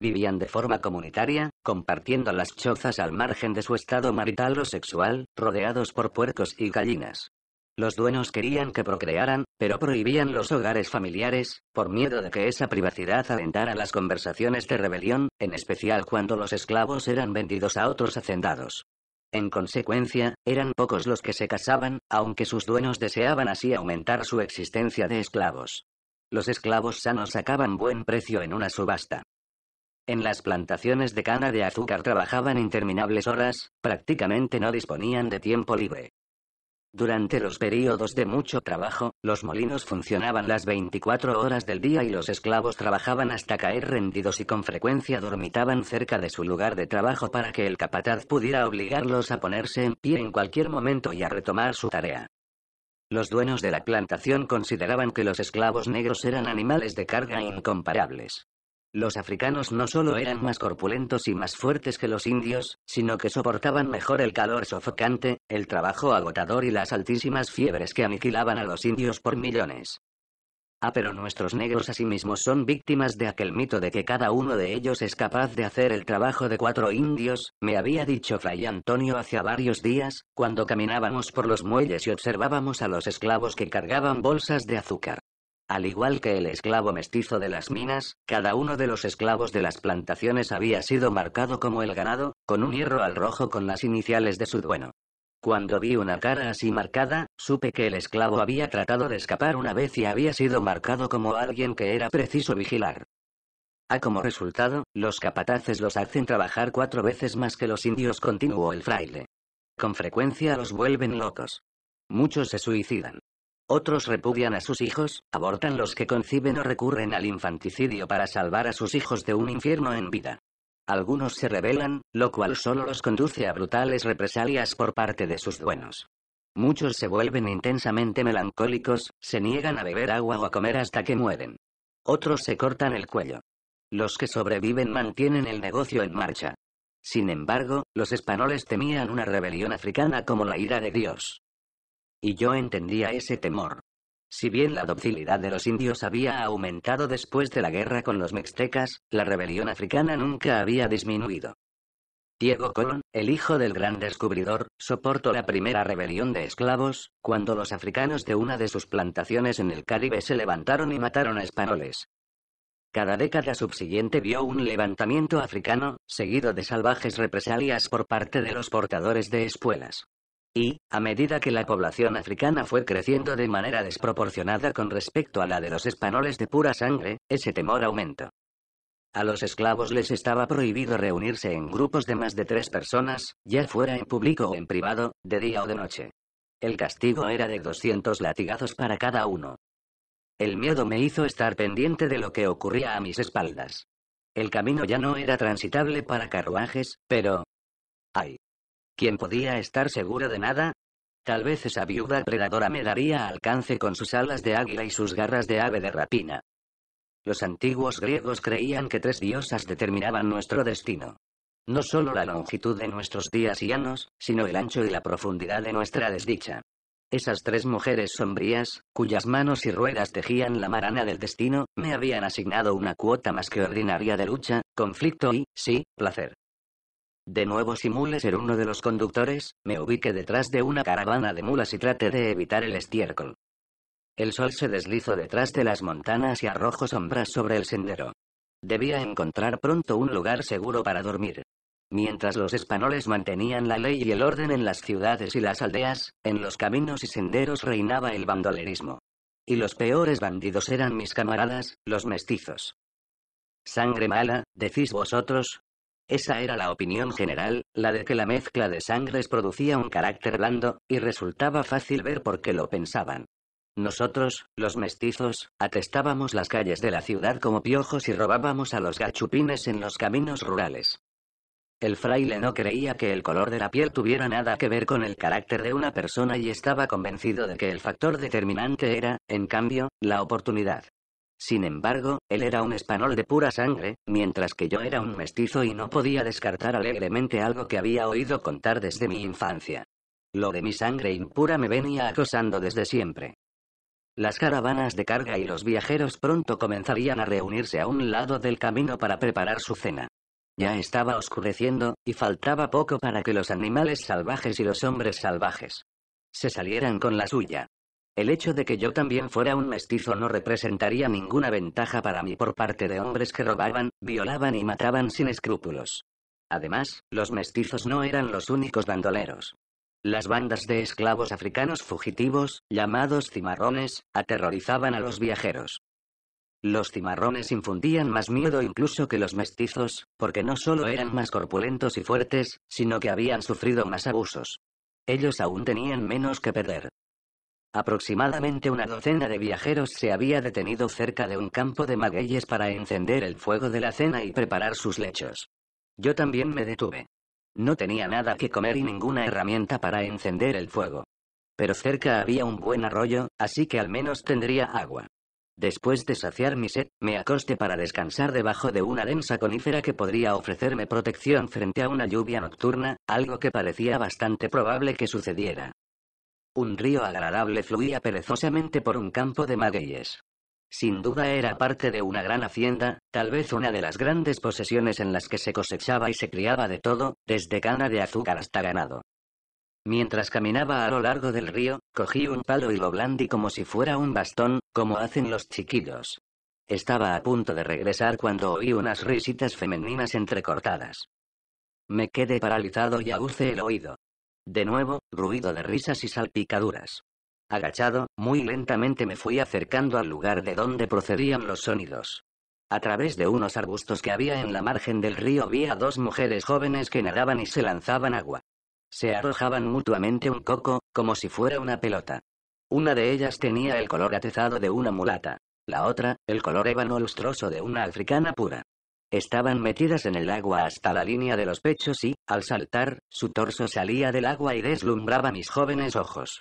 Speaker 1: Vivían de forma comunitaria, compartiendo las chozas al margen de su estado marital o sexual, rodeados por puercos y gallinas. Los dueños querían que procrearan, pero prohibían los hogares familiares, por miedo de que esa privacidad alentara las conversaciones de rebelión, en especial cuando los esclavos eran vendidos a otros hacendados. En consecuencia, eran pocos los que se casaban, aunque sus dueños deseaban así aumentar su existencia de esclavos. Los esclavos sanos sacaban buen precio en una subasta. En las plantaciones de cana de azúcar trabajaban interminables horas, prácticamente no disponían de tiempo libre. Durante los períodos de mucho trabajo, los molinos funcionaban las 24 horas del día y los esclavos trabajaban hasta caer rendidos y con frecuencia dormitaban cerca de su lugar de trabajo para que el capataz pudiera obligarlos a ponerse en pie en cualquier momento y a retomar su tarea. Los dueños de la plantación consideraban que los esclavos negros eran animales de carga incomparables. Los africanos no solo eran más corpulentos y más fuertes que los indios, sino que soportaban mejor el calor sofocante, el trabajo agotador y las altísimas fiebres que aniquilaban a los indios por millones. Ah, pero nuestros negros asimismo son víctimas de aquel mito de que cada uno de ellos es capaz de hacer el trabajo de cuatro indios, me había dicho Fray Antonio hacia varios días, cuando caminábamos por los muelles y observábamos a los esclavos que cargaban bolsas de azúcar. Al igual que el esclavo mestizo de las minas, cada uno de los esclavos de las plantaciones había sido marcado como el ganado, con un hierro al rojo con las iniciales de su dueño. Cuando vi una cara así marcada, supe que el esclavo había tratado de escapar una vez y había sido marcado como alguien que era preciso vigilar. A ah, como resultado, los capataces los hacen trabajar cuatro veces más que los indios, continuó el fraile. Con frecuencia los vuelven locos. Muchos se suicidan. Otros repudian a sus hijos, abortan los que conciben o recurren al infanticidio para salvar a sus hijos de un infierno en vida. Algunos se rebelan, lo cual solo los conduce a brutales represalias por parte de sus dueños. Muchos se vuelven intensamente melancólicos, se niegan a beber agua o a comer hasta que mueren. Otros se cortan el cuello. Los que sobreviven mantienen el negocio en marcha. Sin embargo, los españoles temían una rebelión africana como la ira de Dios. Y yo entendía ese temor. Si bien la docilidad de los indios había aumentado después de la guerra con los mextecas, la rebelión africana nunca había disminuido. Diego Colón, el hijo del gran descubridor, soportó la primera rebelión de esclavos, cuando los africanos de una de sus plantaciones en el Caribe se levantaron y mataron a españoles. Cada década subsiguiente vio un levantamiento africano, seguido de salvajes represalias por parte de los portadores de espuelas y, a medida que la población africana fue creciendo de manera desproporcionada con respecto a la de los españoles de pura sangre, ese temor aumentó. A los esclavos les estaba prohibido reunirse en grupos de más de tres personas, ya fuera en público o en privado, de día o de noche. El castigo era de 200 latigazos para cada uno. El miedo me hizo estar pendiente de lo que ocurría a mis espaldas. El camino ya no era transitable para carruajes, pero... ¡Ay! ¿Quién podía estar seguro de nada? Tal vez esa viuda predadora me daría alcance con sus alas de águila y sus garras de ave de rapina. Los antiguos griegos creían que tres diosas determinaban nuestro destino. No solo la longitud de nuestros días y años, sino el ancho y la profundidad de nuestra desdicha. Esas tres mujeres sombrías, cuyas manos y ruedas tejían la marana del destino, me habían asignado una cuota más que ordinaria de lucha, conflicto y, sí, placer. De nuevo simule ser uno de los conductores, me ubique detrás de una caravana de mulas y trate de evitar el estiércol. El sol se deslizó detrás de las montanas y arrojó sombras sobre el sendero. Debía encontrar pronto un lugar seguro para dormir. Mientras los españoles mantenían la ley y el orden en las ciudades y las aldeas, en los caminos y senderos reinaba el bandolerismo. Y los peores bandidos eran mis camaradas, los mestizos. Sangre mala, decís vosotros, esa era la opinión general, la de que la mezcla de sangres producía un carácter blando, y resultaba fácil ver por qué lo pensaban. Nosotros, los mestizos, atestábamos las calles de la ciudad como piojos y robábamos a los gachupines en los caminos rurales. El fraile no creía que el color de la piel tuviera nada que ver con el carácter de una persona y estaba convencido de que el factor determinante era, en cambio, la oportunidad. Sin embargo, él era un español de pura sangre, mientras que yo era un mestizo y no podía descartar alegremente algo que había oído contar desde mi infancia. Lo de mi sangre impura me venía acosando desde siempre. Las caravanas de carga y los viajeros pronto comenzarían a reunirse a un lado del camino para preparar su cena. Ya estaba oscureciendo, y faltaba poco para que los animales salvajes y los hombres salvajes se salieran con la suya. El hecho de que yo también fuera un mestizo no representaría ninguna ventaja para mí por parte de hombres que robaban, violaban y mataban sin escrúpulos. Además, los mestizos no eran los únicos bandoleros. Las bandas de esclavos africanos fugitivos, llamados cimarrones, aterrorizaban a los viajeros. Los cimarrones infundían más miedo incluso que los mestizos, porque no solo eran más corpulentos y fuertes, sino que habían sufrido más abusos. Ellos aún tenían menos que perder. Aproximadamente una docena de viajeros se había detenido cerca de un campo de magueyes para encender el fuego de la cena y preparar sus lechos. Yo también me detuve. No tenía nada que comer y ninguna herramienta para encender el fuego. Pero cerca había un buen arroyo, así que al menos tendría agua. Después de saciar mi sed, me acosté para descansar debajo de una densa conífera que podría ofrecerme protección frente a una lluvia nocturna, algo que parecía bastante probable que sucediera. Un río agradable fluía perezosamente por un campo de magueyes. Sin duda era parte de una gran hacienda, tal vez una de las grandes posesiones en las que se cosechaba y se criaba de todo, desde cana de azúcar hasta ganado. Mientras caminaba a lo largo del río, cogí un palo y lo blandí como si fuera un bastón, como hacen los chiquillos. Estaba a punto de regresar cuando oí unas risitas femeninas entrecortadas. Me quedé paralizado y aguce el oído. De nuevo, ruido de risas y salpicaduras. Agachado, muy lentamente me fui acercando al lugar de donde procedían los sonidos. A través de unos arbustos que había en la margen del río vi a dos mujeres jóvenes que nadaban y se lanzaban agua. Se arrojaban mutuamente un coco, como si fuera una pelota. Una de ellas tenía el color atezado de una mulata, la otra, el color ébano lustroso de una africana pura. Estaban metidas en el agua hasta la línea de los pechos y, al saltar, su torso salía del agua y deslumbraba mis jóvenes ojos.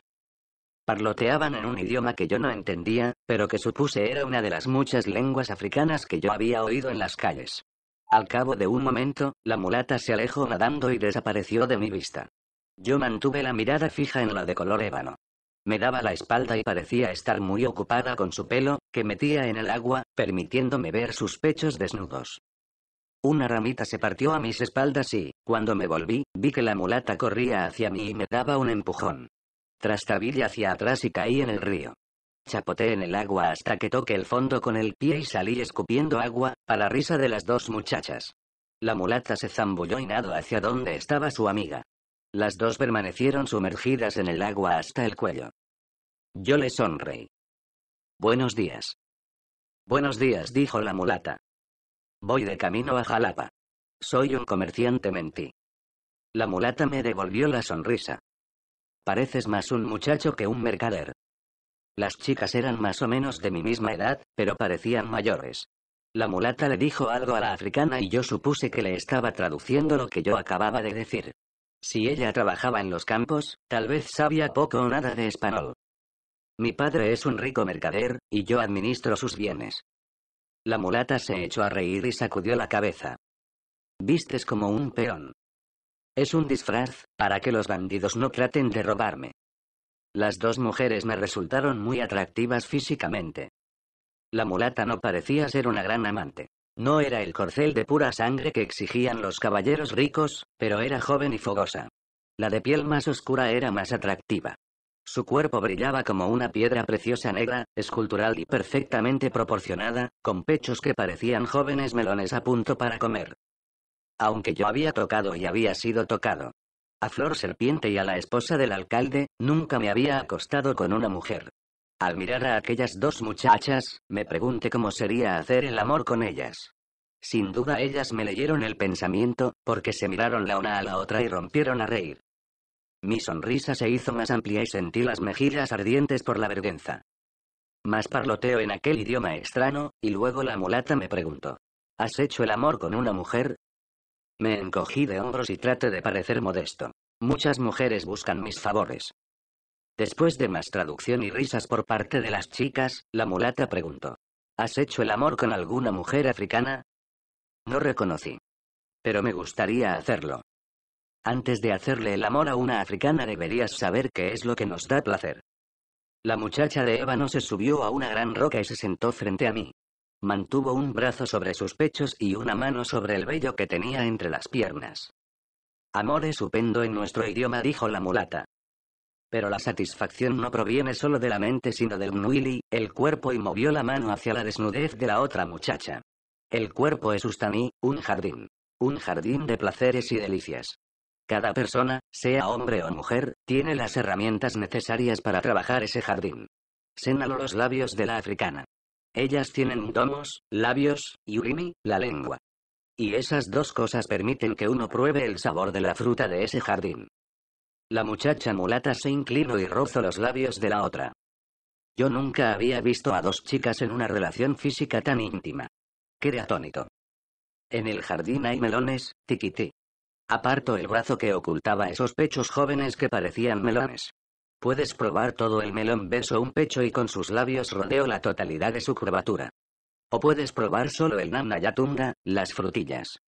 Speaker 1: Parloteaban en un idioma que yo no entendía, pero que supuse era una de las muchas lenguas africanas que yo había oído en las calles. Al cabo de un momento, la mulata se alejó nadando y desapareció de mi vista. Yo mantuve la mirada fija en la de color ébano. Me daba la espalda y parecía estar muy ocupada con su pelo, que metía en el agua, permitiéndome ver sus pechos desnudos. Una ramita se partió a mis espaldas y, cuando me volví, vi que la mulata corría hacia mí y me daba un empujón. Trastabilla hacia atrás y caí en el río. Chapoté en el agua hasta que toqué el fondo con el pie y salí escupiendo agua, a la risa de las dos muchachas. La mulata se zambulló y nadó hacia donde estaba su amiga. Las dos permanecieron sumergidas en el agua hasta el cuello. Yo le sonreí. Buenos días. Buenos días, dijo la mulata. Voy de camino a Jalapa. Soy un comerciante mentí. La mulata me devolvió la sonrisa. Pareces más un muchacho que un mercader. Las chicas eran más o menos de mi misma edad, pero parecían mayores. La mulata le dijo algo a la africana y yo supuse que le estaba traduciendo lo que yo acababa de decir. Si ella trabajaba en los campos, tal vez sabía poco o nada de español. Mi padre es un rico mercader, y yo administro sus bienes. La mulata se echó a reír y sacudió la cabeza. Vistes como un peón. Es un disfraz, para que los bandidos no traten de robarme. Las dos mujeres me resultaron muy atractivas físicamente. La mulata no parecía ser una gran amante. No era el corcel de pura sangre que exigían los caballeros ricos, pero era joven y fogosa. La de piel más oscura era más atractiva. Su cuerpo brillaba como una piedra preciosa negra, escultural y perfectamente proporcionada, con pechos que parecían jóvenes melones a punto para comer. Aunque yo había tocado y había sido tocado. A Flor Serpiente y a la esposa del alcalde, nunca me había acostado con una mujer. Al mirar a aquellas dos muchachas, me pregunté cómo sería hacer el amor con ellas. Sin duda ellas me leyeron el pensamiento, porque se miraron la una a la otra y rompieron a reír. Mi sonrisa se hizo más amplia y sentí las mejillas ardientes por la vergüenza. Más parloteo en aquel idioma extraño, y luego la mulata me preguntó. ¿Has hecho el amor con una mujer? Me encogí de hombros y traté de parecer modesto. Muchas mujeres buscan mis favores. Después de más traducción y risas por parte de las chicas, la mulata preguntó. ¿Has hecho el amor con alguna mujer africana? No reconocí. Pero me gustaría hacerlo. Antes de hacerle el amor a una africana deberías saber qué es lo que nos da placer. La muchacha de ébano se subió a una gran roca y se sentó frente a mí. Mantuvo un brazo sobre sus pechos y una mano sobre el vello que tenía entre las piernas. Amor supendo en nuestro idioma, dijo la mulata. Pero la satisfacción no proviene solo de la mente, sino del nuili, el cuerpo, y movió la mano hacia la desnudez de la otra muchacha. El cuerpo es Ustani, un jardín. Un jardín de placeres y delicias. Cada persona, sea hombre o mujer, tiene las herramientas necesarias para trabajar ese jardín. Sénalo los labios de la africana. Ellas tienen domos, labios, y urimi, la lengua. Y esas dos cosas permiten que uno pruebe el sabor de la fruta de ese jardín. La muchacha mulata se inclinó y rozó los labios de la otra. Yo nunca había visto a dos chicas en una relación física tan íntima. Quedé atónito. En el jardín hay melones, tiquití. Aparto el brazo que ocultaba esos pechos jóvenes que parecían melones. Puedes probar todo el melón, beso un pecho y con sus labios rodeo la totalidad de su curvatura. O puedes probar solo el namna las frutillas.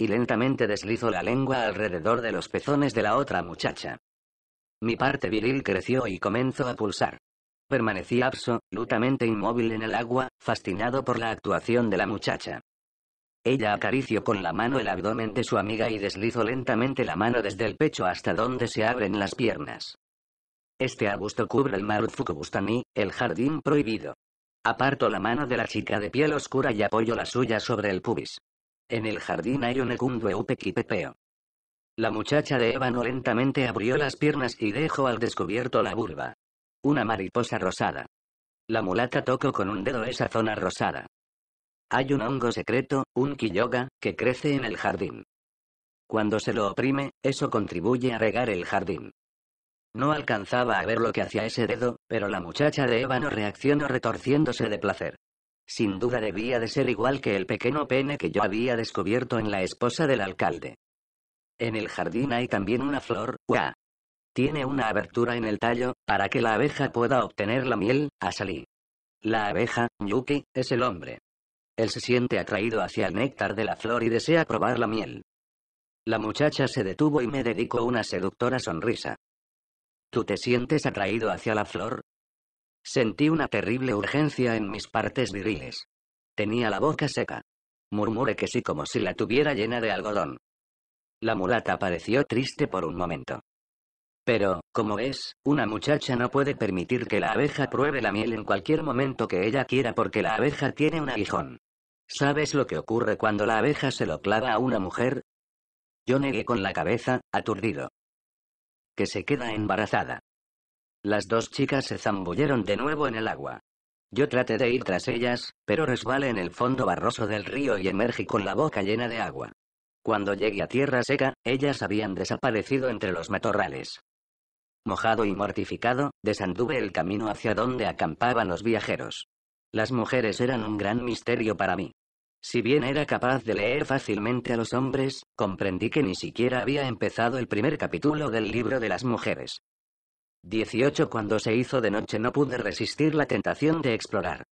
Speaker 1: Y lentamente deslizo la lengua alrededor de los pezones de la otra muchacha. Mi parte viril creció y comenzó a pulsar. Permanecí absolutamente inmóvil en el agua, fascinado por la actuación de la muchacha. Ella acarició con la mano el abdomen de su amiga y deslizó lentamente la mano desde el pecho hasta donde se abren las piernas. Este arbusto cubre el mar Bustani, el jardín prohibido. Aparto la mano de la chica de piel oscura y apoyo la suya sobre el pubis. En el jardín hay un pepeo. La muchacha de ébano lentamente abrió las piernas y dejó al descubierto la burba. Una mariposa rosada. La mulata tocó con un dedo esa zona rosada. Hay un hongo secreto, un kiyoga, que crece en el jardín. Cuando se lo oprime, eso contribuye a regar el jardín. No alcanzaba a ver lo que hacía ese dedo, pero la muchacha de ébano reaccionó retorciéndose de placer. Sin duda debía de ser igual que el pequeño pene que yo había descubierto en la esposa del alcalde. En el jardín hay también una flor, ¡guau! Tiene una abertura en el tallo, para que la abeja pueda obtener la miel, salir. La abeja, Yuki, es el hombre. Él se siente atraído hacia el néctar de la flor y desea probar la miel. La muchacha se detuvo y me dedicó una seductora sonrisa. ¿Tú te sientes atraído hacia la flor? Sentí una terrible urgencia en mis partes viriles. Tenía la boca seca. Murmuré que sí como si la tuviera llena de algodón. La mulata pareció triste por un momento. Pero, como es, una muchacha no puede permitir que la abeja pruebe la miel en cualquier momento que ella quiera porque la abeja tiene un aguijón. ¿Sabes lo que ocurre cuando la abeja se lo clava a una mujer? Yo negué con la cabeza, aturdido. Que se queda embarazada. Las dos chicas se zambulleron de nuevo en el agua. Yo traté de ir tras ellas, pero resbalé en el fondo barroso del río y emergí con la boca llena de agua. Cuando llegué a tierra seca, ellas habían desaparecido entre los matorrales. Mojado y mortificado, desanduve el camino hacia donde acampaban los viajeros. Las mujeres eran un gran misterio para mí. Si bien era capaz de leer fácilmente a los hombres, comprendí que ni siquiera había empezado el primer capítulo del libro de las mujeres. 18 Cuando se hizo de noche no pude resistir la tentación de explorar.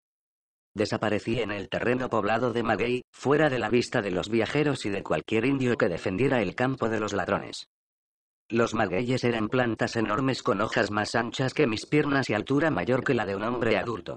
Speaker 1: Desaparecí en el terreno poblado de Maguey, fuera de la vista de los viajeros y de cualquier indio que defendiera el campo de los ladrones. Los magueyes eran plantas enormes con hojas más anchas que mis piernas y altura mayor que la de un hombre adulto.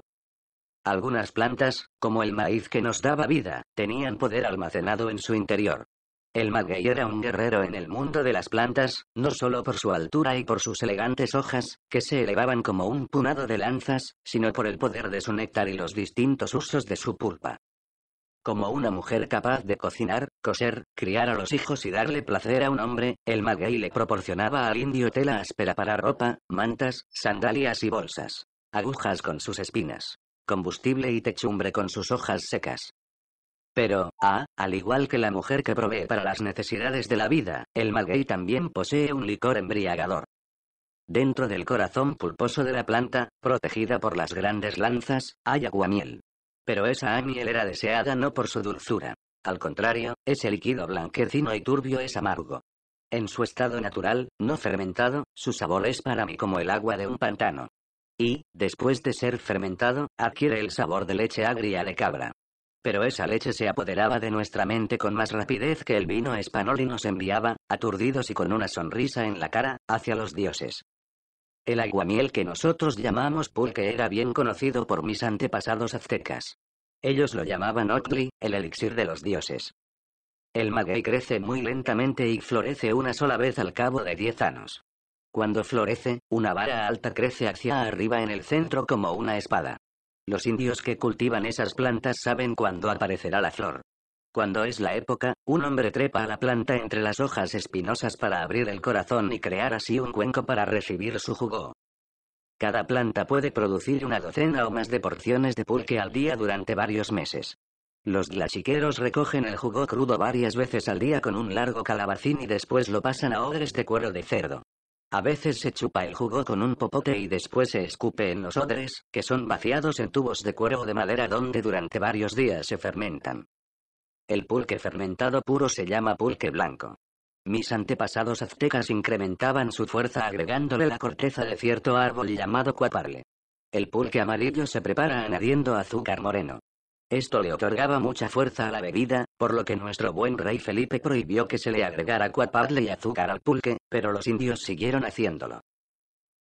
Speaker 1: Algunas plantas, como el maíz que nos daba vida, tenían poder almacenado en su interior. El maguey era un guerrero en el mundo de las plantas, no solo por su altura y por sus elegantes hojas, que se elevaban como un punado de lanzas, sino por el poder de su néctar y los distintos usos de su pulpa. Como una mujer capaz de cocinar, coser, criar a los hijos y darle placer a un hombre, el maguey le proporcionaba al indio tela áspera para ropa, mantas, sandalias y bolsas. Agujas con sus espinas combustible y techumbre con sus hojas secas. Pero, ah, al igual que la mujer que provee para las necesidades de la vida, el malgay también posee un licor embriagador. Dentro del corazón pulposo de la planta, protegida por las grandes lanzas, hay miel. Pero esa amiel era deseada no por su dulzura. Al contrario, ese líquido blanquecino y turbio es amargo. En su estado natural, no fermentado, su sabor es para mí como el agua de un pantano y, después de ser fermentado, adquiere el sabor de leche agria de cabra. Pero esa leche se apoderaba de nuestra mente con más rapidez que el vino español y nos enviaba, aturdidos y con una sonrisa en la cara, hacia los dioses. El aguamiel que nosotros llamamos pulque era bien conocido por mis antepasados aztecas. Ellos lo llamaban Otli, el elixir de los dioses. El maguey crece muy lentamente y florece una sola vez al cabo de diez años. Cuando florece, una vara alta crece hacia arriba en el centro como una espada. Los indios que cultivan esas plantas saben cuándo aparecerá la flor. Cuando es la época, un hombre trepa a la planta entre las hojas espinosas para abrir el corazón y crear así un cuenco para recibir su jugo. Cada planta puede producir una docena o más de porciones de pulque al día durante varios meses. Los glachiqueros recogen el jugo crudo varias veces al día con un largo calabacín y después lo pasan a odres de cuero de cerdo. A veces se chupa el jugo con un popote y después se escupe en los odres, que son vaciados en tubos de cuero o de madera donde durante varios días se fermentan. El pulque fermentado puro se llama pulque blanco. Mis antepasados aztecas incrementaban su fuerza agregándole la corteza de cierto árbol llamado cuaparle. El pulque amarillo se prepara añadiendo azúcar moreno. Esto le otorgaba mucha fuerza a la bebida, por lo que nuestro buen rey Felipe prohibió que se le agregara cuaparle y azúcar al pulque, pero los indios siguieron haciéndolo.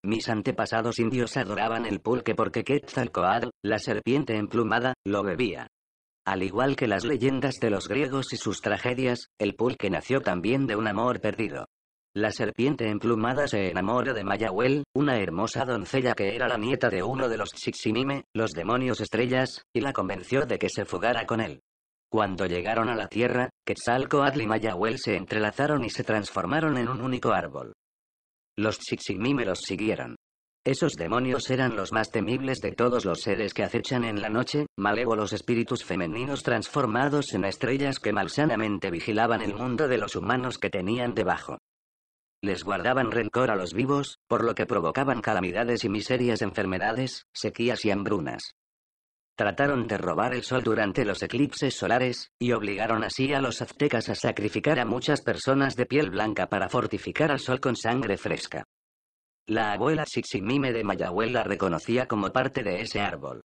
Speaker 1: Mis antepasados indios adoraban el pulque porque Quetzalcoatl, la serpiente emplumada, lo bebía. Al igual que las leyendas de los griegos y sus tragedias, el pulque nació también de un amor perdido. La serpiente emplumada se enamoró de Mayahuel, una hermosa doncella que era la nieta de uno de los Xiximime, los demonios estrellas, y la convenció de que se fugara con él. Cuando llegaron a la tierra, Quetzalcoatl y Mayahuel se entrelazaron y se transformaron en un único árbol. Los Xixinime los siguieron. Esos demonios eran los más temibles de todos los seres que acechan en la noche, malévolos espíritus femeninos transformados en estrellas que malsanamente vigilaban el mundo de los humanos que tenían debajo. Les guardaban rencor a los vivos, por lo que provocaban calamidades y miserias, enfermedades, sequías y hambrunas. Trataron de robar el sol durante los eclipses solares, y obligaron así a los aztecas a sacrificar a muchas personas de piel blanca para fortificar al sol con sangre fresca. La abuela Siximime de Mayahuel la reconocía como parte de ese árbol.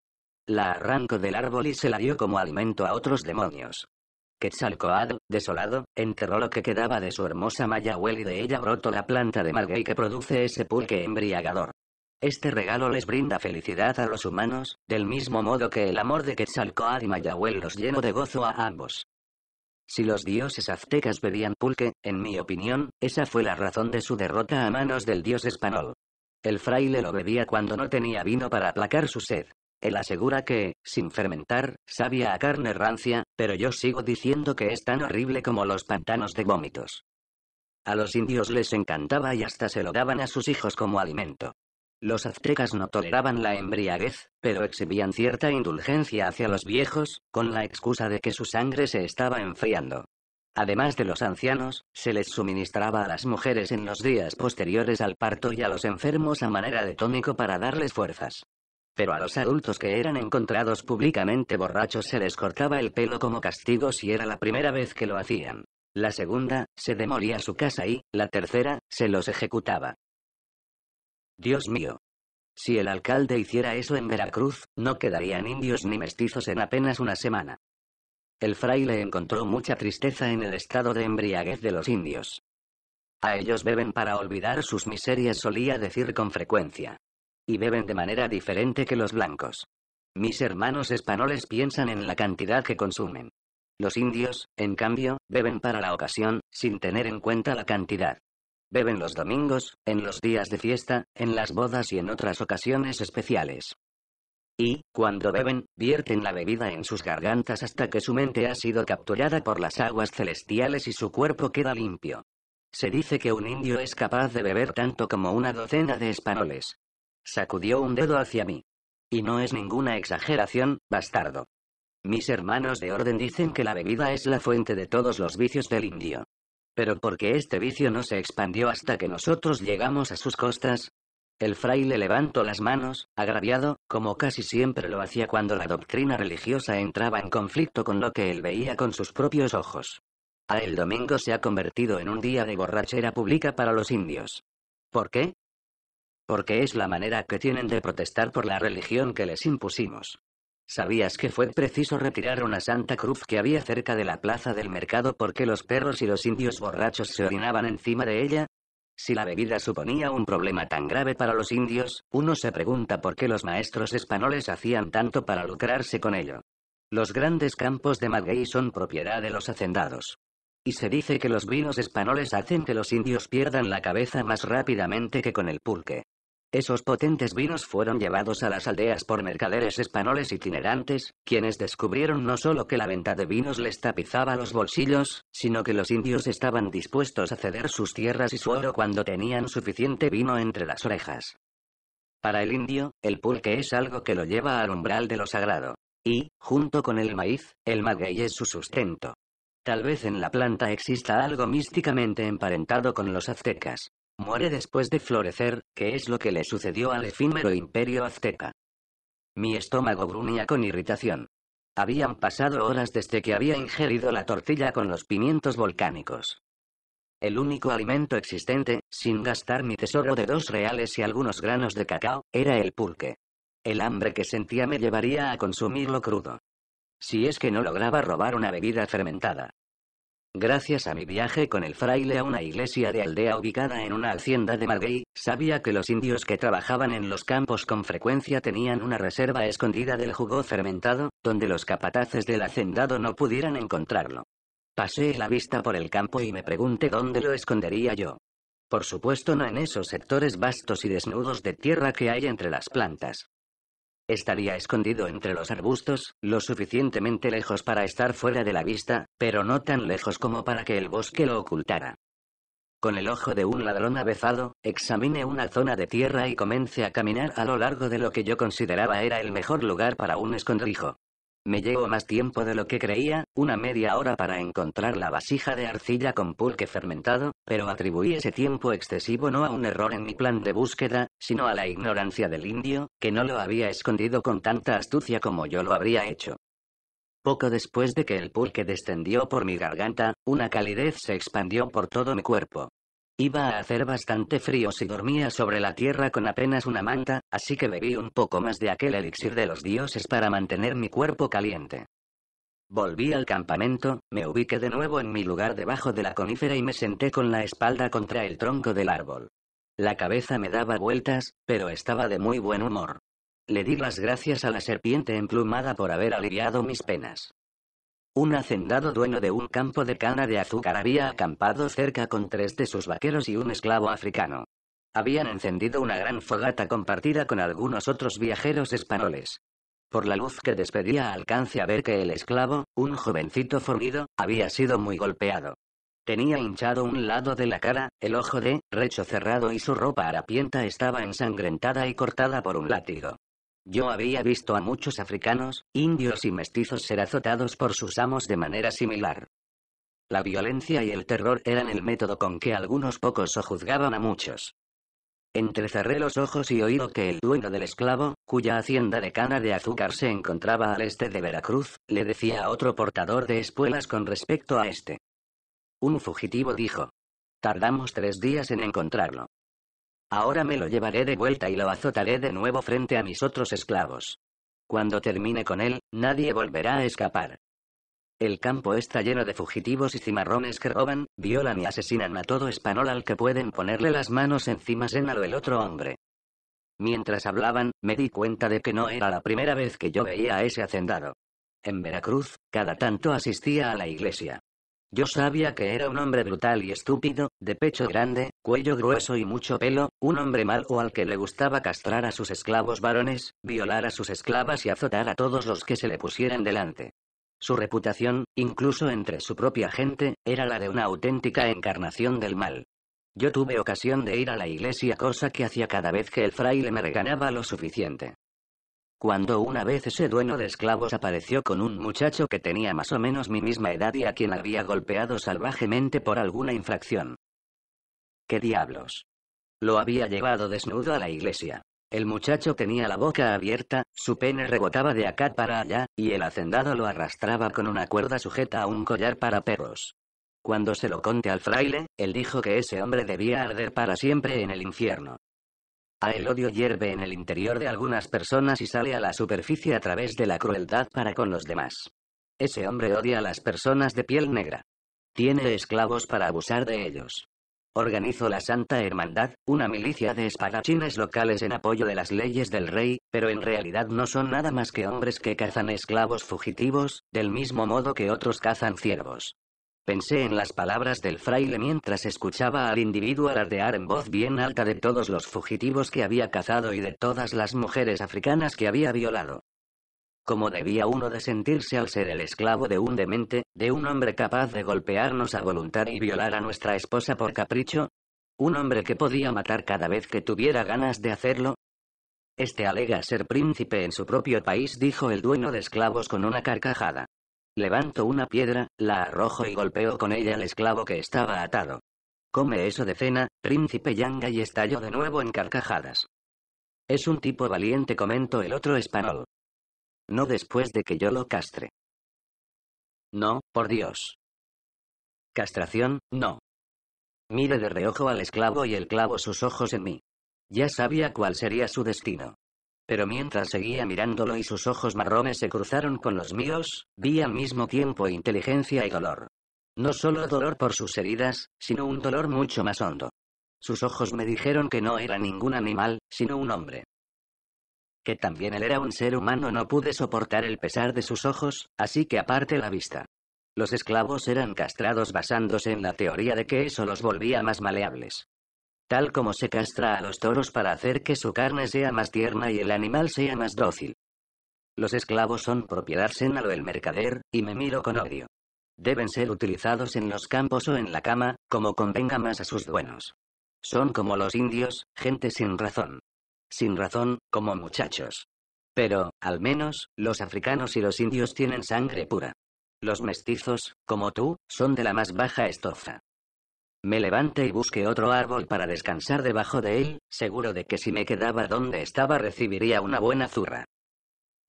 Speaker 1: La arrancó del árbol y se la dio como alimento a otros demonios. Quetzalcoatl, desolado, enterró lo que quedaba de su hermosa Mayahuel y de ella brotó la planta de maguey que produce ese pulque embriagador. Este regalo les brinda felicidad a los humanos, del mismo modo que el amor de Quetzalcoatl y Mayahuel los llenó de gozo a ambos. Si los dioses aztecas bebían pulque, en mi opinión, esa fue la razón de su derrota a manos del dios español. El fraile lo bebía cuando no tenía vino para aplacar su sed. Él asegura que, sin fermentar, sabía a carne rancia, pero yo sigo diciendo que es tan horrible como los pantanos de vómitos. A los indios les encantaba y hasta se lo daban a sus hijos como alimento. Los aztecas no toleraban la embriaguez, pero exhibían cierta indulgencia hacia los viejos, con la excusa de que su sangre se estaba enfriando. Además de los ancianos, se les suministraba a las mujeres en los días posteriores al parto y a los enfermos a manera de tónico para darles fuerzas pero a los adultos que eran encontrados públicamente borrachos se les cortaba el pelo como castigo si era la primera vez que lo hacían. La segunda, se demolía su casa y, la tercera, se los ejecutaba. Dios mío. Si el alcalde hiciera eso en Veracruz, no quedarían indios ni mestizos en apenas una semana. El fraile encontró mucha tristeza en el estado de embriaguez de los indios. A ellos beben para olvidar sus miserias, solía decir con frecuencia. Y beben de manera diferente que los blancos. Mis hermanos españoles piensan en la cantidad que consumen. Los indios, en cambio, beben para la ocasión, sin tener en cuenta la cantidad. Beben los domingos, en los días de fiesta, en las bodas y en otras ocasiones especiales. Y, cuando beben, vierten la bebida en sus gargantas hasta que su mente ha sido capturada por las aguas celestiales y su cuerpo queda limpio. Se dice que un indio es capaz de beber tanto como una docena de españoles. Sacudió un dedo hacia mí. Y no es ninguna exageración, bastardo. Mis hermanos de orden dicen que la bebida es la fuente de todos los vicios del indio. Pero porque este vicio no se expandió hasta que nosotros llegamos a sus costas? El fraile levantó las manos, agraviado, como casi siempre lo hacía cuando la doctrina religiosa entraba en conflicto con lo que él veía con sus propios ojos. A el domingo se ha convertido en un día de borrachera pública para los indios. ¿Por qué? Porque es la manera que tienen de protestar por la religión que les impusimos. ¿Sabías que fue preciso retirar una Santa Cruz que había cerca de la plaza del mercado porque los perros y los indios borrachos se orinaban encima de ella? Si la bebida suponía un problema tan grave para los indios, uno se pregunta por qué los maestros españoles hacían tanto para lucrarse con ello. Los grandes campos de maguey son propiedad de los hacendados. Y se dice que los vinos españoles hacen que los indios pierdan la cabeza más rápidamente que con el pulque. Esos potentes vinos fueron llevados a las aldeas por mercaderes españoles itinerantes, quienes descubrieron no solo que la venta de vinos les tapizaba los bolsillos, sino que los indios estaban dispuestos a ceder sus tierras y su oro cuando tenían suficiente vino entre las orejas. Para el indio, el pulque es algo que lo lleva al umbral de lo sagrado. Y, junto con el maíz, el maguey es su sustento. Tal vez en la planta exista algo místicamente emparentado con los aztecas. Muere después de florecer, que es lo que le sucedió al efímero imperio azteca. Mi estómago gruñía con irritación. Habían pasado horas desde que había ingerido la tortilla con los pimientos volcánicos. El único alimento existente, sin gastar mi tesoro de dos reales y algunos granos de cacao, era el pulque. El hambre que sentía me llevaría a consumirlo crudo. Si es que no lograba robar una bebida fermentada. Gracias a mi viaje con el fraile a una iglesia de aldea ubicada en una hacienda de Margay, sabía que los indios que trabajaban en los campos con frecuencia tenían una reserva escondida del jugo fermentado, donde los capataces del hacendado no pudieran encontrarlo. Pasé la vista por el campo y me pregunté dónde lo escondería yo. Por supuesto no en esos sectores vastos y desnudos de tierra que hay entre las plantas. Estaría escondido entre los arbustos, lo suficientemente lejos para estar fuera de la vista, pero no tan lejos como para que el bosque lo ocultara. Con el ojo de un ladrón avezado, examiné una zona de tierra y comencé a caminar a lo largo de lo que yo consideraba era el mejor lugar para un escondrijo. Me llevó más tiempo de lo que creía, una media hora para encontrar la vasija de arcilla con pulque fermentado, pero atribuí ese tiempo excesivo no a un error en mi plan de búsqueda, sino a la ignorancia del indio, que no lo había escondido con tanta astucia como yo lo habría hecho. Poco después de que el pulque descendió por mi garganta, una calidez se expandió por todo mi cuerpo. Iba a hacer bastante frío si dormía sobre la tierra con apenas una manta, así que bebí un poco más de aquel elixir de los dioses para mantener mi cuerpo caliente. Volví al campamento, me ubiqué de nuevo en mi lugar debajo de la conífera y me senté con la espalda contra el tronco del árbol. La cabeza me daba vueltas, pero estaba de muy buen humor. Le di las gracias a la serpiente emplumada por haber aliviado mis penas. Un hacendado dueño de un campo de cana de azúcar había acampado cerca con tres de sus vaqueros y un esclavo africano. Habían encendido una gran fogata compartida con algunos otros viajeros españoles. Por la luz que despedía alcance a ver que el esclavo, un jovencito formido, había sido muy golpeado. Tenía hinchado un lado de la cara, el ojo de recho cerrado y su ropa harapienta estaba ensangrentada y cortada por un látigo. Yo había visto a muchos africanos, indios y mestizos ser azotados por sus amos de manera similar. La violencia y el terror eran el método con que algunos pocos sojuzgaban a muchos. Entrecerré los ojos y oí que el dueño del esclavo, cuya hacienda de cana de azúcar se encontraba al este de Veracruz, le decía a otro portador de espuelas con respecto a este. Un fugitivo dijo. Tardamos tres días en encontrarlo. Ahora me lo llevaré de vuelta y lo azotaré de nuevo frente a mis otros esclavos. Cuando termine con él, nadie volverá a escapar. El campo está lleno de fugitivos y cimarrones que roban, violan y asesinan a todo español al que pueden ponerle las manos encima a o el otro hombre. Mientras hablaban, me di cuenta de que no era la primera vez que yo veía a ese hacendado. En Veracruz, cada tanto asistía a la iglesia. Yo sabía que era un hombre brutal y estúpido, de pecho grande, cuello grueso y mucho pelo, un hombre malo al que le gustaba castrar a sus esclavos varones, violar a sus esclavas y azotar a todos los que se le pusieran delante. Su reputación, incluso entre su propia gente, era la de una auténtica encarnación del mal. Yo tuve ocasión de ir a la iglesia cosa que hacía cada vez que el fraile me reganaba lo suficiente. Cuando una vez ese dueño de esclavos apareció con un muchacho que tenía más o menos mi misma edad y a quien había golpeado salvajemente por alguna infracción. ¿Qué diablos? Lo había llevado desnudo a la iglesia. El muchacho tenía la boca abierta, su pene rebotaba de acá para allá, y el hacendado lo arrastraba con una cuerda sujeta a un collar para perros. Cuando se lo conté al fraile, él dijo que ese hombre debía arder para siempre en el infierno el odio hierve en el interior de algunas personas y sale a la superficie a través de la crueldad para con los demás. Ese hombre odia a las personas de piel negra. Tiene esclavos para abusar de ellos. Organizó la Santa Hermandad, una milicia de espadachines locales en apoyo de las leyes del rey, pero en realidad no son nada más que hombres que cazan esclavos fugitivos, del mismo modo que otros cazan ciervos. Pensé en las palabras del fraile mientras escuchaba al individuo alardear en voz bien alta de todos los fugitivos que había cazado y de todas las mujeres africanas que había violado. ¿Cómo debía uno de sentirse al ser el esclavo de un demente, de un hombre capaz de golpearnos a voluntad y violar a nuestra esposa por capricho? ¿Un hombre que podía matar cada vez que tuviera ganas de hacerlo? Este alega ser príncipe en su propio país, dijo el dueño de esclavos con una carcajada. Levanto una piedra, la arrojo y golpeo con ella al esclavo que estaba atado. Come eso de cena, príncipe Yanga y estalló de nuevo en carcajadas. Es un tipo valiente, comentó el otro español. No después de que yo lo castre. No, por Dios. Castración, no. Mire de reojo al esclavo y el clavo sus ojos en mí. Ya sabía cuál sería su destino. Pero mientras seguía mirándolo y sus ojos marrones se cruzaron con los míos, vi al mismo tiempo inteligencia y dolor. No solo dolor por sus heridas, sino un dolor mucho más hondo. Sus ojos me dijeron que no era ningún animal, sino un hombre. Que también él era un ser humano, no pude soportar el pesar de sus ojos, así que aparte la vista. Los esclavos eran castrados basándose en la teoría de que eso los volvía más maleables tal como se castra a los toros para hacer que su carne sea más tierna y el animal sea más dócil. Los esclavos son propiedad senal o el mercader, y me miro con odio. Deben ser utilizados en los campos o en la cama, como convenga más a sus dueños. Son como los indios, gente sin razón. Sin razón, como muchachos. Pero, al menos, los africanos y los indios tienen sangre pura. Los mestizos, como tú, son de la más baja estofa. Me levanté y busqué otro árbol para descansar debajo de él, seguro de que si me quedaba donde estaba recibiría una buena zurra.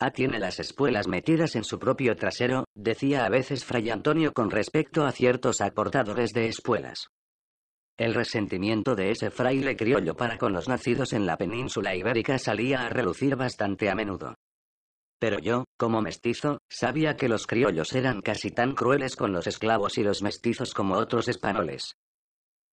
Speaker 1: Ah, tiene las espuelas metidas en su propio trasero, decía a veces Fray Antonio con respecto a ciertos aportadores de espuelas. El resentimiento de ese fraile criollo para con los nacidos en la península ibérica salía a relucir bastante a menudo. Pero yo, como mestizo, sabía que los criollos eran casi tan crueles con los esclavos y los mestizos como otros españoles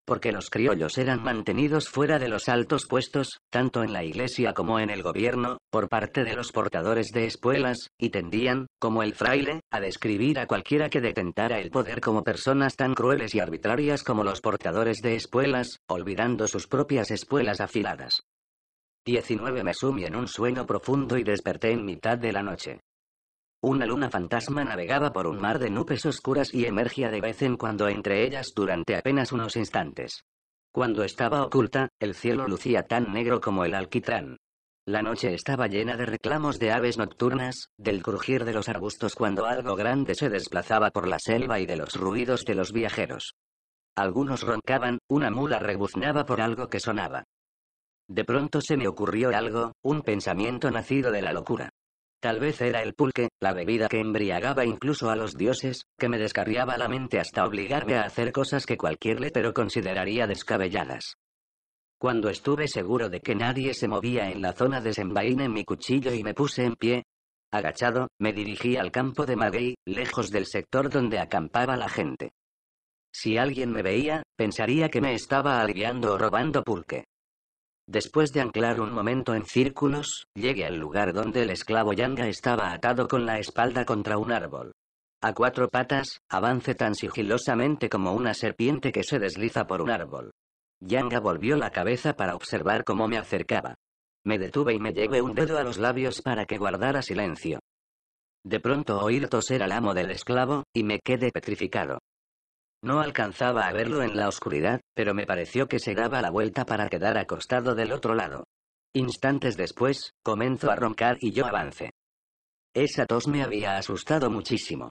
Speaker 1: porque los criollos eran mantenidos fuera de los altos puestos, tanto en la iglesia como en el gobierno, por parte de los portadores de espuelas, y tendían, como el fraile, a describir a cualquiera que detentara el poder como personas tan crueles y arbitrarias como los portadores de espuelas, olvidando sus propias espuelas afiladas. 19 Me sumí en un sueño profundo y desperté en mitad de la noche. Una luna fantasma navegaba por un mar de nubes oscuras y emergía de vez en cuando entre ellas durante apenas unos instantes. Cuando estaba oculta, el cielo lucía tan negro como el alquitrán. La noche estaba llena de reclamos de aves nocturnas, del crujir de los arbustos cuando algo grande se desplazaba por la selva y de los ruidos de los viajeros. Algunos roncaban, una mula rebuznaba por algo que sonaba. De pronto se me ocurrió algo, un pensamiento nacido de la locura. Tal vez era el pulque, la bebida que embriagaba incluso a los dioses, que me descarriaba la mente hasta obligarme a hacer cosas que cualquier letero consideraría descabelladas. Cuando estuve seguro de que nadie se movía en la zona desenvainé mi cuchillo y me puse en pie. Agachado, me dirigí al campo de maguey, lejos del sector donde acampaba la gente. Si alguien me veía, pensaría que me estaba aliviando o robando pulque. Después de anclar un momento en círculos, llegué al lugar donde el esclavo Yanga estaba atado con la espalda contra un árbol. A cuatro patas, avance tan sigilosamente como una serpiente que se desliza por un árbol. Yanga volvió la cabeza para observar cómo me acercaba. Me detuve y me llevé un dedo a los labios para que guardara silencio. De pronto oí toser al amo del esclavo, y me quedé petrificado. No alcanzaba a verlo en la oscuridad, pero me pareció que se daba la vuelta para quedar acostado del otro lado. Instantes después, comenzó a roncar y yo avancé. Esa tos me había asustado muchísimo.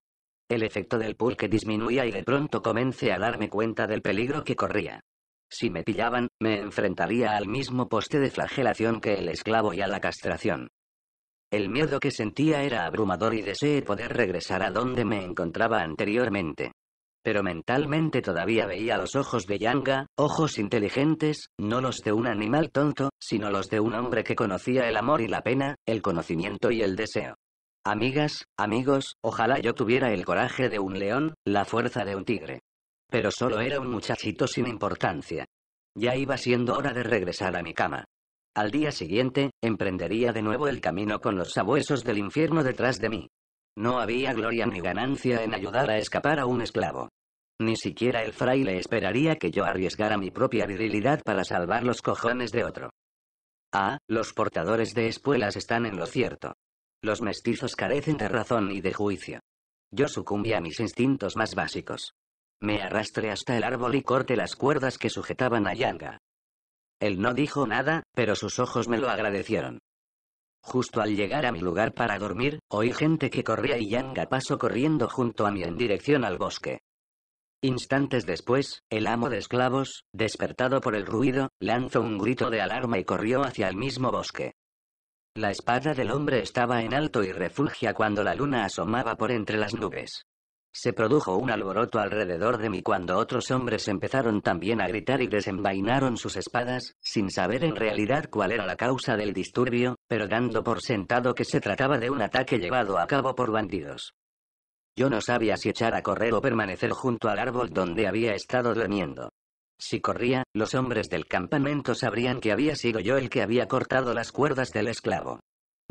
Speaker 1: El efecto del pulque disminuía y de pronto comencé a darme cuenta del peligro que corría. Si me pillaban, me enfrentaría al mismo poste de flagelación que el esclavo y a la castración. El miedo que sentía era abrumador y deseé poder regresar a donde me encontraba anteriormente. Pero mentalmente todavía veía los ojos de Yanga, ojos inteligentes, no los de un animal tonto, sino los de un hombre que conocía el amor y la pena, el conocimiento y el deseo. Amigas, amigos, ojalá yo tuviera el coraje de un león, la fuerza de un tigre. Pero solo era un muchachito sin importancia. Ya iba siendo hora de regresar a mi cama. Al día siguiente, emprendería de nuevo el camino con los sabuesos del infierno detrás de mí. No había gloria ni ganancia en ayudar a escapar a un esclavo. Ni siquiera el fraile esperaría que yo arriesgara mi propia virilidad para salvar los cojones de otro. Ah, los portadores de espuelas están en lo cierto. Los mestizos carecen de razón y de juicio. Yo sucumbí a mis instintos más básicos. Me arrastré hasta el árbol y corté las cuerdas que sujetaban a Yanga. Él no dijo nada, pero sus ojos me lo agradecieron. Justo al llegar a mi lugar para dormir, oí gente que corría y Yanga pasó corriendo junto a mí en dirección al bosque. Instantes después, el amo de esclavos, despertado por el ruido, lanzó un grito de alarma y corrió hacia el mismo bosque. La espada del hombre estaba en alto y refugia cuando la luna asomaba por entre las nubes. Se produjo un alboroto alrededor de mí cuando otros hombres empezaron también a gritar y desenvainaron sus espadas, sin saber en realidad cuál era la causa del disturbio, pero dando por sentado que se trataba de un ataque llevado a cabo por bandidos. Yo no sabía si echar a correr o permanecer junto al árbol donde había estado durmiendo. Si corría, los hombres del campamento sabrían que había sido yo el que había cortado las cuerdas del esclavo.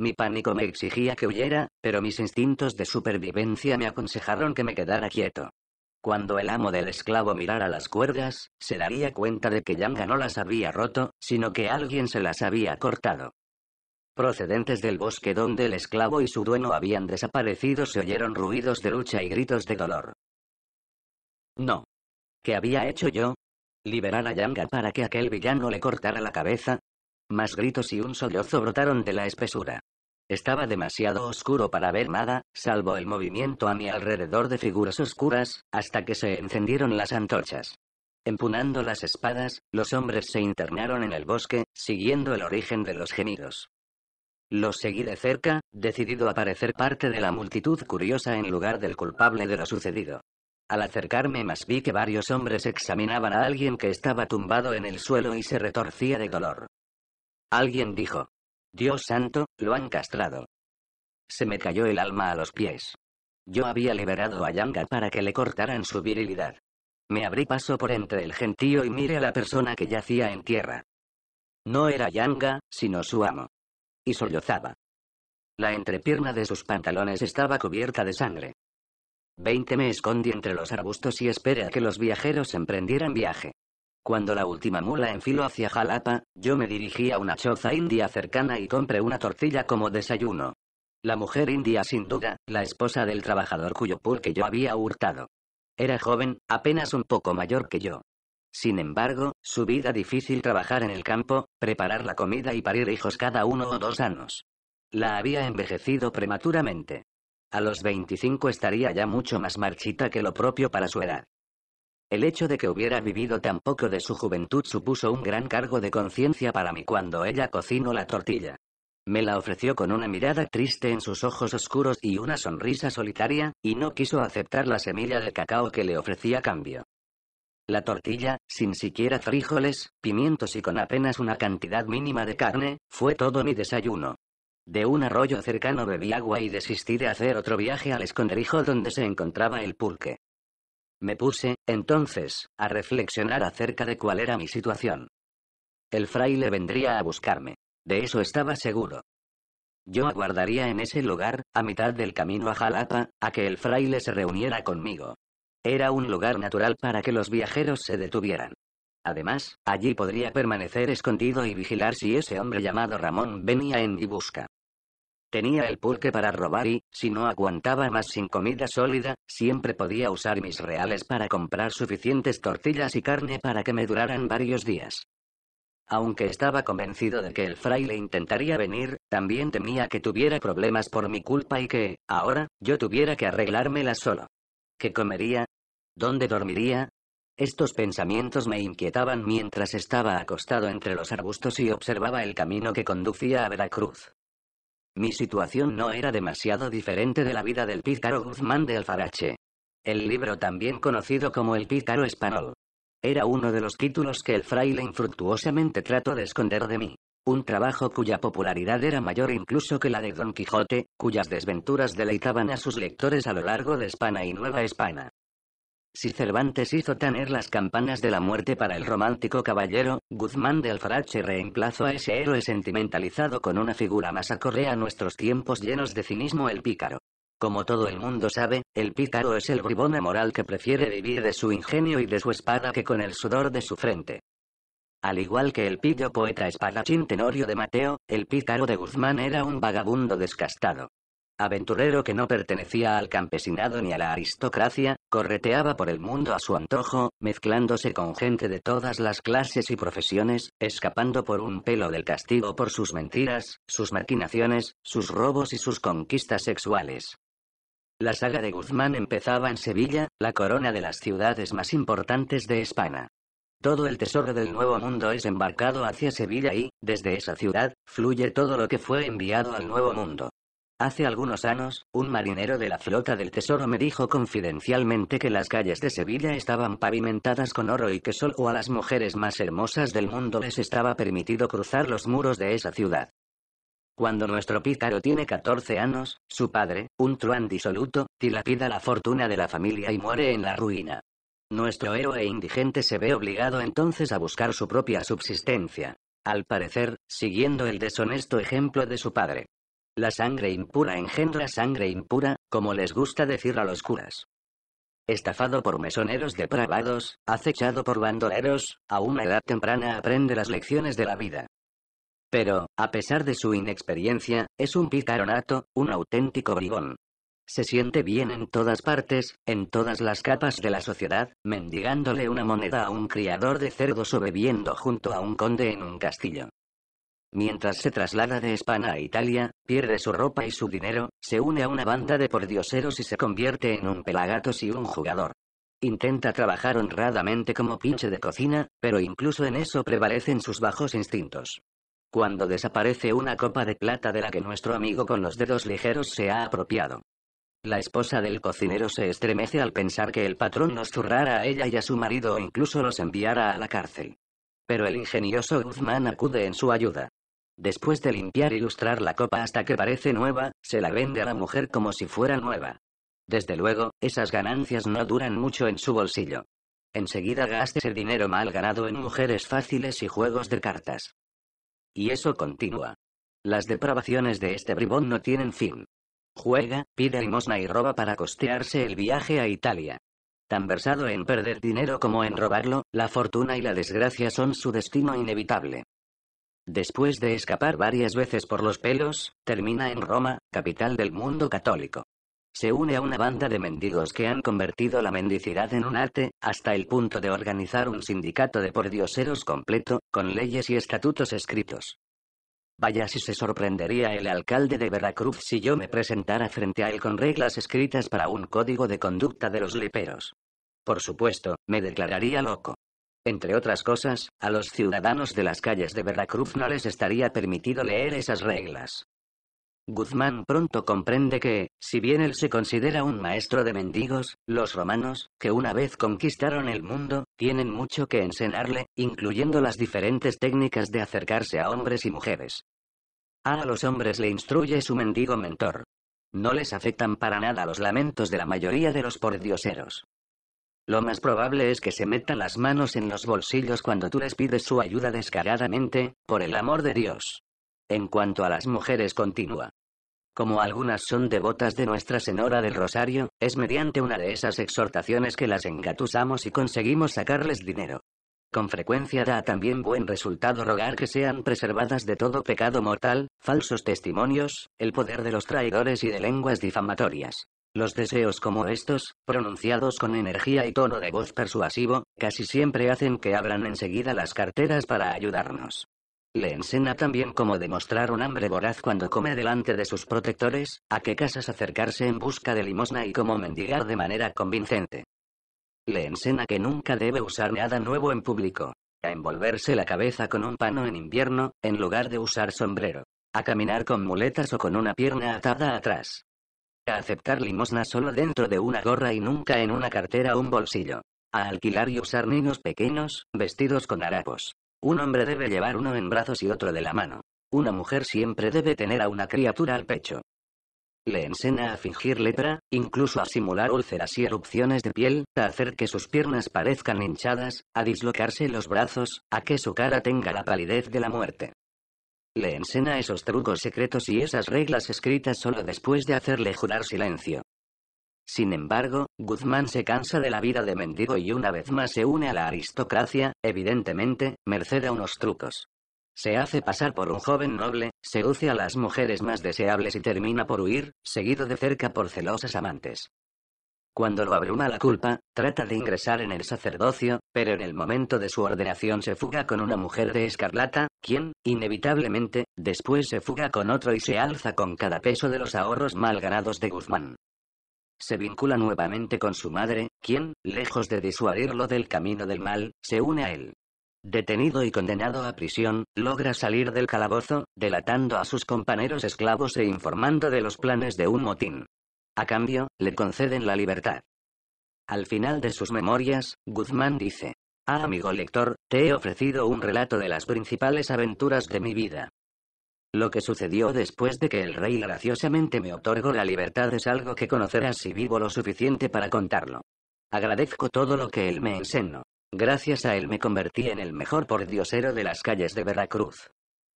Speaker 1: Mi pánico me exigía que huyera, pero mis instintos de supervivencia me aconsejaron que me quedara quieto. Cuando el amo del esclavo mirara las cuerdas, se daría cuenta de que Yanga no las había roto, sino que alguien se las había cortado. Procedentes del bosque donde el esclavo y su dueño habían desaparecido se oyeron ruidos de lucha y gritos de dolor. No. ¿Qué había hecho yo? ¿Liberar a Yanga para que aquel villano le cortara la cabeza? Más gritos y un sollozo brotaron de la espesura. Estaba demasiado oscuro para ver nada, salvo el movimiento a mi alrededor de figuras oscuras, hasta que se encendieron las antorchas. Empunando las espadas, los hombres se internaron en el bosque, siguiendo el origen de los gemidos. Los seguí de cerca, decidido a parecer parte de la multitud curiosa en lugar del culpable de lo sucedido. Al acercarme más vi que varios hombres examinaban a alguien que estaba tumbado en el suelo y se retorcía de dolor. Alguien dijo, Dios santo, lo han castrado. Se me cayó el alma a los pies. Yo había liberado a Yanga para que le cortaran su virilidad. Me abrí paso por entre el gentío y miré a la persona que yacía en tierra. No era Yanga, sino su amo. Y sollozaba. La entrepierna de sus pantalones estaba cubierta de sangre. Veinte me escondí entre los arbustos y esperé a que los viajeros emprendieran viaje. Cuando la última mula enfiló hacia Jalapa, yo me dirigí a una choza india cercana y compré una tortilla como desayuno. La mujer india sin duda, la esposa del trabajador cuyo pulque yo había hurtado. Era joven, apenas un poco mayor que yo. Sin embargo, su vida difícil trabajar en el campo, preparar la comida y parir hijos cada uno o dos años. La había envejecido prematuramente. A los 25 estaría ya mucho más marchita que lo propio para su edad. El hecho de que hubiera vivido tan poco de su juventud supuso un gran cargo de conciencia para mí cuando ella cocinó la tortilla. Me la ofreció con una mirada triste en sus ojos oscuros y una sonrisa solitaria, y no quiso aceptar la semilla de cacao que le ofrecía cambio. La tortilla, sin siquiera frijoles, pimientos y con apenas una cantidad mínima de carne, fue todo mi desayuno. De un arroyo cercano bebí agua y desistí de hacer otro viaje al esconderijo donde se encontraba el pulque. Me puse, entonces, a reflexionar acerca de cuál era mi situación. El fraile vendría a buscarme. De eso estaba seguro. Yo aguardaría en ese lugar, a mitad del camino a Jalapa, a que el fraile se reuniera conmigo. Era un lugar natural para que los viajeros se detuvieran. Además, allí podría permanecer escondido y vigilar si ese hombre llamado Ramón venía en mi busca. Tenía el pulque para robar y, si no aguantaba más sin comida sólida, siempre podía usar mis reales para comprar suficientes tortillas y carne para que me duraran varios días. Aunque estaba convencido de que el fraile intentaría venir, también temía que tuviera problemas por mi culpa y que, ahora, yo tuviera que arreglármela solo. ¿Qué comería? ¿Dónde dormiría? Estos pensamientos me inquietaban mientras estaba acostado entre los arbustos y observaba el camino que conducía a Veracruz. Mi situación no era demasiado diferente de la vida del pícaro Guzmán de Alfarache. El libro también conocido como El pícaro español. Era uno de los títulos que el fraile infructuosamente trató de esconder de mí. Un trabajo cuya popularidad era mayor incluso que la de Don Quijote, cuyas desventuras deleitaban a sus lectores a lo largo de España y Nueva España. Si Cervantes hizo taner las campanas de la muerte para el romántico caballero, Guzmán de Alfarache reemplazó a ese héroe sentimentalizado con una figura más acorde a nuestros tiempos llenos de cinismo el pícaro. Como todo el mundo sabe, el pícaro es el bribón moral que prefiere vivir de su ingenio y de su espada que con el sudor de su frente. Al igual que el pillo poeta espadachín Tenorio de Mateo, el pícaro de Guzmán era un vagabundo descastado aventurero que no pertenecía al campesinado ni a la aristocracia, correteaba por el mundo a su antojo, mezclándose con gente de todas las clases y profesiones, escapando por un pelo del castigo por sus mentiras, sus maquinaciones, sus robos y sus conquistas sexuales. La saga de Guzmán empezaba en Sevilla, la corona de las ciudades más importantes de España. Todo el tesoro del Nuevo Mundo es embarcado hacia Sevilla y, desde esa ciudad, fluye todo lo que fue enviado al Nuevo Mundo. Hace algunos años, un marinero de la flota del Tesoro me dijo confidencialmente que las calles de Sevilla estaban pavimentadas con oro y que solo a las mujeres más hermosas del mundo les estaba permitido cruzar los muros de esa ciudad. Cuando nuestro pícaro tiene 14 años, su padre, un truán disoluto, dilapida la fortuna de la familia y muere en la ruina. Nuestro héroe indigente se ve obligado entonces a buscar su propia subsistencia. Al parecer, siguiendo el deshonesto ejemplo de su padre. La sangre impura engendra sangre impura, como les gusta decir a los curas. Estafado por mesoneros depravados, acechado por bandoleros, a una edad temprana aprende las lecciones de la vida. Pero, a pesar de su inexperiencia, es un picaronato, un auténtico bribón. Se siente bien en todas partes, en todas las capas de la sociedad, mendigándole una moneda a un criador de cerdos o bebiendo junto a un conde en un castillo. Mientras se traslada de España a Italia, pierde su ropa y su dinero, se une a una banda de pordioseros y se convierte en un pelagatos y un jugador. Intenta trabajar honradamente como pinche de cocina, pero incluso en eso prevalecen sus bajos instintos. Cuando desaparece una copa de plata de la que nuestro amigo con los dedos ligeros se ha apropiado. La esposa del cocinero se estremece al pensar que el patrón nos zurrara a ella y a su marido o incluso los enviara a la cárcel. Pero el ingenioso Guzmán acude en su ayuda. Después de limpiar y lustrar la copa hasta que parece nueva, se la vende a la mujer como si fuera nueva. Desde luego, esas ganancias no duran mucho en su bolsillo. Enseguida gasta ese dinero mal ganado en mujeres fáciles y juegos de cartas. Y eso continúa. Las depravaciones de este bribón no tienen fin. Juega, pide limosna y roba para costearse el viaje a Italia. Tan versado en perder dinero como en robarlo, la fortuna y la desgracia son su destino inevitable. Después de escapar varias veces por los pelos, termina en Roma, capital del mundo católico. Se une a una banda de mendigos que han convertido la mendicidad en un arte, hasta el punto de organizar un sindicato de pordioseros completo, con leyes y estatutos escritos. Vaya si se sorprendería el alcalde de Veracruz si yo me presentara frente a él con reglas escritas para un código de conducta de los liperos. Por supuesto, me declararía loco. Entre otras cosas, a los ciudadanos de las calles de Veracruz no les estaría permitido leer esas reglas. Guzmán pronto comprende que, si bien él se considera un maestro de mendigos, los romanos, que una vez conquistaron el mundo, tienen mucho que enseñarle, incluyendo las diferentes técnicas de acercarse a hombres y mujeres. A los hombres le instruye su mendigo mentor. No les afectan para nada los lamentos de la mayoría de los pordioseros. Lo más probable es que se metan las manos en los bolsillos cuando tú les pides su ayuda descaradamente, por el amor de Dios. En cuanto a las mujeres continúa. Como algunas son devotas de Nuestra Señora del Rosario, es mediante una de esas exhortaciones que las engatusamos y conseguimos sacarles dinero. Con frecuencia da también buen resultado rogar que sean preservadas de todo pecado mortal, falsos testimonios, el poder de los traidores y de lenguas difamatorias. Los deseos como estos, pronunciados con energía y tono de voz persuasivo, casi siempre hacen que abran enseguida las carteras para ayudarnos. Le enseña también cómo demostrar un hambre voraz cuando come delante de sus protectores, a qué casas acercarse en busca de limosna y cómo mendigar de manera convincente. Le enseña que nunca debe usar nada nuevo en público, a envolverse la cabeza con un pano en invierno, en lugar de usar sombrero, a caminar con muletas o con una pierna atada atrás, a aceptar limosna solo dentro de una gorra y nunca en una cartera o un bolsillo. A alquilar y usar niños pequeños, vestidos con harapos. Un hombre debe llevar uno en brazos y otro de la mano. Una mujer siempre debe tener a una criatura al pecho. Le enseña a fingir letra, incluso a simular úlceras y erupciones de piel, a hacer que sus piernas parezcan hinchadas, a dislocarse los brazos, a que su cara tenga la palidez de la muerte. Le enseña esos trucos secretos y esas reglas escritas solo después de hacerle jurar silencio. Sin embargo, Guzmán se cansa de la vida de mendigo y una vez más se une a la aristocracia, evidentemente, merced a unos trucos. Se hace pasar por un joven noble, seduce a las mujeres más deseables y termina por huir, seguido de cerca por celosas amantes. Cuando lo abruma la culpa, trata de ingresar en el sacerdocio, pero en el momento de su ordenación se fuga con una mujer de escarlata, quien, inevitablemente, después se fuga con otro y se alza con cada peso de los ahorros mal ganados de Guzmán. Se vincula nuevamente con su madre, quien, lejos de disuadirlo del camino del mal, se une a él. Detenido y condenado a prisión, logra salir del calabozo, delatando a sus compañeros esclavos e informando de los planes de un motín. A cambio, le conceden la libertad. Al final de sus memorias, Guzmán dice, Ah, amigo lector, te he ofrecido un relato de las principales aventuras de mi vida. Lo que sucedió después de que el rey graciosamente me otorgó la libertad es algo que conocerás si vivo lo suficiente para contarlo. Agradezco todo lo que él me enseñó. Gracias a él me convertí en el mejor pordiosero de las calles de Veracruz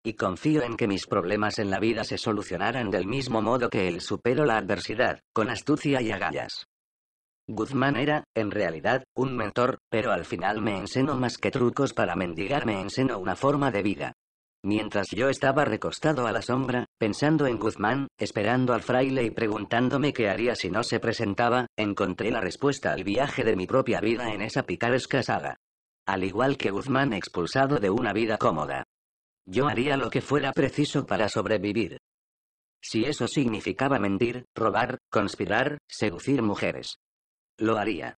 Speaker 1: y confío en que mis problemas en la vida se solucionaran del mismo modo que él superó la adversidad, con astucia y agallas. Guzmán era, en realidad, un mentor, pero al final me enseñó más que trucos para mendigar, me enseñó una forma de vida. Mientras yo estaba recostado a la sombra, pensando en Guzmán, esperando al fraile y preguntándome qué haría si no se presentaba, encontré la respuesta al viaje de mi propia vida en esa picaresca saga. Al igual que Guzmán expulsado de una vida cómoda, yo haría lo que fuera preciso para sobrevivir. Si eso significaba mentir, robar, conspirar, seducir mujeres. Lo haría.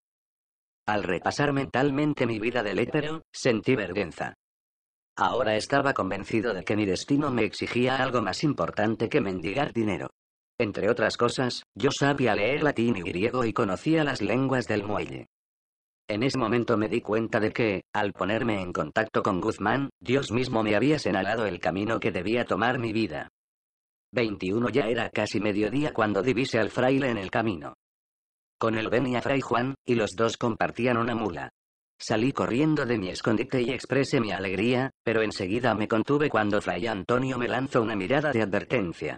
Speaker 1: Al repasar mentalmente mi vida del hétero, sentí vergüenza. Ahora estaba convencido de que mi destino me exigía algo más importante que mendigar dinero. Entre otras cosas, yo sabía leer latín y griego y conocía las lenguas del muelle. En ese momento me di cuenta de que, al ponerme en contacto con Guzmán, Dios mismo me había señalado el camino que debía tomar mi vida. 21 Ya era casi mediodía cuando divise al fraile en el camino. Con él venía Fray Juan, y los dos compartían una mula. Salí corriendo de mi escondite y expresé mi alegría, pero enseguida me contuve cuando Fray Antonio me lanzó una mirada de advertencia.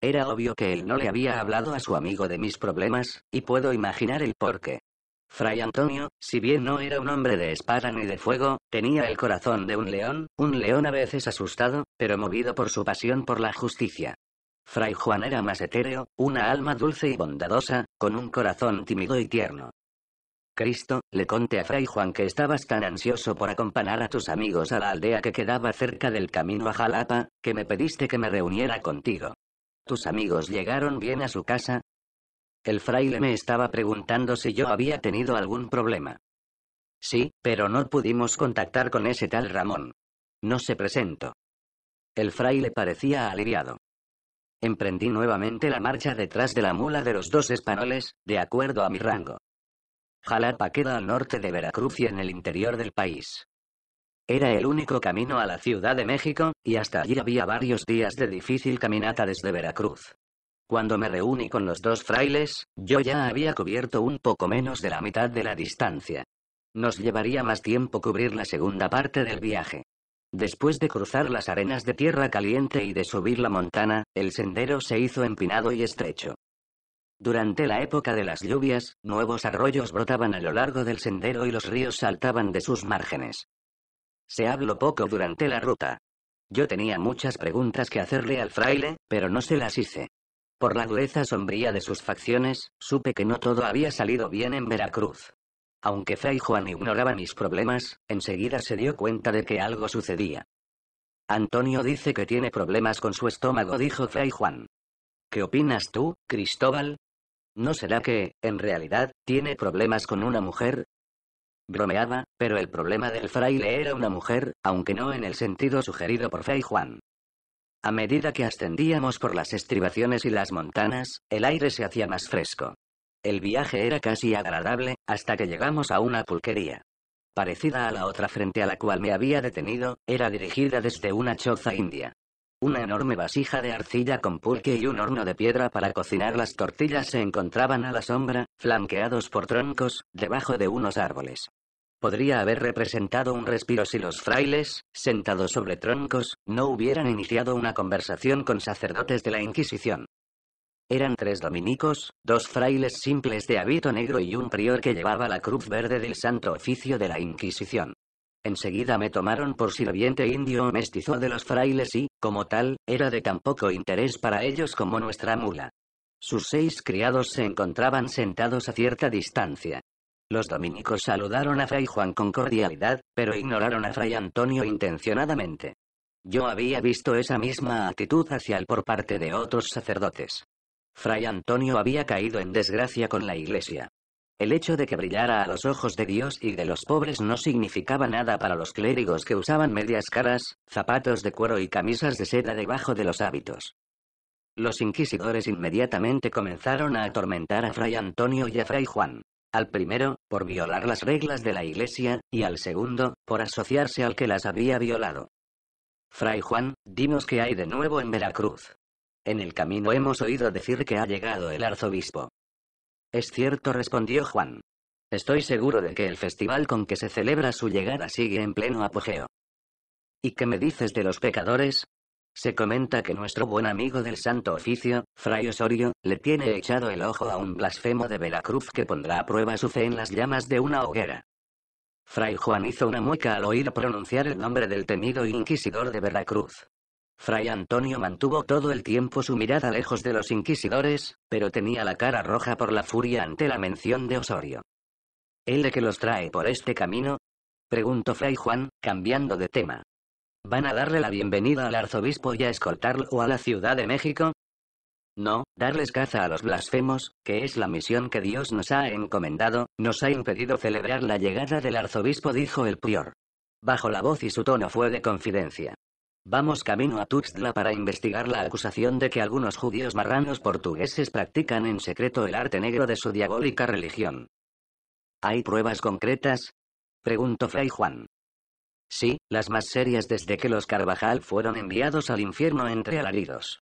Speaker 1: Era obvio que él no le había hablado a su amigo de mis problemas, y puedo imaginar el porqué. Fray Antonio, si bien no era un hombre de espada ni de fuego, tenía el corazón de un león, un león a veces asustado, pero movido por su pasión por la justicia. Fray Juan era más etéreo, una alma dulce y bondadosa, con un corazón tímido y tierno. Cristo, le conté a Fray Juan que estabas tan ansioso por acompañar a tus amigos a la aldea que quedaba cerca del camino a Jalapa, que me pediste que me reuniera contigo. Tus amigos llegaron bien a su casa, el fraile me estaba preguntando si yo había tenido algún problema. Sí, pero no pudimos contactar con ese tal Ramón. No se presentó. El fraile parecía aliviado. Emprendí nuevamente la marcha detrás de la mula de los dos españoles, de acuerdo a mi rango. Jalapa queda al norte de Veracruz y en el interior del país. Era el único camino a la Ciudad de México, y hasta allí había varios días de difícil caminata desde Veracruz. Cuando me reuní con los dos frailes, yo ya había cubierto un poco menos de la mitad de la distancia. Nos llevaría más tiempo cubrir la segunda parte del viaje. Después de cruzar las arenas de tierra caliente y de subir la montana, el sendero se hizo empinado y estrecho. Durante la época de las lluvias, nuevos arroyos brotaban a lo largo del sendero y los ríos saltaban de sus márgenes. Se habló poco durante la ruta. Yo tenía muchas preguntas que hacerle al fraile, pero no se las hice. Por la dureza sombría de sus facciones, supe que no todo había salido bien en Veracruz. Aunque Fray Juan ignoraba mis problemas, enseguida se dio cuenta de que algo sucedía. Antonio dice que tiene problemas con su estómago, dijo Fray Juan. ¿Qué opinas tú, Cristóbal? ¿No será que, en realidad, tiene problemas con una mujer? Bromeaba, pero el problema del fraile era una mujer, aunque no en el sentido sugerido por Fray Juan. A medida que ascendíamos por las estribaciones y las montanas, el aire se hacía más fresco. El viaje era casi agradable, hasta que llegamos a una pulquería. Parecida a la otra frente a la cual me había detenido, era dirigida desde una choza india. Una enorme vasija de arcilla con pulque y un horno de piedra para cocinar las tortillas se encontraban a la sombra, flanqueados por troncos, debajo de unos árboles. Podría haber representado un respiro si los frailes, sentados sobre troncos, no hubieran iniciado una conversación con sacerdotes de la Inquisición. Eran tres dominicos, dos frailes simples de hábito negro y un prior que llevaba la cruz verde del santo oficio de la Inquisición. Enseguida me tomaron por sirviente indio o mestizo de los frailes y, como tal, era de tan poco interés para ellos como nuestra mula. Sus seis criados se encontraban sentados a cierta distancia. Los dominicos saludaron a Fray Juan con cordialidad, pero ignoraron a Fray Antonio intencionadamente. Yo había visto esa misma actitud hacia él por parte de otros sacerdotes. Fray Antonio había caído en desgracia con la Iglesia. El hecho de que brillara a los ojos de Dios y de los pobres no significaba nada para los clérigos que usaban medias caras, zapatos de cuero y camisas de seda debajo de los hábitos. Los inquisidores inmediatamente comenzaron a atormentar a Fray Antonio y a Fray Juan al primero, por violar las reglas de la Iglesia, y al segundo, por asociarse al que las había violado. Fray Juan, dimos que hay de nuevo en Veracruz. En el camino hemos oído decir que ha llegado el arzobispo. Es cierto, respondió Juan. Estoy seguro de que el festival con que se celebra su llegada sigue en pleno apogeo. ¿Y qué me dices de los pecadores? Se comenta que nuestro buen amigo del Santo Oficio, Fray Osorio, le tiene echado el ojo a un blasfemo de Veracruz que pondrá a prueba su fe en las llamas de una hoguera. Fray Juan hizo una mueca al oír pronunciar el nombre del temido inquisidor de Veracruz. Fray Antonio mantuvo todo el tiempo su mirada lejos de los inquisidores, pero tenía la cara roja por la furia ante la mención de Osorio. ¿El de que los trae por este camino? preguntó Fray Juan, cambiando de tema. ¿Van a darle la bienvenida al arzobispo y a escoltarlo a la Ciudad de México? No, darles caza a los blasfemos, que es la misión que Dios nos ha encomendado, nos ha impedido celebrar la llegada del arzobispo, dijo el prior. Bajo la voz y su tono fue de confidencia. Vamos camino a Tuxtla para investigar la acusación de que algunos judíos marranos portugueses practican en secreto el arte negro de su diabólica religión. ¿Hay pruebas concretas? preguntó Fray Juan. Sí, las más serias desde que los Carvajal fueron enviados al infierno entre alaridos.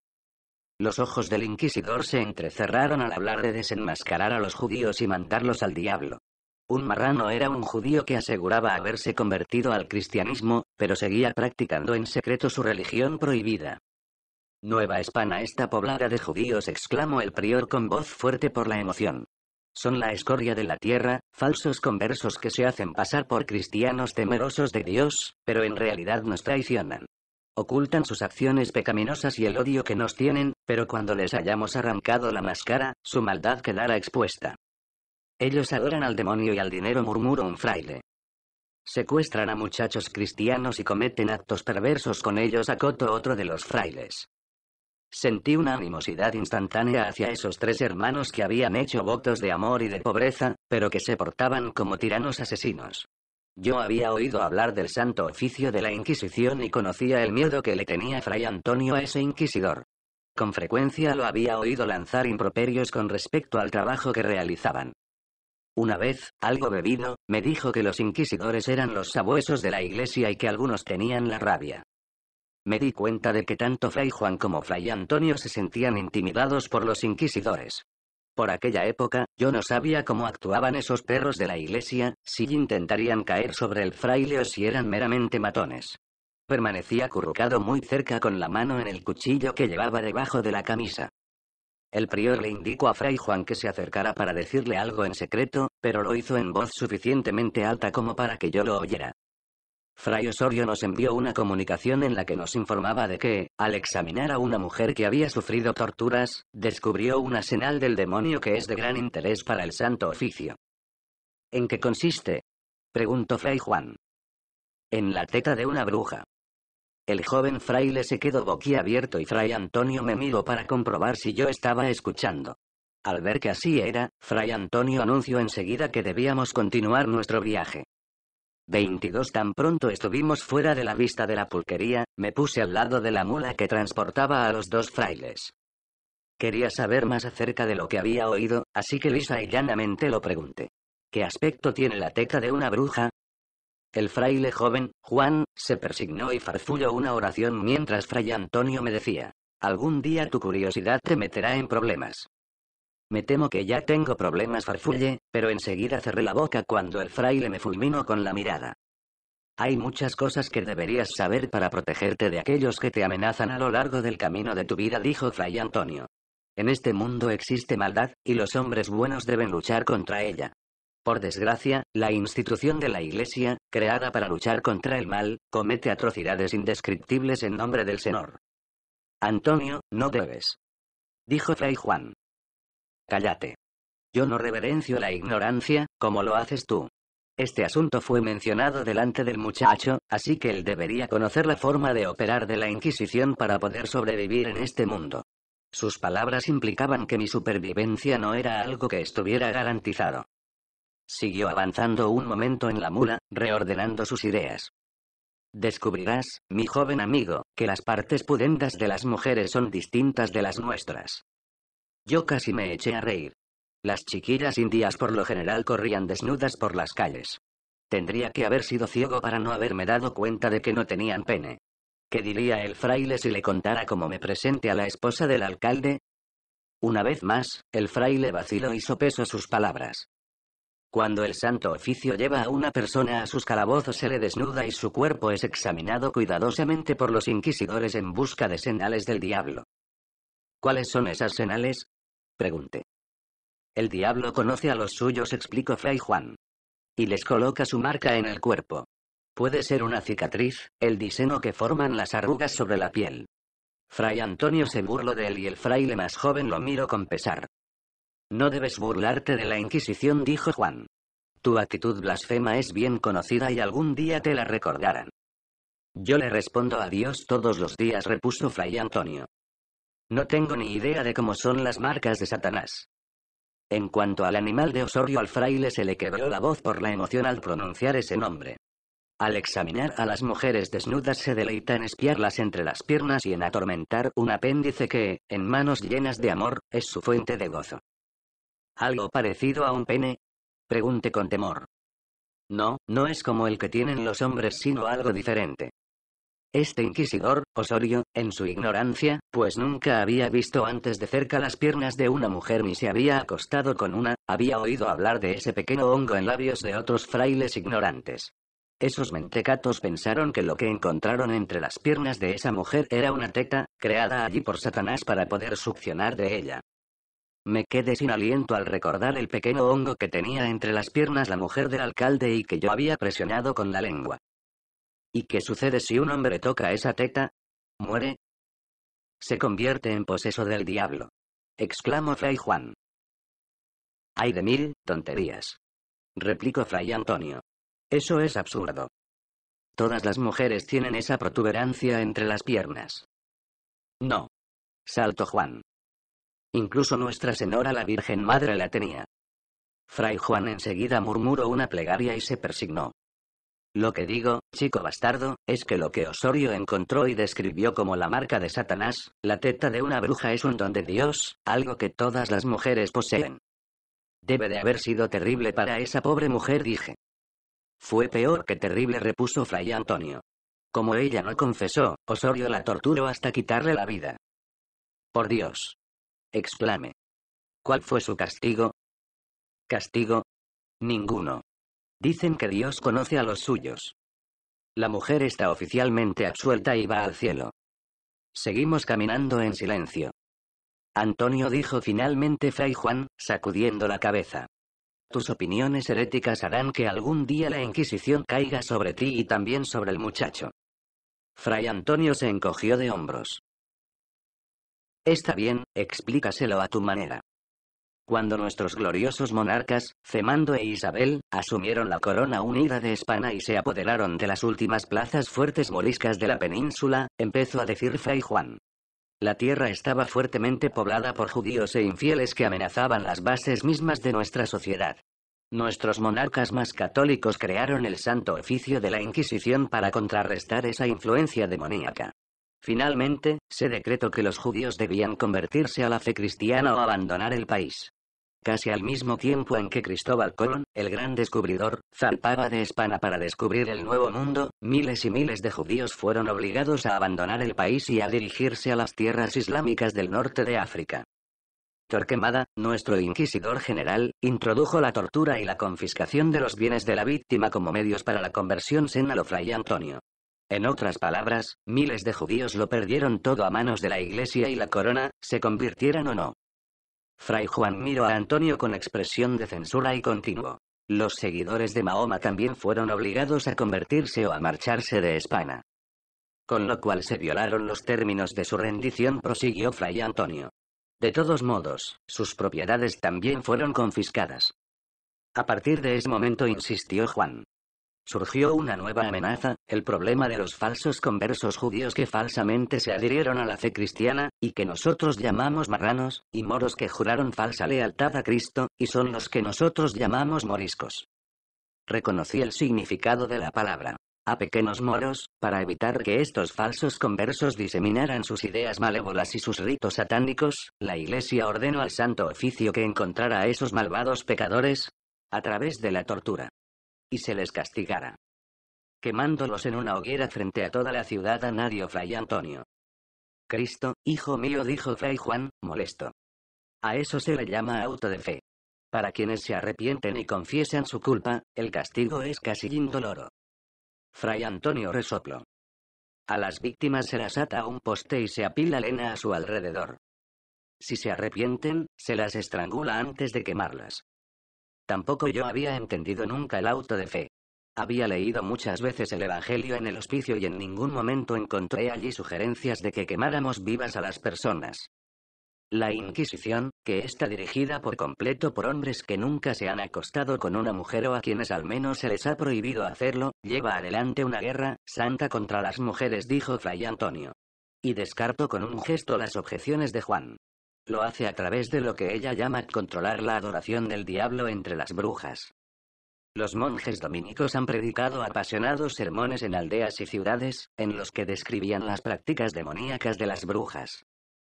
Speaker 1: Los ojos del inquisidor se entrecerraron al hablar de desenmascarar a los judíos y mandarlos al diablo. Un marrano era un judío que aseguraba haberse convertido al cristianismo, pero seguía practicando en secreto su religión prohibida. Nueva España está poblada de judíos, exclamó el prior con voz fuerte por la emoción. Son la escoria de la tierra, falsos conversos que se hacen pasar por cristianos temerosos de Dios, pero en realidad nos traicionan. Ocultan sus acciones pecaminosas y el odio que nos tienen, pero cuando les hayamos arrancado la máscara, su maldad quedará expuesta. Ellos adoran al demonio y al dinero, murmuró un fraile. Secuestran a muchachos cristianos y cometen actos perversos con ellos, a coto otro de los frailes. Sentí una animosidad instantánea hacia esos tres hermanos que habían hecho votos de amor y de pobreza, pero que se portaban como tiranos asesinos. Yo había oído hablar del santo oficio de la Inquisición y conocía el miedo que le tenía Fray Antonio a ese inquisidor. Con frecuencia lo había oído lanzar improperios con respecto al trabajo que realizaban. Una vez, algo bebido, me dijo que los inquisidores eran los sabuesos de la iglesia y que algunos tenían la rabia. Me di cuenta de que tanto Fray Juan como Fray Antonio se sentían intimidados por los inquisidores. Por aquella época, yo no sabía cómo actuaban esos perros de la iglesia, si intentarían caer sobre el fraile o si eran meramente matones. Permanecía acurrucado muy cerca con la mano en el cuchillo que llevaba debajo de la camisa. El prior le indicó a Fray Juan que se acercara para decirle algo en secreto, pero lo hizo en voz suficientemente alta como para que yo lo oyera. Fray Osorio nos envió una comunicación en la que nos informaba de que, al examinar a una mujer que había sufrido torturas, descubrió una señal del demonio que es de gran interés para el Santo Oficio. ¿En qué consiste? preguntó Fray Juan. En la teta de una bruja. El joven fraile se quedó boquiabierto y Fray Antonio me miró para comprobar si yo estaba escuchando. Al ver que así era, Fray Antonio anunció enseguida que debíamos continuar nuestro viaje. 22 Tan pronto estuvimos fuera de la vista de la pulquería, me puse al lado de la mula que transportaba a los dos frailes. Quería saber más acerca de lo que había oído, así que lisa y llanamente lo pregunté. ¿Qué aspecto tiene la teca de una bruja? El fraile joven, Juan, se persignó y farfulló una oración mientras fray Antonio me decía, algún día tu curiosidad te meterá en problemas. Me temo que ya tengo problemas farfulle, pero enseguida cerré la boca cuando el fraile me fulminó con la mirada. Hay muchas cosas que deberías saber para protegerte de aquellos que te amenazan a lo largo del camino de tu vida, dijo Fray Antonio. En este mundo existe maldad, y los hombres buenos deben luchar contra ella. Por desgracia, la institución de la Iglesia, creada para luchar contra el mal, comete atrocidades indescriptibles en nombre del Señor. Antonio, no debes. Dijo Fray Juan. Cállate. Yo no reverencio la ignorancia, como lo haces tú. Este asunto fue mencionado delante del muchacho, así que él debería conocer la forma de operar de la Inquisición para poder sobrevivir en este mundo. Sus palabras implicaban que mi supervivencia no era algo que estuviera garantizado. Siguió avanzando un momento en la mula, reordenando sus ideas. Descubrirás, mi joven amigo, que las partes pudendas de las mujeres son distintas de las nuestras. Yo casi me eché a reír. Las chiquillas indias por lo general corrían desnudas por las calles. Tendría que haber sido ciego para no haberme dado cuenta de que no tenían pene. ¿Qué diría el fraile si le contara cómo me presente a la esposa del alcalde? Una vez más, el fraile vaciló y sopesó sus palabras. Cuando el santo oficio lleva a una persona a sus calabozos se le desnuda y su cuerpo es examinado cuidadosamente por los inquisidores en busca de señales del diablo. ¿Cuáles son esas señales? Pregunté. El diablo conoce a los suyos, explicó Fray Juan. Y les coloca su marca en el cuerpo. Puede ser una cicatriz, el diseño que forman las arrugas sobre la piel. Fray Antonio se burló de él y el fraile más joven lo miró con pesar. No debes burlarte de la Inquisición, dijo Juan. Tu actitud blasfema es bien conocida y algún día te la recordarán. Yo le respondo a Dios todos los días, repuso Fray Antonio. No tengo ni idea de cómo son las marcas de Satanás. En cuanto al animal de Osorio al fraile se le quebró la voz por la emoción al pronunciar ese nombre. Al examinar a las mujeres desnudas se deleita en espiarlas entre las piernas y en atormentar un apéndice que, en manos llenas de amor, es su fuente de gozo. ¿Algo parecido a un pene? Pregunte con temor. No, no es como el que tienen los hombres, sino algo diferente. Este inquisidor, Osorio, en su ignorancia, pues nunca había visto antes de cerca las piernas de una mujer ni se había acostado con una, había oído hablar de ese pequeño hongo en labios de otros frailes ignorantes. Esos mentecatos pensaron que lo que encontraron entre las piernas de esa mujer era una teta, creada allí por Satanás para poder succionar de ella. Me quedé sin aliento al recordar el pequeño hongo que tenía entre las piernas la mujer del alcalde y que yo había presionado con la lengua. ¿Y qué sucede si un hombre toca esa teta? ¿Muere? Se convierte en poseso del diablo. Exclamó Fray Juan. Hay de mil tonterías. Replicó Fray Antonio. Eso es absurdo. Todas las mujeres tienen esa protuberancia entre las piernas. No. Salto Juan. Incluso Nuestra Señora la Virgen Madre la tenía. Fray Juan enseguida murmuró una plegaria y se persignó. Lo que digo, chico bastardo, es que lo que Osorio encontró y describió como la marca de Satanás, la teta de una bruja es un don de Dios, algo que todas las mujeres poseen. Debe de haber sido terrible para esa pobre mujer, dije. Fue peor que terrible, repuso Fray Antonio. Como ella no confesó, Osorio la torturó hasta quitarle la vida. Por Dios. exclame. ¿Cuál fue su castigo? ¿Castigo? Ninguno. Dicen que Dios conoce a los suyos. La mujer está oficialmente absuelta y va al cielo. Seguimos caminando en silencio. Antonio dijo finalmente Fray Juan, sacudiendo la cabeza. Tus opiniones heréticas harán que algún día la Inquisición caiga sobre ti y también sobre el muchacho. Fray Antonio se encogió de hombros. Está bien, explícaselo a tu manera. Cuando nuestros gloriosos monarcas, Femando e Isabel, asumieron la corona unida de España y se apoderaron de las últimas plazas fuertes moriscas de la península, empezó a decir Fray Juan. La tierra estaba fuertemente poblada por judíos e infieles que amenazaban las bases mismas de nuestra sociedad. Nuestros monarcas más católicos crearon el santo oficio de la Inquisición para contrarrestar esa influencia demoníaca. Finalmente, se decretó que los judíos debían convertirse a la fe cristiana o abandonar el país casi al mismo tiempo en que Cristóbal Colón, el gran descubridor, zarpaba de España para descubrir el Nuevo Mundo, miles y miles de judíos fueron obligados a abandonar el país y a dirigirse a las tierras islámicas del norte de África. Torquemada, nuestro inquisidor general, introdujo la tortura y la confiscación de los bienes de la víctima como medios para la conversión sin lo fray Antonio. En otras palabras, miles de judíos lo perdieron todo a manos de la iglesia y la corona, se convirtieran o no. Fray Juan miró a Antonio con expresión de censura y continuó. Los seguidores de Mahoma también fueron obligados a convertirse o a marcharse de España. Con lo cual se violaron los términos de su rendición, prosiguió Fray Antonio. De todos modos, sus propiedades también fueron confiscadas. A partir de ese momento, insistió Juan, Surgió una nueva amenaza, el problema de los falsos conversos judíos que falsamente se adhirieron a la fe cristiana, y que nosotros llamamos marranos, y moros que juraron falsa lealtad a Cristo, y son los que nosotros llamamos moriscos. Reconocí el significado de la palabra a pequeños moros, para evitar que estos falsos conversos diseminaran sus ideas malévolas y sus ritos satánicos, la Iglesia ordenó al Santo Oficio que encontrara a esos malvados pecadores a través de la tortura y se les castigara. Quemándolos en una hoguera frente a toda la ciudad a nadie, Fray Antonio. Cristo, hijo mío, dijo Fray Juan, molesto. A eso se le llama auto de fe. Para quienes se arrepienten y confiesan su culpa, el castigo es casi indoloro. Fray Antonio resopló. A las víctimas se las ata a un poste y se apila lena a su alrededor. Si se arrepienten, se las estrangula antes de quemarlas. Tampoco yo había entendido nunca el auto de fe. Había leído muchas veces el Evangelio en el hospicio y en ningún momento encontré allí sugerencias de que quemáramos vivas a las personas. La Inquisición, que está dirigida por completo por hombres que nunca se han acostado con una mujer o a quienes al menos se les ha prohibido hacerlo, lleva adelante una guerra santa contra las mujeres, dijo Fray Antonio. Y descarto con un gesto las objeciones de Juan. Lo hace a través de lo que ella llama controlar la adoración del diablo entre las brujas. Los monjes dominicos han predicado apasionados sermones en aldeas y ciudades, en los que describían las prácticas demoníacas de las brujas.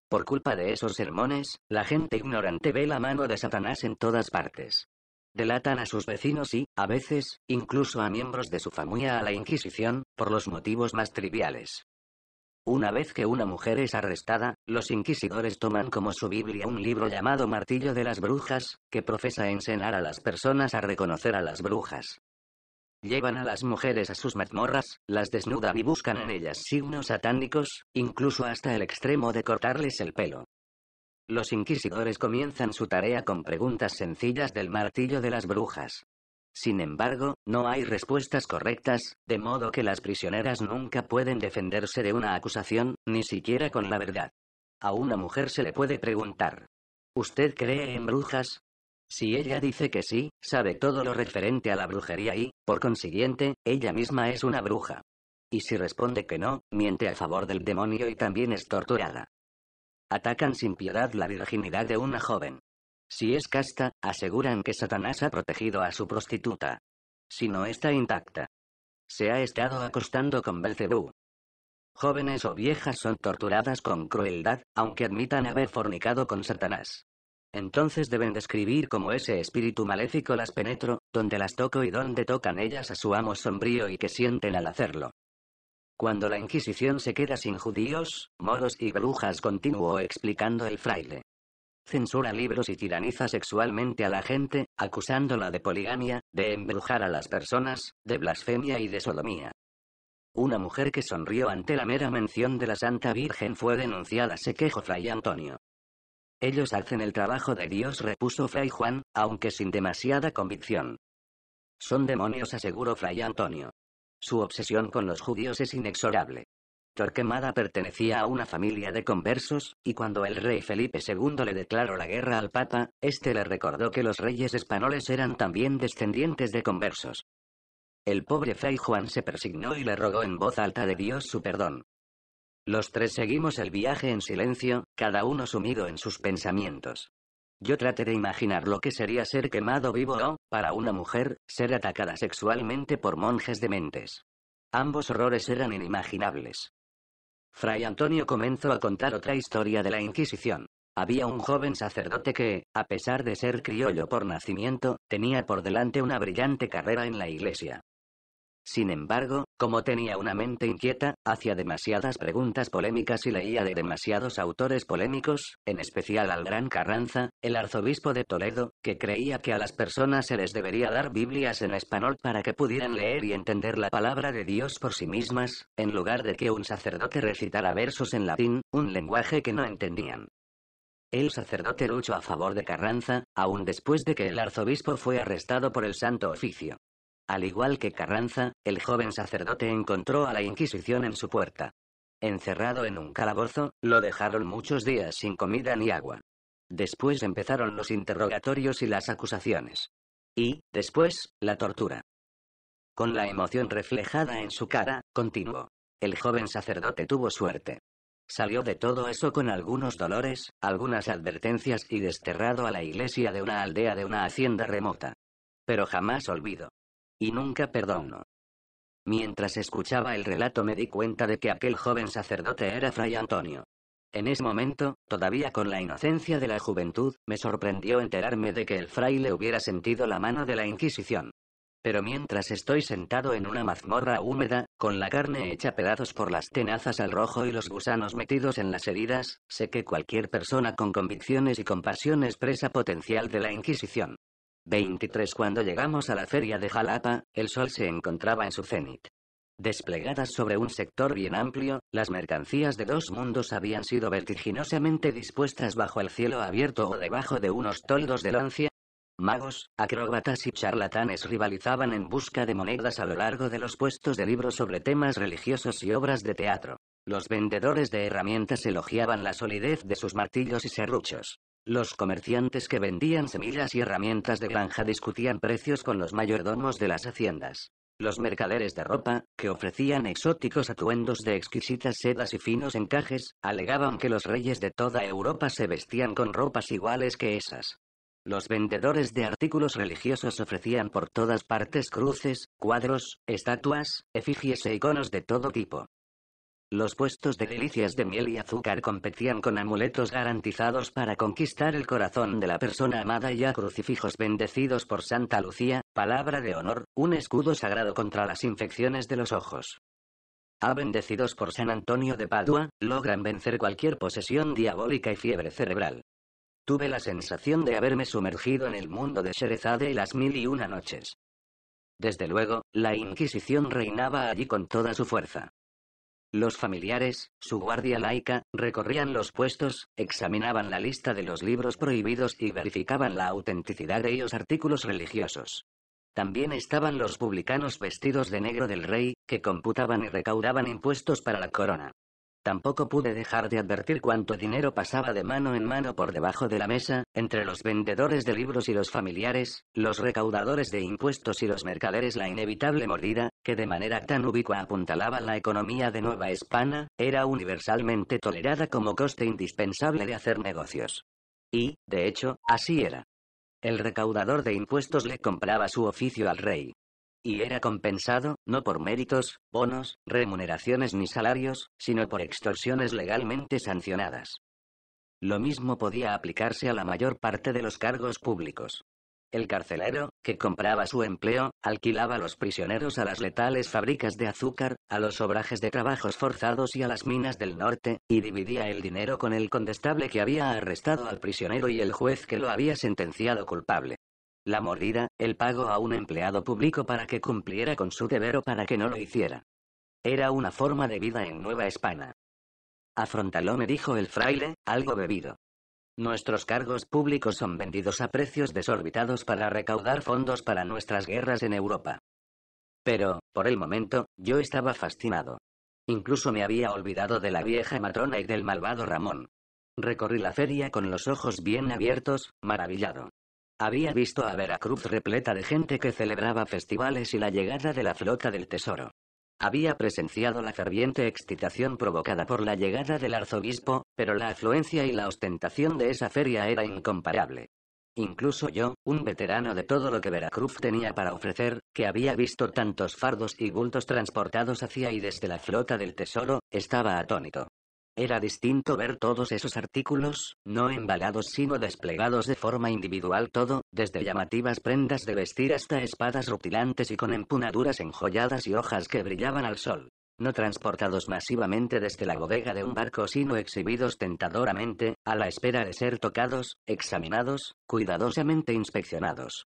Speaker 1: Por culpa de esos sermones, la gente ignorante ve la mano de Satanás en todas partes. Delatan a sus vecinos y, a veces, incluso a miembros de su familia a la Inquisición, por los motivos más triviales. Una vez que una mujer es arrestada, los inquisidores toman como su Biblia un libro llamado Martillo de las Brujas, que profesa enseñar a las personas a reconocer a las brujas. Llevan a las mujeres a sus mazmorras, las desnudan y buscan en ellas signos satánicos, incluso hasta el extremo de cortarles el pelo. Los inquisidores comienzan su tarea con preguntas sencillas del martillo de las brujas. Sin embargo, no hay respuestas correctas, de modo que las prisioneras nunca pueden defenderse de una acusación, ni siquiera con la verdad. A una mujer se le puede preguntar, ¿usted cree en brujas? Si ella dice que sí, sabe todo lo referente a la brujería y, por consiguiente, ella misma es una bruja. Y si responde que no, miente a favor del demonio y también es torturada. Atacan sin piedad la virginidad de una joven. Si es casta, aseguran que Satanás ha protegido a su prostituta. Si no está intacta. Se ha estado acostando con Belcebú. Jóvenes o viejas son torturadas con crueldad, aunque admitan haber fornicado con Satanás. Entonces deben describir cómo ese espíritu maléfico las penetró, donde las toco y dónde tocan ellas a su amo sombrío y que sienten al hacerlo. Cuando la Inquisición se queda sin judíos, moros y brujas continuó explicando el fraile. Censura libros y tiraniza sexualmente a la gente, acusándola de poligamia, de embrujar a las personas, de blasfemia y de sodomía. Una mujer que sonrió ante la mera mención de la Santa Virgen fue denunciada, se quejó Fray Antonio. Ellos hacen el trabajo de Dios, repuso Fray Juan, aunque sin demasiada convicción. Son demonios, aseguró Fray Antonio. Su obsesión con los judíos es inexorable. Torquemada pertenecía a una familia de conversos, y cuando el rey Felipe II le declaró la guerra al Papa, este le recordó que los reyes españoles eran también descendientes de conversos. El pobre fray Juan se persignó y le rogó en voz alta de Dios su perdón. Los tres seguimos el viaje en silencio, cada uno sumido en sus pensamientos. Yo traté de imaginar lo que sería ser quemado vivo o, para una mujer, ser atacada sexualmente por monjes dementes. Ambos horrores eran inimaginables. Fray Antonio comenzó a contar otra historia de la Inquisición. Había un joven sacerdote que, a pesar de ser criollo por nacimiento, tenía por delante una brillante carrera en la iglesia. Sin embargo, como tenía una mente inquieta, hacía demasiadas preguntas polémicas y leía de demasiados autores polémicos, en especial al gran Carranza, el arzobispo de Toledo, que creía que a las personas se les debería dar Biblias en español para que pudieran leer y entender la palabra de Dios por sí mismas, en lugar de que un sacerdote recitara versos en latín, un lenguaje que no entendían. El sacerdote luchó a favor de Carranza, aun después de que el arzobispo fue arrestado por el Santo Oficio. Al igual que Carranza, el joven sacerdote encontró a la Inquisición en su puerta. Encerrado en un calabozo, lo dejaron muchos días sin comida ni agua. Después empezaron los interrogatorios y las acusaciones. Y, después, la tortura. Con la emoción reflejada en su cara, continuó. El joven sacerdote tuvo suerte. Salió de todo eso con algunos dolores, algunas advertencias y desterrado a la iglesia de una aldea de una hacienda remota. Pero jamás olvido y nunca perdono. Mientras escuchaba el relato me di cuenta de que aquel joven sacerdote era Fray Antonio. En ese momento, todavía con la inocencia de la juventud, me sorprendió enterarme de que el fraile hubiera sentido la mano de la Inquisición. Pero mientras estoy sentado en una mazmorra húmeda, con la carne hecha pedazos por las tenazas al rojo y los gusanos metidos en las heridas, sé que cualquier persona con convicciones y compasión expresa potencial de la Inquisición. 23 Cuando llegamos a la feria de Jalapa, el sol se encontraba en su cenit. Desplegadas sobre un sector bien amplio, las mercancías de dos mundos habían sido vertiginosamente dispuestas bajo el cielo abierto o debajo de unos toldos de lancia. Magos, acróbatas y charlatanes rivalizaban en busca de monedas a lo largo de los puestos de libros sobre temas religiosos y obras de teatro. Los vendedores de herramientas elogiaban la solidez de sus martillos y serruchos. Los comerciantes que vendían semillas y herramientas de granja discutían precios con los mayordomos de las haciendas. Los mercaderes de ropa, que ofrecían exóticos atuendos de exquisitas sedas y finos encajes, alegaban que los reyes de toda Europa se vestían con ropas iguales que esas. Los vendedores de artículos religiosos ofrecían por todas partes cruces, cuadros, estatuas, efigies e iconos de todo tipo. Los puestos de delicias de miel y azúcar competían con amuletos garantizados para conquistar el corazón de la persona amada y a crucifijos bendecidos por Santa Lucía, palabra de honor, un escudo sagrado contra las infecciones de los ojos. A bendecidos por San Antonio de Padua, logran vencer cualquier posesión diabólica y fiebre cerebral. Tuve la sensación de haberme sumergido en el mundo de Sherezade y las mil y una noches. Desde luego, la Inquisición reinaba allí con toda su fuerza. Los familiares, su guardia laica, recorrían los puestos, examinaban la lista de los libros prohibidos y verificaban la autenticidad de ellos artículos religiosos. También estaban los publicanos vestidos de negro del rey, que computaban y recaudaban impuestos para la corona. Tampoco pude dejar de advertir cuánto dinero pasaba de mano en mano por debajo de la mesa, entre los vendedores de libros y los familiares, los recaudadores de impuestos y los mercaderes. La inevitable mordida, que de manera tan ubicua apuntalaba la economía de Nueva España, era universalmente tolerada como coste indispensable de hacer negocios. Y, de hecho, así era. El recaudador de impuestos le compraba su oficio al rey y era compensado, no por méritos, bonos, remuneraciones ni salarios, sino por extorsiones legalmente sancionadas. Lo mismo podía aplicarse a la mayor parte de los cargos públicos. El carcelero, que compraba su empleo, alquilaba a los prisioneros a las letales fábricas de azúcar, a los obrajes de trabajos forzados y a las minas del norte, y dividía el dinero con el condestable que había arrestado al prisionero y el juez que lo había sentenciado culpable. La mordida, el pago a un empleado público para que cumpliera con su deber o para que no lo hiciera. Era una forma de vida en Nueva España. Afrontalo me dijo el fraile, algo bebido. Nuestros cargos públicos son vendidos a precios desorbitados para recaudar fondos para nuestras guerras en Europa. Pero, por el momento, yo estaba fascinado. Incluso me había olvidado de la vieja matrona y del malvado Ramón. Recorrí la feria con los ojos bien abiertos, maravillado. Había visto a Veracruz repleta de gente que celebraba festivales y la llegada de la flota del tesoro. Había presenciado la ferviente excitación provocada por la llegada del arzobispo, pero la afluencia y la ostentación de esa feria era incomparable. Incluso yo, un veterano de todo lo que Veracruz tenía para ofrecer, que había visto tantos fardos y bultos transportados hacia y desde la flota del tesoro, estaba atónito. Era distinto ver todos esos artículos, no embalados sino desplegados de forma individual todo, desde llamativas prendas de vestir hasta espadas rutilantes y con empunaduras enjolladas y hojas que brillaban al sol no transportados masivamente desde la bodega de un barco, sino exhibidos tentadoramente, a la espera de ser tocados, examinados, cuidadosamente inspeccionados.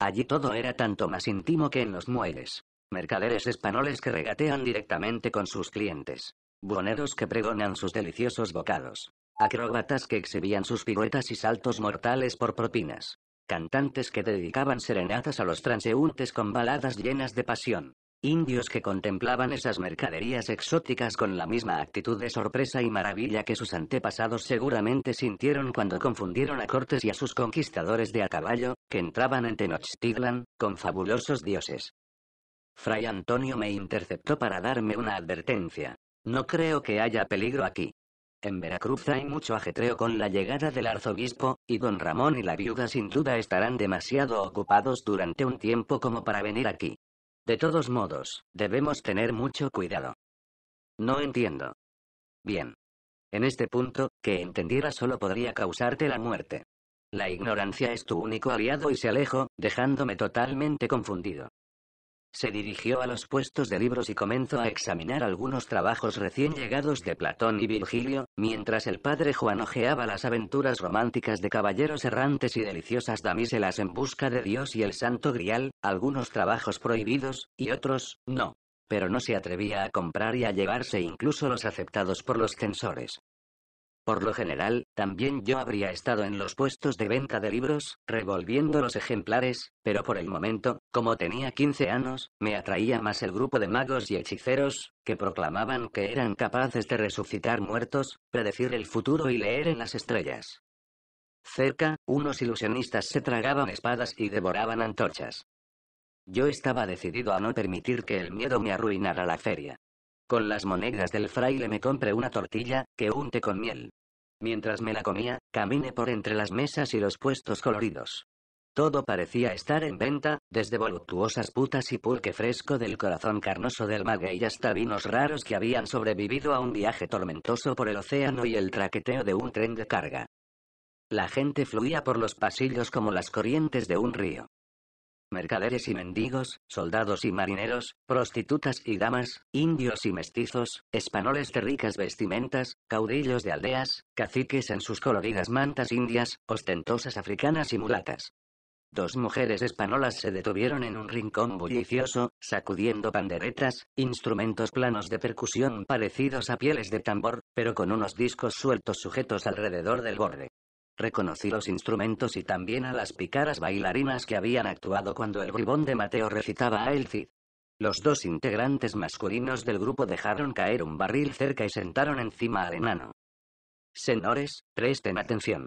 Speaker 1: Allí todo era tanto más íntimo que en los muelles. Mercaderes españoles que regatean directamente con sus clientes. Boneros que pregonan sus deliciosos bocados, acróbatas que exhibían sus piruetas y saltos mortales por propinas, cantantes que dedicaban serenatas a los transeúntes con baladas llenas de pasión, indios que contemplaban esas mercaderías exóticas con la misma actitud de sorpresa y maravilla que sus antepasados seguramente sintieron cuando confundieron a Cortes y a sus conquistadores de a caballo, que entraban en Tenochtitlan, con fabulosos dioses. Fray Antonio me interceptó para darme una advertencia. No creo que haya peligro aquí. En Veracruz hay mucho ajetreo con la llegada del arzobispo, y don Ramón y la viuda sin duda estarán demasiado ocupados durante un tiempo como para venir aquí. De todos modos, debemos tener mucho cuidado. No entiendo. Bien. En este punto, que entendiera solo podría causarte la muerte. La ignorancia es tu único aliado y se alejo, dejándome totalmente confundido. Se dirigió a los puestos de libros y comenzó a examinar algunos trabajos recién llegados de Platón y Virgilio, mientras el padre Juan ojeaba las aventuras románticas de caballeros errantes y deliciosas damiselas en busca de Dios y el Santo Grial, algunos trabajos prohibidos, y otros, no. Pero no se atrevía a comprar y a llevarse incluso los aceptados por los censores. Por lo general, también yo habría estado en los puestos de venta de libros, revolviendo los ejemplares, pero por el momento, como tenía 15 años, me atraía más el grupo de magos y hechiceros, que proclamaban que eran capaces de resucitar muertos, predecir el futuro y leer en las estrellas. Cerca, unos ilusionistas se tragaban espadas y devoraban antorchas. Yo estaba decidido a no permitir que el miedo me arruinara la feria. Con las monedas del fraile me compré una tortilla, que unte con miel. Mientras me la comía, caminé por entre las mesas y los puestos coloridos. Todo parecía estar en venta, desde voluptuosas putas y pulque fresco del corazón carnoso del maguey hasta vinos raros que habían sobrevivido a un viaje tormentoso por el océano y el traqueteo de un tren de carga. La gente fluía por los pasillos como las corrientes de un río mercaderes y mendigos, soldados y marineros, prostitutas y damas, indios y mestizos, españoles de ricas vestimentas, caudillos de aldeas, caciques en sus coloridas mantas indias, ostentosas africanas y mulatas. Dos mujeres españolas se detuvieron en un rincón bullicioso, sacudiendo panderetas, instrumentos planos de percusión parecidos a pieles de tambor, pero con unos discos sueltos sujetos alrededor del borde. Reconocí los instrumentos y también a las picaras bailarinas que habían actuado cuando el bribón de Mateo recitaba a El Cid. Los dos integrantes masculinos del grupo dejaron caer un barril cerca y sentaron encima al enano. Senores, presten atención.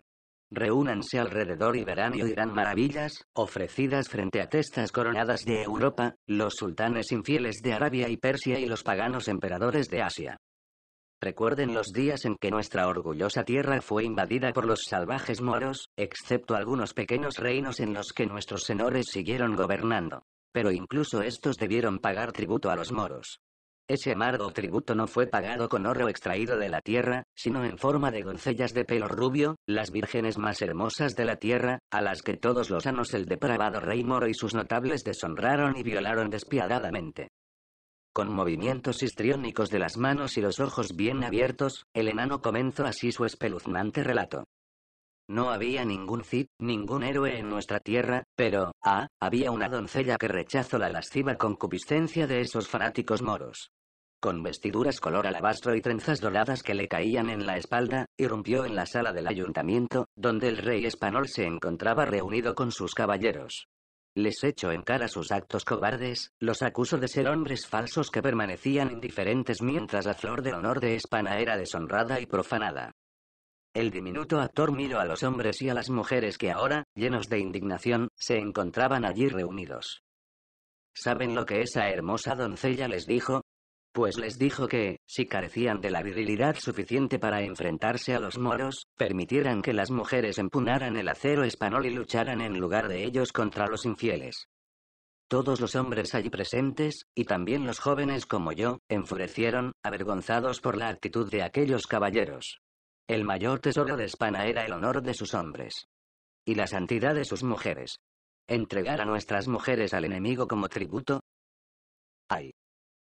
Speaker 1: Reúnanse alrededor y verán y oirán maravillas, ofrecidas frente a testas coronadas de Europa, los sultanes infieles de Arabia y Persia y los paganos emperadores de Asia. Recuerden los días en que nuestra orgullosa tierra fue invadida por los salvajes moros, excepto algunos pequeños reinos en los que nuestros senores siguieron gobernando. Pero incluso estos debieron pagar tributo a los moros. Ese amargo tributo no fue pagado con oro extraído de la tierra, sino en forma de doncellas de pelo rubio, las vírgenes más hermosas de la tierra, a las que todos los años el depravado rey moro y sus notables deshonraron y violaron despiadadamente. Con movimientos histriónicos de las manos y los ojos bien abiertos, el enano comenzó así su espeluznante relato. No había ningún Cid, ningún héroe en nuestra tierra, pero, ah, había una doncella que rechazó la lasciva concupiscencia de esos fanáticos moros. Con vestiduras color alabastro y trenzas doradas que le caían en la espalda, irrumpió en la sala del ayuntamiento, donde el rey español se encontraba reunido con sus caballeros. Les echo en cara sus actos cobardes, los acuso de ser hombres falsos que permanecían indiferentes mientras la flor del honor de España era deshonrada y profanada. El diminuto actor miró a los hombres y a las mujeres que ahora, llenos de indignación, se encontraban allí reunidos. ¿Saben lo que esa hermosa doncella les dijo? pues les dijo que, si carecían de la virilidad suficiente para enfrentarse a los moros, permitieran que las mujeres empunaran el acero español y lucharan en lugar de ellos contra los infieles. Todos los hombres allí presentes, y también los jóvenes como yo, enfurecieron, avergonzados por la actitud de aquellos caballeros. El mayor tesoro de España era el honor de sus hombres. Y la santidad de sus mujeres. Entregar a nuestras mujeres al enemigo como tributo. Ay,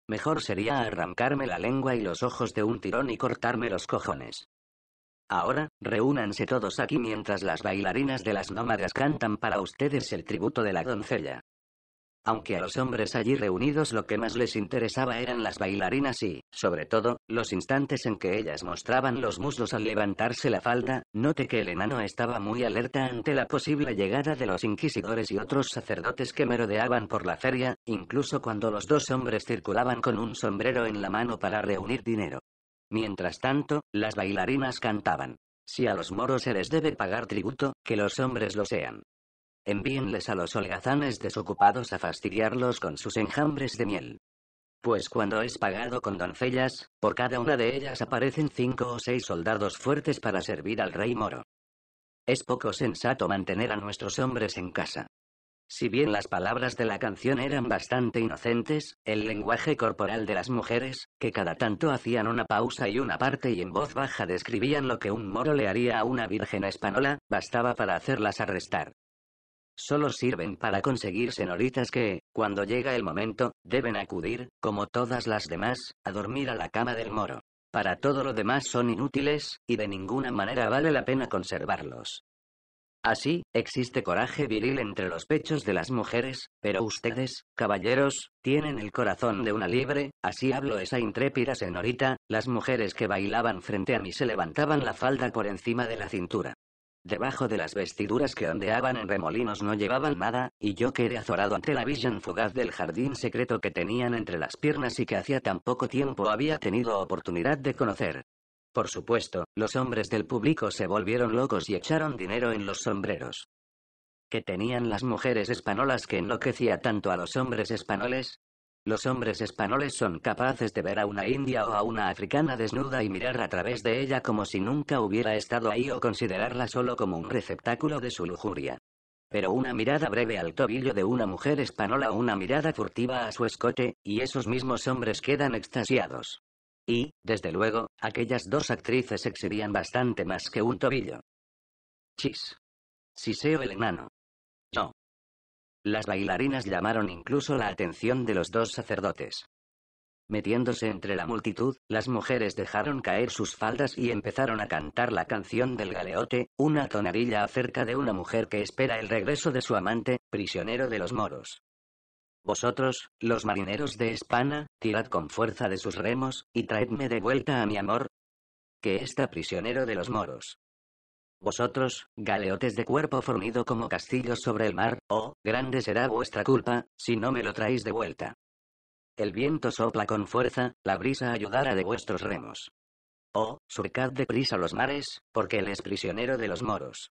Speaker 1: Mejor sería arrancarme la lengua y los ojos de un tirón y cortarme los cojones. Ahora, reúnanse todos aquí mientras las bailarinas de las nómadas cantan para ustedes el tributo de la doncella. Aunque a los hombres allí reunidos lo que más les interesaba eran las bailarinas y, sobre todo, los instantes en que ellas mostraban los muslos al levantarse la falda, note que el enano estaba muy alerta ante la posible llegada de los inquisidores y otros sacerdotes que merodeaban por la feria, incluso cuando los dos hombres circulaban con un sombrero en la mano para reunir dinero. Mientras tanto, las bailarinas cantaban. Si a los moros se les debe pagar tributo, que los hombres lo sean. Envíenles a los holgazanes desocupados a fastidiarlos con sus enjambres de miel. Pues cuando es pagado con doncellas, por cada una de ellas aparecen cinco o seis soldados fuertes para servir al rey moro. Es poco sensato mantener a nuestros hombres en casa. Si bien las palabras de la canción eran bastante inocentes, el lenguaje corporal de las mujeres, que cada tanto hacían una pausa y una parte y en voz baja describían lo que un moro le haría a una virgen española, bastaba para hacerlas arrestar solo sirven para conseguir señoritas que, cuando llega el momento, deben acudir, como todas las demás, a dormir a la cama del moro. Para todo lo demás son inútiles, y de ninguna manera vale la pena conservarlos. Así, existe coraje viril entre los pechos de las mujeres, pero ustedes, caballeros, tienen el corazón de una liebre, así hablo esa intrépida señorita, las mujeres que bailaban frente a mí se levantaban la falda por encima de la cintura. Debajo de las vestiduras que ondeaban en remolinos no llevaban nada, y yo quedé azorado ante la visión fugaz del jardín secreto que tenían entre las piernas y que hacía tan poco tiempo había tenido oportunidad de conocer. Por supuesto, los hombres del público se volvieron locos y echaron dinero en los sombreros. que tenían las mujeres españolas que enloquecía tanto a los hombres españoles. Los hombres españoles son capaces de ver a una india o a una africana desnuda y mirar a través de ella como si nunca hubiera estado ahí o considerarla solo como un receptáculo de su lujuria. Pero una mirada breve al tobillo de una mujer española una mirada furtiva a su escote, y esos mismos hombres quedan extasiados. Y, desde luego, aquellas dos actrices exhibían bastante más que un tobillo. Chis. Siseo el enano. No, las bailarinas llamaron incluso la atención de los dos sacerdotes. Metiéndose entre la multitud, las mujeres dejaron caer sus faldas y empezaron a cantar la canción del galeote, una tonadilla acerca de una mujer que espera el regreso de su amante, prisionero de los moros. Vosotros, los marineros de Espana, tirad con fuerza de sus remos, y traedme de vuelta a mi amor, que está prisionero de los moros. Vosotros, galeotes de cuerpo fornido como castillos sobre el mar, oh, grande será vuestra culpa, si no me lo traéis de vuelta. El viento sopla con fuerza, la brisa ayudará de vuestros remos. Oh, surcad de prisa los mares, porque él es prisionero de los moros.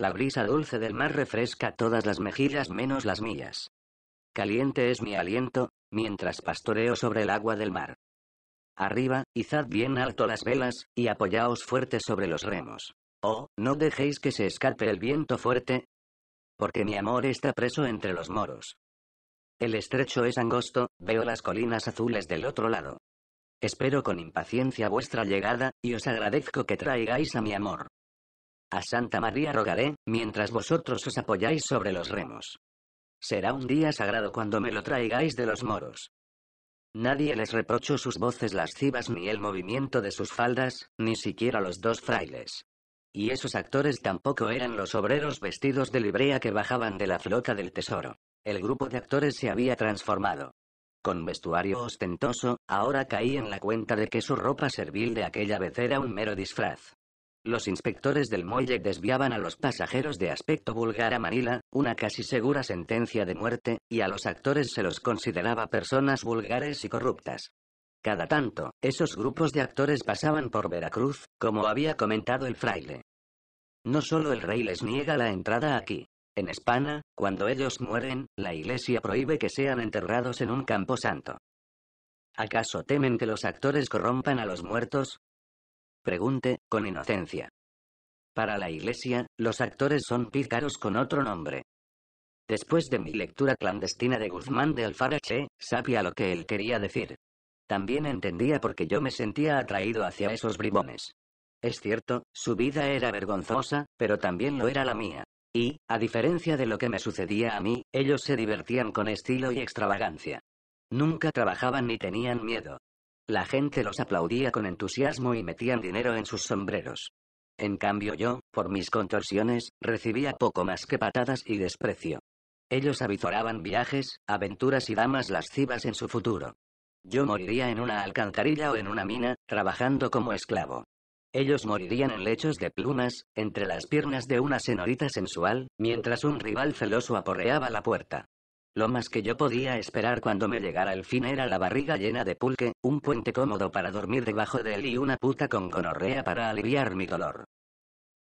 Speaker 1: La brisa dulce del mar refresca todas las mejillas menos las mías. Caliente es mi aliento, mientras pastoreo sobre el agua del mar. Arriba, izad bien alto las velas, y apoyaos fuerte sobre los remos. Oh, no dejéis que se escape el viento fuerte. Porque mi amor está preso entre los moros. El estrecho es angosto, veo las colinas azules del otro lado. Espero con impaciencia vuestra llegada, y os agradezco que traigáis a mi amor. A Santa María rogaré, mientras vosotros os apoyáis sobre los remos. Será un día sagrado cuando me lo traigáis de los moros. Nadie les reprocho sus voces lascivas ni el movimiento de sus faldas, ni siquiera los dos frailes. Y esos actores tampoco eran los obreros vestidos de librea que bajaban de la flota del tesoro. El grupo de actores se había transformado. Con vestuario ostentoso, ahora caí en la cuenta de que su ropa servil de aquella vez era un mero disfraz. Los inspectores del muelle desviaban a los pasajeros de aspecto vulgar a Manila, una casi segura sentencia de muerte, y a los actores se los consideraba personas vulgares y corruptas. Cada tanto, esos grupos de actores pasaban por Veracruz, como había comentado el fraile. No solo el rey les niega la entrada aquí. En España, cuando ellos mueren, la iglesia prohíbe que sean enterrados en un campo santo. ¿Acaso temen que los actores corrompan a los muertos? Pregunte, con inocencia. Para la iglesia, los actores son pícaros con otro nombre. Después de mi lectura clandestina de Guzmán de Alfarache, eh, sabía lo que él quería decir. También entendía por qué yo me sentía atraído hacia esos bribones. Es cierto, su vida era vergonzosa, pero también lo era la mía. Y, a diferencia de lo que me sucedía a mí, ellos se divertían con estilo y extravagancia. Nunca trabajaban ni tenían miedo. La gente los aplaudía con entusiasmo y metían dinero en sus sombreros. En cambio yo, por mis contorsiones, recibía poco más que patadas y desprecio. Ellos avizoraban viajes, aventuras y damas lascivas en su futuro. Yo moriría en una alcantarilla o en una mina, trabajando como esclavo. Ellos morirían en lechos de plumas, entre las piernas de una señorita sensual, mientras un rival celoso aporreaba la puerta. Lo más que yo podía esperar cuando me llegara el fin era la barriga llena de pulque, un puente cómodo para dormir debajo de él y una puta con gonorrea para aliviar mi dolor.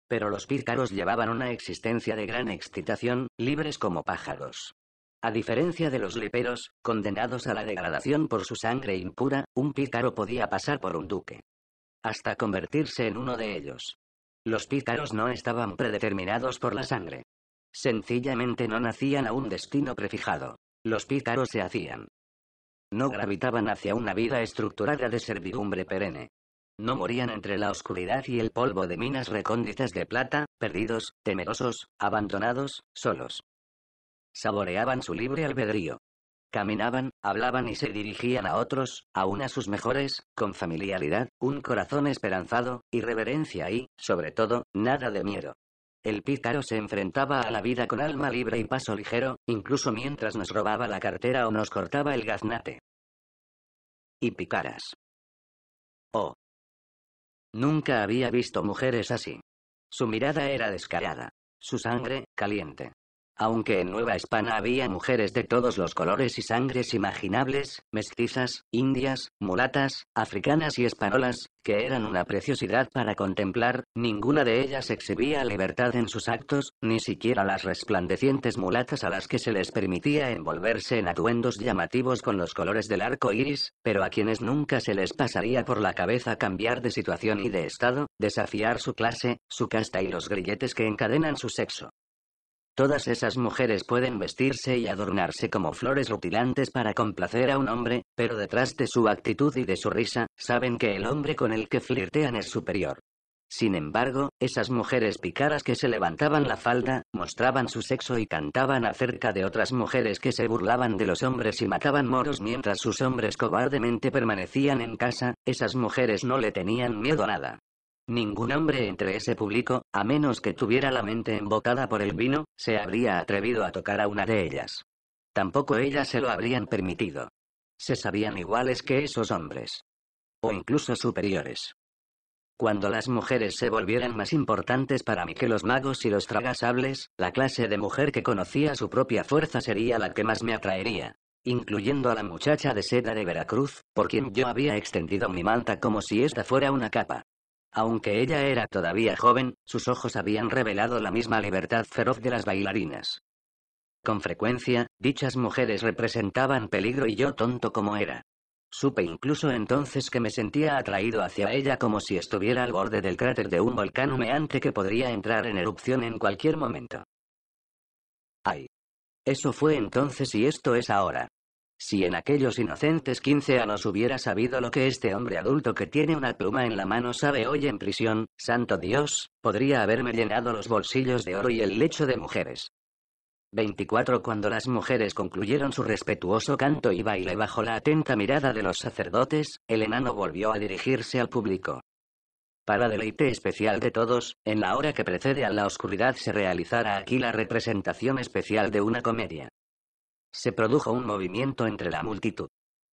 Speaker 1: Pero los pícaros llevaban una existencia de gran excitación, libres como pájaros. A diferencia de los liperos, condenados a la degradación por su sangre impura, un pícaro podía pasar por un duque hasta convertirse en uno de ellos. Los pícaros no estaban predeterminados por la sangre. Sencillamente no nacían a un destino prefijado. Los pícaros se hacían. No gravitaban hacia una vida estructurada de servidumbre perenne. No morían entre la oscuridad y el polvo de minas recónditas de plata, perdidos, temerosos, abandonados, solos. Saboreaban su libre albedrío. Caminaban, hablaban y se dirigían a otros, aún a sus mejores, con familiaridad, un corazón esperanzado, irreverencia y, sobre todo, nada de miedo. El pícaro se enfrentaba a la vida con alma libre y paso ligero, incluso mientras nos robaba la cartera o nos cortaba el gaznate. Y picaras. Oh. Nunca había visto mujeres así. Su mirada era descarada. Su sangre, caliente. Aunque en Nueva España había mujeres de todos los colores y sangres imaginables, mestizas, indias, mulatas, africanas y españolas, que eran una preciosidad para contemplar, ninguna de ellas exhibía libertad en sus actos, ni siquiera las resplandecientes mulatas a las que se les permitía envolverse en atuendos llamativos con los colores del arco iris, pero a quienes nunca se les pasaría por la cabeza cambiar de situación y de estado, desafiar su clase, su casta y los grilletes que encadenan su sexo. Todas esas mujeres pueden vestirse y adornarse como flores rutilantes para complacer a un hombre, pero detrás de su actitud y de su risa, saben que el hombre con el que flirtean es superior. Sin embargo, esas mujeres picaras que se levantaban la falda, mostraban su sexo y cantaban acerca de otras mujeres que se burlaban de los hombres y mataban moros mientras sus hombres cobardemente permanecían en casa, esas mujeres no le tenían miedo a nada. Ningún hombre entre ese público, a menos que tuviera la mente embocada por el vino, se habría atrevido a tocar a una de ellas. Tampoco ellas se lo habrían permitido. Se sabían iguales que esos hombres. O incluso superiores. Cuando las mujeres se volvieran más importantes para mí que los magos y los tragasables, la clase de mujer que conocía su propia fuerza sería la que más me atraería, incluyendo a la muchacha de seda de Veracruz, por quien yo había extendido mi manta como si esta fuera una capa. Aunque ella era todavía joven, sus ojos habían revelado la misma libertad feroz de las bailarinas. Con frecuencia, dichas mujeres representaban peligro y yo tonto como era. Supe incluso entonces que me sentía atraído hacia ella como si estuviera al borde del cráter de un volcán humeante que podría entrar en erupción en cualquier momento. Ay. Eso fue entonces y esto es ahora. Si en aquellos inocentes 15 años hubiera sabido lo que este hombre adulto que tiene una pluma en la mano sabe hoy en prisión, santo Dios, podría haberme llenado los bolsillos de oro y el lecho de mujeres. 24. Cuando las mujeres concluyeron su respetuoso canto y baile bajo la atenta mirada de los sacerdotes, el enano volvió a dirigirse al público. Para deleite especial de todos, en la hora que precede a la oscuridad se realizará aquí la representación especial de una comedia. Se produjo un movimiento entre la multitud.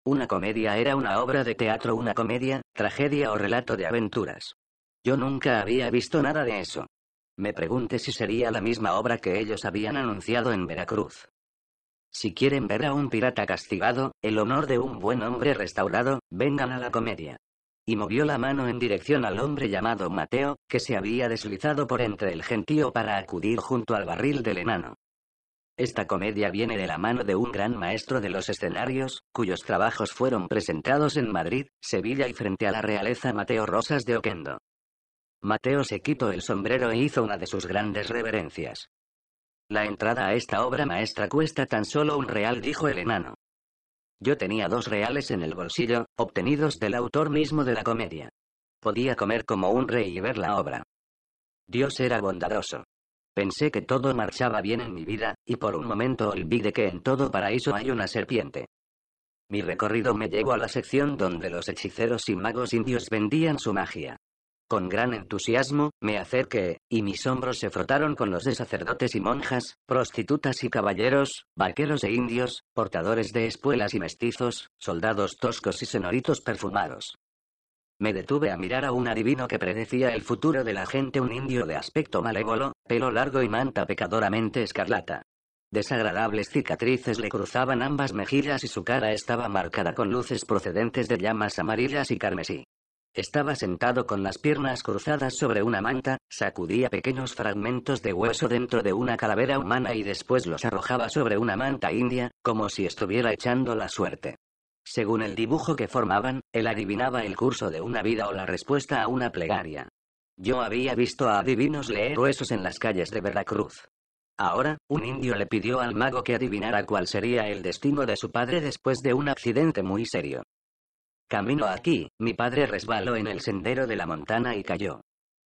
Speaker 1: Una comedia era una obra de teatro, una comedia, tragedia o relato de aventuras. Yo nunca había visto nada de eso. Me pregunté si sería la misma obra que ellos habían anunciado en Veracruz. Si quieren ver a un pirata castigado, el honor de un buen hombre restaurado, vengan a la comedia. Y movió la mano en dirección al hombre llamado Mateo, que se había deslizado por entre el gentío para acudir junto al barril del enano. Esta comedia viene de la mano de un gran maestro de los escenarios, cuyos trabajos fueron presentados en Madrid, Sevilla y frente a la realeza Mateo Rosas de Oquendo. Mateo se quitó el sombrero e hizo una de sus grandes reverencias. La entrada a esta obra maestra cuesta tan solo un real, dijo el enano. Yo tenía dos reales en el bolsillo, obtenidos del autor mismo de la comedia. Podía comer como un rey y ver la obra. Dios era bondadoso. Pensé que todo marchaba bien en mi vida, y por un momento olvidé que en todo paraíso hay una serpiente. Mi recorrido me llevó a la sección donde los hechiceros y magos indios vendían su magia. Con gran entusiasmo, me acerqué, y mis hombros se frotaron con los de sacerdotes y monjas, prostitutas y caballeros, vaqueros e indios, portadores de espuelas y mestizos, soldados toscos y senoritos perfumados. Me detuve a mirar a un adivino que predecía el futuro de la gente, un indio de aspecto malévolo, pelo largo y manta pecadoramente escarlata. Desagradables cicatrices le cruzaban ambas mejillas y su cara estaba marcada con luces procedentes de llamas amarillas y carmesí. Estaba sentado con las piernas cruzadas sobre una manta, sacudía pequeños fragmentos de hueso dentro de una calavera humana y después los arrojaba sobre una manta india, como si estuviera echando la suerte. Según el dibujo que formaban, él adivinaba el curso de una vida o la respuesta a una plegaria. Yo había visto a adivinos leer huesos en las calles de Veracruz. Ahora, un indio le pidió al mago que adivinara cuál sería el destino de su padre después de un accidente muy serio. Camino aquí, mi padre resbaló en el sendero de la montana y cayó.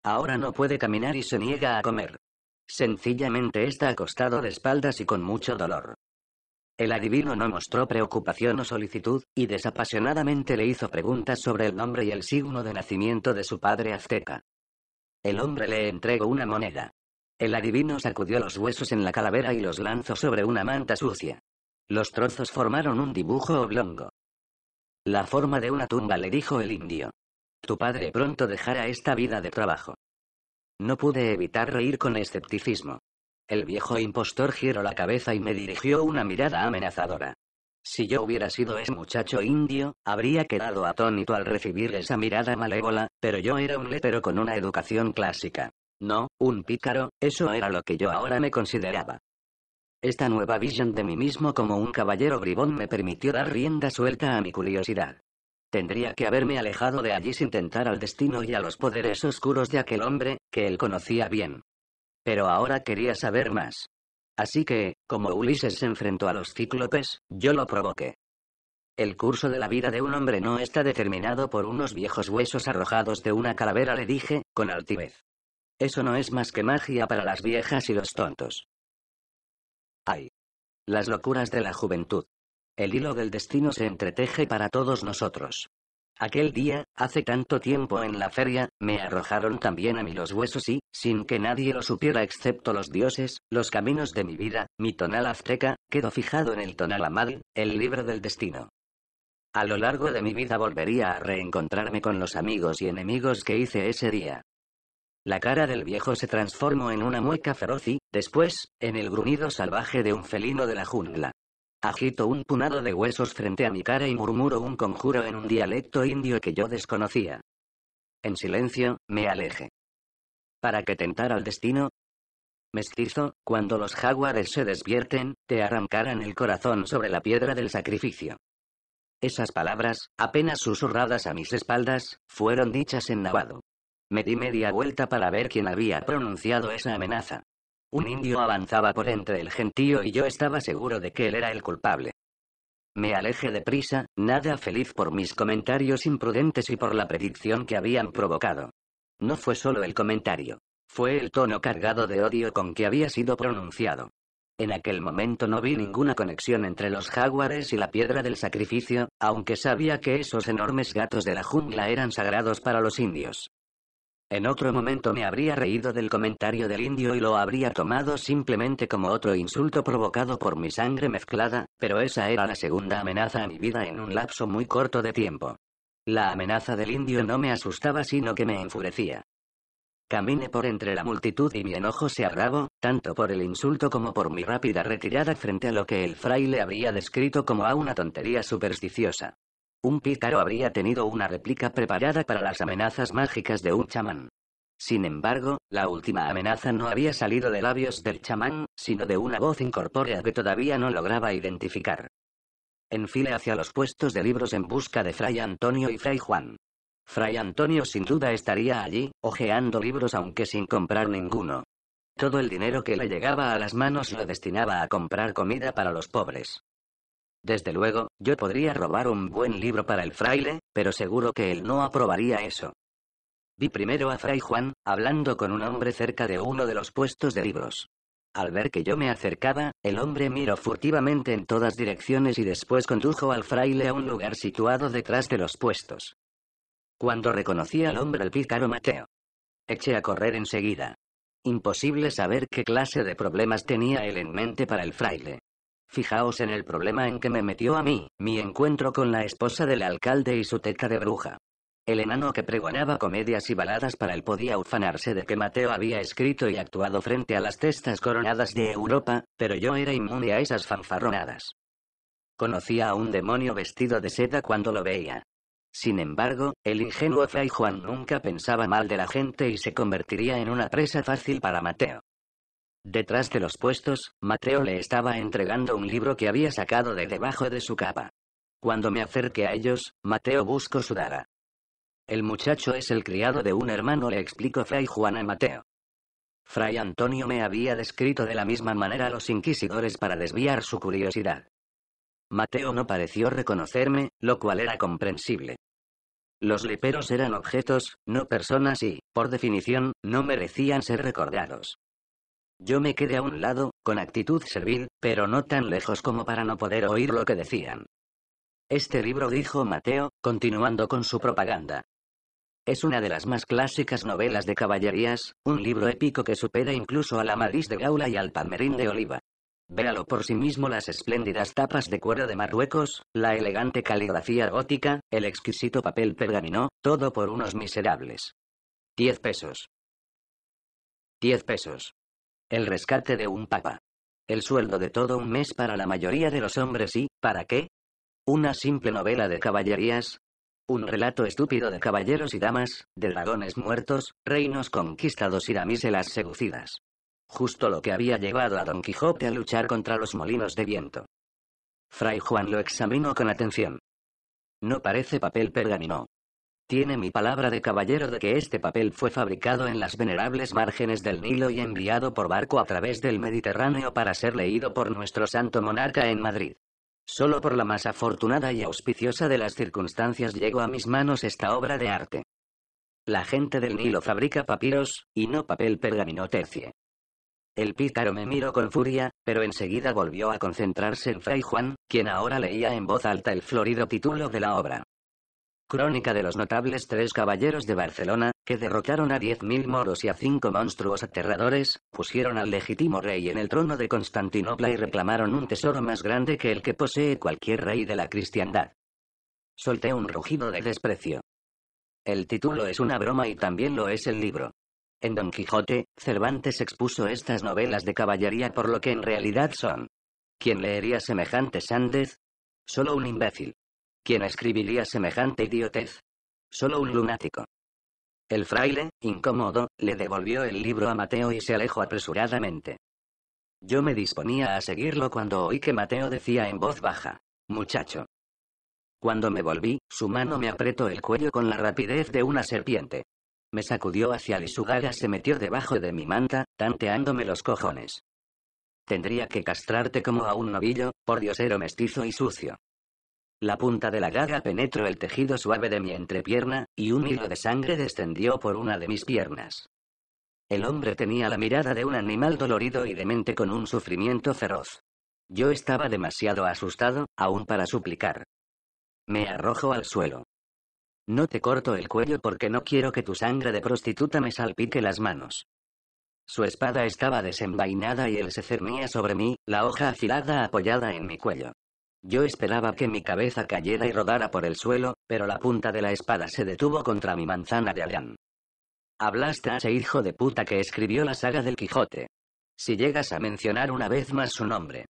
Speaker 1: Ahora no puede caminar y se niega a comer. Sencillamente está acostado de espaldas y con mucho dolor. El adivino no mostró preocupación o solicitud, y desapasionadamente le hizo preguntas sobre el nombre y el signo de nacimiento de su padre azteca. El hombre le entregó una moneda. El adivino sacudió los huesos en la calavera y los lanzó sobre una manta sucia. Los trozos formaron un dibujo oblongo. La forma de una tumba le dijo el indio. Tu padre pronto dejará esta vida de trabajo. No pude evitar reír con escepticismo. El viejo impostor giró la cabeza y me dirigió una mirada amenazadora. Si yo hubiera sido ese muchacho indio, habría quedado atónito al recibir esa mirada malévola, pero yo era un letero con una educación clásica. No, un pícaro, eso era lo que yo ahora me consideraba. Esta nueva visión de mí mismo como un caballero bribón me permitió dar rienda suelta a mi curiosidad. Tendría que haberme alejado de allí sin tentar al destino y a los poderes oscuros de aquel hombre, que él conocía bien. Pero ahora quería saber más. Así que, como Ulises se enfrentó a los cíclopes, yo lo provoqué. El curso de la vida de un hombre no está determinado por unos viejos huesos arrojados de una calavera, le dije, con altivez. Eso no es más que magia para las viejas y los tontos. Ay. Las locuras de la juventud. El hilo del destino se entreteje para todos nosotros. Aquel día, hace tanto tiempo en la feria, me arrojaron también a mí los huesos y, sin que nadie lo supiera excepto los dioses, los caminos de mi vida, mi tonal azteca, quedó fijado en el tonal amal, el libro del destino. A lo largo de mi vida volvería a reencontrarme con los amigos y enemigos que hice ese día. La cara del viejo se transformó en una mueca feroz y, después, en el gruñido salvaje de un felino de la jungla. Agito un punado de huesos frente a mi cara y murmuro un conjuro en un dialecto indio que yo desconocía. En silencio, me aleje. ¿Para qué tentar al destino? Mestizo, cuando los jaguares se despierten, te arrancarán el corazón sobre la piedra del sacrificio. Esas palabras, apenas susurradas a mis espaldas, fueron dichas en navado. Me di media vuelta para ver quién había pronunciado esa amenaza. Un indio avanzaba por entre el gentío y yo estaba seguro de que él era el culpable. Me alejé prisa, nada feliz por mis comentarios imprudentes y por la predicción que habían provocado. No fue solo el comentario, fue el tono cargado de odio con que había sido pronunciado. En aquel momento no vi ninguna conexión entre los jaguares y la piedra del sacrificio, aunque sabía que esos enormes gatos de la jungla eran sagrados para los indios. En otro momento me habría reído del comentario del indio y lo habría tomado simplemente como otro insulto provocado por mi sangre mezclada, pero esa era la segunda amenaza a mi vida en un lapso muy corto de tiempo. La amenaza del indio no me asustaba sino que me enfurecía. Caminé por entre la multitud y mi enojo se agravó, tanto por el insulto como por mi rápida retirada frente a lo que el fraile habría descrito como a una tontería supersticiosa. Un pícaro habría tenido una réplica preparada para las amenazas mágicas de un chamán. Sin embargo, la última amenaza no había salido de labios del chamán, sino de una voz incorpórea que todavía no lograba identificar. Enfile hacia los puestos de libros en busca de Fray Antonio y Fray Juan. Fray Antonio sin duda estaría allí, hojeando libros aunque sin comprar ninguno. Todo el dinero que le llegaba a las manos lo destinaba a comprar comida para los pobres. Desde luego, yo podría robar un buen libro para el fraile, pero seguro que él no aprobaría eso. Vi primero a Fray Juan, hablando con un hombre cerca de uno de los puestos de libros. Al ver que yo me acercaba, el hombre miró furtivamente en todas direcciones y después condujo al fraile a un lugar situado detrás de los puestos. Cuando reconocí al hombre el pícaro Mateo, eché a correr enseguida. Imposible saber qué clase de problemas tenía él en mente para el fraile. Fijaos en el problema en que me metió a mí, mi encuentro con la esposa del alcalde y su teca de bruja. El enano que pregonaba comedias y baladas para él podía ufanarse de que Mateo había escrito y actuado frente a las testas coronadas de Europa, pero yo era inmune a esas fanfarronadas. Conocía a un demonio vestido de seda cuando lo veía. Sin embargo, el ingenuo Fray Juan nunca pensaba mal de la gente y se convertiría en una presa fácil para Mateo. Detrás de los puestos, Mateo le estaba entregando un libro que había sacado de debajo de su capa. Cuando me acerqué a ellos, Mateo buscó su dara. El muchacho es el criado de un hermano, le explicó Fray Juan a Mateo. Fray Antonio me había descrito de la misma manera a los inquisidores para desviar su curiosidad. Mateo no pareció reconocerme, lo cual era comprensible. Los liperos eran objetos, no personas y, por definición, no merecían ser recordados. Yo me quedé a un lado, con actitud servil, pero no tan lejos como para no poder oír lo que decían. Este libro dijo Mateo, continuando con su propaganda. Es una de las más clásicas novelas de caballerías, un libro épico que supera incluso a la Maris de Gaula y al Palmerín de Oliva. Véalo por sí mismo las espléndidas tapas de cuero de Marruecos, la elegante caligrafía gótica, el exquisito papel pergamino, todo por unos miserables. 10 pesos. Diez pesos. El rescate de un papa. El sueldo de todo un mes para la mayoría de los hombres y, ¿para qué? Una simple novela de caballerías. Un relato estúpido de caballeros y damas, de dragones muertos, reinos conquistados y damiselas seducidas. Justo lo que había llevado a Don Quijote a luchar contra los molinos de viento. Fray Juan lo examinó con atención. No parece papel pergamino. Tiene mi palabra de caballero de que este papel fue fabricado en las venerables márgenes del Nilo y enviado por barco a través del Mediterráneo para ser leído por nuestro santo monarca en Madrid. Solo por la más afortunada y auspiciosa de las circunstancias llegó a mis manos esta obra de arte. La gente del Nilo fabrica papiros, y no papel pergamino tercie. El pícaro me miró con furia, pero enseguida volvió a concentrarse en Fray Juan, quien ahora leía en voz alta el florido título de la obra. Crónica de los notables tres caballeros de Barcelona, que derrotaron a diez mil moros y a cinco monstruos aterradores, pusieron al legítimo rey en el trono de Constantinopla y reclamaron un tesoro más grande que el que posee cualquier rey de la cristiandad. Solté un rugido de desprecio. El título es una broma y también lo es el libro. En Don Quijote, Cervantes expuso estas novelas de caballería por lo que en realidad son. ¿Quién leería semejante sández? Solo un imbécil. ¿Quién escribiría semejante idiotez? Solo un lunático. El fraile, incómodo, le devolvió el libro a Mateo y se alejó apresuradamente. Yo me disponía a seguirlo cuando oí que Mateo decía en voz baja, Muchacho. Cuando me volví, su mano me apretó el cuello con la rapidez de una serpiente. Me sacudió hacia y su se metió debajo de mi manta, tanteándome los cojones. Tendría que castrarte como a un novillo, por Dios diosero mestizo y sucio. La punta de la gaga penetró el tejido suave de mi entrepierna, y un hilo de sangre descendió por una de mis piernas. El hombre tenía la mirada de un animal dolorido y demente con un sufrimiento feroz. Yo estaba demasiado asustado, aún para suplicar. Me arrojo al suelo. No te corto el cuello porque no quiero que tu sangre de prostituta me salpique las manos. Su espada estaba desenvainada y él se cernía sobre mí, la hoja afilada apoyada en mi cuello. Yo esperaba que mi cabeza cayera y rodara por el suelo, pero la punta de la espada se detuvo contra mi manzana de Alán. Hablaste a ese hijo de puta que escribió la saga del Quijote. Si llegas a mencionar una vez más su nombre.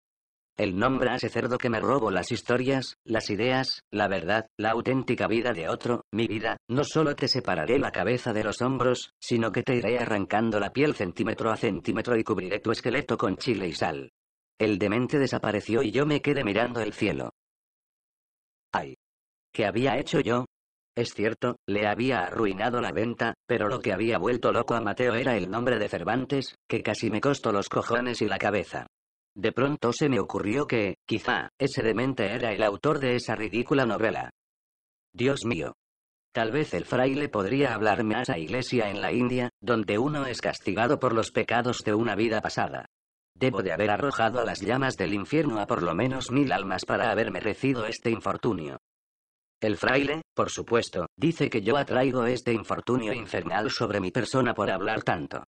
Speaker 1: El nombre a ese cerdo que me robó las historias, las ideas, la verdad, la auténtica vida de otro, mi vida, no solo te separaré la cabeza de los hombros, sino que te iré arrancando la piel centímetro a centímetro y cubriré tu esqueleto con chile y sal. El demente desapareció y yo me quedé mirando el cielo. ¡Ay! ¿Qué había hecho yo? Es cierto, le había arruinado la venta, pero lo que había vuelto loco a Mateo era el nombre de Cervantes, que casi me costó los cojones y la cabeza. De pronto se me ocurrió que, quizá, ese demente era el autor de esa ridícula novela. Dios mío. Tal vez el fraile podría hablarme a esa iglesia en la India, donde uno es castigado por los pecados de una vida pasada. Debo de haber arrojado a las llamas del infierno a por lo menos mil almas para haber merecido este infortunio. El fraile, por supuesto, dice que yo atraigo este infortunio infernal sobre mi persona por hablar tanto.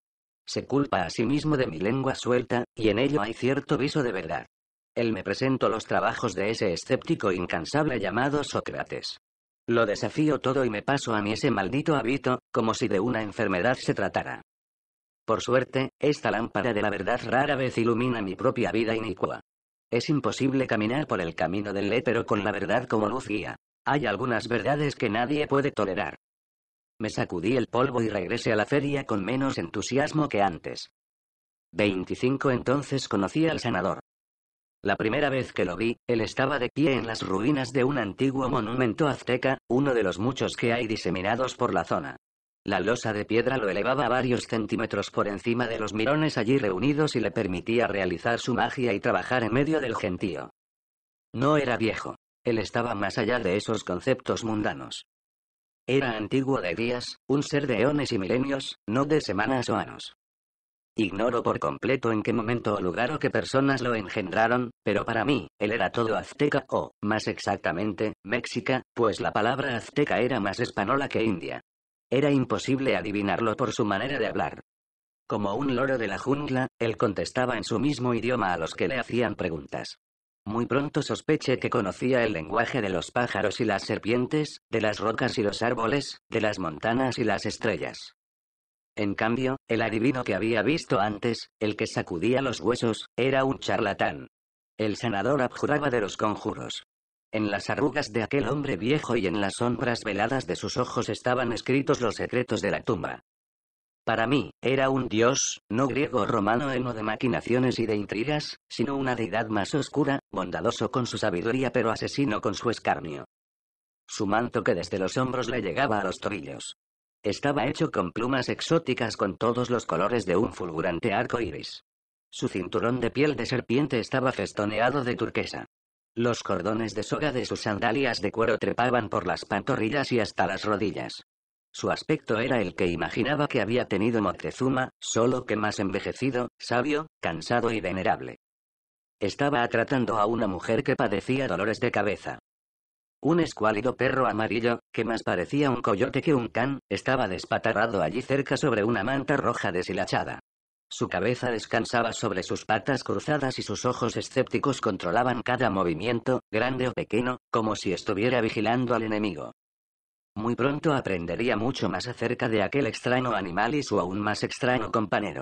Speaker 1: Se culpa a sí mismo de mi lengua suelta, y en ello hay cierto viso de verdad. Él me presentó los trabajos de ese escéptico incansable llamado Sócrates. Lo desafío todo y me paso a mí ese maldito hábito, como si de una enfermedad se tratara. Por suerte, esta lámpara de la verdad rara vez ilumina mi propia vida inicua. Es imposible caminar por el camino del pero con la verdad como luz guía. Hay algunas verdades que nadie puede tolerar. Me sacudí el polvo y regresé a la feria con menos entusiasmo que antes. 25 entonces conocí al sanador. La primera vez que lo vi, él estaba de pie en las ruinas de un antiguo monumento azteca, uno de los muchos que hay diseminados por la zona. La losa de piedra lo elevaba varios centímetros por encima de los mirones allí reunidos y le permitía realizar su magia y trabajar en medio del gentío. No era viejo. Él estaba más allá de esos conceptos mundanos. Era antiguo de días, un ser de eones y milenios, no de semanas o años. Ignoro por completo en qué momento o lugar o qué personas lo engendraron, pero para mí, él era todo azteca o, más exactamente, méxica, pues la palabra azteca era más española que india. Era imposible adivinarlo por su manera de hablar. Como un loro de la jungla, él contestaba en su mismo idioma a los que le hacían preguntas. Muy pronto sospeché que conocía el lenguaje de los pájaros y las serpientes, de las rocas y los árboles, de las montanas y las estrellas. En cambio, el adivino que había visto antes, el que sacudía los huesos, era un charlatán. El sanador abjuraba de los conjuros. En las arrugas de aquel hombre viejo y en las sombras veladas de sus ojos estaban escritos los secretos de la tumba. Para mí, era un dios, no griego romano heno de maquinaciones y de intrigas, sino una deidad más oscura, bondadoso con su sabiduría pero asesino con su escarnio. Su manto que desde los hombros le llegaba a los tobillos. Estaba hecho con plumas exóticas con todos los colores de un fulgurante arco iris. Su cinturón de piel de serpiente estaba festoneado de turquesa. Los cordones de soga de sus sandalias de cuero trepaban por las pantorrillas y hasta las rodillas. Su aspecto era el que imaginaba que había tenido Moctezuma, solo que más envejecido, sabio, cansado y venerable. Estaba tratando a una mujer que padecía dolores de cabeza. Un escuálido perro amarillo, que más parecía un coyote que un can, estaba despatarrado allí cerca sobre una manta roja deshilachada. Su cabeza descansaba sobre sus patas cruzadas y sus ojos escépticos controlaban cada movimiento, grande o pequeño, como si estuviera vigilando al enemigo. Muy pronto aprendería mucho más acerca de aquel extraño animal y su aún más extraño compañero.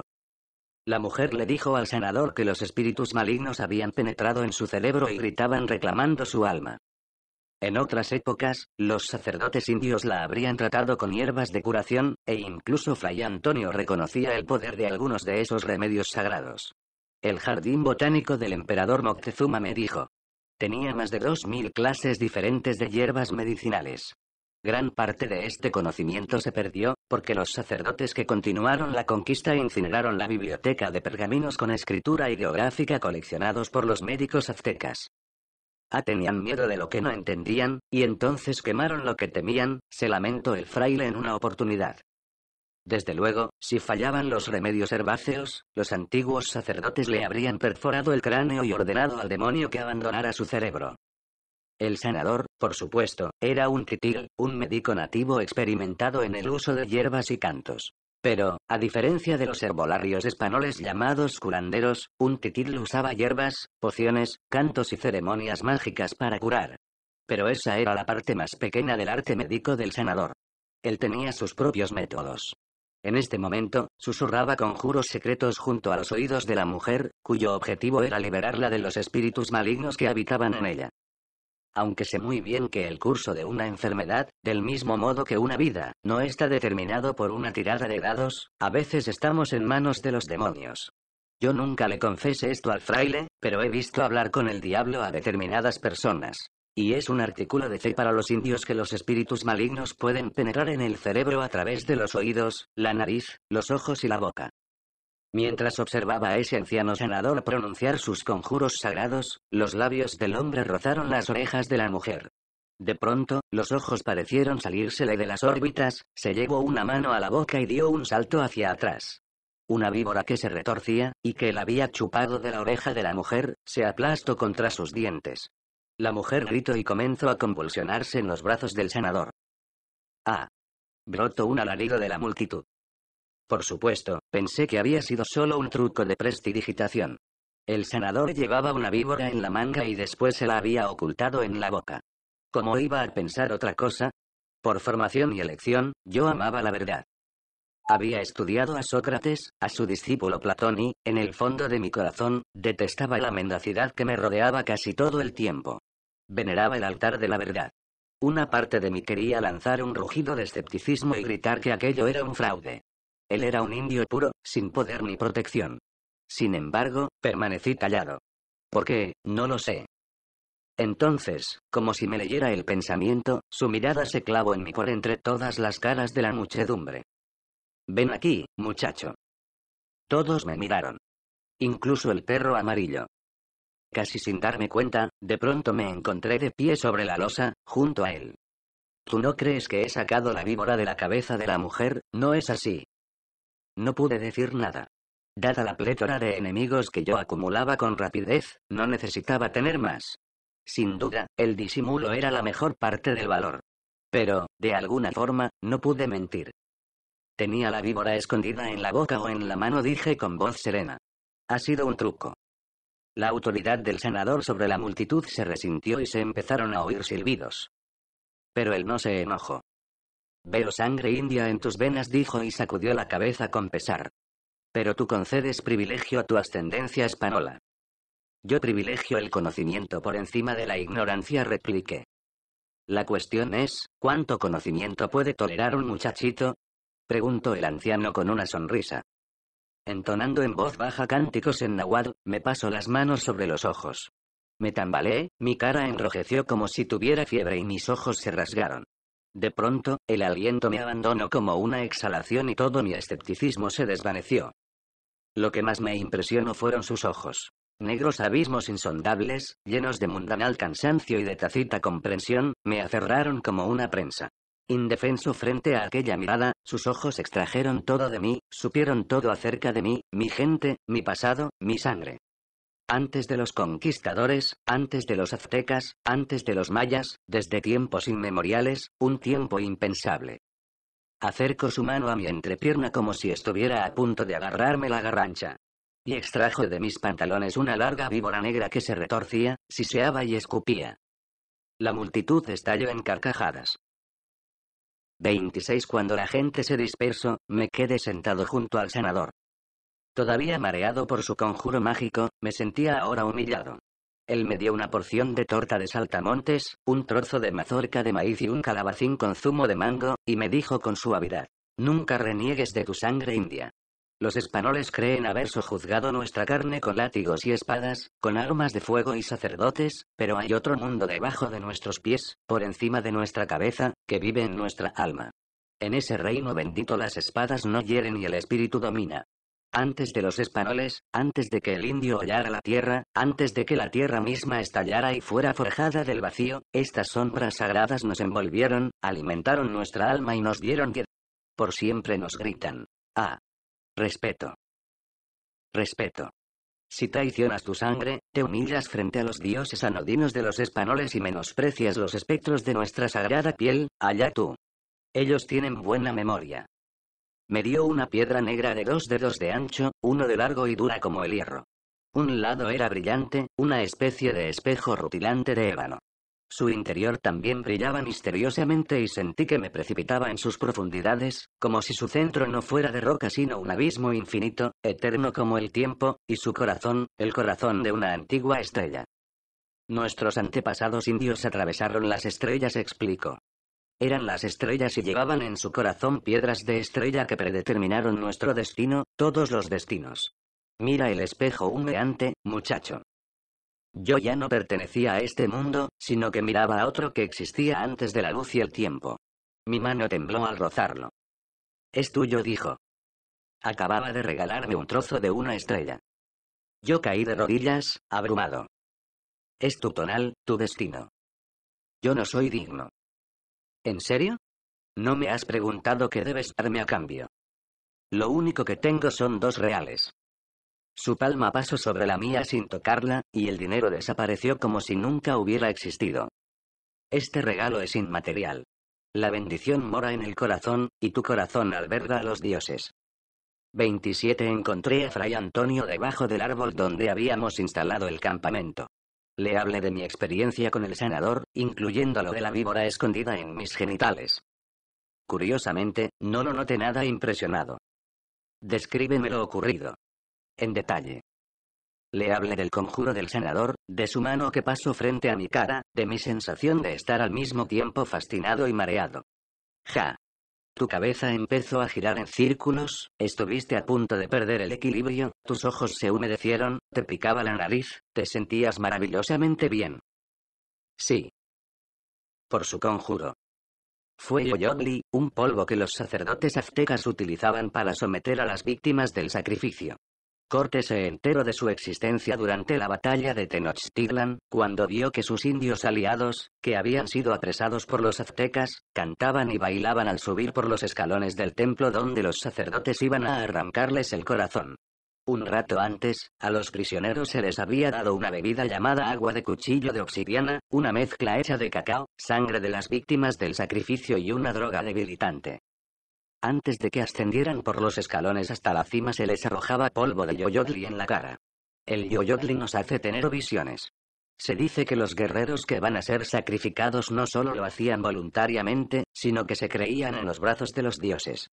Speaker 1: La mujer le dijo al sanador que los espíritus malignos habían penetrado en su cerebro y gritaban reclamando su alma. En otras épocas, los sacerdotes indios la habrían tratado con hierbas de curación, e incluso Fray Antonio reconocía el poder de algunos de esos remedios sagrados. El jardín botánico del emperador Moctezuma me dijo. Tenía más de 2.000 clases diferentes de hierbas medicinales. Gran parte de este conocimiento se perdió, porque los sacerdotes que continuaron la conquista incineraron la biblioteca de pergaminos con escritura ideográfica coleccionados por los médicos aztecas. Ah, tenían miedo de lo que no entendían, y entonces quemaron lo que temían, se lamentó el fraile en una oportunidad. Desde luego, si fallaban los remedios herbáceos, los antiguos sacerdotes le habrían perforado el cráneo y ordenado al demonio que abandonara su cerebro. El sanador, por supuesto, era un titil, un médico nativo experimentado en el uso de hierbas y cantos. Pero, a diferencia de los herbolarios españoles llamados curanderos, un titil usaba hierbas, pociones, cantos y ceremonias mágicas para curar. Pero esa era la parte más pequeña del arte médico del sanador. Él tenía sus propios métodos. En este momento, susurraba conjuros secretos junto a los oídos de la mujer, cuyo objetivo era liberarla de los espíritus malignos que habitaban en ella. Aunque sé muy bien que el curso de una enfermedad, del mismo modo que una vida, no está determinado por una tirada de dados, a veces estamos en manos de los demonios. Yo nunca le confesé esto al fraile, pero he visto hablar con el diablo a determinadas personas. Y es un artículo de fe para los indios que los espíritus malignos pueden penetrar en el cerebro a través de los oídos, la nariz, los ojos y la boca. Mientras observaba a ese anciano senador pronunciar sus conjuros sagrados, los labios del hombre rozaron las orejas de la mujer. De pronto, los ojos parecieron salírsele de las órbitas, se llevó una mano a la boca y dio un salto hacia atrás. Una víbora que se retorcía, y que la había chupado de la oreja de la mujer, se aplastó contra sus dientes. La mujer gritó y comenzó a convulsionarse en los brazos del senador. ¡Ah! Brotó un alarido de la multitud. Por supuesto, pensé que había sido solo un truco de prestidigitación. El sanador llevaba una víbora en la manga y después se la había ocultado en la boca. ¿Cómo iba a pensar otra cosa? Por formación y elección, yo amaba la verdad. Había estudiado a Sócrates, a su discípulo Platón y, en el fondo de mi corazón, detestaba la mendacidad que me rodeaba casi todo el tiempo. Veneraba el altar de la verdad. Una parte de mí quería lanzar un rugido de escepticismo y gritar que aquello era un fraude. Él era un indio puro, sin poder ni protección. Sin embargo, permanecí callado. ¿Por qué? No lo sé. Entonces, como si me leyera el pensamiento, su mirada se clavó en mí por entre todas las caras de la muchedumbre. Ven aquí, muchacho. Todos me miraron. Incluso el perro amarillo. Casi sin darme cuenta, de pronto me encontré de pie sobre la losa, junto a él. Tú no crees que he sacado la víbora de la cabeza de la mujer, no es así, no pude decir nada. Dada la plétora de enemigos que yo acumulaba con rapidez, no necesitaba tener más. Sin duda, el disimulo era la mejor parte del valor. Pero, de alguna forma, no pude mentir. Tenía la víbora escondida en la boca o en la mano, dije con voz serena. Ha sido un truco. La autoridad del senador sobre la multitud se resintió y se empezaron a oír silbidos. Pero él no se enojó. Veo sangre india en tus venas, dijo y sacudió la cabeza con pesar. Pero tú concedes privilegio a tu ascendencia española. Yo privilegio el conocimiento por encima de la ignorancia, repliqué. La cuestión es, ¿cuánto conocimiento puede tolerar un muchachito? preguntó el anciano con una sonrisa. Entonando en voz baja cánticos en nahuatl, me paso las manos sobre los ojos. Me tambaleé, mi cara enrojeció como si tuviera fiebre y mis ojos se rasgaron. De pronto, el aliento me abandonó como una exhalación y todo mi escepticismo se desvaneció. Lo que más me impresionó fueron sus ojos. Negros abismos insondables, llenos de mundanal cansancio y de tacita comprensión, me aferraron como una prensa. Indefenso frente a aquella mirada, sus ojos extrajeron todo de mí, supieron todo acerca de mí, mi gente, mi pasado, mi sangre antes de los conquistadores, antes de los aztecas, antes de los mayas, desde tiempos inmemoriales, un tiempo impensable. Acerco su mano a mi entrepierna como si estuviera a punto de agarrarme la garrancha. Y extrajo de mis pantalones una larga víbora negra que se retorcía, siseaba y escupía. La multitud estalló en carcajadas. 26 Cuando la gente se dispersó, me quedé sentado junto al sanador. Todavía mareado por su conjuro mágico, me sentía ahora humillado. Él me dio una porción de torta de saltamontes, un trozo de mazorca de maíz y un calabacín con zumo de mango, y me dijo con suavidad, Nunca reniegues de tu sangre india. Los españoles creen haber sojuzgado nuestra carne con látigos y espadas, con armas de fuego y sacerdotes, pero hay otro mundo debajo de nuestros pies, por encima de nuestra cabeza, que vive en nuestra alma. En ese reino bendito las espadas no hieren y el espíritu domina antes de los españoles, antes de que el indio hallara la tierra, antes de que la tierra misma estallara y fuera forjada del vacío, estas sombras sagradas nos envolvieron, alimentaron nuestra alma y nos dieron que por siempre nos gritan. Ah. Respeto. Respeto. Si traicionas tu sangre, te humillas frente a los dioses anodinos de los españoles y menosprecias los espectros de nuestra sagrada piel, allá tú. Ellos tienen buena memoria. Me dio una piedra negra de dos dedos de ancho, uno de largo y dura como el hierro. Un lado era brillante, una especie de espejo rutilante de ébano. Su interior también brillaba misteriosamente y sentí que me precipitaba en sus profundidades, como si su centro no fuera de roca sino un abismo infinito, eterno como el tiempo, y su corazón, el corazón de una antigua estrella. Nuestros antepasados indios atravesaron las estrellas, explico. Eran las estrellas y llevaban en su corazón piedras de estrella que predeterminaron nuestro destino, todos los destinos. Mira el espejo humeante, muchacho. Yo ya no pertenecía a este mundo, sino que miraba a otro que existía antes de la luz y el tiempo. Mi mano tembló al rozarlo. Es tuyo, dijo. Acababa de regalarme un trozo de una estrella. Yo caí de rodillas, abrumado. Es tu tonal, tu destino. Yo no soy digno. ¿En serio? No me has preguntado qué debes darme a cambio. Lo único que tengo son dos reales. Su palma pasó sobre la mía sin tocarla, y el dinero desapareció como si nunca hubiera existido. Este regalo es inmaterial. La bendición mora en el corazón, y tu corazón alberga a los dioses. 27 Encontré a Fray Antonio debajo del árbol donde habíamos instalado el campamento. Le hablé de mi experiencia con el senador, incluyendo lo de la víbora escondida en mis genitales. Curiosamente, no lo noté nada impresionado. Descríbeme lo ocurrido. En detalle. Le hablé del conjuro del senador, de su mano que pasó frente a mi cara, de mi sensación de estar al mismo tiempo fascinado y mareado. Ja, tu cabeza empezó a girar en círculos, estuviste a punto de perder el equilibrio, tus ojos se humedecieron, te picaba la nariz, te sentías maravillosamente bien. Sí. Por su conjuro. Fue Yoyogli, un polvo que los sacerdotes aztecas utilizaban para someter a las víctimas del sacrificio. Corte se enteró de su existencia durante la batalla de Tenochtitlan, cuando vio que sus indios aliados, que habían sido apresados por los aztecas, cantaban y bailaban al subir por los escalones del templo donde los sacerdotes iban a arrancarles el corazón. Un rato antes, a los prisioneros se les había dado una bebida llamada agua de cuchillo de obsidiana, una mezcla hecha de cacao, sangre de las víctimas del sacrificio y una droga debilitante. Antes de que ascendieran por los escalones hasta la cima se les arrojaba polvo de yoyotli en la cara. El yoyotli nos hace tener visiones. Se dice que los guerreros que van a ser sacrificados no solo lo hacían voluntariamente, sino que se creían en los brazos de los dioses.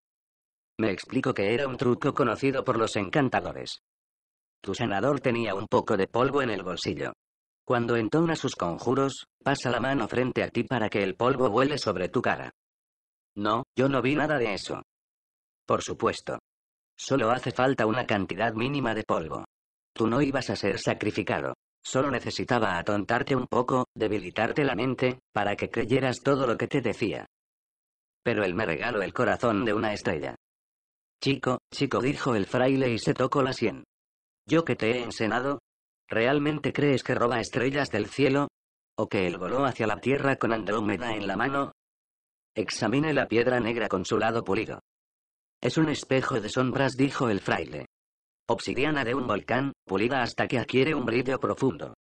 Speaker 1: Me explico que era un truco conocido por los encantadores. Tu sanador tenía un poco de polvo en el bolsillo. Cuando entona sus conjuros, pasa la mano frente a ti para que el polvo vuele sobre tu cara. No, yo no vi nada de eso. Por supuesto. Solo hace falta una cantidad mínima de polvo. Tú no ibas a ser sacrificado. Solo necesitaba atontarte un poco, debilitarte la mente, para que creyeras todo lo que te decía. Pero él me regaló el corazón de una estrella. Chico, chico, dijo el fraile y se tocó la sien. ¿Yo que te he ensenado? ¿Realmente crees que roba estrellas del cielo? ¿O que él voló hacia la tierra con Andrómeda en la mano? Examine la piedra negra con su lado pulido. Es un espejo de sombras, dijo el fraile. Obsidiana de un volcán, pulida hasta que adquiere un brillo profundo.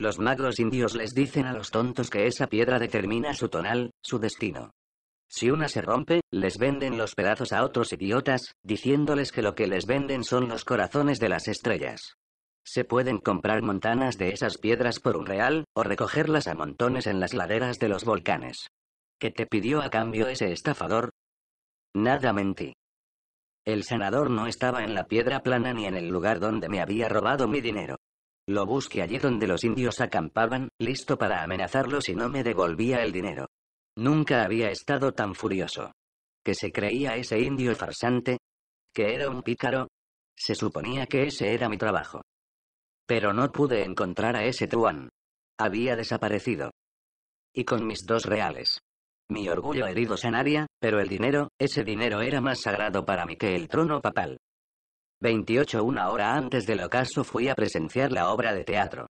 Speaker 1: Los magros indios les dicen a los tontos que esa piedra determina su tonal, su destino. Si una se rompe, les venden los pedazos a otros idiotas, diciéndoles que lo que les venden son los corazones de las estrellas. Se pueden comprar montanas de esas piedras por un real, o recogerlas a montones en las laderas de los volcanes. ¿Qué te pidió a cambio ese estafador? Nada mentí. El sanador no estaba en la piedra plana ni en el lugar donde me había robado mi dinero. Lo busqué allí donde los indios acampaban, listo para amenazarlo si no me devolvía el dinero. Nunca había estado tan furioso. ¿Que se creía ese indio farsante? ¿Que era un pícaro? Se suponía que ese era mi trabajo. Pero no pude encontrar a ese truán. Había desaparecido. Y con mis dos reales. Mi orgullo herido Sanaria, pero el dinero, ese dinero era más sagrado para mí que el trono papal. 28. Una hora antes del ocaso fui a presenciar la obra de teatro.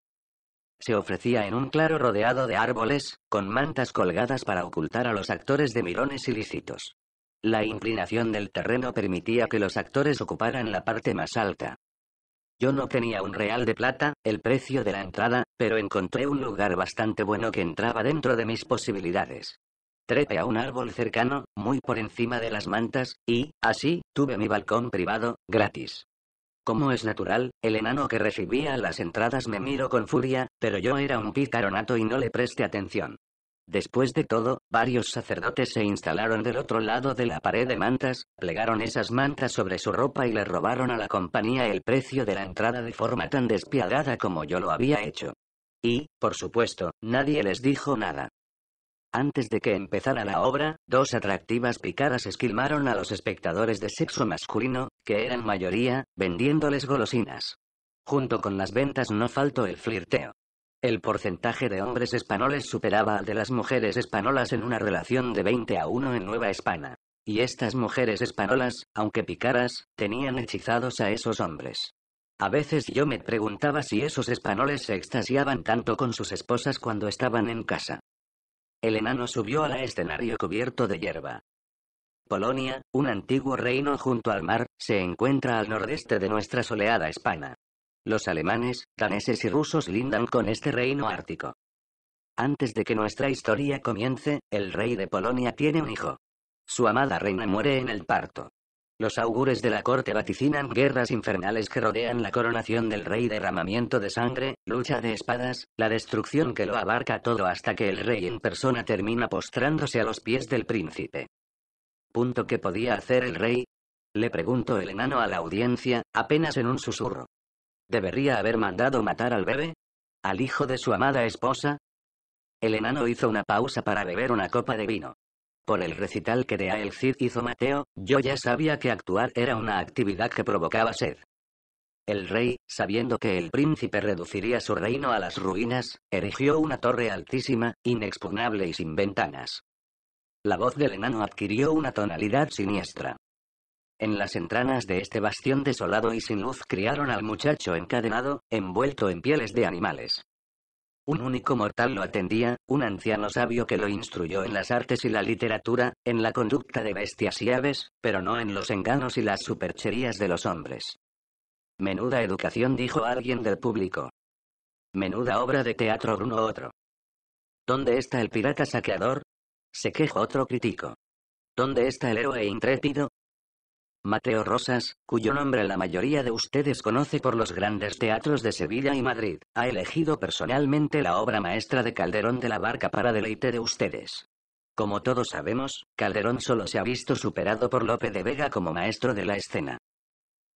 Speaker 1: Se ofrecía en un claro rodeado de árboles, con mantas colgadas para ocultar a los actores de mirones ilícitos. La inclinación del terreno permitía que los actores ocuparan la parte más alta. Yo no tenía un real de plata, el precio de la entrada, pero encontré un lugar bastante bueno que entraba dentro de mis posibilidades trepe a un árbol cercano, muy por encima de las mantas, y, así, tuve mi balcón privado, gratis. Como es natural, el enano que recibía las entradas me miró con furia, pero yo era un picaronato y no le presté atención. Después de todo, varios sacerdotes se instalaron del otro lado de la pared de mantas, plegaron esas mantas sobre su ropa y le robaron a la compañía el precio de la entrada de forma tan despiadada como yo lo había hecho. Y, por supuesto, nadie les dijo nada. Antes de que empezara la obra, dos atractivas picaras esquilmaron a los espectadores de sexo masculino, que eran mayoría, vendiéndoles golosinas. Junto con las ventas no faltó el flirteo. El porcentaje de hombres españoles superaba al de las mujeres españolas en una relación de 20 a 1 en Nueva España. Y estas mujeres españolas, aunque picaras, tenían hechizados a esos hombres. A veces yo me preguntaba si esos españoles se extasiaban tanto con sus esposas cuando estaban en casa. El enano subió al escenario cubierto de hierba. Polonia, un antiguo reino junto al mar, se encuentra al nordeste de nuestra soleada España. Los alemanes, daneses y rusos lindan con este reino ártico. Antes de que nuestra historia comience, el rey de Polonia tiene un hijo. Su amada reina muere en el parto. Los augures de la corte vaticinan guerras infernales que rodean la coronación del rey, derramamiento de sangre, lucha de espadas, la destrucción que lo abarca todo hasta que el rey en persona termina postrándose a los pies del príncipe. ¿Punto que podía hacer el rey? Le preguntó el enano a la audiencia, apenas en un susurro. ¿Debería haber mandado matar al bebé? ¿Al hijo de su amada esposa? El enano hizo una pausa para beber una copa de vino. Por el recital que de el Cid hizo Mateo, yo ya sabía que actuar era una actividad que provocaba sed. El rey, sabiendo que el príncipe reduciría su reino a las ruinas, erigió una torre altísima, inexpugnable y sin ventanas. La voz del enano adquirió una tonalidad siniestra. En las entranas de este bastión desolado y sin luz criaron al muchacho encadenado, envuelto en pieles de animales. Un único mortal lo atendía, un anciano sabio que lo instruyó en las artes y la literatura, en la conducta de bestias y aves, pero no en los enganos y las supercherías de los hombres. Menuda educación, dijo alguien del público. Menuda obra de teatro, Bruno otro. ¿Dónde está el pirata saqueador? Se quejó otro crítico. ¿Dónde está el héroe intrépido? Mateo Rosas, cuyo nombre la mayoría de ustedes conoce por los grandes teatros de Sevilla y Madrid, ha elegido personalmente la obra maestra de Calderón de la Barca para deleite de ustedes. Como todos sabemos, Calderón solo se ha visto superado por Lope de Vega como maestro de la escena.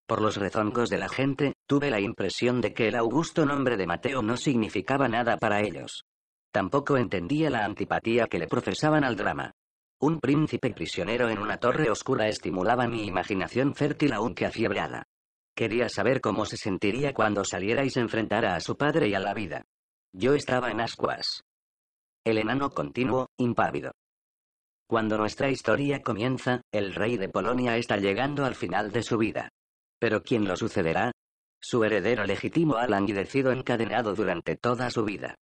Speaker 1: Por los rezongos de la gente, tuve la impresión de que el augusto nombre de Mateo no significaba nada para ellos. Tampoco entendía la antipatía que le profesaban al drama. Un príncipe prisionero en una torre oscura estimulaba mi imaginación fértil aunque afiebrada. Quería saber cómo se sentiría cuando saliera y se enfrentara a su padre y a la vida. Yo estaba en ascuas. El enano continuó, impávido. Cuando nuestra historia comienza, el rey de Polonia está llegando al final de su vida. Pero ¿quién lo sucederá? Su heredero legítimo ha languidecido encadenado durante toda su vida.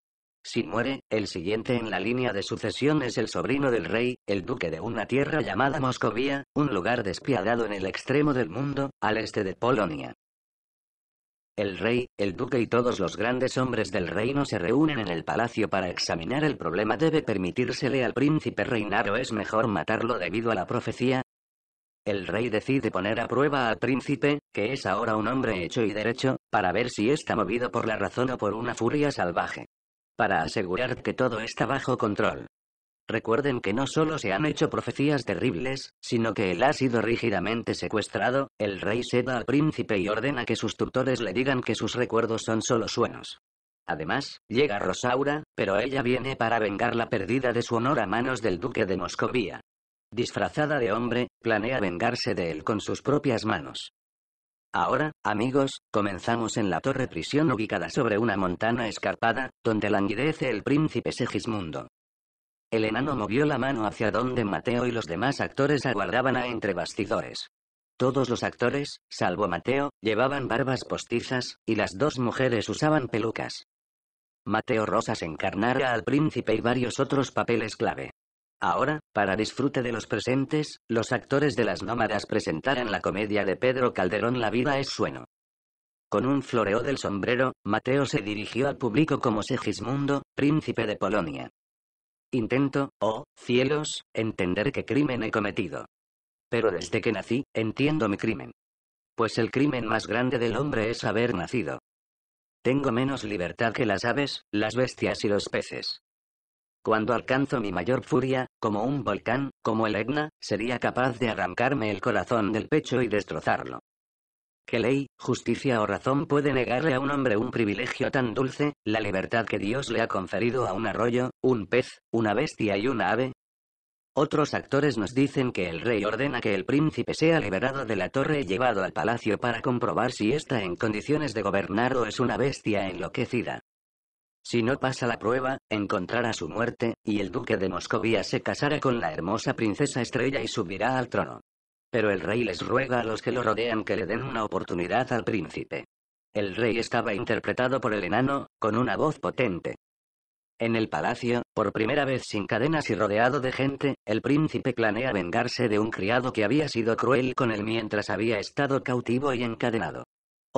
Speaker 1: Si muere, el siguiente en la línea de sucesión es el sobrino del rey, el duque de una tierra llamada Moscovia, un lugar despiadado en el extremo del mundo, al este de Polonia. El rey, el duque y todos los grandes hombres del reino se reúnen en el palacio para examinar el problema. ¿Debe permitírsele al príncipe reinar o es mejor matarlo debido a la profecía? El rey decide poner a prueba al príncipe, que es ahora un hombre hecho y derecho, para ver si está movido por la razón o por una furia salvaje para asegurar que todo está bajo control. Recuerden que no solo se han hecho profecías terribles, sino que él ha sido rígidamente secuestrado, el rey seda al príncipe y ordena que sus tutores le digan que sus recuerdos son solo sueños. Además, llega Rosaura, pero ella viene para vengar la pérdida de su honor a manos del duque de Moscovia. Disfrazada de hombre, planea vengarse de él con sus propias manos. Ahora, amigos, comenzamos en la torre prisión ubicada sobre una montana escarpada, donde languidece el príncipe Segismundo. El enano movió la mano hacia donde Mateo y los demás actores aguardaban a entre bastidores. Todos los actores, salvo Mateo, llevaban barbas postizas, y las dos mujeres usaban pelucas. Mateo Rosas encarnara al príncipe y varios otros papeles clave. Ahora, para disfrute de los presentes, los actores de Las Nómadas presentarán la comedia de Pedro Calderón La vida es sueno. Con un floreo del sombrero, Mateo se dirigió al público como Segismundo, príncipe de Polonia. Intento, oh, cielos, entender qué crimen he cometido. Pero desde que nací, entiendo mi crimen. Pues el crimen más grande del hombre es haber nacido. Tengo menos libertad que las aves, las bestias y los peces. Cuando alcanzo mi mayor furia, como un volcán, como el Etna, sería capaz de arrancarme el corazón del pecho y destrozarlo. ¿Qué ley, justicia o razón puede negarle a un hombre un privilegio tan dulce, la libertad que Dios le ha conferido a un arroyo, un pez, una bestia y una ave? Otros actores nos dicen que el rey ordena que el príncipe sea liberado de la torre y llevado al palacio para comprobar si está en condiciones de gobernar o es una bestia enloquecida. Si no pasa la prueba, encontrará su muerte, y el duque de Moscovia se casará con la hermosa princesa estrella y subirá al trono. Pero el rey les ruega a los que lo rodean que le den una oportunidad al príncipe. El rey estaba interpretado por el enano, con una voz potente. En el palacio, por primera vez sin cadenas y rodeado de gente, el príncipe planea vengarse de un criado que había sido cruel con él mientras había estado cautivo y encadenado.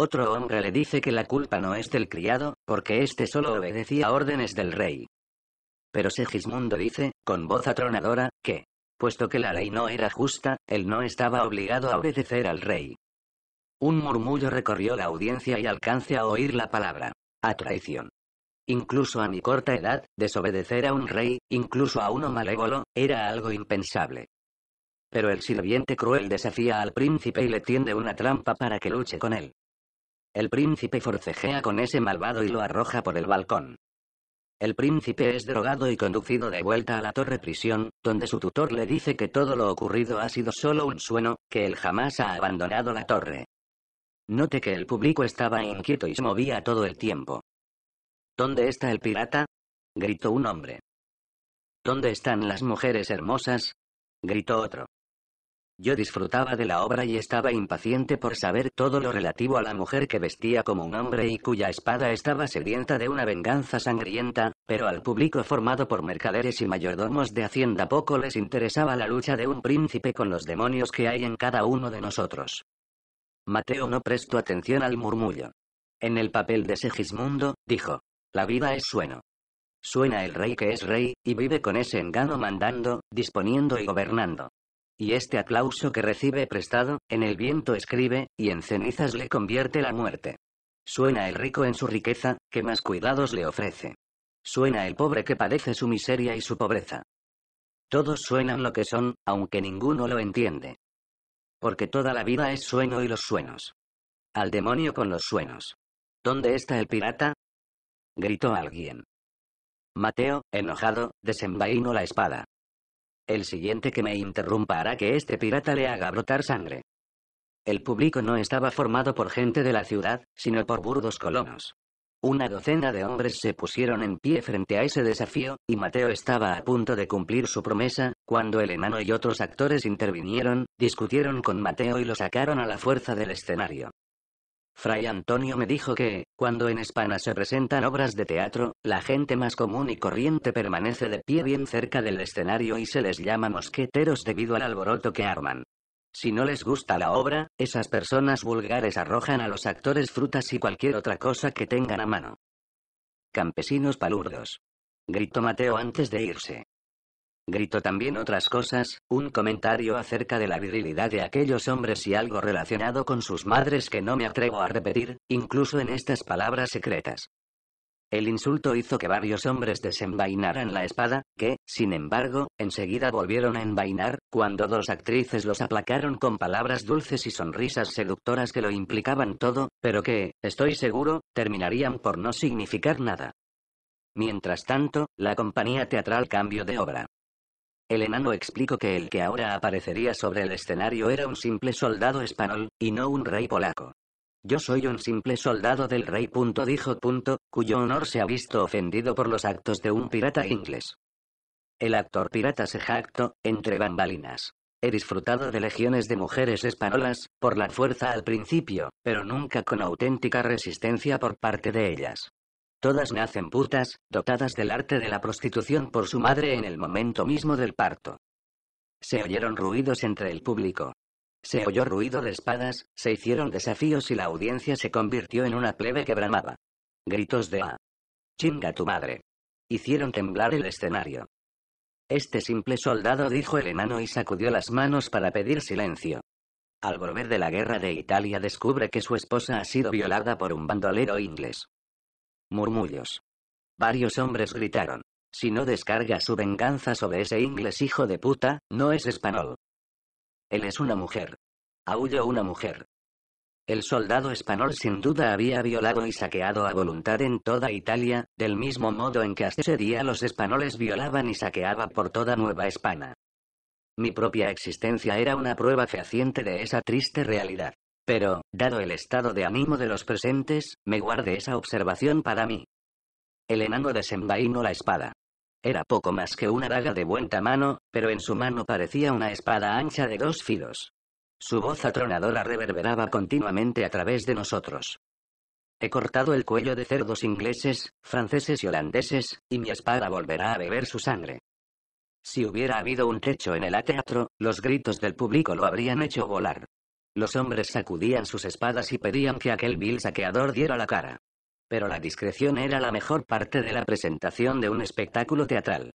Speaker 1: Otro hombre le dice que la culpa no es del criado, porque éste solo obedecía órdenes del rey. Pero Segismundo dice, con voz atronadora, que, puesto que la ley no era justa, él no estaba obligado a obedecer al rey. Un murmullo recorrió la audiencia y alcance a oír la palabra. A traición. Incluso a mi corta edad, desobedecer a un rey, incluso a uno malévolo, era algo impensable. Pero el sirviente cruel desafía al príncipe y le tiende una trampa para que luche con él. El príncipe forcejea con ese malvado y lo arroja por el balcón. El príncipe es drogado y conducido de vuelta a la torre prisión, donde su tutor le dice que todo lo ocurrido ha sido solo un sueño, que él jamás ha abandonado la torre. Note que el público estaba inquieto y se movía todo el tiempo. ¿Dónde está el pirata? gritó un hombre. ¿Dónde están las mujeres hermosas? gritó otro. Yo disfrutaba de la obra y estaba impaciente por saber todo lo relativo a la mujer que vestía como un hombre y cuya espada estaba sedienta de una venganza sangrienta, pero al público formado por mercaderes y mayordomos de Hacienda poco les interesaba la lucha de un príncipe con los demonios que hay en cada uno de nosotros. Mateo no prestó atención al murmullo. En el papel de Segismundo, dijo, la vida es sueno. Suena el rey que es rey, y vive con ese engano mandando, disponiendo y gobernando y este aplauso que recibe prestado, en el viento escribe, y en cenizas le convierte la muerte. Suena el rico en su riqueza, que más cuidados le ofrece. Suena el pobre que padece su miseria y su pobreza. Todos suenan lo que son, aunque ninguno lo entiende. Porque toda la vida es sueño y los sueños. Al demonio con los sueños. ¿Dónde está el pirata? gritó alguien. Mateo, enojado, desenvainó la espada. El siguiente que me interrumpa hará que este pirata le haga brotar sangre. El público no estaba formado por gente de la ciudad, sino por burdos colonos. Una docena de hombres se pusieron en pie frente a ese desafío, y Mateo estaba a punto de cumplir su promesa, cuando el enano y otros actores intervinieron, discutieron con Mateo y lo sacaron a la fuerza del escenario. Fray Antonio me dijo que, cuando en España se presentan obras de teatro, la gente más común y corriente permanece de pie bien cerca del escenario y se les llama mosqueteros debido al alboroto que arman. Si no les gusta la obra, esas personas vulgares arrojan a los actores frutas y cualquier otra cosa que tengan a mano. Campesinos palurdos. Gritó Mateo antes de irse. Gritó también otras cosas, un comentario acerca de la virilidad de aquellos hombres y algo relacionado con sus madres que no me atrevo a repetir, incluso en estas palabras secretas. El insulto hizo que varios hombres desenvainaran la espada, que, sin embargo, enseguida volvieron a envainar, cuando dos actrices los aplacaron con palabras dulces y sonrisas seductoras que lo implicaban todo, pero que, estoy seguro, terminarían por no significar nada. Mientras tanto, la compañía teatral cambió de Obra el enano explicó que el que ahora aparecería sobre el escenario era un simple soldado español, y no un rey polaco. Yo soy un simple soldado del rey. dijo. cuyo honor se ha visto ofendido por los actos de un pirata inglés. El actor pirata se jactó, entre bambalinas. He disfrutado de legiones de mujeres españolas, por la fuerza al principio, pero nunca con auténtica resistencia por parte de ellas. Todas nacen putas, dotadas del arte de la prostitución por su madre en el momento mismo del parto. Se oyeron ruidos entre el público. Se oyó ruido de espadas, se hicieron desafíos y la audiencia se convirtió en una plebe que bramaba. Gritos de ¡Ah! ¡Chinga tu madre! Hicieron temblar el escenario. Este simple soldado dijo el enano y sacudió las manos para pedir silencio. Al volver de la guerra de Italia descubre que su esposa ha sido violada por un bandolero inglés murmullos. Varios hombres gritaron. Si no descarga su venganza sobre ese inglés hijo de puta, no es español. Él es una mujer. Aulló una mujer. El soldado español sin duda había violado y saqueado a voluntad en toda Italia, del mismo modo en que hasta ese día los españoles violaban y saqueaban por toda Nueva España. Mi propia existencia era una prueba fehaciente de esa triste realidad. Pero, dado el estado de ánimo de los presentes, me guardé esa observación para mí. El enano desenvainó la espada. Era poco más que una daga de buen tamaño, pero en su mano parecía una espada ancha de dos filos. Su voz atronadora reverberaba continuamente a través de nosotros. He cortado el cuello de cerdos ingleses, franceses y holandeses, y mi espada volverá a beber su sangre. Si hubiera habido un techo en el teatro, los gritos del público lo habrían hecho volar. Los hombres sacudían sus espadas y pedían que aquel vil saqueador diera la cara. Pero la discreción era la mejor parte de la presentación de un espectáculo teatral.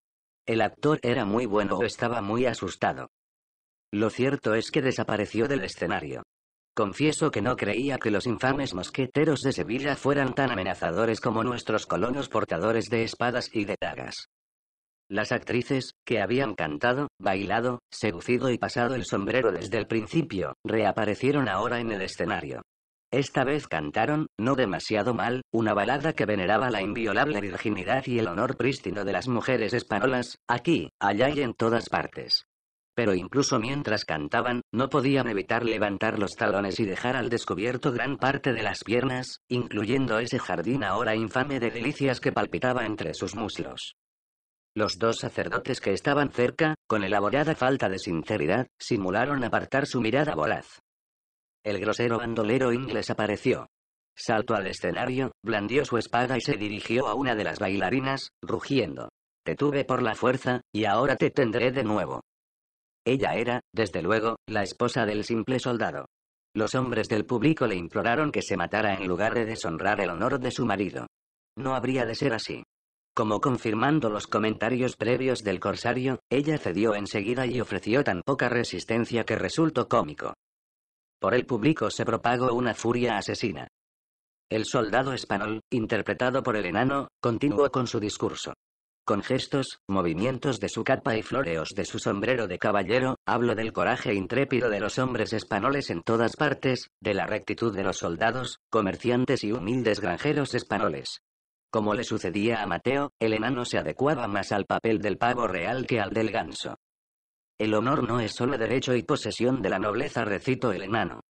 Speaker 1: El actor era muy bueno o estaba muy asustado. Lo cierto es que desapareció del escenario. Confieso que no creía que los infames mosqueteros de Sevilla fueran tan amenazadores como nuestros colonos portadores de espadas y de dagas. Las actrices, que habían cantado, bailado, seducido y pasado el sombrero desde el principio, reaparecieron ahora en el escenario. Esta vez cantaron, no demasiado mal, una balada que veneraba la inviolable virginidad y el honor prístino de las mujeres españolas, aquí, allá y en todas partes. Pero incluso mientras cantaban, no podían evitar levantar los talones y dejar al descubierto gran parte de las piernas, incluyendo ese jardín ahora infame de delicias que palpitaba entre sus muslos. Los dos sacerdotes que estaban cerca, con elaborada falta de sinceridad, simularon apartar su mirada voraz. El grosero bandolero inglés apareció. Saltó al escenario, blandió su espada y se dirigió a una de las bailarinas, rugiendo. Te tuve por la fuerza, y ahora te tendré de nuevo. Ella era, desde luego, la esposa del simple soldado. Los hombres del público le imploraron que se matara en lugar de deshonrar el honor de su marido. No habría de ser así. Como confirmando los comentarios previos del corsario, ella cedió enseguida y ofreció tan poca resistencia que resultó cómico. Por el público se propagó una furia asesina. El soldado español, interpretado por el enano, continuó con su discurso. Con gestos, movimientos de su capa y floreos de su sombrero de caballero, habló del coraje intrépido de los hombres españoles en todas partes, de la rectitud de los soldados, comerciantes y humildes granjeros españoles, como le sucedía a Mateo, el enano se adecuaba más al papel del pavo real que al del ganso. El honor no es solo derecho y posesión de la nobleza, recito el enano.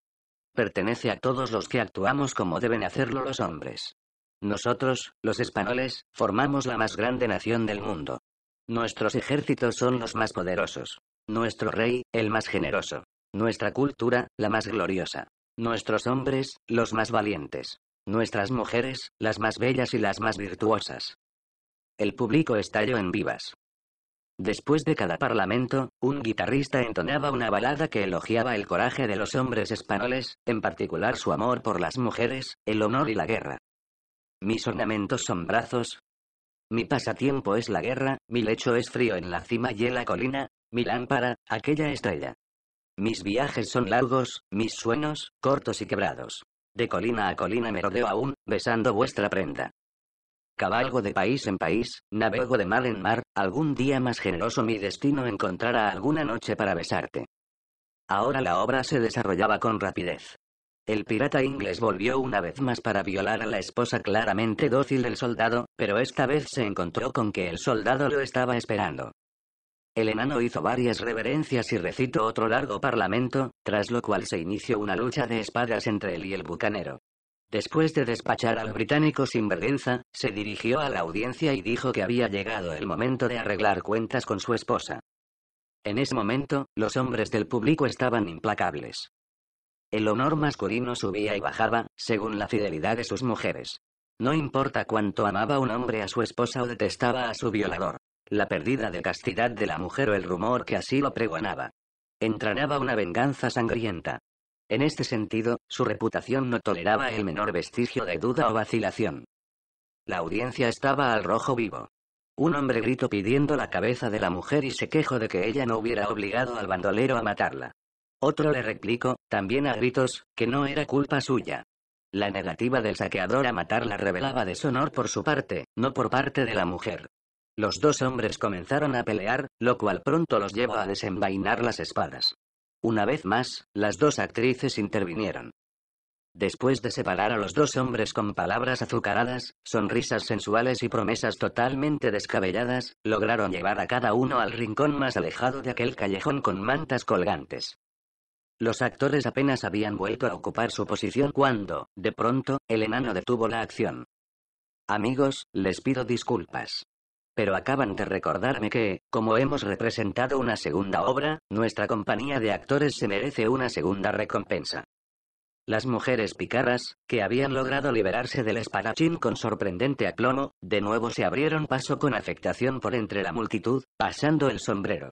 Speaker 1: Pertenece a todos los que actuamos como deben hacerlo los hombres. Nosotros, los españoles, formamos la más grande nación del mundo. Nuestros ejércitos son los más poderosos. Nuestro rey, el más generoso. Nuestra cultura, la más gloriosa. Nuestros hombres, los más valientes. Nuestras mujeres, las más bellas y las más virtuosas. El público estalló en vivas. Después de cada parlamento, un guitarrista entonaba una balada que elogiaba el coraje de los hombres españoles, en particular su amor por las mujeres, el honor y la guerra. Mis ornamentos son brazos. Mi pasatiempo es la guerra, mi lecho es frío en la cima y en la colina, mi lámpara, aquella estrella. Mis viajes son largos, mis sueños, cortos y quebrados. De colina a colina me rodeo aún, besando vuestra prenda. Cabalgo de país en país, navego de mar en mar, algún día más generoso mi destino encontrará alguna noche para besarte. Ahora la obra se desarrollaba con rapidez. El pirata inglés volvió una vez más para violar a la esposa claramente dócil del soldado, pero esta vez se encontró con que el soldado lo estaba esperando. El enano hizo varias reverencias y recitó otro largo parlamento, tras lo cual se inició una lucha de espadas entre él y el bucanero. Después de despachar al británico sin vergüenza, se dirigió a la audiencia y dijo que había llegado el momento de arreglar cuentas con su esposa. En ese momento, los hombres del público estaban implacables. El honor masculino subía y bajaba, según la fidelidad de sus mujeres. No importa cuánto amaba un hombre a su esposa o detestaba a su violador la pérdida de castidad de la mujer o el rumor que así lo pregonaba. Entranaba una venganza sangrienta. En este sentido, su reputación no toleraba el menor vestigio de duda o vacilación. La audiencia estaba al rojo vivo. Un hombre gritó pidiendo la cabeza de la mujer y se quejó de que ella no hubiera obligado al bandolero a matarla. Otro le replicó, también a gritos, que no era culpa suya. La negativa del saqueador a matarla revelaba deshonor por su parte, no por parte de la mujer. Los dos hombres comenzaron a pelear, lo cual pronto los llevó a desenvainar las espadas. Una vez más, las dos actrices intervinieron. Después de separar a los dos hombres con palabras azucaradas, sonrisas sensuales y promesas totalmente descabelladas, lograron llevar a cada uno al rincón más alejado de aquel callejón con mantas colgantes. Los actores apenas habían vuelto a ocupar su posición cuando, de pronto, el enano detuvo la acción. Amigos, les pido disculpas pero acaban de recordarme que, como hemos representado una segunda obra, nuestra compañía de actores se merece una segunda recompensa. Las mujeres picaras, que habían logrado liberarse del espadachín con sorprendente aplomo, de nuevo se abrieron paso con afectación por entre la multitud, pasando el sombrero.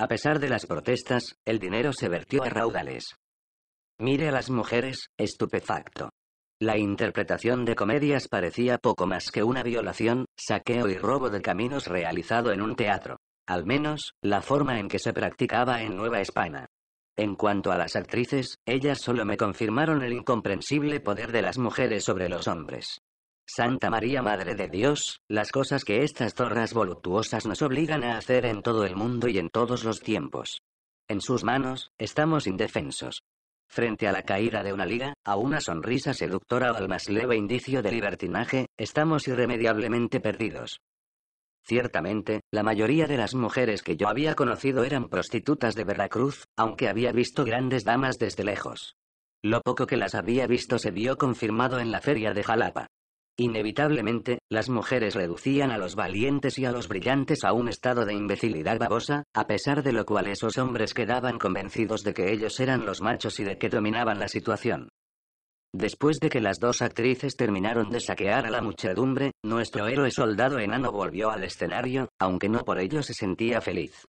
Speaker 1: A pesar de las protestas, el dinero se vertió a raudales. Mire a las mujeres, estupefacto. La interpretación de comedias parecía poco más que una violación, saqueo y robo de caminos realizado en un teatro. Al menos, la forma en que se practicaba en Nueva España. En cuanto a las actrices, ellas solo me confirmaron el incomprensible poder de las mujeres sobre los hombres. Santa María Madre de Dios, las cosas que estas zorras voluptuosas nos obligan a hacer en todo el mundo y en todos los tiempos. En sus manos, estamos indefensos. Frente a la caída de una liga, a una sonrisa seductora o al más leve indicio de libertinaje, estamos irremediablemente perdidos. Ciertamente, la mayoría de las mujeres que yo había conocido eran prostitutas de Veracruz, aunque había visto grandes damas desde lejos. Lo poco que las había visto se vio confirmado en la feria de Jalapa. Inevitablemente, las mujeres reducían a los valientes y a los brillantes a un estado de imbecilidad babosa, a pesar de lo cual esos hombres quedaban convencidos de que ellos eran los machos y de que dominaban la situación. Después de que las dos actrices terminaron de saquear a la muchedumbre, nuestro héroe soldado enano volvió al escenario, aunque no por ello se sentía feliz.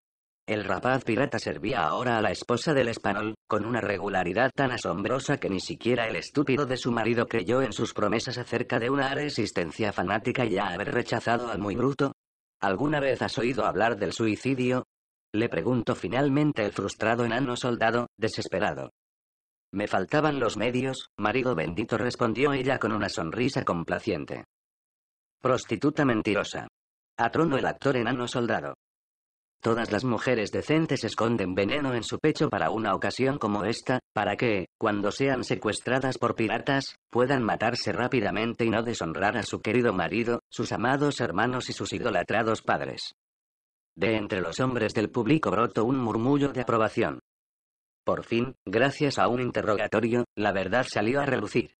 Speaker 1: El rapaz pirata servía ahora a la esposa del español, con una regularidad tan asombrosa que ni siquiera el estúpido de su marido creyó en sus promesas acerca de una resistencia fanática y a haber rechazado al muy bruto. ¿Alguna vez has oído hablar del suicidio? Le preguntó finalmente el frustrado enano soldado, desesperado. Me faltaban los medios, marido bendito respondió ella con una sonrisa complaciente. Prostituta mentirosa. Atronó el actor enano soldado. Todas las mujeres decentes esconden veneno en su pecho para una ocasión como esta, para que, cuando sean secuestradas por piratas, puedan matarse rápidamente y no deshonrar a su querido marido, sus amados hermanos y sus idolatrados padres. De entre los hombres del público brotó un murmullo de aprobación. Por fin, gracias a un interrogatorio, la verdad salió a relucir.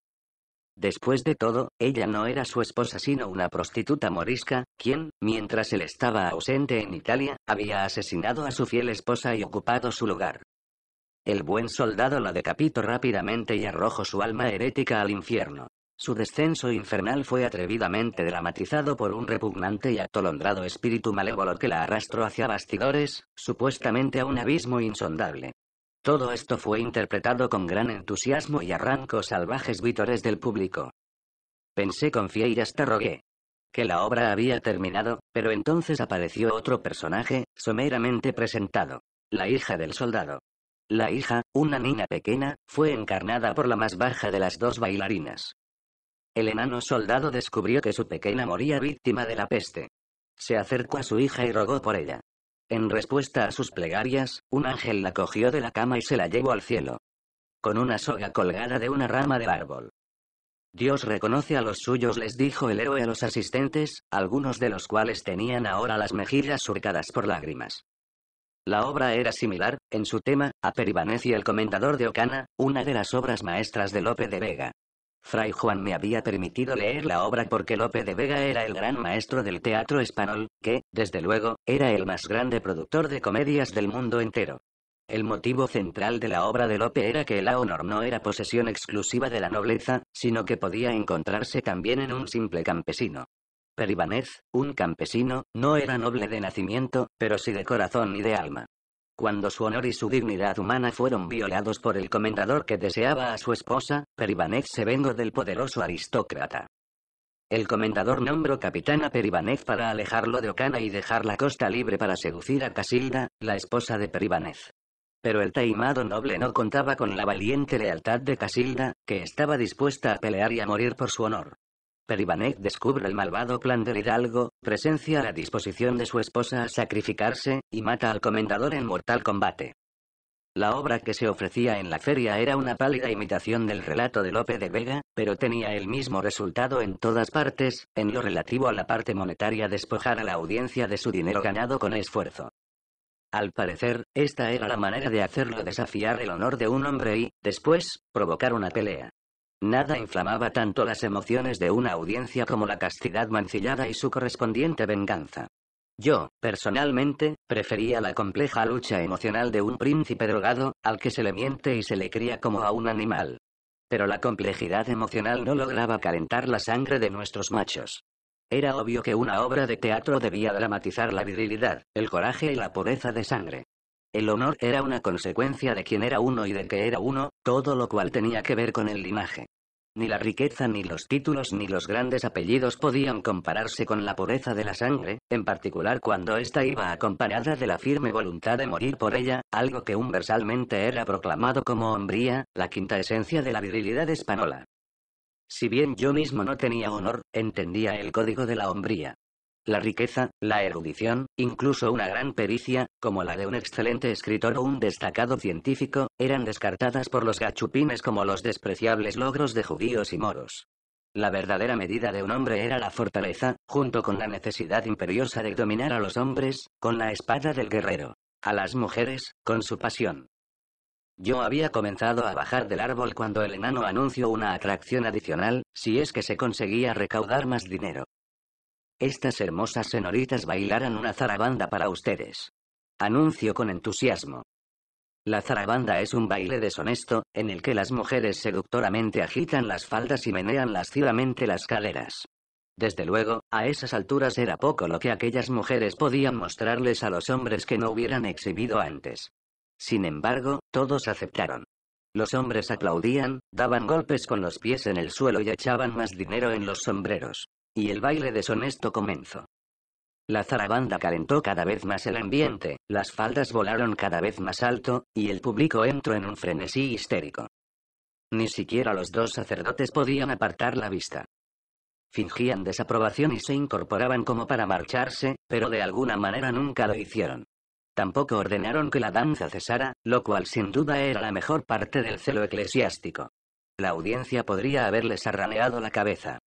Speaker 1: Después de todo, ella no era su esposa sino una prostituta morisca, quien, mientras él estaba ausente en Italia, había asesinado a su fiel esposa y ocupado su lugar. El buen soldado la decapitó rápidamente y arrojó su alma herética al infierno. Su descenso infernal fue atrevidamente dramatizado por un repugnante y atolondrado espíritu malévolo que la arrastró hacia bastidores, supuestamente a un abismo insondable. Todo esto fue interpretado con gran entusiasmo y arrancos salvajes vítores del público. Pensé confié y hasta rogué. Que la obra había terminado, pero entonces apareció otro personaje, someramente presentado. La hija del soldado. La hija, una niña pequeña, fue encarnada por la más baja de las dos bailarinas. El enano soldado descubrió que su pequeña moría víctima de la peste. Se acercó a su hija y rogó por ella. En respuesta a sus plegarias, un ángel la cogió de la cama y se la llevó al cielo. Con una soga colgada de una rama de árbol. Dios reconoce a los suyos, les dijo el héroe a los asistentes, algunos de los cuales tenían ahora las mejillas surcadas por lágrimas. La obra era similar, en su tema, a Peribanez y el comentador de Ocana, una de las obras maestras de Lope de Vega. Fray Juan me había permitido leer la obra porque Lope de Vega era el gran maestro del teatro español, que, desde luego, era el más grande productor de comedias del mundo entero. El motivo central de la obra de Lope era que el honor no era posesión exclusiva de la nobleza, sino que podía encontrarse también en un simple campesino. Peribanez, un campesino, no era noble de nacimiento, pero sí de corazón y de alma cuando su honor y su dignidad humana fueron violados por el comendador que deseaba a su esposa, Peribanez se vengó del poderoso aristócrata. El comendador nombró capitán a Peribanez para alejarlo de Ocana y dejar la costa libre para seducir a Casilda, la esposa de Peribanez. Pero el taimado noble no contaba con la valiente lealtad de Casilda, que estaba dispuesta a pelear y a morir por su honor. Peribanek descubre el malvado plan del hidalgo, presencia la disposición de su esposa a sacrificarse, y mata al comendador en mortal combate. La obra que se ofrecía en la feria era una pálida imitación del relato de Lope de Vega, pero tenía el mismo resultado en todas partes, en lo relativo a la parte monetaria despojar a la audiencia de su dinero ganado con esfuerzo. Al parecer, esta era la manera de hacerlo desafiar el honor de un hombre y, después, provocar una pelea. Nada inflamaba tanto las emociones de una audiencia como la castidad mancillada y su correspondiente venganza. Yo, personalmente, prefería la compleja lucha emocional de un príncipe drogado, al que se le miente y se le cría como a un animal. Pero la complejidad emocional no lograba calentar la sangre de nuestros machos. Era obvio que una obra de teatro debía dramatizar la virilidad, el coraje y la pureza de sangre. El honor era una consecuencia de quién era uno y de qué era uno, todo lo cual tenía que ver con el linaje. Ni la riqueza, ni los títulos, ni los grandes apellidos podían compararse con la pureza de la sangre, en particular cuando ésta iba acompañada de la firme voluntad de morir por ella, algo que universalmente era proclamado como hombría, la quinta esencia de la virilidad española. Si bien yo mismo no tenía honor, entendía el código de la hombría la riqueza, la erudición, incluso una gran pericia, como la de un excelente escritor o un destacado científico, eran descartadas por los gachupines como los despreciables logros de judíos y moros. La verdadera medida de un hombre era la fortaleza, junto con la necesidad imperiosa de dominar a los hombres, con la espada del guerrero, a las mujeres, con su pasión. Yo había comenzado a bajar del árbol cuando el enano anunció una atracción adicional, si es que se conseguía recaudar más dinero. Estas hermosas señoritas bailarán una zarabanda para ustedes. Anuncio con entusiasmo. La zarabanda es un baile deshonesto, en el que las mujeres seductoramente agitan las faldas y menean lascivamente las caderas. Desde luego, a esas alturas era poco lo que aquellas mujeres podían mostrarles a los hombres que no hubieran exhibido antes. Sin embargo, todos aceptaron. Los hombres aplaudían, daban golpes con los pies en el suelo y echaban más dinero en los sombreros y el baile deshonesto comenzó. La zarabanda calentó cada vez más el ambiente, las faldas volaron cada vez más alto, y el público entró en un frenesí histérico. Ni siquiera los dos sacerdotes podían apartar la vista. Fingían desaprobación y se incorporaban como para marcharse, pero de alguna manera nunca lo hicieron. Tampoco ordenaron que la danza cesara, lo cual sin duda era la mejor parte del celo eclesiástico. La audiencia podría haberles arraneado la cabeza.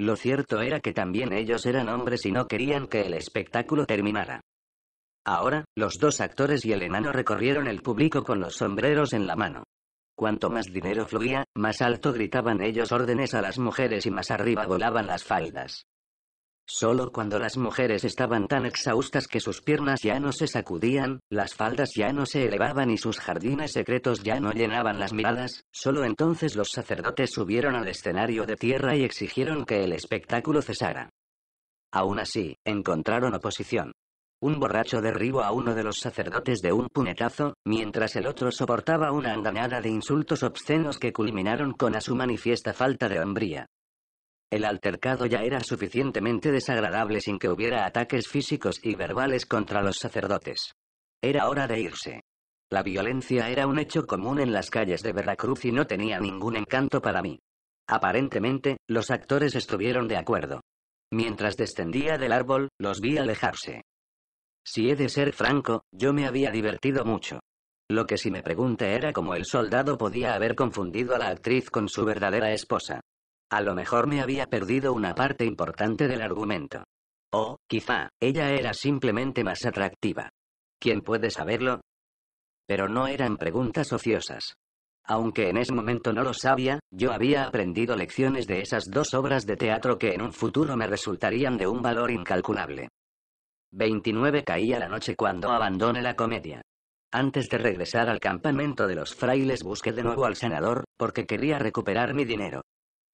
Speaker 1: Lo cierto era que también ellos eran hombres y no querían que el espectáculo terminara. Ahora, los dos actores y el enano recorrieron el público con los sombreros en la mano. Cuanto más dinero fluía, más alto gritaban ellos órdenes a las mujeres y más arriba volaban las faldas. Solo cuando las mujeres estaban tan exhaustas que sus piernas ya no se sacudían, las faldas ya no se elevaban y sus jardines secretos ya no llenaban las miradas, solo entonces los sacerdotes subieron al escenario de tierra y exigieron que el espectáculo cesara. Aún así, encontraron oposición. Un borracho derribó a uno de los sacerdotes de un puñetazo, mientras el otro soportaba una andanada de insultos obscenos que culminaron con a su manifiesta falta de hombría. El altercado ya era suficientemente desagradable sin que hubiera ataques físicos y verbales contra los sacerdotes. Era hora de irse. La violencia era un hecho común en las calles de Veracruz y no tenía ningún encanto para mí. Aparentemente, los actores estuvieron de acuerdo. Mientras descendía del árbol, los vi alejarse. Si he de ser franco, yo me había divertido mucho. Lo que sí me pregunta era cómo el soldado podía haber confundido a la actriz con su verdadera esposa. A lo mejor me había perdido una parte importante del argumento. O, quizá, ella era simplemente más atractiva. ¿Quién puede saberlo? Pero no eran preguntas ociosas. Aunque en ese momento no lo sabía, yo había aprendido lecciones de esas dos obras de teatro que en un futuro me resultarían de un valor incalculable. 29 caía la noche cuando abandone la comedia. Antes de regresar al campamento de los frailes busqué de nuevo al senador porque quería recuperar mi dinero.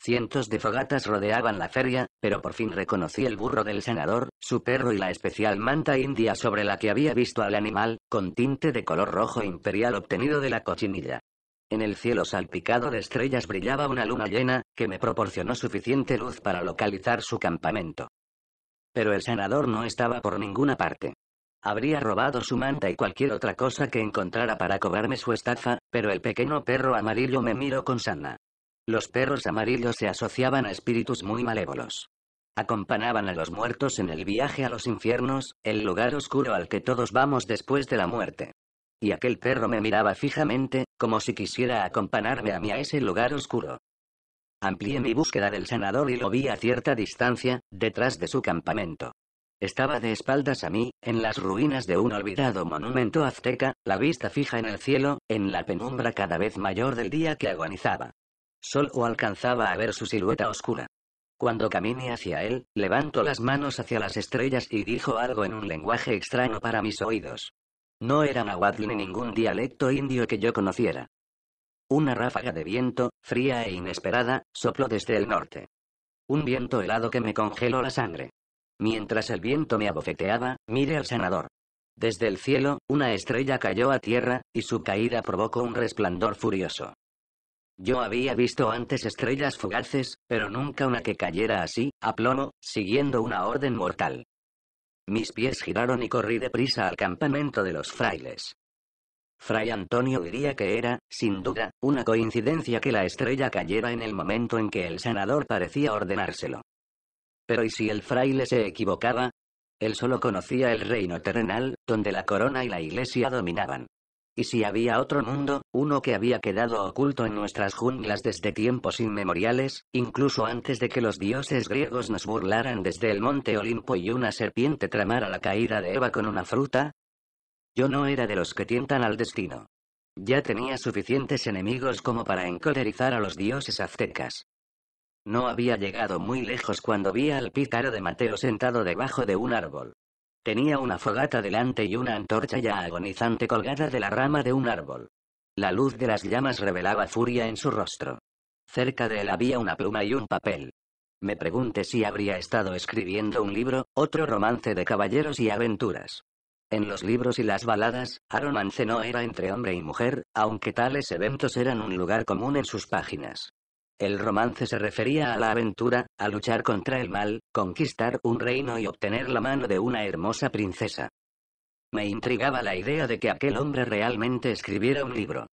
Speaker 1: Cientos de fogatas rodeaban la feria, pero por fin reconocí el burro del senador, su perro y la especial manta india sobre la que había visto al animal, con tinte de color rojo imperial obtenido de la cochinilla. En el cielo salpicado de estrellas brillaba una luna llena, que me proporcionó suficiente luz para localizar su campamento. Pero el senador no estaba por ninguna parte. Habría robado su manta y cualquier otra cosa que encontrara para cobrarme su estafa, pero el pequeño perro amarillo me miró con sana los perros amarillos se asociaban a espíritus muy malévolos. Acompañaban a los muertos en el viaje a los infiernos, el lugar oscuro al que todos vamos después de la muerte. Y aquel perro me miraba fijamente, como si quisiera acompañarme a mí a ese lugar oscuro. Amplié mi búsqueda del sanador y lo vi a cierta distancia, detrás de su campamento. Estaba de espaldas a mí, en las ruinas de un olvidado monumento azteca, la vista fija en el cielo, en la penumbra cada vez mayor del día que agonizaba o alcanzaba a ver su silueta oscura. Cuando caminé hacia él, levantó las manos hacia las estrellas y dijo algo en un lenguaje extraño para mis oídos. No era nahuatl ni ningún dialecto indio que yo conociera. Una ráfaga de viento, fría e inesperada, sopló desde el norte. Un viento helado que me congeló la sangre. Mientras el viento me abofeteaba, miré al sanador. Desde el cielo, una estrella cayó a tierra, y su caída provocó un resplandor furioso. Yo había visto antes estrellas fugaces, pero nunca una que cayera así, a plomo, siguiendo una orden mortal. Mis pies giraron y corrí deprisa al campamento de los frailes. Fray Antonio diría que era, sin duda, una coincidencia que la estrella cayera en el momento en que el sanador parecía ordenárselo. Pero ¿y si el fraile se equivocaba? Él solo conocía el reino terrenal, donde la corona y la iglesia dominaban. Y si había otro mundo, uno que había quedado oculto en nuestras junglas desde tiempos inmemoriales, incluso antes de que los dioses griegos nos burlaran desde el monte Olimpo y una serpiente tramara la caída de Eva con una fruta? Yo no era de los que tientan al destino. Ya tenía suficientes enemigos como para encolerizar a los dioses aztecas. No había llegado muy lejos cuando vi al pícaro de Mateo sentado debajo de un árbol. Tenía una fogata delante y una antorcha ya agonizante colgada de la rama de un árbol. La luz de las llamas revelaba furia en su rostro. Cerca de él había una pluma y un papel. Me pregunté si habría estado escribiendo un libro, otro romance de caballeros y aventuras. En los libros y las baladas, Aaron no era entre hombre y mujer, aunque tales eventos eran un lugar común en sus páginas. El romance se refería a la aventura, a luchar contra el mal, conquistar un reino y obtener la mano de una hermosa princesa. Me intrigaba la idea de que aquel hombre realmente escribiera un libro.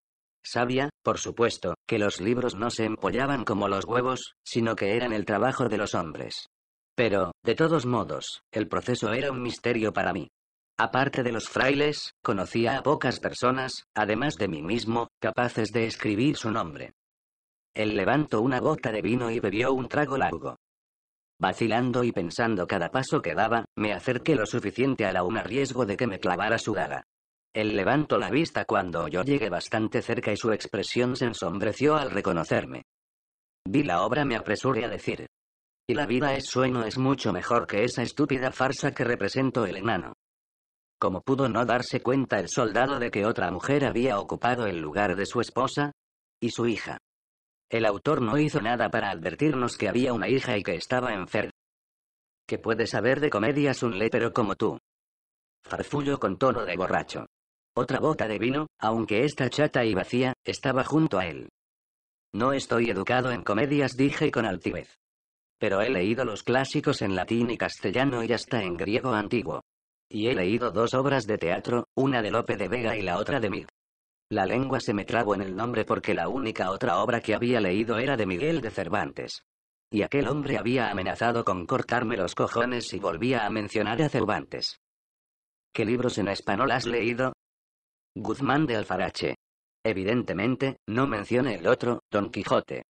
Speaker 1: Sabía, por supuesto, que los libros no se empollaban como los huevos, sino que eran el trabajo de los hombres. Pero, de todos modos, el proceso era un misterio para mí. Aparte de los frailes, conocía a pocas personas, además de mí mismo, capaces de escribir su nombre. Él levantó una gota de vino y bebió un trago largo. Vacilando y pensando cada paso que daba, me acerqué lo suficiente a la una riesgo de que me clavara su daga. Él levantó la vista cuando yo llegué bastante cerca y su expresión se ensombreció al reconocerme. Vi la obra, me apresuré a decir. Y la vida es sueño es mucho mejor que esa estúpida farsa que represento el enano. Como pudo no darse cuenta el soldado de que otra mujer había ocupado el lugar de su esposa? Y su hija. El autor no hizo nada para advertirnos que había una hija y que estaba enferma. ¿Qué puede saber de comedias un lépero como tú? Farfullo con tono de borracho. Otra bota de vino, aunque esta chata y vacía, estaba junto a él. No estoy educado en comedias, dije con altivez. Pero he leído los clásicos en latín y castellano y hasta en griego antiguo. Y he leído dos obras de teatro, una de Lope de Vega y la otra de Mick. La lengua se me trabó en el nombre porque la única otra obra que había leído era de Miguel de Cervantes. Y aquel hombre había amenazado con cortarme los cojones si volvía a mencionar a Cervantes. ¿Qué libros en español has leído? Guzmán de Alfarache. Evidentemente, no mencione el otro, Don Quijote.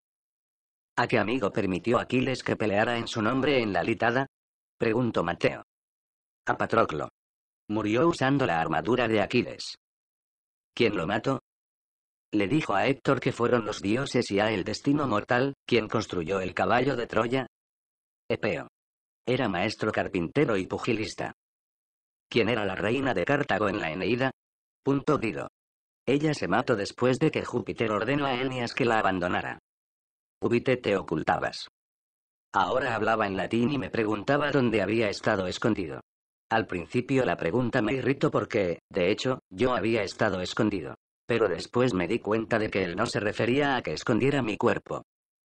Speaker 1: ¿A qué amigo permitió Aquiles que peleara en su nombre en la litada? Preguntó Mateo. A Patroclo. Murió usando la armadura de Aquiles. ¿Quién lo mató? Le dijo a Héctor que fueron los dioses y a el destino mortal, quien construyó el caballo de Troya. Epeo. Era maestro carpintero y pugilista. ¿Quién era la reina de Cartago en la Eneida? Punto Dido. Ella se mató después de que Júpiter ordenó a Eneas que la abandonara. Júpiter te ocultabas. Ahora hablaba en latín y me preguntaba dónde había estado escondido. Al principio la pregunta me irritó porque, de hecho, yo había estado escondido. Pero después me di cuenta de que él no se refería a que escondiera mi cuerpo.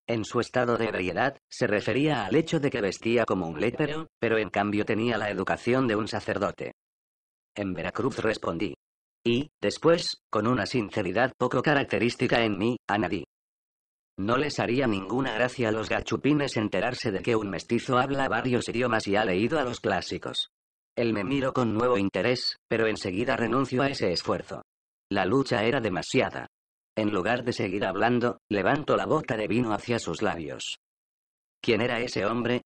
Speaker 1: En su estado de ebriedad, se refería al hecho de que vestía como un lépero, pero en cambio tenía la educación de un sacerdote. En Veracruz respondí. Y, después, con una sinceridad poco característica en mí, añadí: No les haría ninguna gracia a los gachupines enterarse de que un mestizo habla varios idiomas y ha leído a los clásicos. Él me miró con nuevo interés, pero enseguida renuncio a ese esfuerzo. La lucha era demasiada. En lugar de seguir hablando, levanto la bota de vino hacia sus labios. ¿Quién era ese hombre?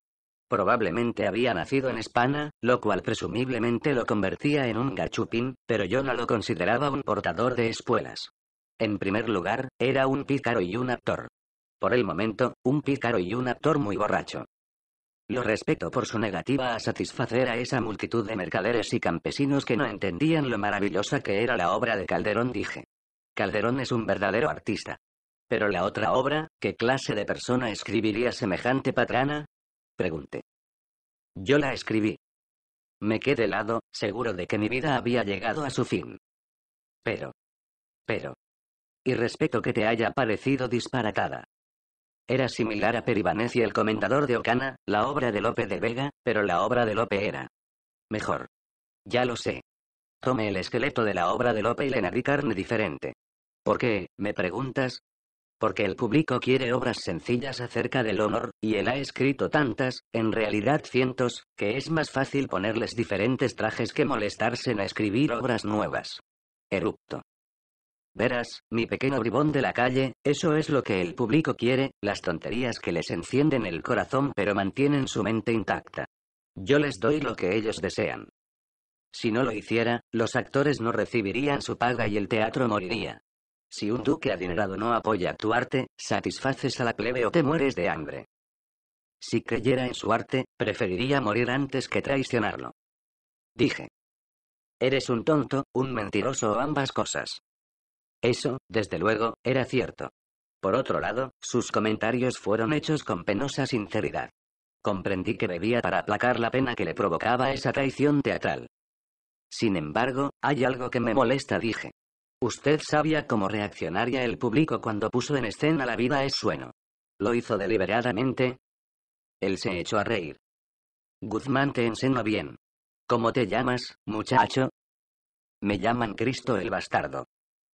Speaker 1: Probablemente había nacido en España, lo cual presumiblemente lo convertía en un gachupín, pero yo no lo consideraba un portador de espuelas. En primer lugar, era un pícaro y un actor. Por el momento, un pícaro y un actor muy borracho. Lo respeto por su negativa a satisfacer a esa multitud de mercaderes y campesinos que no entendían lo maravillosa que era la obra de Calderón, dije. Calderón es un verdadero artista. Pero la otra obra, ¿qué clase de persona escribiría semejante patrana? Pregunté. Yo la escribí. Me quedé lado, seguro de que mi vida había llegado a su fin. Pero. Pero. Y respeto que te haya parecido disparatada. Era similar a Peribanez y El comentador de Ocana, la obra de Lope de Vega, pero la obra de Lope era mejor. Ya lo sé. Tome el esqueleto de la obra de Lope y le narí carne diferente. ¿Por qué, me preguntas? Porque el público quiere obras sencillas acerca del honor, y él ha escrito tantas, en realidad cientos, que es más fácil ponerles diferentes trajes que molestarse en escribir obras nuevas. Erupto. Verás, mi pequeño bribón de la calle, eso es lo que el público quiere, las tonterías que les encienden el corazón pero mantienen su mente intacta. Yo les doy lo que ellos desean. Si no lo hiciera, los actores no recibirían su paga y el teatro moriría. Si un duque adinerado no apoya tu arte, satisfaces a la plebe o te mueres de hambre. Si creyera en su arte, preferiría morir antes que traicionarlo. Dije. Eres un tonto, un mentiroso o ambas cosas. Eso, desde luego, era cierto. Por otro lado, sus comentarios fueron hechos con penosa sinceridad. Comprendí que bebía para aplacar la pena que le provocaba esa traición teatral. Sin embargo, hay algo que me molesta, dije. Usted sabía cómo reaccionaría el público cuando puso en escena La vida es sueno. ¿Lo hizo deliberadamente? Él se echó a reír. Guzmán te enseña bien. ¿Cómo te llamas, muchacho? Me llaman Cristo el bastardo.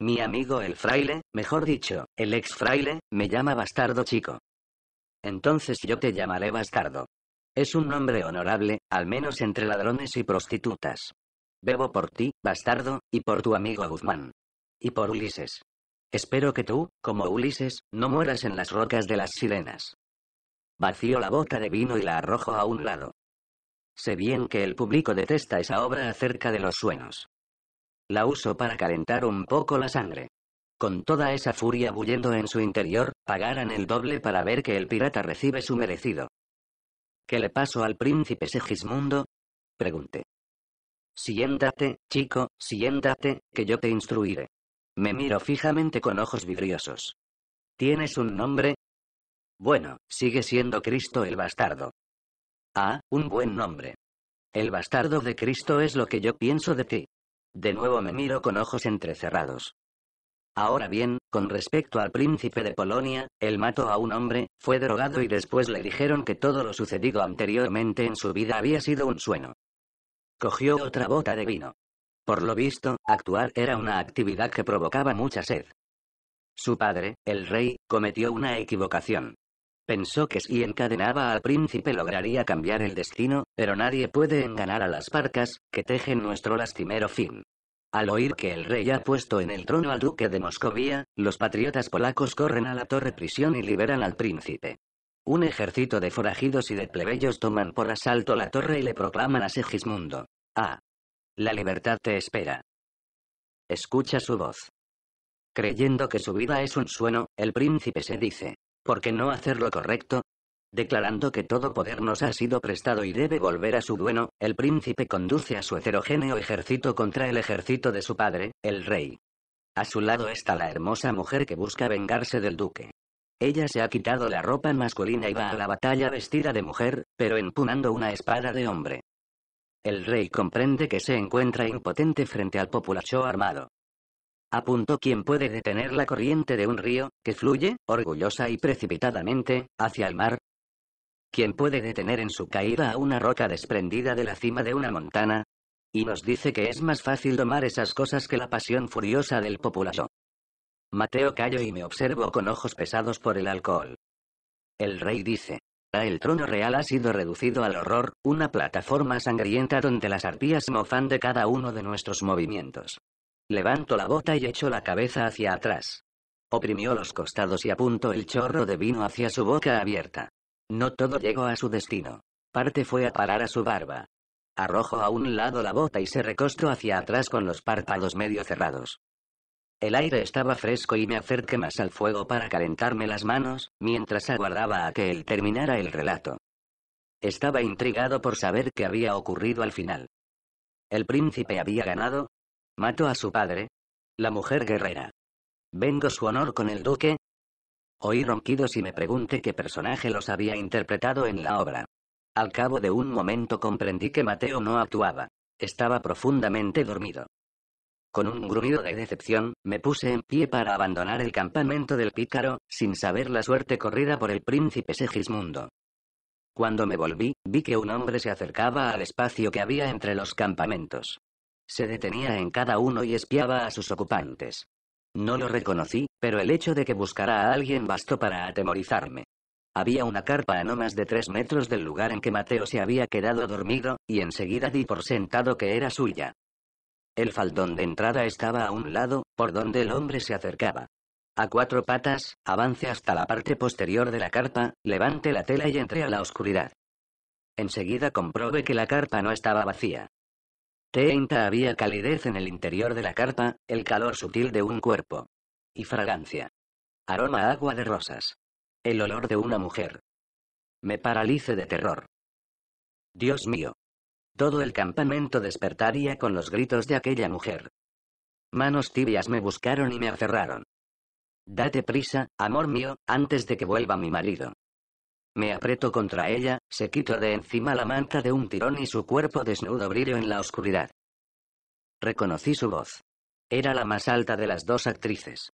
Speaker 1: Mi amigo el fraile, mejor dicho, el ex fraile, me llama bastardo chico. Entonces yo te llamaré bastardo. Es un nombre honorable, al menos entre ladrones y prostitutas. Bebo por ti, bastardo, y por tu amigo Guzmán. Y por Ulises. Espero que tú, como Ulises, no mueras en las rocas de las sirenas. Vacío la bota de vino y la arrojo a un lado. Sé bien que el público detesta esa obra acerca de los sueños. La uso para calentar un poco la sangre. Con toda esa furia bullendo en su interior, pagarán el doble para ver que el pirata recibe su merecido. ¿Qué le pasó al príncipe Segismundo? Pregunté. Siéntate, chico, siéntate, que yo te instruiré. Me miro fijamente con ojos vidriosos. ¿Tienes un nombre? Bueno, sigue siendo Cristo el bastardo. Ah, un buen nombre. El bastardo de Cristo es lo que yo pienso de ti. De nuevo me miro con ojos entrecerrados. Ahora bien, con respecto al príncipe de Polonia, él mató a un hombre, fue drogado y después le dijeron que todo lo sucedido anteriormente en su vida había sido un sueño. Cogió otra bota de vino. Por lo visto, actuar era una actividad que provocaba mucha sed. Su padre, el rey, cometió una equivocación. Pensó que si encadenaba al príncipe lograría cambiar el destino, pero nadie puede enganar a las parcas, que tejen nuestro lastimero fin. Al oír que el rey ha puesto en el trono al duque de Moscovia, los patriotas polacos corren a la torre prisión y liberan al príncipe. Un ejército de forajidos y de plebeyos toman por asalto la torre y le proclaman a Segismundo. Ah. La libertad te espera. Escucha su voz. Creyendo que su vida es un sueño, el príncipe se dice, qué no hacer lo correcto? Declarando que todo poder nos ha sido prestado y debe volver a su dueño, el príncipe conduce a su heterogéneo ejército contra el ejército de su padre, el rey. A su lado está la hermosa mujer que busca vengarse del duque. Ella se ha quitado la ropa masculina y va a la batalla vestida de mujer, pero empunando una espada de hombre. El rey comprende que se encuentra impotente frente al populacho armado. Apuntó quien puede detener la corriente de un río, que fluye, orgullosa y precipitadamente, hacia el mar. ¿Quién puede detener en su caída a una roca desprendida de la cima de una montana? Y nos dice que es más fácil domar esas cosas que la pasión furiosa del populacho. Mateo callo y me observo con ojos pesados por el alcohol. El rey dice. El trono real ha sido reducido al horror, una plataforma sangrienta donde las arpías mofan de cada uno de nuestros movimientos. Levanto la bota y echó la cabeza hacia atrás. Oprimió los costados y apuntó el chorro de vino hacia su boca abierta. No todo llegó a su destino. Parte fue a parar a su barba. Arrojó a un lado la bota y se recostó hacia atrás con los párpados medio cerrados. El aire estaba fresco y me acerqué más al fuego para calentarme las manos, mientras aguardaba a que él terminara el relato. Estaba intrigado por saber qué había ocurrido al final. El príncipe había ganado, mato a su padre. La mujer guerrera. ¿Vengo su honor con el duque? Oí ronquidos y me pregunté qué personaje los había interpretado en la obra. Al cabo de un momento comprendí que Mateo no actuaba. Estaba profundamente dormido. Con un gruñido de decepción, me puse en pie para abandonar el campamento del pícaro, sin saber la suerte corrida por el príncipe Segismundo. Cuando me volví, vi que un hombre se acercaba al espacio que había entre los campamentos. Se detenía en cada uno y espiaba a sus ocupantes. No lo reconocí, pero el hecho de que buscara a alguien bastó para atemorizarme. Había una carpa a no más de tres metros del lugar en que Mateo se había quedado dormido, y enseguida di por sentado que era suya. El faldón de entrada estaba a un lado, por donde el hombre se acercaba. A cuatro patas, avance hasta la parte posterior de la carpa, levante la tela y entré a la oscuridad. Enseguida comprobé que la carpa no estaba vacía. Teinta había calidez en el interior de la carpa, el calor sutil de un cuerpo. Y fragancia. Aroma agua de rosas. El olor de una mujer. Me paralice de terror. Dios mío. Todo el campamento despertaría con los gritos de aquella mujer. Manos tibias me buscaron y me aferraron. Date prisa, amor mío, antes de que vuelva mi marido. Me aprieto contra ella, se quito de encima la manta de un tirón y su cuerpo desnudo brilló en la oscuridad. Reconocí su voz. Era la más alta de las dos actrices.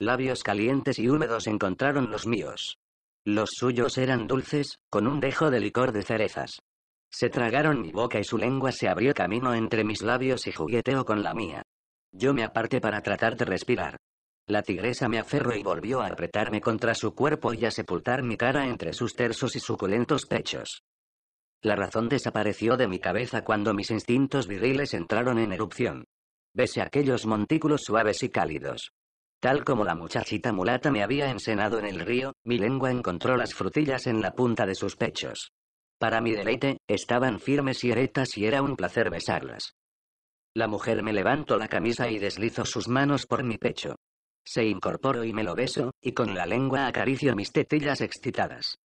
Speaker 1: Labios calientes y húmedos encontraron los míos. Los suyos eran dulces, con un dejo de licor de cerezas. Se tragaron mi boca y su lengua se abrió camino entre mis labios y jugueteó con la mía. Yo me aparté para tratar de respirar. La tigresa me aferró y volvió a apretarme contra su cuerpo y a sepultar mi cara entre sus tersos y suculentos pechos. La razón desapareció de mi cabeza cuando mis instintos viriles entraron en erupción. Besé aquellos montículos suaves y cálidos. Tal como la muchachita mulata me había ensenado en el río, mi lengua encontró las frutillas en la punta de sus pechos. Para mi deleite, estaban firmes y erectas y era un placer besarlas. La mujer me levantó la camisa y deslizó sus manos por mi pecho. Se incorporo y me lo beso, y con la lengua acaricio mis tetillas excitadas.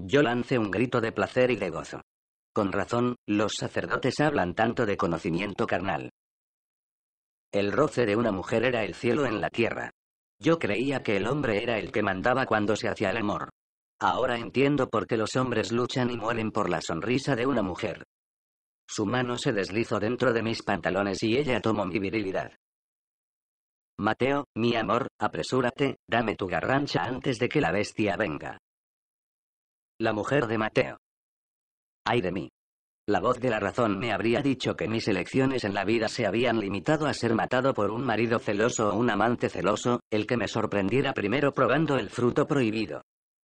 Speaker 1: Yo lancé un grito de placer y de gozo. Con razón, los sacerdotes hablan tanto de conocimiento carnal. El roce de una mujer era el cielo en la tierra. Yo creía que el hombre era el que mandaba cuando se hacía el amor. Ahora entiendo por qué los hombres luchan y mueren por la sonrisa de una mujer. Su mano se deslizó dentro de mis pantalones y ella tomó mi virilidad. Mateo, mi amor, apresúrate, dame tu garrancha antes de que la bestia venga. La mujer de Mateo. Ay de mí. La voz de la razón me habría dicho que mis elecciones en la vida se habían limitado a ser matado por un marido celoso o un amante celoso, el que me sorprendiera primero probando el fruto prohibido.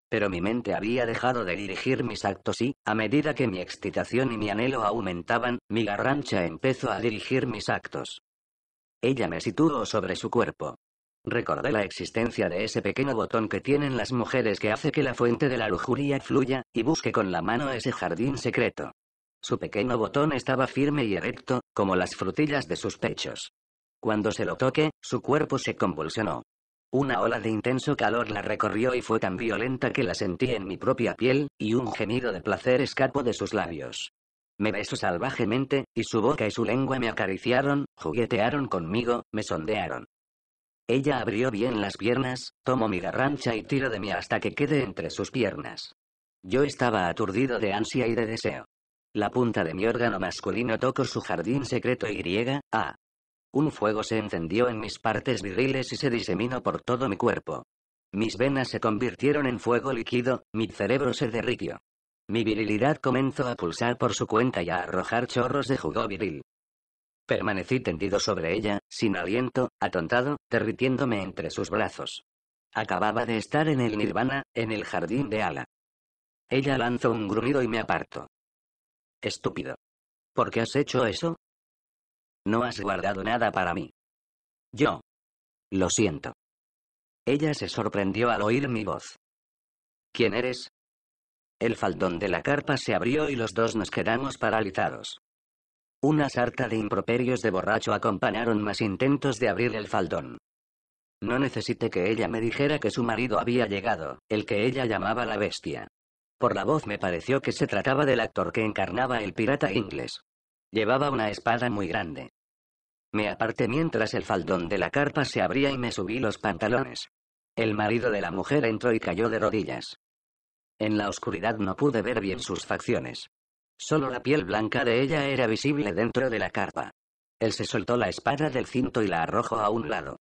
Speaker 1: Pero mi mente había dejado de dirigir mis actos y, a medida que mi excitación y mi anhelo aumentaban, mi garrancha empezó a dirigir mis actos. Ella me situó sobre su cuerpo. Recordé la existencia de ese pequeño botón que tienen las mujeres que hace que la fuente de la lujuria fluya, y busque con la mano ese jardín secreto. Su pequeño botón estaba firme y erecto, como las frutillas de sus pechos. Cuando se lo toqué, su cuerpo se convulsionó. Una ola de intenso calor la recorrió y fue tan violenta que la sentí en mi propia piel, y un gemido de placer escapó de sus labios. Me besó salvajemente, y su boca y su lengua me acariciaron, juguetearon conmigo, me sondearon. Ella abrió bien las piernas, tomó mi garrancha y tiro de mí hasta que quede entre sus piernas. Yo estaba aturdido de ansia y de deseo. La punta de mi órgano masculino tocó su jardín secreto y griega, ah. Un fuego se encendió en mis partes viriles y se diseminó por todo mi cuerpo. Mis venas se convirtieron en fuego líquido, mi cerebro se derritió. Mi virilidad comenzó a pulsar por su cuenta y a arrojar chorros de jugo viril. Permanecí tendido sobre ella, sin aliento, atontado, derritiéndome entre sus brazos. Acababa de estar en el nirvana, en el jardín de Ala. Ella lanzó un gruñido y me apartó. Estúpido. ¿Por qué has hecho eso? No has guardado nada para mí. Yo. Lo siento. Ella se sorprendió al oír mi voz. ¿Quién eres? El faldón de la carpa se abrió y los dos nos quedamos paralizados. Una sarta de improperios de borracho acompañaron más intentos de abrir el faldón. No necesité que ella me dijera que su marido había llegado, el que ella llamaba la bestia. Por la voz me pareció que se trataba del actor que encarnaba el pirata inglés. Llevaba una espada muy grande. Me aparté mientras el faldón de la carpa se abría y me subí los pantalones. El marido de la mujer entró y cayó de rodillas. En la oscuridad no pude ver bien sus facciones. Solo la piel blanca de ella era visible dentro de la carpa. Él se soltó la espada del cinto y la arrojó a un lado.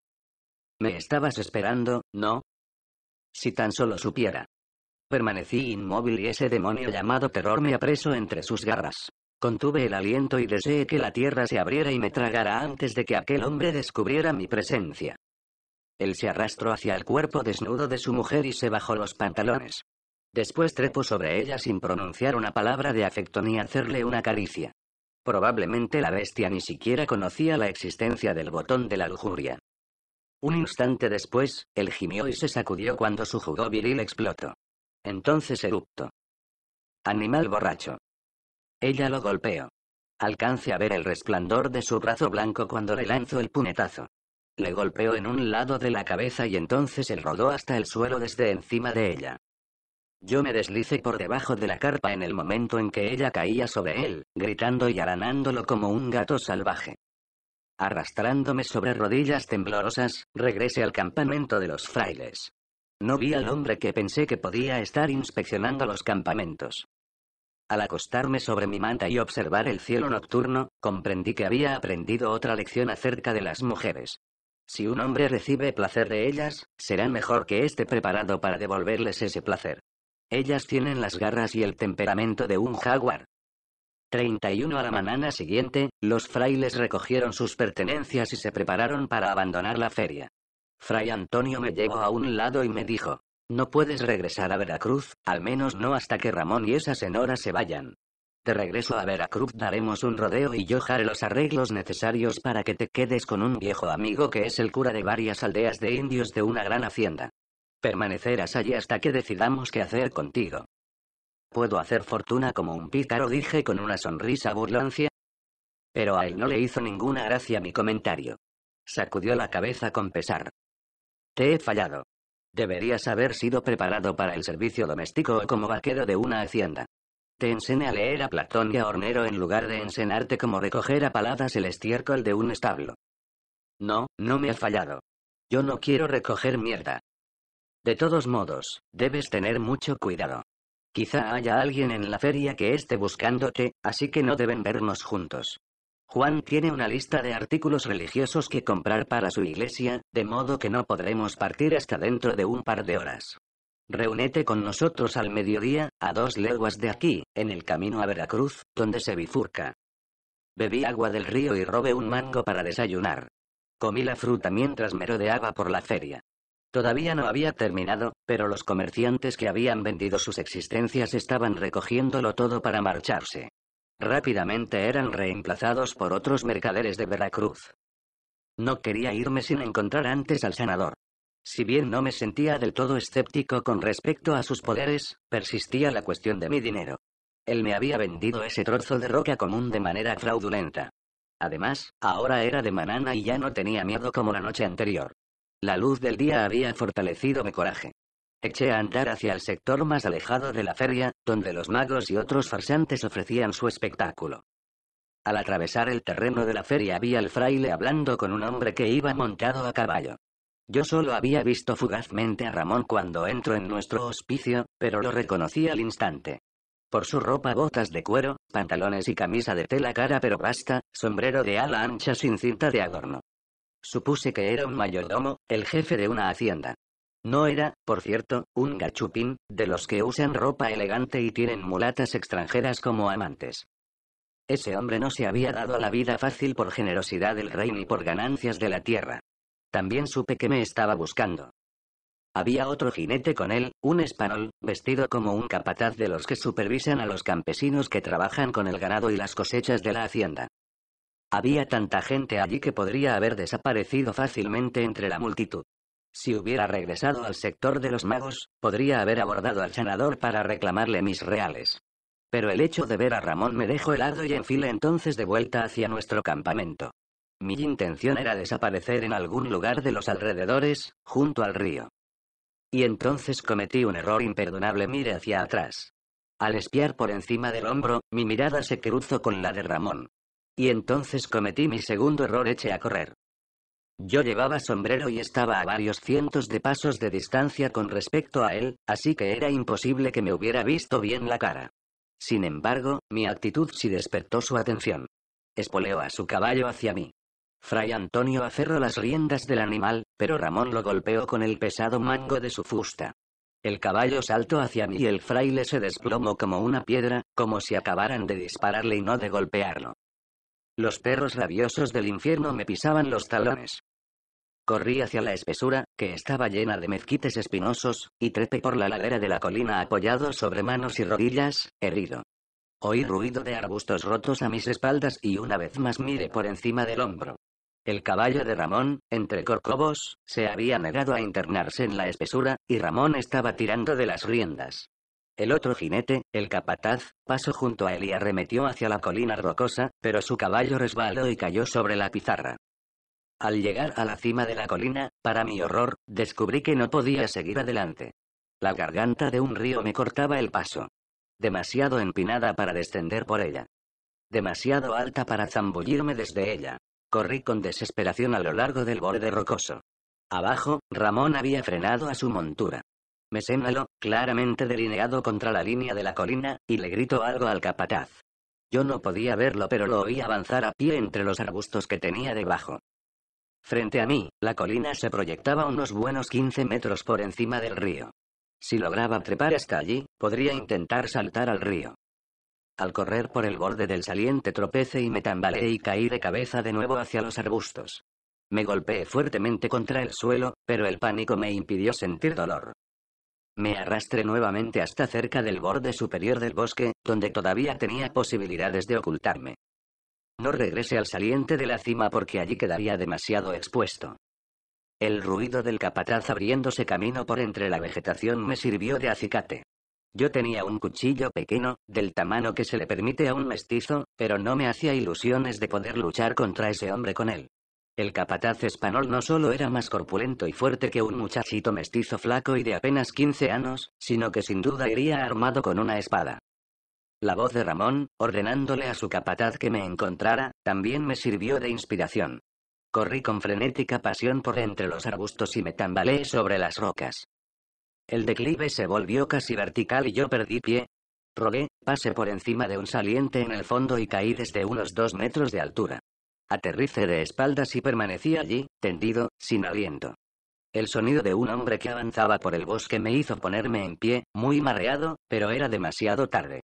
Speaker 1: Me estabas esperando, ¿no? Si tan solo supiera. Permanecí inmóvil y ese demonio llamado terror me apresó entre sus garras. Contuve el aliento y deseé que la tierra se abriera y me tragara antes de que aquel hombre descubriera mi presencia. Él se arrastró hacia el cuerpo desnudo de su mujer y se bajó los pantalones. Después trepó sobre ella sin pronunciar una palabra de afecto ni hacerle una caricia. Probablemente la bestia ni siquiera conocía la existencia del botón de la lujuria. Un instante después, el gimió y se sacudió cuando su jugo viril explotó. Entonces eruptó. Animal borracho. Ella lo golpeó. Alcance a ver el resplandor de su brazo blanco cuando le lanzó el punetazo. Le golpeó en un lado de la cabeza y entonces él rodó hasta el suelo desde encima de ella. Yo me deslicé por debajo de la carpa en el momento en que ella caía sobre él, gritando y aranándolo como un gato salvaje. Arrastrándome sobre rodillas temblorosas, regresé al campamento de los frailes. No vi al hombre que pensé que podía estar inspeccionando los campamentos. Al acostarme sobre mi manta y observar el cielo nocturno, comprendí que había aprendido otra lección acerca de las mujeres. Si un hombre recibe placer de ellas, será mejor que esté preparado para devolverles ese placer. Ellas tienen las garras y el temperamento de un jaguar. 31 a la mañana siguiente, los frailes recogieron sus pertenencias y se prepararon para abandonar la feria. Fray Antonio me llevó a un lado y me dijo, no puedes regresar a Veracruz, al menos no hasta que Ramón y esa senora se vayan. Te regreso a Veracruz daremos un rodeo y yo haré los arreglos necesarios para que te quedes con un viejo amigo que es el cura de varias aldeas de indios de una gran hacienda. Permanecerás allí hasta que decidamos qué hacer contigo. Puedo hacer fortuna como un pícaro, dije con una sonrisa burlancia. Pero a él no le hizo ninguna gracia mi comentario. Sacudió la cabeza con pesar. Te he fallado. Deberías haber sido preparado para el servicio doméstico o como vaquero de una hacienda. Te enseñé a leer a Platón y a Hornero en lugar de enseñarte cómo recoger a paladas el estiércol de un establo. No, no me has fallado. Yo no quiero recoger mierda. De todos modos, debes tener mucho cuidado. Quizá haya alguien en la feria que esté buscándote, así que no deben vernos juntos. Juan tiene una lista de artículos religiosos que comprar para su iglesia, de modo que no podremos partir hasta dentro de un par de horas. Reúnete con nosotros al mediodía, a dos leguas de aquí, en el camino a Veracruz, donde se bifurca. Bebí agua del río y robé un mango para desayunar. Comí la fruta mientras merodeaba por la feria. Todavía no había terminado, pero los comerciantes que habían vendido sus existencias estaban recogiéndolo todo para marcharse. Rápidamente eran reemplazados por otros mercaderes de Veracruz. No quería irme sin encontrar antes al sanador. Si bien no me sentía del todo escéptico con respecto a sus poderes, persistía la cuestión de mi dinero. Él me había vendido ese trozo de roca común de manera fraudulenta. Además, ahora era de manana y ya no tenía miedo como la noche anterior. La luz del día había fortalecido mi coraje. Eché a andar hacia el sector más alejado de la feria, donde los magos y otros farsantes ofrecían su espectáculo. Al atravesar el terreno de la feria vi al fraile hablando con un hombre que iba montado a caballo. Yo solo había visto fugazmente a Ramón cuando entró en nuestro hospicio, pero lo reconocí al instante. Por su ropa botas de cuero, pantalones y camisa de tela cara pero basta, sombrero de ala ancha sin cinta de adorno. Supuse que era un mayordomo, el jefe de una hacienda. No era, por cierto, un gachupín, de los que usan ropa elegante y tienen mulatas extranjeras como amantes. Ese hombre no se había dado la vida fácil por generosidad del rey ni por ganancias de la tierra. También supe que me estaba buscando. Había otro jinete con él, un español, vestido como un capataz de los que supervisan a los campesinos que trabajan con el ganado y las cosechas de la hacienda. Había tanta gente allí que podría haber desaparecido fácilmente entre la multitud. Si hubiera regresado al sector de los magos, podría haber abordado al sanador para reclamarle mis reales. Pero el hecho de ver a Ramón me dejó helado y enfile entonces de vuelta hacia nuestro campamento. Mi intención era desaparecer en algún lugar de los alrededores, junto al río. Y entonces cometí un error imperdonable. Mire hacia atrás. Al espiar por encima del hombro, mi mirada se cruzó con la de Ramón. Y entonces cometí mi segundo error, eché a correr. Yo llevaba sombrero y estaba a varios cientos de pasos de distancia con respecto a él, así que era imposible que me hubiera visto bien la cara. Sin embargo, mi actitud sí despertó su atención. Espoleó a su caballo hacia mí. Fray Antonio aferró las riendas del animal, pero Ramón lo golpeó con el pesado mango de su fusta. El caballo saltó hacia mí y el fraile se desplomó como una piedra, como si acabaran de dispararle y no de golpearlo. Los perros rabiosos del infierno me pisaban los talones. Corrí hacia la espesura, que estaba llena de mezquites espinosos, y trepé por la ladera de la colina apoyado sobre manos y rodillas, herido. Oí ruido de arbustos rotos a mis espaldas y una vez más miré por encima del hombro. El caballo de Ramón, entre corcovos, se había negado a internarse en la espesura, y Ramón estaba tirando de las riendas. El otro jinete, el capataz, pasó junto a él y arremetió hacia la colina rocosa, pero su caballo resbaló y cayó sobre la pizarra. Al llegar a la cima de la colina, para mi horror, descubrí que no podía seguir adelante. La garganta de un río me cortaba el paso. Demasiado empinada para descender por ella. Demasiado alta para zambullirme desde ella. Corrí con desesperación a lo largo del borde rocoso. Abajo, Ramón había frenado a su montura. Me señaló, claramente delineado contra la línea de la colina, y le grito algo al capataz. Yo no podía verlo, pero lo oí avanzar a pie entre los arbustos que tenía debajo. Frente a mí, la colina se proyectaba unos buenos 15 metros por encima del río. Si lograba trepar hasta allí, podría intentar saltar al río. Al correr por el borde del saliente tropecé y me tambaleé y caí de cabeza de nuevo hacia los arbustos. Me golpeé fuertemente contra el suelo, pero el pánico me impidió sentir dolor. Me arrastré nuevamente hasta cerca del borde superior del bosque, donde todavía tenía posibilidades de ocultarme. No regrese al saliente de la cima porque allí quedaría demasiado expuesto. El ruido del capataz abriéndose camino por entre la vegetación me sirvió de acicate. Yo tenía un cuchillo pequeño, del tamaño que se le permite a un mestizo, pero no me hacía ilusiones de poder luchar contra ese hombre con él. El capataz español no solo era más corpulento y fuerte que un muchachito mestizo flaco y de apenas 15 años, sino que sin duda iría armado con una espada. La voz de Ramón, ordenándole a su capataz que me encontrara, también me sirvió de inspiración. Corrí con frenética pasión por entre los arbustos y me tambaleé sobre las rocas. El declive se volvió casi vertical y yo perdí pie. Rogué, pasé por encima de un saliente en el fondo y caí desde unos dos metros de altura. Aterricé de espaldas y permanecí allí, tendido, sin aliento. El sonido de un hombre que avanzaba por el bosque me hizo ponerme en pie, muy mareado, pero era demasiado tarde.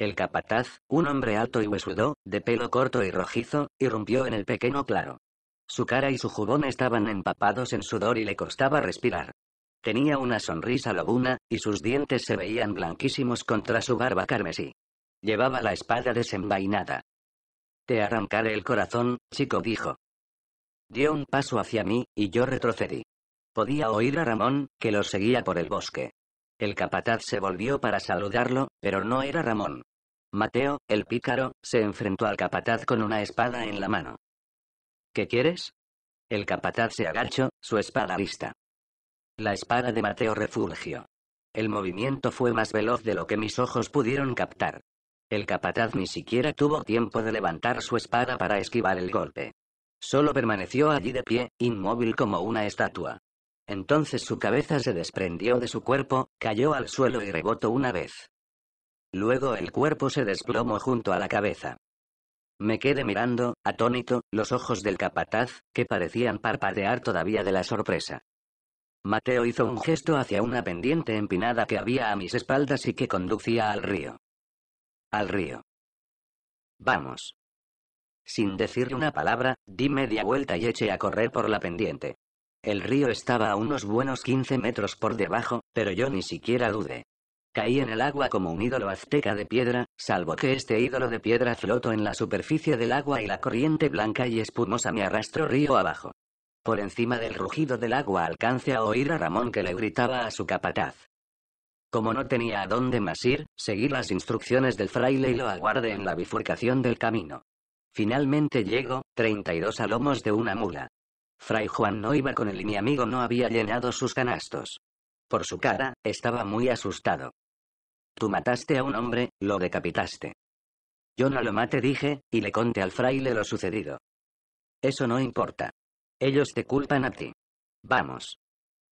Speaker 1: El capataz, un hombre alto y huesudo, de pelo corto y rojizo, irrumpió en el pequeño claro. Su cara y su jubón estaban empapados en sudor y le costaba respirar. Tenía una sonrisa lobuna, y sus dientes se veían blanquísimos contra su barba carmesí. Llevaba la espada desenvainada. Te arrancaré el corazón, chico dijo. Dio un paso hacia mí, y yo retrocedí. Podía oír a Ramón, que lo seguía por el bosque. El capataz se volvió para saludarlo, pero no era Ramón. Mateo, el pícaro, se enfrentó al capataz con una espada en la mano. ¿Qué quieres? El capataz se agachó, su espada lista. La espada de Mateo refulgió. El movimiento fue más veloz de lo que mis ojos pudieron captar. El capataz ni siquiera tuvo tiempo de levantar su espada para esquivar el golpe. Solo permaneció allí de pie, inmóvil como una estatua. Entonces su cabeza se desprendió de su cuerpo, cayó al suelo y rebotó una vez. Luego el cuerpo se desplomó junto a la cabeza. Me quedé mirando, atónito, los ojos del capataz, que parecían parpadear todavía de la sorpresa. Mateo hizo un gesto hacia una pendiente empinada que había a mis espaldas y que conducía al río. Al río. Vamos. Sin decir una palabra, di media vuelta y eché a correr por la pendiente. El río estaba a unos buenos 15 metros por debajo, pero yo ni siquiera dudé. Caí en el agua como un ídolo azteca de piedra, salvo que este ídolo de piedra flotó en la superficie del agua y la corriente blanca y espumosa me arrastró río abajo. Por encima del rugido del agua alcance a oír a Ramón que le gritaba a su capataz. Como no tenía a dónde más ir, seguí las instrucciones del fraile y lo aguardé en la bifurcación del camino. Finalmente llego, 32 a lomos de una mula. Fray Juan no iba con él y mi amigo no había llenado sus canastos. Por su cara, estaba muy asustado. Tú mataste a un hombre, lo decapitaste. Yo no lo mate, dije, y le conté al fraile lo sucedido. Eso no importa. Ellos te culpan a ti. Vamos.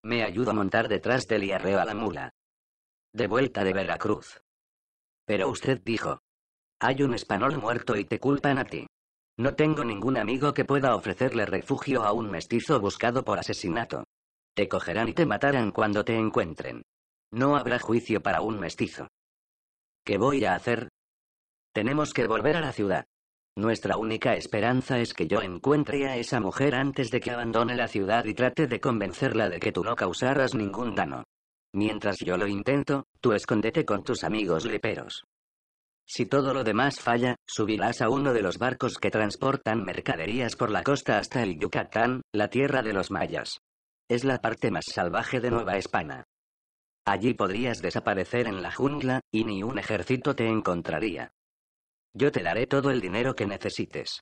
Speaker 1: Me ayudo a montar detrás del y a la mula de vuelta de Veracruz. Pero usted dijo. Hay un español muerto y te culpan a ti. No tengo ningún amigo que pueda ofrecerle refugio a un mestizo buscado por asesinato. Te cogerán y te matarán cuando te encuentren. No habrá juicio para un mestizo. ¿Qué voy a hacer? Tenemos que volver a la ciudad. Nuestra única esperanza es que yo encuentre a esa mujer antes de que abandone la ciudad y trate de convencerla de que tú no causaras ningún daño. Mientras yo lo intento, tú escóndete con tus amigos liperos. Si todo lo demás falla, subirás a uno de los barcos que transportan mercaderías por la costa hasta el Yucatán, la tierra de los mayas. Es la parte más salvaje de Nueva España. Allí podrías desaparecer en la jungla, y ni un ejército te encontraría. Yo te daré todo el dinero que necesites.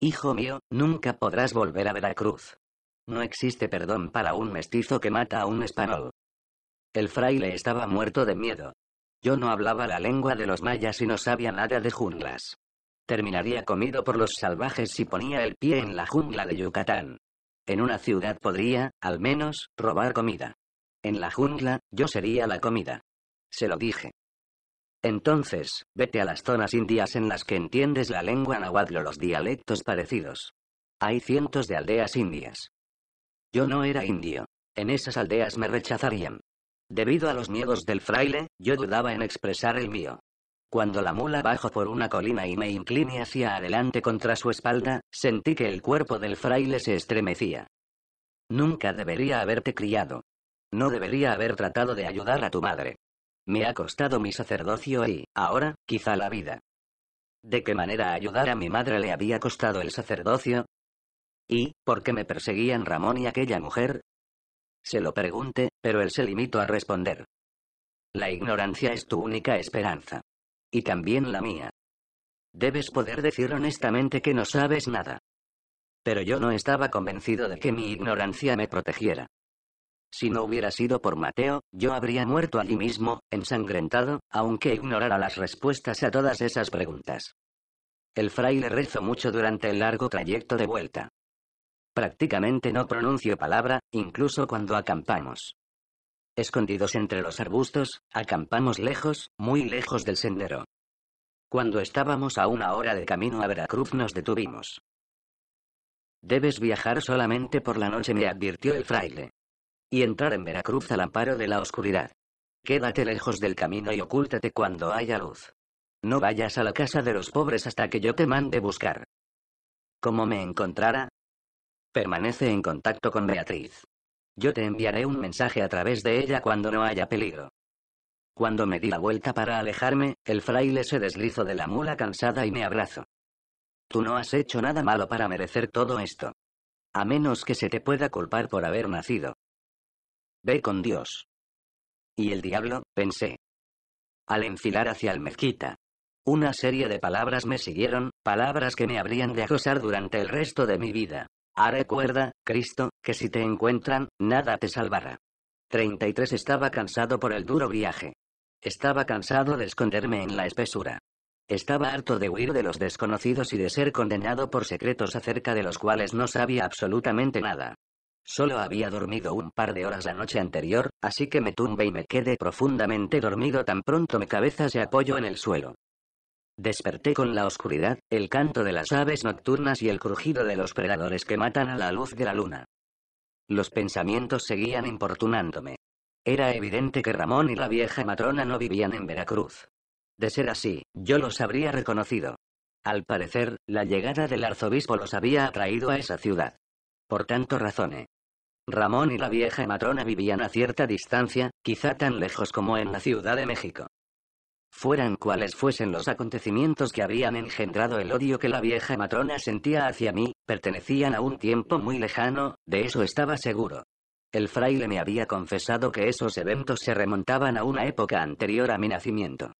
Speaker 1: Hijo mío, nunca podrás volver a Veracruz. No existe perdón para un mestizo que mata a un español. El fraile estaba muerto de miedo. Yo no hablaba la lengua de los mayas y no sabía nada de junglas. Terminaría comido por los salvajes si ponía el pie en la jungla de Yucatán. En una ciudad podría, al menos, robar comida. En la jungla, yo sería la comida. Se lo dije. Entonces, vete a las zonas indias en las que entiendes la lengua nahuatl o los dialectos parecidos. Hay cientos de aldeas indias. Yo no era indio. En esas aldeas me rechazarían. Debido a los miedos del fraile, yo dudaba en expresar el mío. Cuando la mula bajó por una colina y me incliné hacia adelante contra su espalda, sentí que el cuerpo del fraile se estremecía. Nunca debería haberte criado. No debería haber tratado de ayudar a tu madre. Me ha costado mi sacerdocio y, ahora, quizá la vida. ¿De qué manera ayudar a mi madre le había costado el sacerdocio? ¿Y por qué me perseguían Ramón y aquella mujer? se lo pregunte, pero él se limitó a responder. La ignorancia es tu única esperanza. Y también la mía. Debes poder decir honestamente que no sabes nada. Pero yo no estaba convencido de que mi ignorancia me protegiera. Si no hubiera sido por Mateo, yo habría muerto allí mismo, ensangrentado, aunque ignorara las respuestas a todas esas preguntas. El fraile rezó mucho durante el largo trayecto de vuelta. Prácticamente no pronuncio palabra, incluso cuando acampamos. Escondidos entre los arbustos, acampamos lejos, muy lejos del sendero. Cuando estábamos a una hora de camino a Veracruz nos detuvimos. Debes viajar solamente por la noche, me advirtió el fraile. Y entrar en Veracruz al amparo de la oscuridad. Quédate lejos del camino y ocúltate cuando haya luz. No vayas a la casa de los pobres hasta que yo te mande buscar. Como me encontrará? Permanece en contacto con Beatriz. Yo te enviaré un mensaje a través de ella cuando no haya peligro. Cuando me di la vuelta para alejarme, el fraile se deslizó de la mula cansada y me abrazó. Tú no has hecho nada malo para merecer todo esto. A menos que se te pueda culpar por haber nacido. Ve con Dios. Y el diablo, pensé. Al enfilar hacia el mezquita. Una serie de palabras me siguieron, palabras que me habrían de acosar durante el resto de mi vida. Ah, recuerda, Cristo, que si te encuentran, nada te salvará. 33 Estaba cansado por el duro viaje. Estaba cansado de esconderme en la espesura. Estaba harto de huir de los desconocidos y de ser condenado por secretos acerca de los cuales no sabía absolutamente nada. Solo había dormido un par de horas la noche anterior, así que me tumbe y me quedé profundamente dormido tan pronto mi cabeza se apoyo en el suelo. Desperté con la oscuridad, el canto de las aves nocturnas y el crujido de los predadores que matan a la luz de la luna. Los pensamientos seguían importunándome. Era evidente que Ramón y la vieja matrona no vivían en Veracruz. De ser así, yo los habría reconocido. Al parecer, la llegada del arzobispo los había atraído a esa ciudad. Por tanto, razone. Ramón y la vieja matrona vivían a cierta distancia, quizá tan lejos como en la Ciudad de México fueran cuales fuesen los acontecimientos que habían engendrado el odio que la vieja matrona sentía hacia mí, pertenecían a un tiempo muy lejano, de eso estaba seguro. El fraile me había confesado que esos eventos se remontaban a una época anterior a mi nacimiento.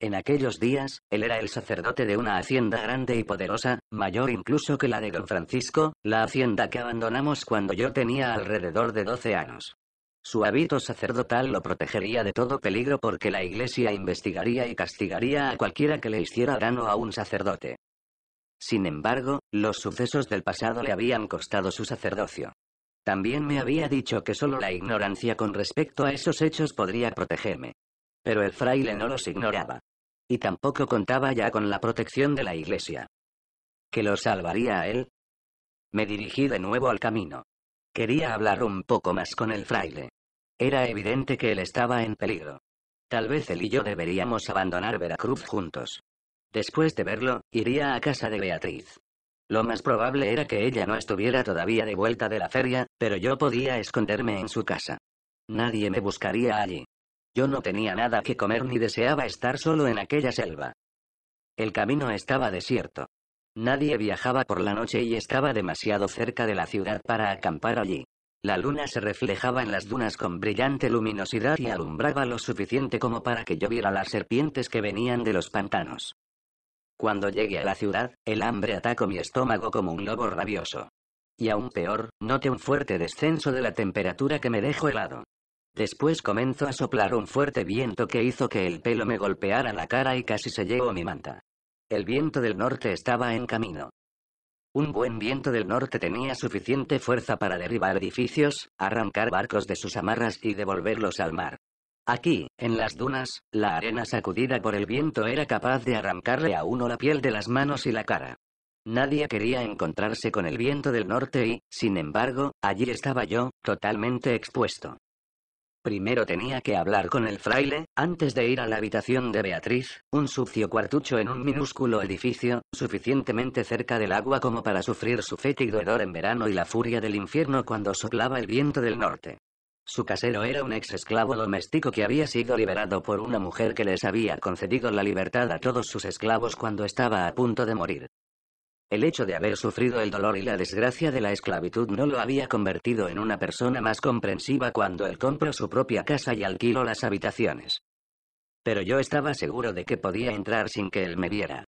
Speaker 1: En aquellos días, él era el sacerdote de una hacienda grande y poderosa, mayor incluso que la de don Francisco, la hacienda que abandonamos cuando yo tenía alrededor de 12 años. Su hábito sacerdotal lo protegería de todo peligro porque la Iglesia investigaría y castigaría a cualquiera que le hiciera daño a un sacerdote. Sin embargo, los sucesos del pasado le habían costado su sacerdocio. También me había dicho que solo la ignorancia con respecto a esos hechos podría protegerme. Pero el fraile no los ignoraba. Y tampoco contaba ya con la protección de la iglesia. ¿Que lo salvaría a él? Me dirigí de nuevo al camino. Quería hablar un poco más con el fraile. Era evidente que él estaba en peligro. Tal vez él y yo deberíamos abandonar Veracruz juntos. Después de verlo, iría a casa de Beatriz. Lo más probable era que ella no estuviera todavía de vuelta de la feria, pero yo podía esconderme en su casa. Nadie me buscaría allí. Yo no tenía nada que comer ni deseaba estar solo en aquella selva. El camino estaba desierto. Nadie viajaba por la noche y estaba demasiado cerca de la ciudad para acampar allí. La luna se reflejaba en las dunas con brillante luminosidad y alumbraba lo suficiente como para que yo viera las serpientes que venían de los pantanos. Cuando llegué a la ciudad, el hambre atacó mi estómago como un lobo rabioso. Y aún peor, noté un fuerte descenso de la temperatura que me dejó helado. Después comenzó a soplar un fuerte viento que hizo que el pelo me golpeara la cara y casi se llevó mi manta. El viento del norte estaba en camino. Un buen viento del norte tenía suficiente fuerza para derribar edificios, arrancar barcos de sus amarras y devolverlos al mar. Aquí, en las dunas, la arena sacudida por el viento era capaz de arrancarle a uno la piel de las manos y la cara. Nadie quería encontrarse con el viento del norte y, sin embargo, allí estaba yo, totalmente expuesto. Primero tenía que hablar con el fraile, antes de ir a la habitación de Beatriz, un sucio cuartucho en un minúsculo edificio, suficientemente cerca del agua como para sufrir su fétido hedor en verano y la furia del infierno cuando soplaba el viento del norte. Su casero era un ex esclavo doméstico que había sido liberado por una mujer que les había concedido la libertad a todos sus esclavos cuando estaba a punto de morir. El hecho de haber sufrido el dolor y la desgracia de la esclavitud no lo había convertido en una persona más comprensiva cuando él compró su propia casa y alquiló las habitaciones. Pero yo estaba seguro de que podía entrar sin que él me viera.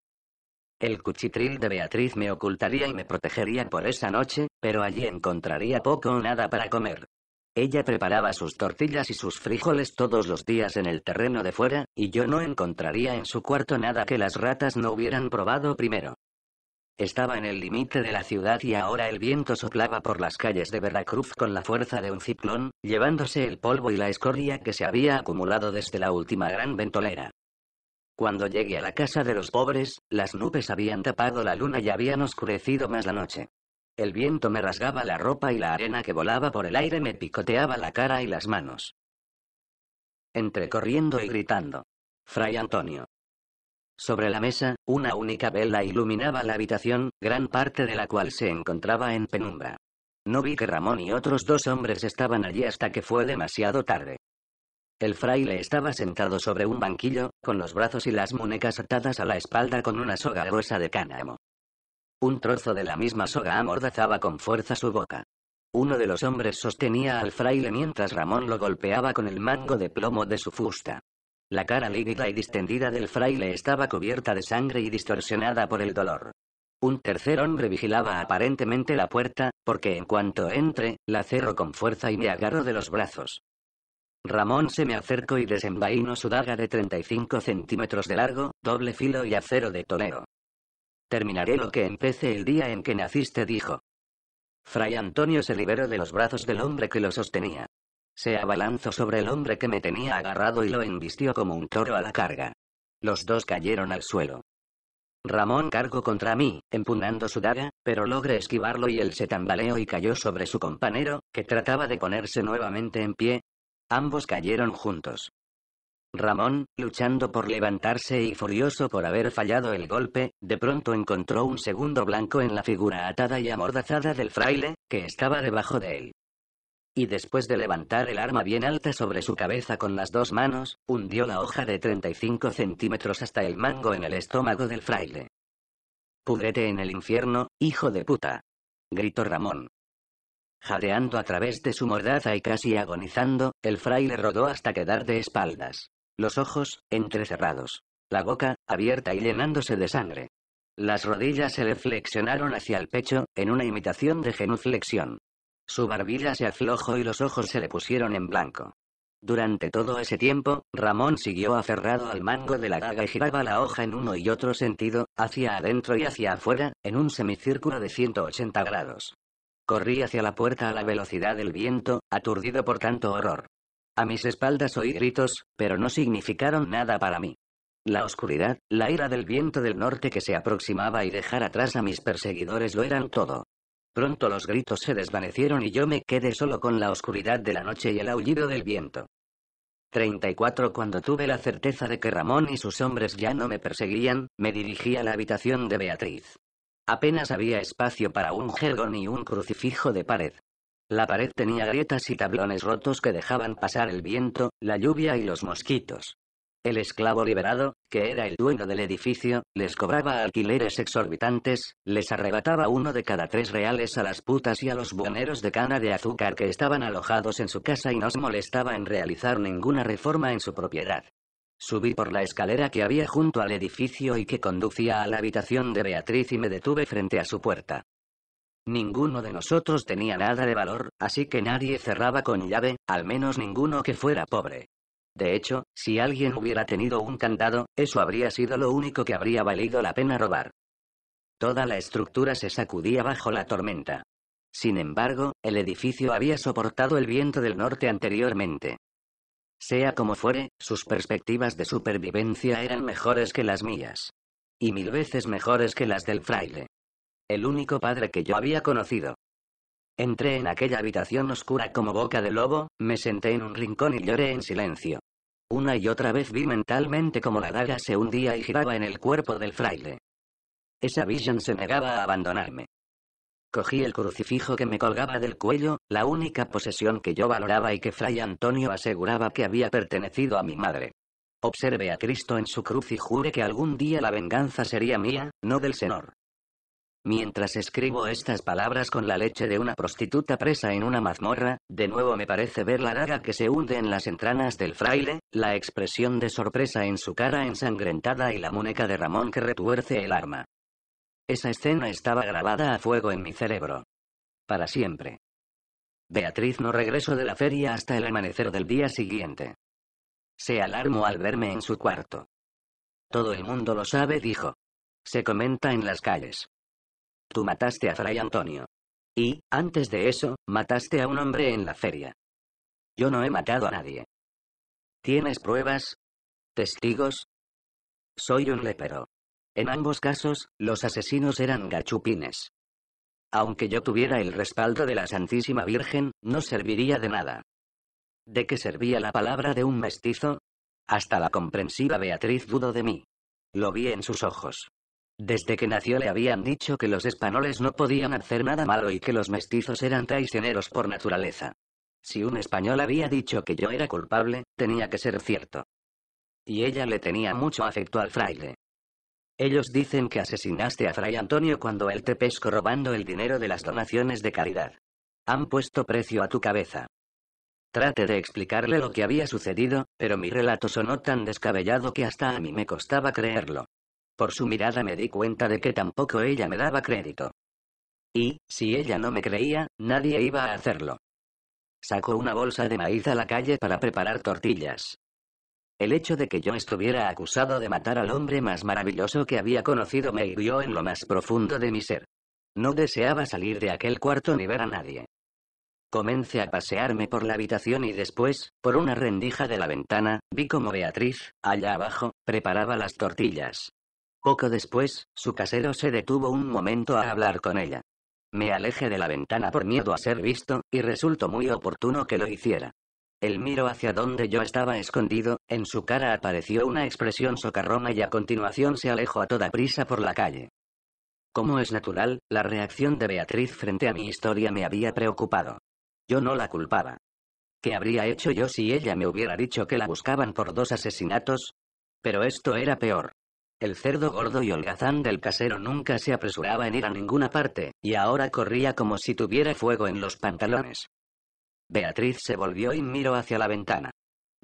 Speaker 1: El cuchitril de Beatriz me ocultaría y me protegería por esa noche, pero allí encontraría poco o nada para comer. Ella preparaba sus tortillas y sus frijoles todos los días en el terreno de fuera, y yo no encontraría en su cuarto nada que las ratas no hubieran probado primero. Estaba en el límite de la ciudad y ahora el viento soplaba por las calles de Veracruz con la fuerza de un ciclón, llevándose el polvo y la escoria que se había acumulado desde la última gran ventolera. Cuando llegué a la casa de los pobres, las nubes habían tapado la luna y habían oscurecido más la noche. El viento me rasgaba la ropa y la arena que volaba por el aire me picoteaba la cara y las manos. Entre corriendo y gritando. Fray Antonio. Sobre la mesa, una única vela iluminaba la habitación, gran parte de la cual se encontraba en penumbra. No vi que Ramón y otros dos hombres estaban allí hasta que fue demasiado tarde. El fraile estaba sentado sobre un banquillo, con los brazos y las muñecas atadas a la espalda con una soga gruesa de cánamo. Un trozo de la misma soga amordazaba con fuerza su boca. Uno de los hombres sostenía al fraile mientras Ramón lo golpeaba con el mango de plomo de su fusta. La cara lívida y distendida del fraile estaba cubierta de sangre y distorsionada por el dolor. Un tercer hombre vigilaba aparentemente la puerta, porque en cuanto entre, la cerro con fuerza y me agarro de los brazos. Ramón se me acercó y desenvainó su daga de 35 centímetros de largo, doble filo y acero de tonero. Terminaré lo que empecé el día en que naciste, dijo. Fray Antonio se liberó de los brazos del hombre que lo sostenía. Se abalanzó sobre el hombre que me tenía agarrado y lo embistió como un toro a la carga. Los dos cayeron al suelo. Ramón cargó contra mí, empuñando su daga, pero logré esquivarlo y él se tambaleó y cayó sobre su compañero, que trataba de ponerse nuevamente en pie. Ambos cayeron juntos. Ramón, luchando por levantarse y furioso por haber fallado el golpe, de pronto encontró un segundo blanco en la figura atada y amordazada del fraile, que estaba debajo de él y después de levantar el arma bien alta sobre su cabeza con las dos manos, hundió la hoja de 35 centímetros hasta el mango en el estómago del fraile. Pudrete en el infierno, hijo de puta. gritó Ramón. Jadeando a través de su mordaza y casi agonizando, el fraile rodó hasta quedar de espaldas. Los ojos, entrecerrados. La boca, abierta y llenándose de sangre. Las rodillas se le flexionaron hacia el pecho, en una imitación de genuflexión. Su barbilla se aflojó y los ojos se le pusieron en blanco. Durante todo ese tiempo, Ramón siguió aferrado al mango de la daga y giraba la hoja en uno y otro sentido, hacia adentro y hacia afuera, en un semicírculo de 180 grados. Corrí hacia la puerta a la velocidad del viento, aturdido por tanto horror. A mis espaldas oí gritos, pero no significaron nada para mí. La oscuridad, la ira del viento del norte que se aproximaba y dejar atrás a mis perseguidores lo eran todo. Pronto los gritos se desvanecieron y yo me quedé solo con la oscuridad de la noche y el aullido del viento. 34 Cuando tuve la certeza de que Ramón y sus hombres ya no me perseguían, me dirigí a la habitación de Beatriz. Apenas había espacio para un jergón y un crucifijo de pared. La pared tenía grietas y tablones rotos que dejaban pasar el viento, la lluvia y los mosquitos. El esclavo liberado, que era el dueño del edificio, les cobraba alquileres exorbitantes, les arrebataba uno de cada tres reales a las putas y a los buhoneros de cana de azúcar que estaban alojados en su casa y no se molestaba en realizar ninguna reforma en su propiedad. Subí por la escalera que había junto al edificio y que conducía a la habitación de Beatriz y me detuve frente a su puerta. Ninguno de nosotros tenía nada de valor, así que nadie cerraba con llave, al menos ninguno que fuera pobre. De hecho, si alguien hubiera tenido un candado, eso habría sido lo único que habría valido la pena robar. Toda la estructura se sacudía bajo la tormenta. Sin embargo, el edificio había soportado el viento del norte anteriormente. Sea como fuere, sus perspectivas de supervivencia eran mejores que las mías. Y mil veces mejores que las del fraile. El único padre que yo había conocido. Entré en aquella habitación oscura como boca de lobo, me senté en un rincón y lloré en silencio. Una y otra vez vi mentalmente cómo la daga se hundía y giraba en el cuerpo del fraile. Esa visión se negaba a abandonarme. Cogí el crucifijo que me colgaba del cuello, la única posesión que yo valoraba y que Fray Antonio aseguraba que había pertenecido a mi madre. Observé a Cristo en su cruz y jure que algún día la venganza sería mía, no del Señor. Mientras escribo estas palabras con la leche de una prostituta presa en una mazmorra, de nuevo me parece ver la daga que se hunde en las entranas del fraile, la expresión de sorpresa en su cara ensangrentada y la muñeca de Ramón que retuerce el arma. Esa escena estaba grabada a fuego en mi cerebro. Para siempre. Beatriz no regresó de la feria hasta el amanecer del día siguiente. Se alarmó al verme en su cuarto. Todo el mundo lo sabe, dijo. Se comenta en las calles. Tú mataste a Fray Antonio. Y, antes de eso, mataste a un hombre en la feria. Yo no he matado a nadie. ¿Tienes pruebas? ¿Testigos? Soy un lepero. En ambos casos, los asesinos eran gachupines. Aunque yo tuviera el respaldo de la Santísima Virgen, no serviría de nada. ¿De qué servía la palabra de un mestizo? Hasta la comprensiva Beatriz dudó de mí. Lo vi en sus ojos. Desde que nació le habían dicho que los españoles no podían hacer nada malo y que los mestizos eran traicioneros por naturaleza. Si un español había dicho que yo era culpable, tenía que ser cierto. Y ella le tenía mucho afecto al fraile. Ellos dicen que asesinaste a Fray Antonio cuando él te pescó robando el dinero de las donaciones de caridad. Han puesto precio a tu cabeza. Trate de explicarle lo que había sucedido, pero mi relato sonó tan descabellado que hasta a mí me costaba creerlo. Por su mirada me di cuenta de que tampoco ella me daba crédito. Y, si ella no me creía, nadie iba a hacerlo. Sacó una bolsa de maíz a la calle para preparar tortillas. El hecho de que yo estuviera acusado de matar al hombre más maravilloso que había conocido me hirió en lo más profundo de mi ser. No deseaba salir de aquel cuarto ni ver a nadie. Comencé a pasearme por la habitación y después, por una rendija de la ventana, vi como Beatriz, allá abajo, preparaba las tortillas. Poco después, su casero se detuvo un momento a hablar con ella. Me aleje de la ventana por miedo a ser visto, y resultó muy oportuno que lo hiciera. El miro hacia donde yo estaba escondido, en su cara apareció una expresión socarrona y a continuación se alejó a toda prisa por la calle. Como es natural, la reacción de Beatriz frente a mi historia me había preocupado. Yo no la culpaba. ¿Qué habría hecho yo si ella me hubiera dicho que la buscaban por dos asesinatos? Pero esto era peor. El cerdo gordo y holgazán del casero nunca se apresuraba en ir a ninguna parte, y ahora corría como si tuviera fuego en los pantalones. Beatriz se volvió y miró hacia la ventana.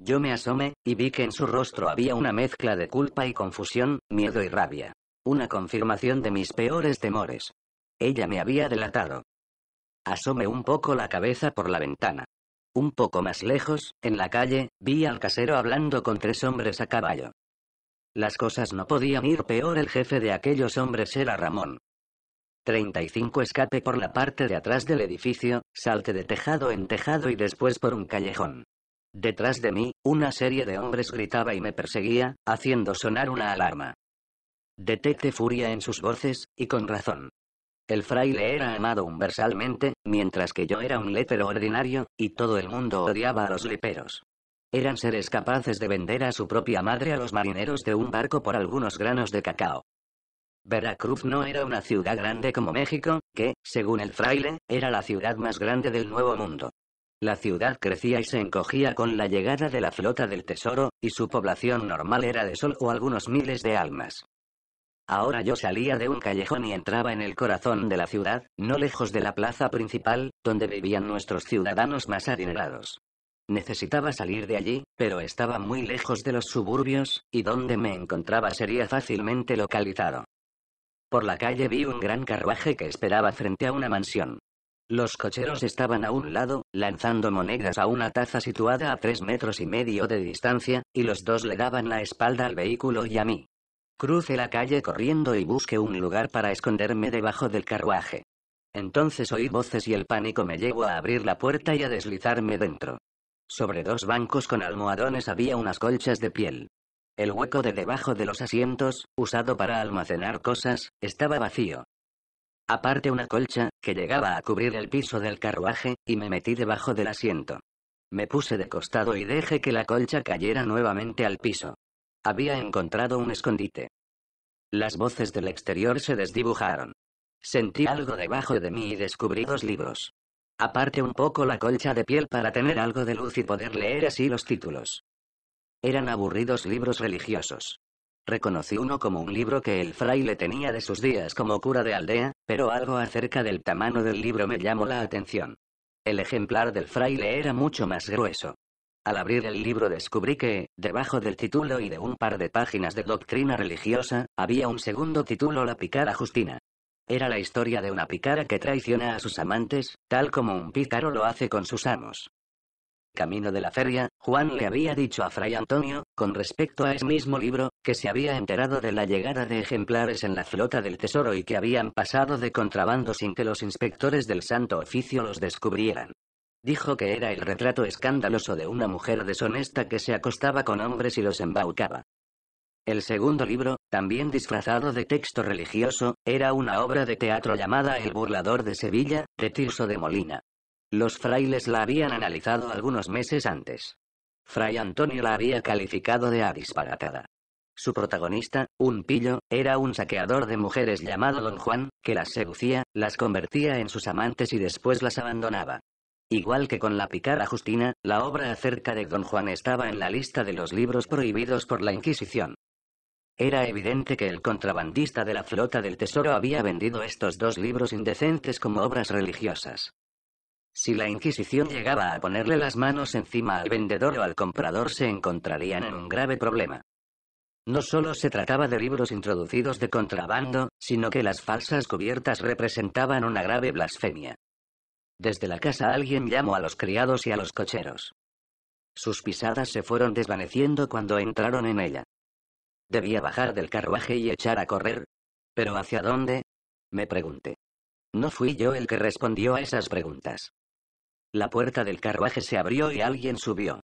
Speaker 1: Yo me asomé, y vi que en su rostro había una mezcla de culpa y confusión, miedo y rabia. Una confirmación de mis peores temores. Ella me había delatado. Asomé un poco la cabeza por la ventana. Un poco más lejos, en la calle, vi al casero hablando con tres hombres a caballo. Las cosas no podían ir peor, el jefe de aquellos hombres era Ramón. 35 Escape por la parte de atrás del edificio, salte de tejado en tejado y después por un callejón. Detrás de mí, una serie de hombres gritaba y me perseguía, haciendo sonar una alarma. Detecté furia en sus voces, y con razón. El fraile era amado universalmente, mientras que yo era un letero ordinario, y todo el mundo odiaba a los leperos. Eran seres capaces de vender a su propia madre a los marineros de un barco por algunos granos de cacao. Veracruz no era una ciudad grande como México, que, según el fraile, era la ciudad más grande del Nuevo Mundo. La ciudad crecía y se encogía con la llegada de la flota del tesoro, y su población normal era de sol o algunos miles de almas. Ahora yo salía de un callejón y entraba en el corazón de la ciudad, no lejos de la plaza principal, donde vivían nuestros ciudadanos más adinerados. Necesitaba salir de allí, pero estaba muy lejos de los suburbios, y donde me encontraba sería fácilmente localizado. Por la calle vi un gran carruaje que esperaba frente a una mansión. Los cocheros estaban a un lado, lanzando monedas a una taza situada a tres metros y medio de distancia, y los dos le daban la espalda al vehículo y a mí. Cruce la calle corriendo y busqué un lugar para esconderme debajo del carruaje. Entonces oí voces y el pánico me llevó a abrir la puerta y a deslizarme dentro. Sobre dos bancos con almohadones había unas colchas de piel. El hueco de debajo de los asientos, usado para almacenar cosas, estaba vacío. Aparte una colcha, que llegaba a cubrir el piso del carruaje, y me metí debajo del asiento. Me puse de costado y dejé que la colcha cayera nuevamente al piso. Había encontrado un escondite. Las voces del exterior se desdibujaron. Sentí algo debajo de mí y descubrí dos libros. Aparte un poco la colcha de piel para tener algo de luz y poder leer así los títulos. Eran aburridos libros religiosos. Reconocí uno como un libro que el fraile tenía de sus días como cura de aldea, pero algo acerca del tamaño del libro me llamó la atención. El ejemplar del fraile era mucho más grueso. Al abrir el libro descubrí que, debajo del título y de un par de páginas de doctrina religiosa, había un segundo título La picada Justina. Era la historia de una pícara que traiciona a sus amantes, tal como un pícaro lo hace con sus amos. Camino de la feria, Juan le había dicho a Fray Antonio, con respecto a ese mismo libro, que se había enterado de la llegada de ejemplares en la flota del tesoro y que habían pasado de contrabando sin que los inspectores del Santo Oficio los descubrieran. Dijo que era el retrato escandaloso de una mujer deshonesta que se acostaba con hombres y los embaucaba. El segundo libro, también disfrazado de texto religioso, era una obra de teatro llamada El burlador de Sevilla, de Tirso de Molina. Los frailes la habían analizado algunos meses antes. Fray Antonio la había calificado de disparatada. Su protagonista, un pillo, era un saqueador de mujeres llamado Don Juan, que las seducía, las convertía en sus amantes y después las abandonaba. Igual que con la picara Justina, la obra acerca de Don Juan estaba en la lista de los libros prohibidos por la Inquisición. Era evidente que el contrabandista de la flota del Tesoro había vendido estos dos libros indecentes como obras religiosas. Si la Inquisición llegaba a ponerle las manos encima al vendedor o al comprador se encontrarían en un grave problema. No solo se trataba de libros introducidos de contrabando, sino que las falsas cubiertas representaban una grave blasfemia. Desde la casa alguien llamó a los criados y a los cocheros. Sus pisadas se fueron desvaneciendo cuando entraron en ella. Debía bajar del carruaje y echar a correr. ¿Pero hacia dónde? Me pregunté. No fui yo el que respondió a esas preguntas. La puerta del carruaje se abrió y alguien subió.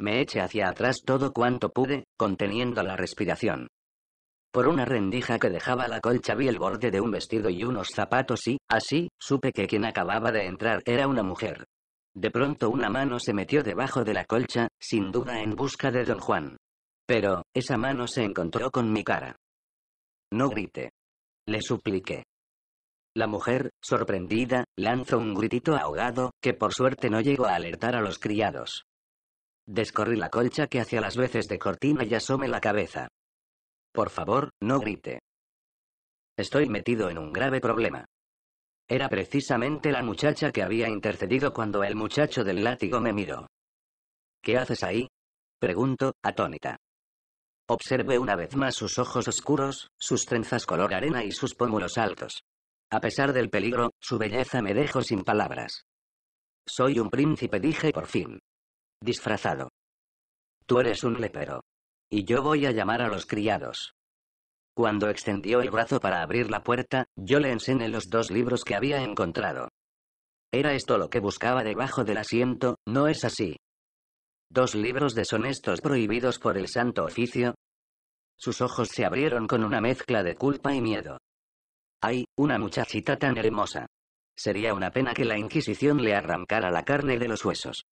Speaker 1: Me eché hacia atrás todo cuanto pude, conteniendo la respiración. Por una rendija que dejaba la colcha vi el borde de un vestido y unos zapatos y, así, supe que quien acababa de entrar era una mujer. De pronto una mano se metió debajo de la colcha, sin duda en busca de don Juan. Pero, esa mano se encontró con mi cara. No grite. Le supliqué. La mujer, sorprendida, lanzó un gritito ahogado, que por suerte no llegó a alertar a los criados. Descorrí la colcha que hacía las veces de cortina y asome la cabeza. Por favor, no grite. Estoy metido en un grave problema. Era precisamente la muchacha que había intercedido cuando el muchacho del látigo me miró. ¿Qué haces ahí? Pregunto, atónita. Observé una vez más sus ojos oscuros, sus trenzas color arena y sus pómulos altos. A pesar del peligro, su belleza me dejó sin palabras. Soy un príncipe, dije por fin. Disfrazado. Tú eres un lepero. Y yo voy a llamar a los criados. Cuando extendió el brazo para abrir la puerta, yo le enseñé los dos libros que había encontrado. Era esto lo que buscaba debajo del asiento, ¿no es así? Dos libros deshonestos prohibidos por el Santo Oficio. Sus ojos se abrieron con una mezcla de culpa y miedo. Ay, una muchachita tan hermosa. Sería una pena que la Inquisición le arrancara la carne de los huesos.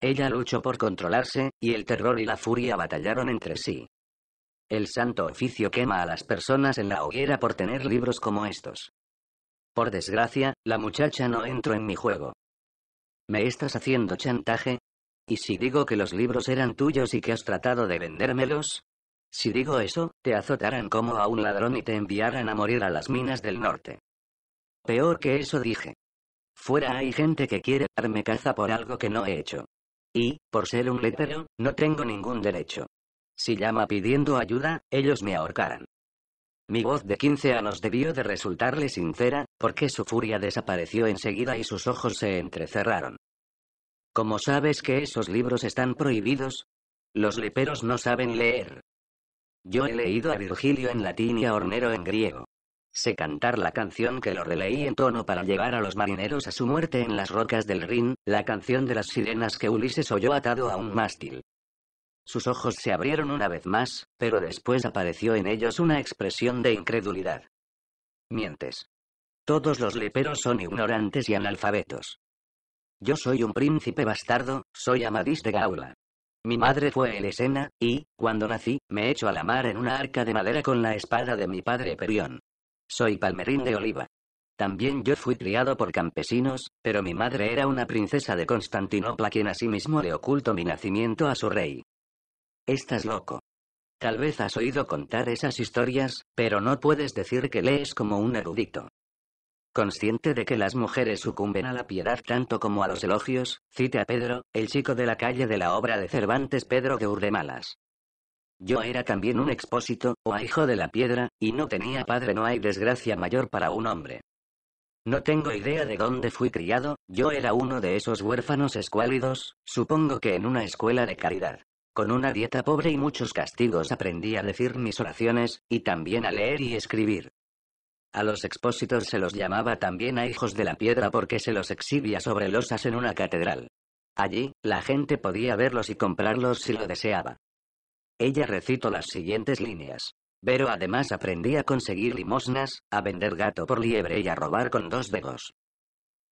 Speaker 1: Ella luchó por controlarse, y el terror y la furia batallaron entre sí. El santo oficio quema a las personas en la hoguera por tener libros como estos. Por desgracia, la muchacha no entró en mi juego. ¿Me estás haciendo chantaje? ¿Y si digo que los libros eran tuyos y que has tratado de vendérmelos? Si digo eso, te azotarán como a un ladrón y te enviarán a morir a las minas del norte. Peor que eso dije. Fuera hay gente que quiere darme caza por algo que no he hecho. Y, por ser un letero, no tengo ningún derecho. Si llama pidiendo ayuda, ellos me ahorcarán. Mi voz de 15 años debió de resultarle sincera, porque su furia desapareció enseguida y sus ojos se entrecerraron. ¿Cómo sabes que esos libros están prohibidos? Los leperos no saben leer. Yo he leído a Virgilio en latín y a Hornero en griego. Sé cantar la canción que lo releí en tono para llevar a los marineros a su muerte en las rocas del Rin, la canción de las sirenas que Ulises oyó atado a un mástil. Sus ojos se abrieron una vez más, pero después apareció en ellos una expresión de incredulidad. Mientes. Todos los leperos son ignorantes y analfabetos. Yo soy un príncipe bastardo, soy Amadís de Gaula. Mi madre fue Esena, y, cuando nací, me echo a la mar en una arca de madera con la espada de mi padre Perión. Soy palmerín de oliva. También yo fui criado por campesinos, pero mi madre era una princesa de Constantinopla quien asimismo le oculto mi nacimiento a su rey. Estás loco. Tal vez has oído contar esas historias, pero no puedes decir que lees como un erudito. Consciente de que las mujeres sucumben a la piedad tanto como a los elogios, cite a Pedro, el chico de la calle de la obra de Cervantes Pedro de Urdemalas. Yo era también un expósito, o hijo de la piedra, y no tenía padre. No hay desgracia mayor para un hombre. No tengo idea de dónde fui criado, yo era uno de esos huérfanos escuálidos, supongo que en una escuela de caridad. Con una dieta pobre y muchos castigos aprendí a decir mis oraciones, y también a leer y escribir. A los expósitos se los llamaba también a hijos de la piedra porque se los exhibía sobre losas en una catedral. Allí, la gente podía verlos y comprarlos si lo deseaba. Ella recitó las siguientes líneas. Pero además aprendí a conseguir limosnas, a vender gato por liebre y a robar con dos dedos.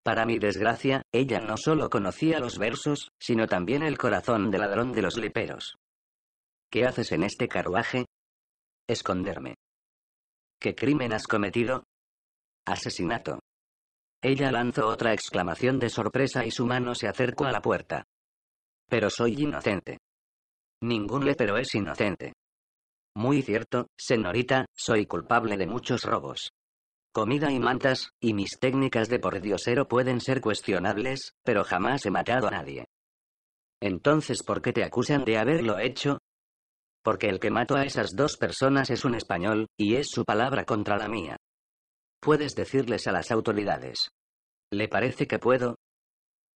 Speaker 1: Para mi desgracia, ella no solo conocía los versos, sino también el corazón del ladrón de los liperos. ¿Qué haces en este carruaje? Esconderme. ¿Qué crimen has cometido? Asesinato. Ella lanzó otra exclamación de sorpresa y su mano se acercó a la puerta. Pero soy inocente. Ningún lepero es inocente. Muy cierto, señorita, soy culpable de muchos robos. Comida y mantas, y mis técnicas de pordiosero pueden ser cuestionables, pero jamás he matado a nadie. Entonces, ¿por qué te acusan de haberlo hecho? porque el que mató a esas dos personas es un español, y es su palabra contra la mía. Puedes decirles a las autoridades. ¿Le parece que puedo?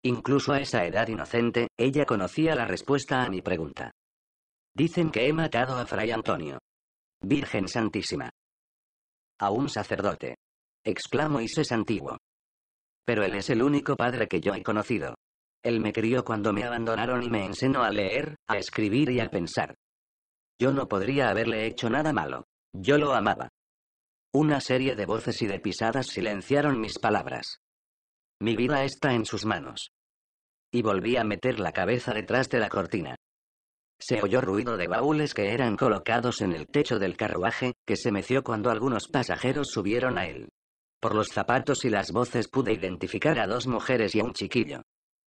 Speaker 1: Incluso a esa edad inocente, ella conocía la respuesta a mi pregunta. Dicen que he matado a Fray Antonio. Virgen Santísima. A un sacerdote. Exclamo y se santiguo. Pero él es el único padre que yo he conocido. Él me crió cuando me abandonaron y me enseñó a leer, a escribir y a pensar. Yo no podría haberle hecho nada malo. Yo lo amaba. Una serie de voces y de pisadas silenciaron mis palabras. Mi vida está en sus manos. Y volví a meter la cabeza detrás de la cortina. Se oyó ruido de baúles que eran colocados en el techo del carruaje, que se meció cuando algunos pasajeros subieron a él. Por los zapatos y las voces pude identificar a dos mujeres y a un chiquillo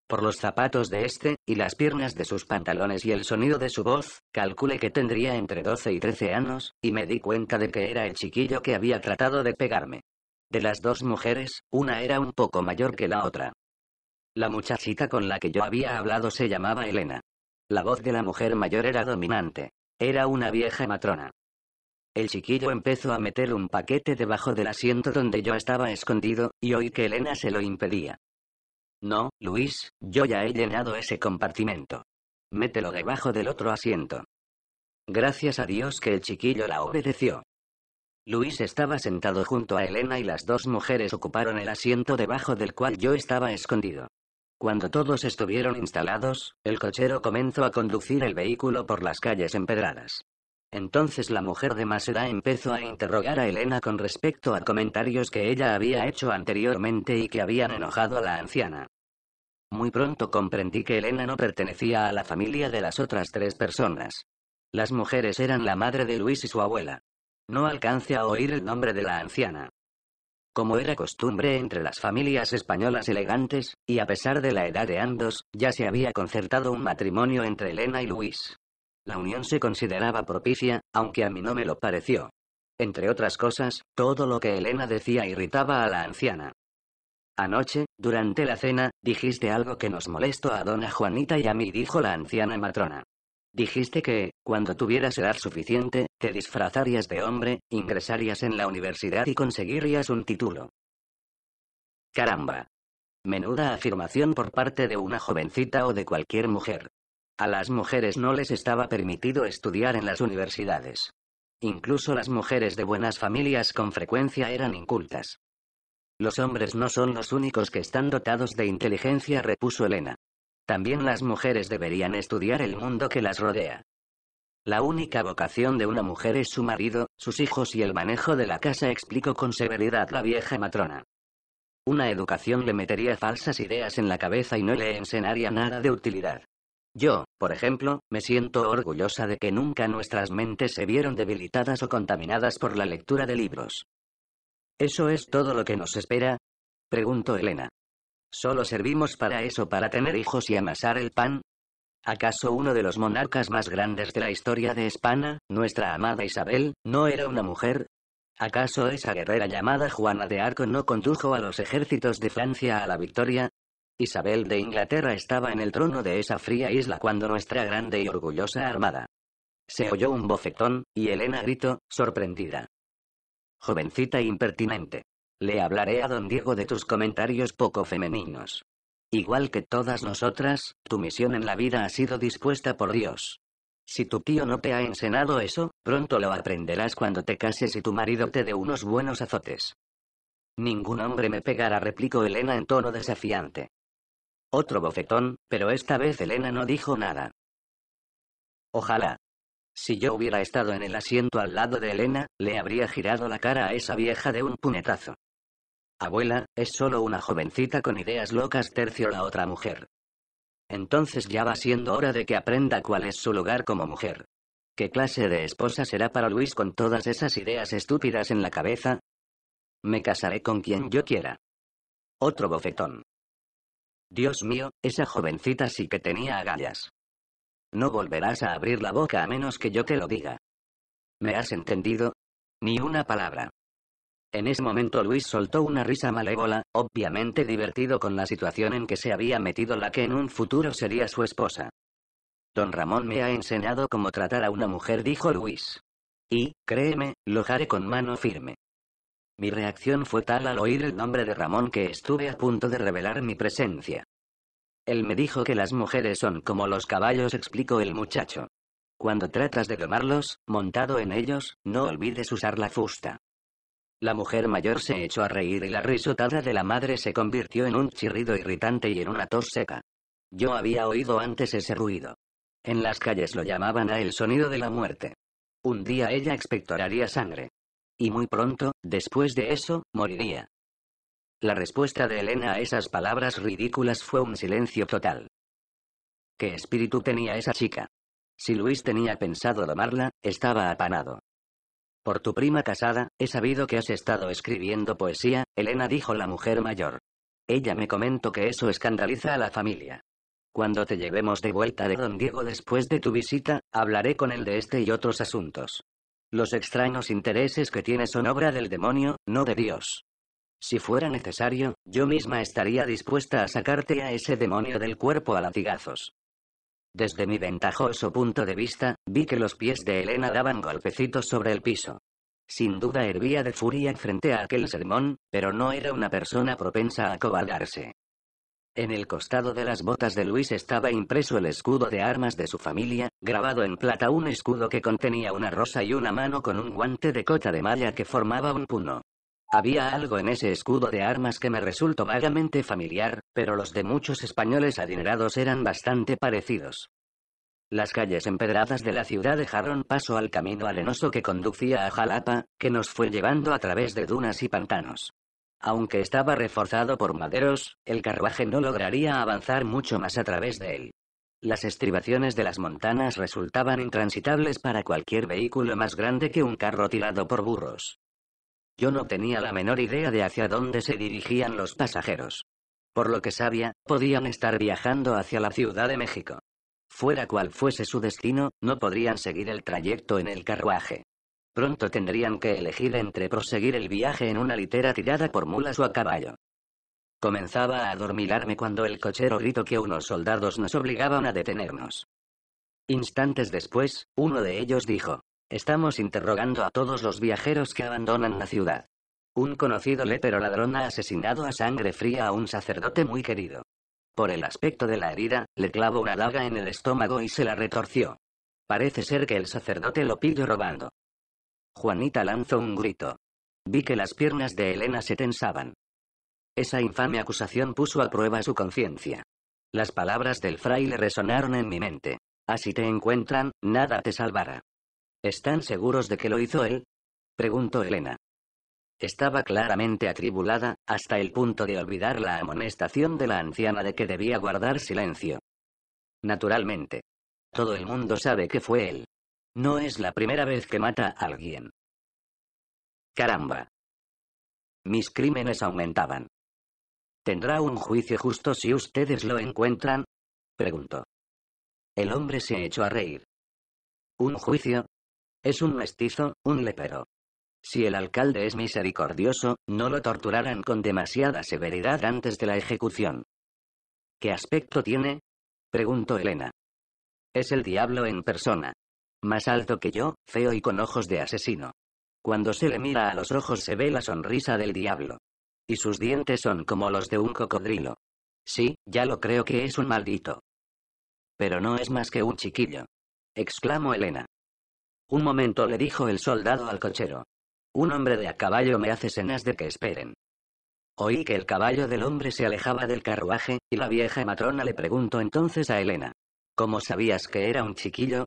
Speaker 1: por los zapatos de este, y las piernas de sus pantalones y el sonido de su voz, calculé que tendría entre 12 y 13 años, y me di cuenta de que era el chiquillo que había tratado de pegarme. De las dos mujeres, una era un poco mayor que la otra. La muchachita con la que yo había hablado se llamaba Elena. La voz de la mujer mayor era dominante. Era una vieja matrona. El chiquillo empezó a meter un paquete debajo del asiento donde yo estaba escondido, y oí que Elena se lo impedía. No, Luis, yo ya he llenado ese compartimento. Mételo debajo del otro asiento. Gracias a Dios que el chiquillo la obedeció. Luis estaba sentado junto a Elena y las dos mujeres ocuparon el asiento debajo del cual yo estaba escondido. Cuando todos estuvieron instalados, el cochero comenzó a conducir el vehículo por las calles empedradas. Entonces la mujer de edad empezó a interrogar a Elena con respecto a comentarios que ella había hecho anteriormente y que habían enojado a la anciana. Muy pronto comprendí que Elena no pertenecía a la familia de las otras tres personas. Las mujeres eran la madre de Luis y su abuela. No alcance a oír el nombre de la anciana. Como era costumbre entre las familias españolas elegantes, y a pesar de la edad de ambos, ya se había concertado un matrimonio entre Elena y Luis. La unión se consideraba propicia, aunque a mí no me lo pareció. Entre otras cosas, todo lo que Elena decía irritaba a la anciana. Anoche, durante la cena, dijiste algo que nos molestó a dona Juanita y a mí, dijo la anciana matrona. Dijiste que, cuando tuvieras edad suficiente, te disfrazarías de hombre, ingresarías en la universidad y conseguirías un título. Caramba. Menuda afirmación por parte de una jovencita o de cualquier mujer. A las mujeres no les estaba permitido estudiar en las universidades. Incluso las mujeres de buenas familias con frecuencia eran incultas. Los hombres no son los únicos que están dotados de inteligencia, repuso Elena. También las mujeres deberían estudiar el mundo que las rodea. La única vocación de una mujer es su marido, sus hijos y el manejo de la casa, explicó con severidad la vieja matrona. Una educación le metería falsas ideas en la cabeza y no le enseñaría nada de utilidad. Yo, por ejemplo, me siento orgullosa de que nunca nuestras mentes se vieron debilitadas o contaminadas por la lectura de libros. ¿Eso es todo lo que nos espera? preguntó Elena. ¿Solo servimos para eso, para tener hijos y amasar el pan? ¿Acaso uno de los monarcas más grandes de la historia de España, nuestra amada Isabel, no era una mujer? ¿Acaso esa guerrera llamada Juana de Arco no condujo a los ejércitos de Francia a la victoria? Isabel de Inglaterra estaba en el trono de esa fría isla cuando nuestra grande y orgullosa armada. Se oyó un bofetón, y Elena gritó, sorprendida. Jovencita impertinente. Le hablaré a don Diego de tus comentarios poco femeninos. Igual que todas nosotras, tu misión en la vida ha sido dispuesta por Dios. Si tu tío no te ha enseñado eso, pronto lo aprenderás cuando te cases y tu marido te dé unos buenos azotes. Ningún hombre me pegará, replicó Elena en tono desafiante. Otro bofetón, pero esta vez Elena no dijo nada. Ojalá. Si yo hubiera estado en el asiento al lado de Elena, le habría girado la cara a esa vieja de un puñetazo. Abuela, es solo una jovencita con ideas locas, tercio la otra mujer. Entonces ya va siendo hora de que aprenda cuál es su lugar como mujer. ¿Qué clase de esposa será para Luis con todas esas ideas estúpidas en la cabeza? Me casaré con quien yo quiera. Otro bofetón. Dios mío, esa jovencita sí que tenía agallas. No volverás a abrir la boca a menos que yo te lo diga. ¿Me has entendido? Ni una palabra. En ese momento Luis soltó una risa malévola, obviamente divertido con la situación en que se había metido la que en un futuro sería su esposa. Don Ramón me ha enseñado cómo tratar a una mujer, dijo Luis. Y, créeme, lo haré con mano firme. Mi reacción fue tal al oír el nombre de Ramón que estuve a punto de revelar mi presencia. Él me dijo que las mujeres son como los caballos, explicó el muchacho. Cuando tratas de domarlos, montado en ellos, no olvides usar la fusta. La mujer mayor se echó a reír y la risotada de la madre se convirtió en un chirrido irritante y en una tos seca. Yo había oído antes ese ruido. En las calles lo llamaban a el sonido de la muerte. Un día ella expectoraría sangre. Y muy pronto, después de eso, moriría. La respuesta de Elena a esas palabras ridículas fue un silencio total. ¿Qué espíritu tenía esa chica? Si Luis tenía pensado domarla, estaba apanado. Por tu prima casada, he sabido que has estado escribiendo poesía, Elena dijo la mujer mayor. Ella me comentó que eso escandaliza a la familia. Cuando te llevemos de vuelta de Don Diego después de tu visita, hablaré con él de este y otros asuntos. Los extraños intereses que tiene son obra del demonio, no de Dios. Si fuera necesario, yo misma estaría dispuesta a sacarte a ese demonio del cuerpo a latigazos. Desde mi ventajoso punto de vista, vi que los pies de Elena daban golpecitos sobre el piso. Sin duda hervía de furia frente a aquel sermón, pero no era una persona propensa a cobardarse. En el costado de las botas de Luis estaba impreso el escudo de armas de su familia, grabado en plata un escudo que contenía una rosa y una mano con un guante de cota de malla que formaba un puno. Había algo en ese escudo de armas que me resultó vagamente familiar, pero los de muchos españoles adinerados eran bastante parecidos. Las calles empedradas de la ciudad dejaron paso al camino arenoso que conducía a Jalapa, que nos fue llevando a través de dunas y pantanos. Aunque estaba reforzado por maderos, el carruaje no lograría avanzar mucho más a través de él. Las estribaciones de las montanas resultaban intransitables para cualquier vehículo más grande que un carro tirado por burros. Yo no tenía la menor idea de hacia dónde se dirigían los pasajeros. Por lo que sabía, podían estar viajando hacia la Ciudad de México. Fuera cual fuese su destino, no podrían seguir el trayecto en el carruaje. Pronto tendrían que elegir entre proseguir el viaje en una litera tirada por mulas o a caballo. Comenzaba a adormilarme cuando el cochero gritó que unos soldados nos obligaban a detenernos. Instantes después, uno de ellos dijo, Estamos interrogando a todos los viajeros que abandonan la ciudad. Un conocido lepero ladrón ha asesinado a sangre fría a un sacerdote muy querido. Por el aspecto de la herida, le clavó una daga en el estómago y se la retorció. Parece ser que el sacerdote lo pidió robando. Juanita lanzó un grito. Vi que las piernas de Elena se tensaban. Esa infame acusación puso a prueba su conciencia. Las palabras del fraile resonaron en mi mente. Así te encuentran, nada te salvará. ¿Están seguros de que lo hizo él? preguntó Elena. Estaba claramente atribulada, hasta el punto de olvidar la amonestación de la anciana de que debía guardar silencio. Naturalmente. Todo el mundo sabe que fue él. No es la primera vez que mata a alguien. Caramba. Mis crímenes aumentaban. ¿Tendrá un juicio justo si ustedes lo encuentran? Preguntó. El hombre se echó a reír. ¿Un juicio? Es un mestizo, un lepero. Si el alcalde es misericordioso, no lo torturarán con demasiada severidad antes de la ejecución. ¿Qué aspecto tiene? preguntó Elena. Es el diablo en persona. Más alto que yo, feo y con ojos de asesino. Cuando se le mira a los ojos se ve la sonrisa del diablo. Y sus dientes son como los de un cocodrilo. Sí, ya lo creo que es un maldito. Pero no es más que un chiquillo. Exclamó Elena. Un momento le dijo el soldado al cochero. Un hombre de a caballo me hace señas de que esperen. Oí que el caballo del hombre se alejaba del carruaje, y la vieja matrona le preguntó entonces a Elena. ¿Cómo sabías que era un chiquillo?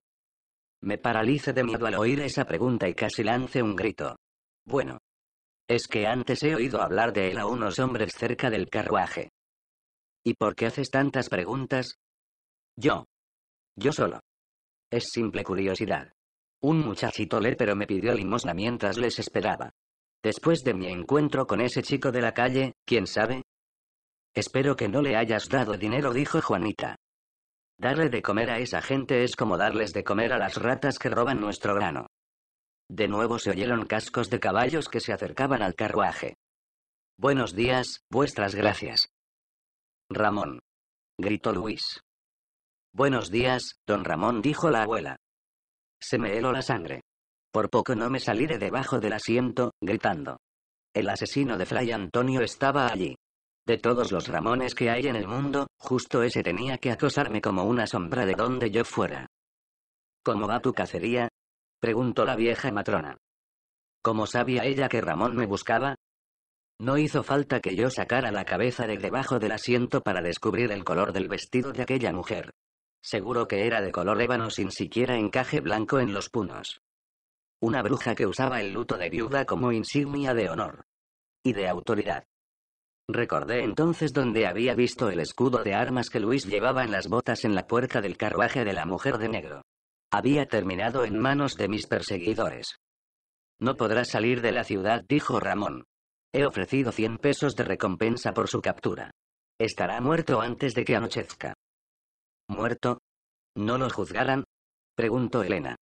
Speaker 1: Me paralice de miedo al oír esa pregunta y casi lance un grito. Bueno. Es que antes he oído hablar de él a unos hombres cerca del carruaje. ¿Y por qué haces tantas preguntas? Yo. Yo solo. Es simple curiosidad. Un muchachito le pero me pidió limosna mientras les esperaba. Después de mi encuentro con ese chico de la calle, ¿quién sabe? Espero que no le hayas dado dinero, dijo Juanita. Darle de comer a esa gente es como darles de comer a las ratas que roban nuestro grano. De nuevo se oyeron cascos de caballos que se acercaban al carruaje. Buenos días, vuestras gracias. Ramón. Gritó Luis. Buenos días, don Ramón, dijo la abuela. Se me heló la sangre. Por poco no me salí de debajo del asiento, gritando. El asesino de Fray Antonio estaba allí. De todos los Ramones que hay en el mundo, justo ese tenía que acosarme como una sombra de donde yo fuera. ¿Cómo va tu cacería? preguntó la vieja matrona. ¿Cómo sabía ella que Ramón me buscaba? No hizo falta que yo sacara la cabeza de debajo del asiento para descubrir el color del vestido de aquella mujer. Seguro que era de color ébano sin siquiera encaje blanco en los punos. Una bruja que usaba el luto de viuda como insignia de honor. Y de autoridad. Recordé entonces donde había visto el escudo de armas que Luis llevaba en las botas en la puerta del carruaje de la mujer de negro. Había terminado en manos de mis perseguidores. No podrá salir de la ciudad, dijo Ramón. He ofrecido 100 pesos de recompensa por su captura. Estará muerto antes de que anochezca. ¿Muerto? ¿No lo juzgarán? preguntó Elena.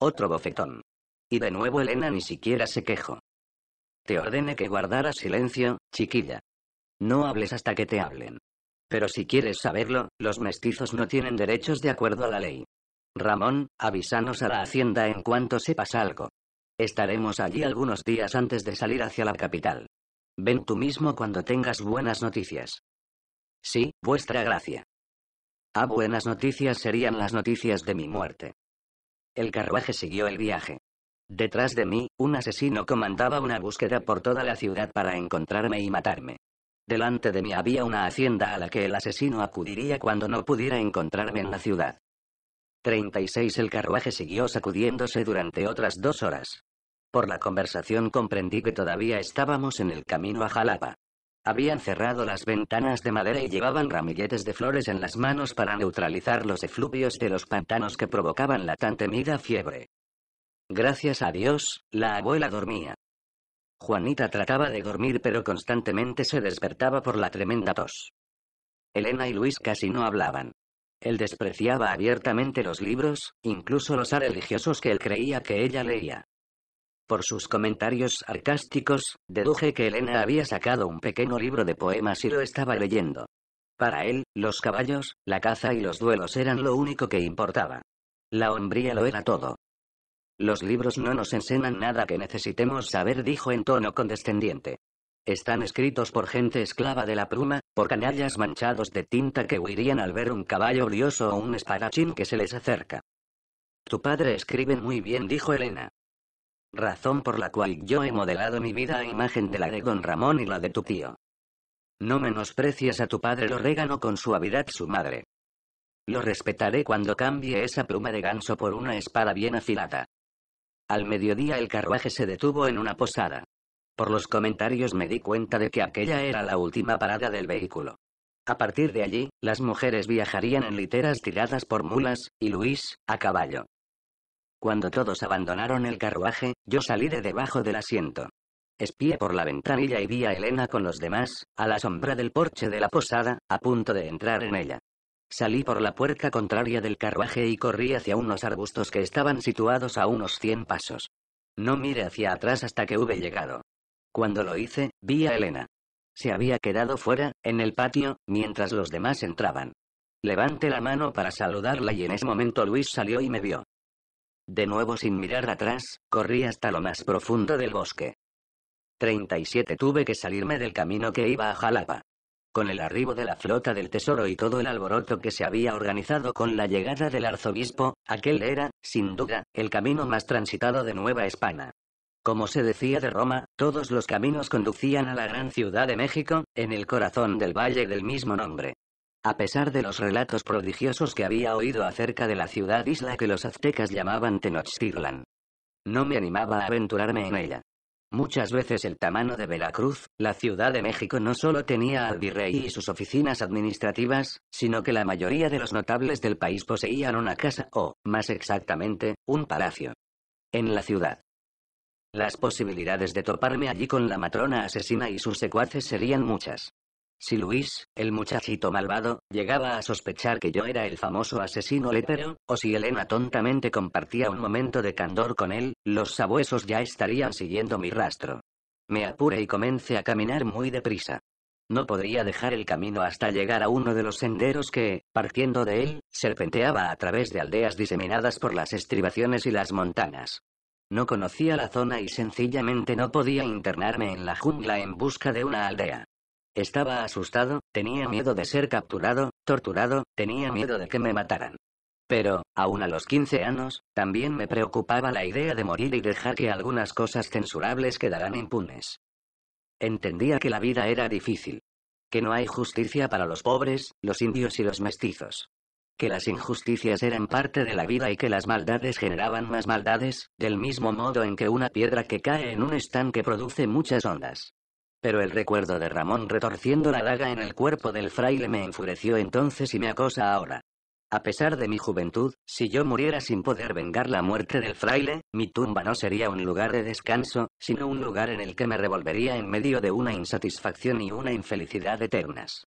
Speaker 1: Otro bofetón. Y de nuevo Elena ni siquiera se quejó. Te ordené que guardara silencio, chiquilla. No hables hasta que te hablen. Pero si quieres saberlo, los mestizos no tienen derechos de acuerdo a la ley. Ramón, avísanos a la hacienda en cuanto sepas algo. Estaremos allí algunos días antes de salir hacia la capital. Ven tú mismo cuando tengas buenas noticias. Sí, vuestra gracia. Ah, buenas noticias serían las noticias de mi muerte. El carruaje siguió el viaje. Detrás de mí, un asesino comandaba una búsqueda por toda la ciudad para encontrarme y matarme. Delante de mí había una hacienda a la que el asesino acudiría cuando no pudiera encontrarme en la ciudad. 36. El carruaje siguió sacudiéndose durante otras dos horas. Por la conversación comprendí que todavía estábamos en el camino a Jalapa. Habían cerrado las ventanas de madera y llevaban ramilletes de flores en las manos para neutralizar los efluvios de los pantanos que provocaban la tan temida fiebre. Gracias a Dios, la abuela dormía. Juanita trataba de dormir pero constantemente se despertaba por la tremenda tos. Elena y Luis casi no hablaban. Él despreciaba abiertamente los libros, incluso los religiosos que él creía que ella leía. Por sus comentarios sarcásticos, deduje que Elena había sacado un pequeño libro de poemas y lo estaba leyendo. Para él, los caballos, la caza y los duelos eran lo único que importaba. La hombría lo era todo. Los libros no nos enseñan nada que necesitemos saber, dijo en tono condescendiente. Están escritos por gente esclava de la pluma, por canallas manchados de tinta que huirían al ver un caballo brioso o un espadachín que se les acerca. Tu padre escribe muy bien, dijo Elena. Razón por la cual yo he modelado mi vida a imagen de la de don Ramón y la de tu tío. No menosprecias a tu padre, lo regano con suavidad su madre. Lo respetaré cuando cambie esa pluma de ganso por una espada bien afilada. Al mediodía el carruaje se detuvo en una posada. Por los comentarios me di cuenta de que aquella era la última parada del vehículo. A partir de allí, las mujeres viajarían en literas tiradas por mulas, y Luis, a caballo. Cuando todos abandonaron el carruaje, yo salí de debajo del asiento. Espié por la ventanilla y vi a Elena con los demás, a la sombra del porche de la posada, a punto de entrar en ella. Salí por la puerta contraria del carruaje y corrí hacia unos arbustos que estaban situados a unos cien pasos. No miré hacia atrás hasta que hube llegado. Cuando lo hice, vi a Elena. Se había quedado fuera, en el patio, mientras los demás entraban. Levanté la mano para saludarla y en ese momento Luis salió y me vio. De nuevo sin mirar atrás, corrí hasta lo más profundo del bosque. 37 Tuve que salirme del camino que iba a Jalapa. Con el arribo de la flota del tesoro y todo el alboroto que se había organizado con la llegada del arzobispo, aquel era, sin duda, el camino más transitado de Nueva España. Como se decía de Roma, todos los caminos conducían a la gran ciudad de México, en el corazón del valle del mismo nombre. A pesar de los relatos prodigiosos que había oído acerca de la ciudad isla que los aztecas llamaban Tenochtitlan. No me animaba a aventurarme en ella. Muchas veces el tamaño de Veracruz, la Ciudad de México no solo tenía al virrey y sus oficinas administrativas, sino que la mayoría de los notables del país poseían una casa o, más exactamente, un palacio. En la ciudad. Las posibilidades de toparme allí con la matrona asesina y sus secuaces serían muchas. Si Luis, el muchachito malvado, llegaba a sospechar que yo era el famoso asesino letero, o si Elena tontamente compartía un momento de candor con él, los sabuesos ya estarían siguiendo mi rastro. Me apure y comencé a caminar muy deprisa. No podría dejar el camino hasta llegar a uno de los senderos que, partiendo de él, serpenteaba a través de aldeas diseminadas por las estribaciones y las montanas. No conocía la zona y sencillamente no podía internarme en la jungla en busca de una aldea. Estaba asustado, tenía miedo de ser capturado, torturado, tenía miedo de que me mataran. Pero, aún a los 15 años, también me preocupaba la idea de morir y dejar que algunas cosas censurables quedaran impunes. Entendía que la vida era difícil. Que no hay justicia para los pobres, los indios y los mestizos. Que las injusticias eran parte de la vida y que las maldades generaban más maldades, del mismo modo en que una piedra que cae en un estanque produce muchas ondas. Pero el recuerdo de Ramón retorciendo la daga en el cuerpo del fraile me enfureció entonces y me acosa ahora. A pesar de mi juventud, si yo muriera sin poder vengar la muerte del fraile, mi tumba no sería un lugar de descanso, sino un lugar en el que me revolvería en medio de una insatisfacción y una infelicidad eternas.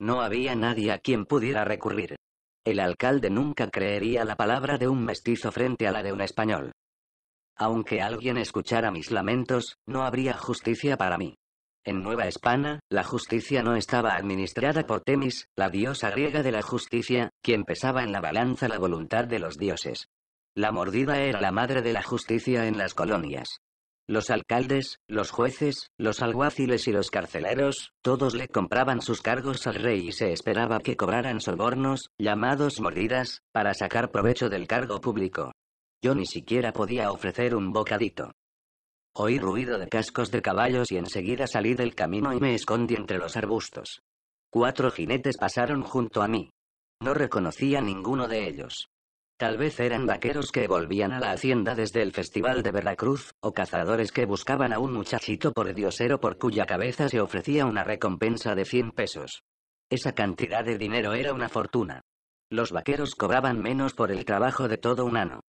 Speaker 1: No había nadie a quien pudiera recurrir. El alcalde nunca creería la palabra de un mestizo frente a la de un español. Aunque alguien escuchara mis lamentos, no habría justicia para mí. En Nueva España, la justicia no estaba administrada por Temis, la diosa griega de la justicia, quien pesaba en la balanza la voluntad de los dioses. La mordida era la madre de la justicia en las colonias. Los alcaldes, los jueces, los alguaciles y los carceleros, todos le compraban sus cargos al rey y se esperaba que cobraran sobornos, llamados mordidas, para sacar provecho del cargo público. Yo ni siquiera podía ofrecer un bocadito. Oí ruido de cascos de caballos y enseguida salí del camino y me escondí entre los arbustos. Cuatro jinetes pasaron junto a mí. No reconocí a ninguno de ellos. Tal vez eran vaqueros que volvían a la hacienda desde el Festival de Veracruz, o cazadores que buscaban a un muchachito por diosero por cuya cabeza se ofrecía una recompensa de 100 pesos. Esa cantidad de dinero era una fortuna. Los vaqueros cobraban menos por el trabajo de todo un ano.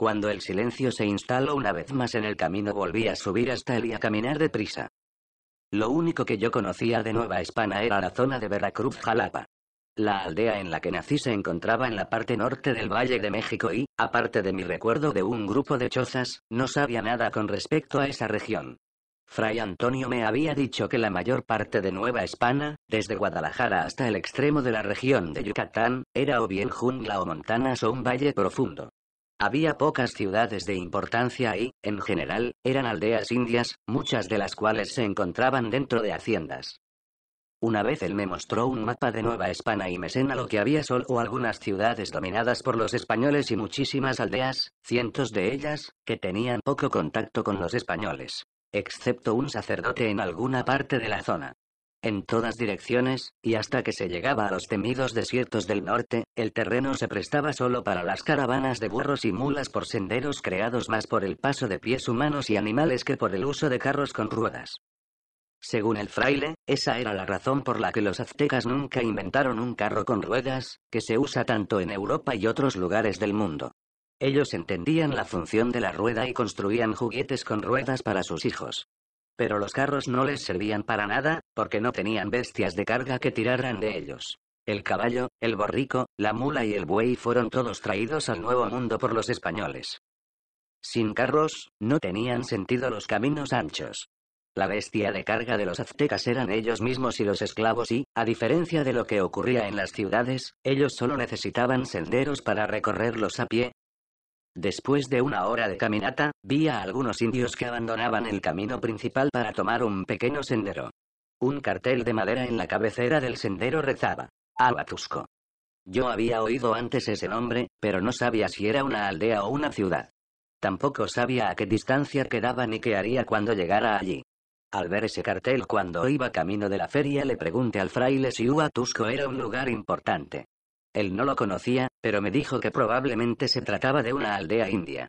Speaker 1: Cuando el silencio se instaló una vez más en el camino volví a subir hasta él y a caminar deprisa. Lo único que yo conocía de Nueva España era la zona de Veracruz Jalapa. La aldea en la que nací se encontraba en la parte norte del Valle de México y, aparte de mi recuerdo de un grupo de chozas, no sabía nada con respecto a esa región. Fray Antonio me había dicho que la mayor parte de Nueva España, desde Guadalajara hasta el extremo de la región de Yucatán, era o bien jungla o montanas o un valle profundo. Había pocas ciudades de importancia y, en general, eran aldeas indias, muchas de las cuales se encontraban dentro de haciendas. Una vez él me mostró un mapa de Nueva España y me señaló que había solo algunas ciudades dominadas por los españoles y muchísimas aldeas, cientos de ellas, que tenían poco contacto con los españoles, excepto un sacerdote en alguna parte de la zona en todas direcciones, y hasta que se llegaba a los temidos desiertos del norte, el terreno se prestaba solo para las caravanas de burros y mulas por senderos creados más por el paso de pies humanos y animales que por el uso de carros con ruedas. Según el fraile, esa era la razón por la que los aztecas nunca inventaron un carro con ruedas, que se usa tanto en Europa y otros lugares del mundo. Ellos entendían la función de la rueda y construían juguetes con ruedas para sus hijos pero los carros no les servían para nada, porque no tenían bestias de carga que tiraran de ellos. El caballo, el borrico, la mula y el buey fueron todos traídos al Nuevo Mundo por los españoles. Sin carros, no tenían sentido los caminos anchos. La bestia de carga de los aztecas eran ellos mismos y los esclavos y, a diferencia de lo que ocurría en las ciudades, ellos solo necesitaban senderos para recorrerlos a pie, Después de una hora de caminata, vi a algunos indios que abandonaban el camino principal para tomar un pequeño sendero. Un cartel de madera en la cabecera del sendero rezaba. Abatusco. Yo había oído antes ese nombre, pero no sabía si era una aldea o una ciudad. Tampoco sabía a qué distancia quedaba ni qué haría cuando llegara allí. Al ver ese cartel cuando iba camino de la feria le pregunté al fraile si Huatusco era un lugar importante. Él no lo conocía, pero me dijo que probablemente se trataba de una aldea india.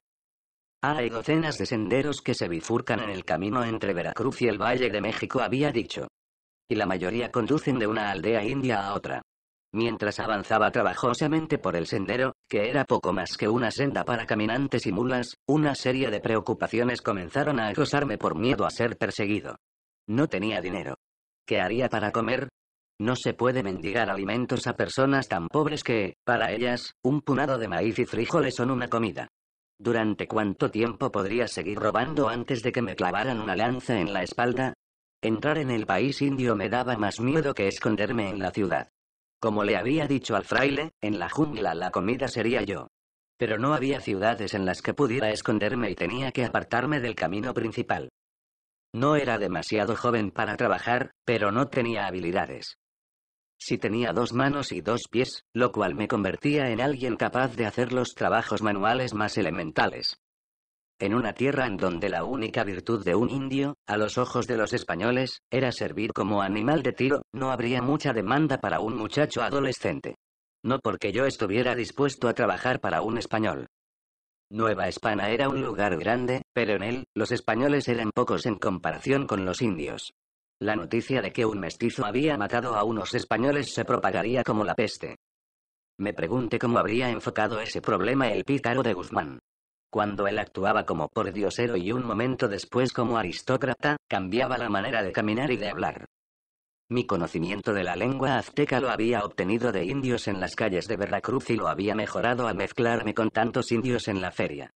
Speaker 1: Hay docenas de senderos que se bifurcan en el camino entre Veracruz y el Valle de México, había dicho. Y la mayoría conducen de una aldea india a otra. Mientras avanzaba trabajosamente por el sendero, que era poco más que una senda para caminantes y mulas, una serie de preocupaciones comenzaron a acosarme por miedo a ser perseguido. No tenía dinero. ¿Qué haría para comer? No se puede mendigar alimentos a personas tan pobres que, para ellas, un punado de maíz y frijoles son una comida. ¿Durante cuánto tiempo podría seguir robando antes de que me clavaran una lanza en la espalda? Entrar en el país indio me daba más miedo que esconderme en la ciudad. Como le había dicho al fraile, en la jungla la comida sería yo. Pero no había ciudades en las que pudiera esconderme y tenía que apartarme del camino principal. No era demasiado joven para trabajar, pero no tenía habilidades. Si tenía dos manos y dos pies, lo cual me convertía en alguien capaz de hacer los trabajos manuales más elementales. En una tierra en donde la única virtud de un indio, a los ojos de los españoles, era servir como animal de tiro, no habría mucha demanda para un muchacho adolescente. No porque yo estuviera dispuesto a trabajar para un español. Nueva España era un lugar grande, pero en él, los españoles eran pocos en comparación con los indios. La noticia de que un mestizo había matado a unos españoles se propagaría como la peste. Me pregunté cómo habría enfocado ese problema el pícaro de Guzmán. Cuando él actuaba como pordiosero y un momento después como aristócrata, cambiaba la manera de caminar y de hablar. Mi conocimiento de la lengua azteca lo había obtenido de indios en las calles de Veracruz y lo había mejorado al mezclarme con tantos indios en la feria.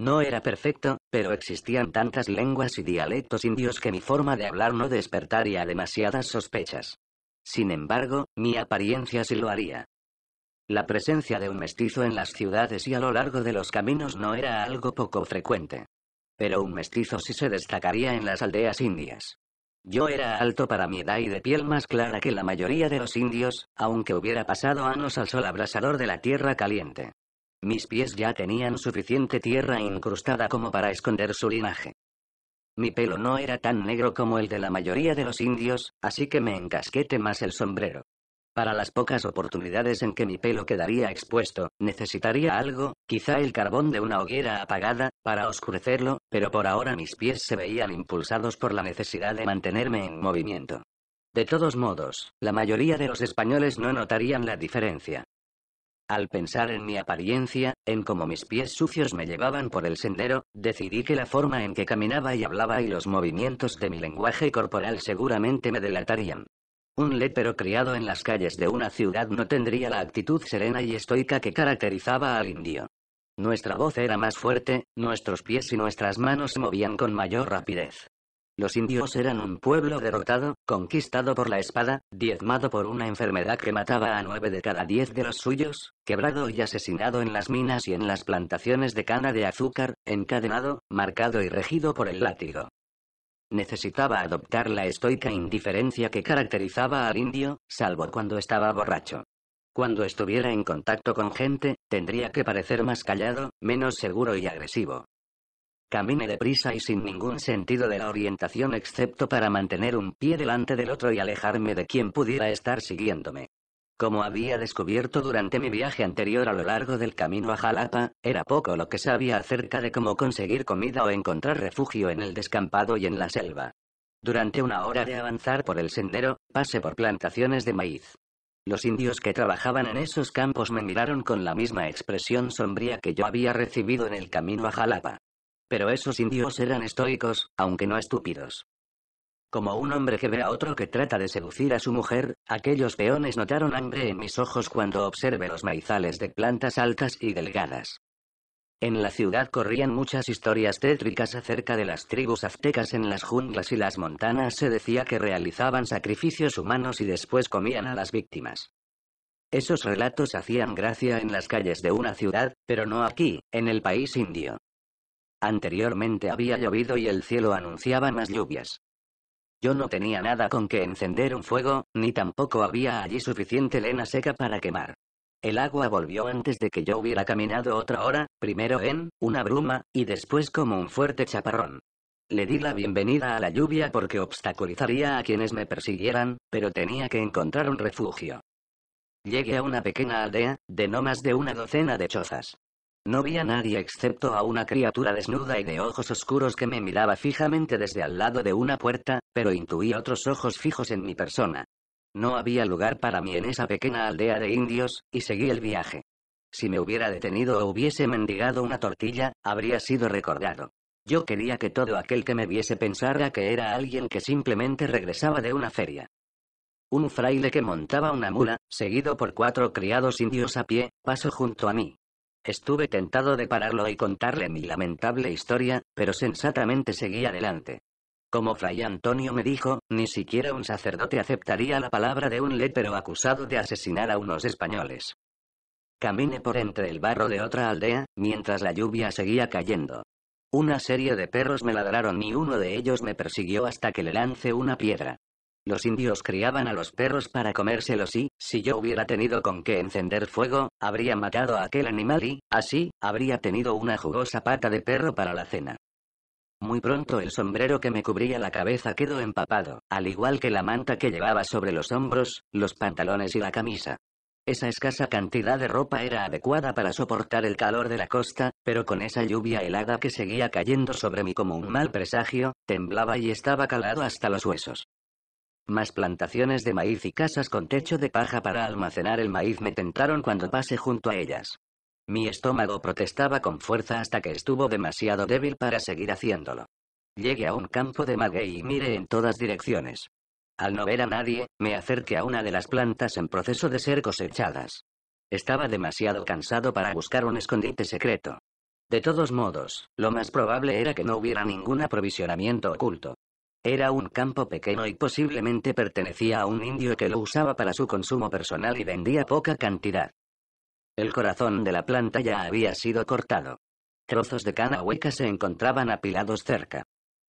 Speaker 1: No era perfecto, pero existían tantas lenguas y dialectos indios que mi forma de hablar no despertaría demasiadas sospechas. Sin embargo, mi apariencia sí lo haría. La presencia de un mestizo en las ciudades y a lo largo de los caminos no era algo poco frecuente. Pero un mestizo sí se destacaría en las aldeas indias. Yo era alto para mi edad y de piel más clara que la mayoría de los indios, aunque hubiera pasado años al sol abrasador de la tierra caliente. Mis pies ya tenían suficiente tierra incrustada como para esconder su linaje. Mi pelo no era tan negro como el de la mayoría de los indios, así que me encasquete más el sombrero. Para las pocas oportunidades en que mi pelo quedaría expuesto, necesitaría algo, quizá el carbón de una hoguera apagada, para oscurecerlo, pero por ahora mis pies se veían impulsados por la necesidad de mantenerme en movimiento. De todos modos, la mayoría de los españoles no notarían la diferencia. Al pensar en mi apariencia, en cómo mis pies sucios me llevaban por el sendero, decidí que la forma en que caminaba y hablaba y los movimientos de mi lenguaje corporal seguramente me delatarían. Un lépero criado en las calles de una ciudad no tendría la actitud serena y estoica que caracterizaba al indio. Nuestra voz era más fuerte, nuestros pies y nuestras manos se movían con mayor rapidez. Los indios eran un pueblo derrotado, conquistado por la espada, diezmado por una enfermedad que mataba a nueve de cada diez de los suyos, quebrado y asesinado en las minas y en las plantaciones de cana de azúcar, encadenado, marcado y regido por el látigo. Necesitaba adoptar la estoica indiferencia que caracterizaba al indio, salvo cuando estaba borracho. Cuando estuviera en contacto con gente, tendría que parecer más callado, menos seguro y agresivo. Camine deprisa y sin ningún sentido de la orientación excepto para mantener un pie delante del otro y alejarme de quien pudiera estar siguiéndome. Como había descubierto durante mi viaje anterior a lo largo del camino a Jalapa, era poco lo que sabía acerca de cómo conseguir comida o encontrar refugio en el descampado y en la selva. Durante una hora de avanzar por el sendero, pasé por plantaciones de maíz. Los indios que trabajaban en esos campos me miraron con la misma expresión sombría que yo había recibido en el camino a Jalapa. Pero esos indios eran estoicos, aunque no estúpidos. Como un hombre que ve a otro que trata de seducir a su mujer, aquellos peones notaron hambre en mis ojos cuando observé los maizales de plantas altas y delgadas. En la ciudad corrían muchas historias tétricas acerca de las tribus aztecas en las junglas y las montanas se decía que realizaban sacrificios humanos y después comían a las víctimas. Esos relatos hacían gracia en las calles de una ciudad, pero no aquí, en el país indio. Anteriormente había llovido y el cielo anunciaba más lluvias. Yo no tenía nada con que encender un fuego, ni tampoco había allí suficiente lena seca para quemar. El agua volvió antes de que yo hubiera caminado otra hora, primero en una bruma, y después como un fuerte chaparrón. Le di la bienvenida a la lluvia porque obstaculizaría a quienes me persiguieran, pero tenía que encontrar un refugio. Llegué a una pequeña aldea, de no más de una docena de chozas. No vi a nadie excepto a una criatura desnuda y de ojos oscuros que me miraba fijamente desde al lado de una puerta, pero intuí otros ojos fijos en mi persona. No había lugar para mí en esa pequeña aldea de indios, y seguí el viaje. Si me hubiera detenido o hubiese mendigado una tortilla, habría sido recordado. Yo quería que todo aquel que me viese pensara que era alguien que simplemente regresaba de una feria. Un fraile que montaba una mula, seguido por cuatro criados indios a pie, pasó junto a mí. Estuve tentado de pararlo y contarle mi lamentable historia, pero sensatamente seguí adelante. Como Fray Antonio me dijo, ni siquiera un sacerdote aceptaría la palabra de un letero acusado de asesinar a unos españoles. Caminé por entre el barro de otra aldea, mientras la lluvia seguía cayendo. Una serie de perros me ladraron y uno de ellos me persiguió hasta que le lancé una piedra. Los indios criaban a los perros para comérselos y, si yo hubiera tenido con qué encender fuego, habría matado a aquel animal y, así, habría tenido una jugosa pata de perro para la cena. Muy pronto el sombrero que me cubría la cabeza quedó empapado, al igual que la manta que llevaba sobre los hombros, los pantalones y la camisa. Esa escasa cantidad de ropa era adecuada para soportar el calor de la costa, pero con esa lluvia helada que seguía cayendo sobre mí como un mal presagio, temblaba y estaba calado hasta los huesos. Más plantaciones de maíz y casas con techo de paja para almacenar el maíz me tentaron cuando pasé junto a ellas. Mi estómago protestaba con fuerza hasta que estuvo demasiado débil para seguir haciéndolo. Llegué a un campo de maguey y miré en todas direcciones. Al no ver a nadie, me acerqué a una de las plantas en proceso de ser cosechadas. Estaba demasiado cansado para buscar un escondite secreto. De todos modos, lo más probable era que no hubiera ningún aprovisionamiento oculto. Era un campo pequeño y posiblemente pertenecía a un indio que lo usaba para su consumo personal y vendía poca cantidad. El corazón de la planta ya había sido cortado. Trozos de cana hueca se encontraban apilados cerca.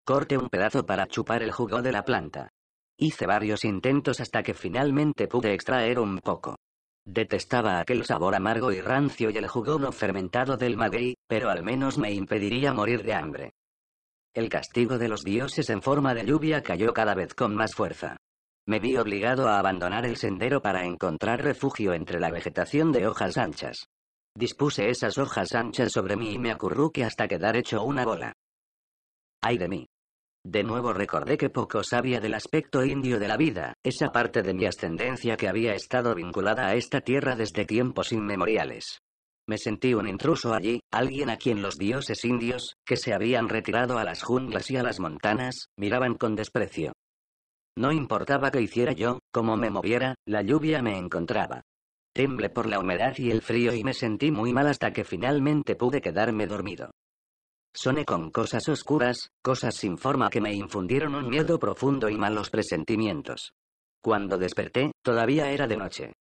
Speaker 1: Corte un pedazo para chupar el jugo de la planta. Hice varios intentos hasta que finalmente pude extraer un poco. Detestaba aquel sabor amargo y rancio y el jugo no fermentado del maguey, pero al menos me impediría morir de hambre. El castigo de los dioses en forma de lluvia cayó cada vez con más fuerza. Me vi obligado a abandonar el sendero para encontrar refugio entre la vegetación de hojas anchas. Dispuse esas hojas anchas sobre mí y me acurruqué hasta quedar hecho una bola. ¡Ay de mí! De nuevo recordé que poco sabía del aspecto indio de la vida, esa parte de mi ascendencia que había estado vinculada a esta tierra desde tiempos inmemoriales. Me sentí un intruso allí, alguien a quien los dioses indios, que se habían retirado a las junglas y a las montanas, miraban con desprecio. No importaba qué hiciera yo, cómo me moviera, la lluvia me encontraba. Temblé por la humedad y el frío y me sentí muy mal hasta que finalmente pude quedarme dormido. Soné con cosas oscuras, cosas sin forma que me infundieron un miedo profundo y malos presentimientos. Cuando desperté, todavía era de noche.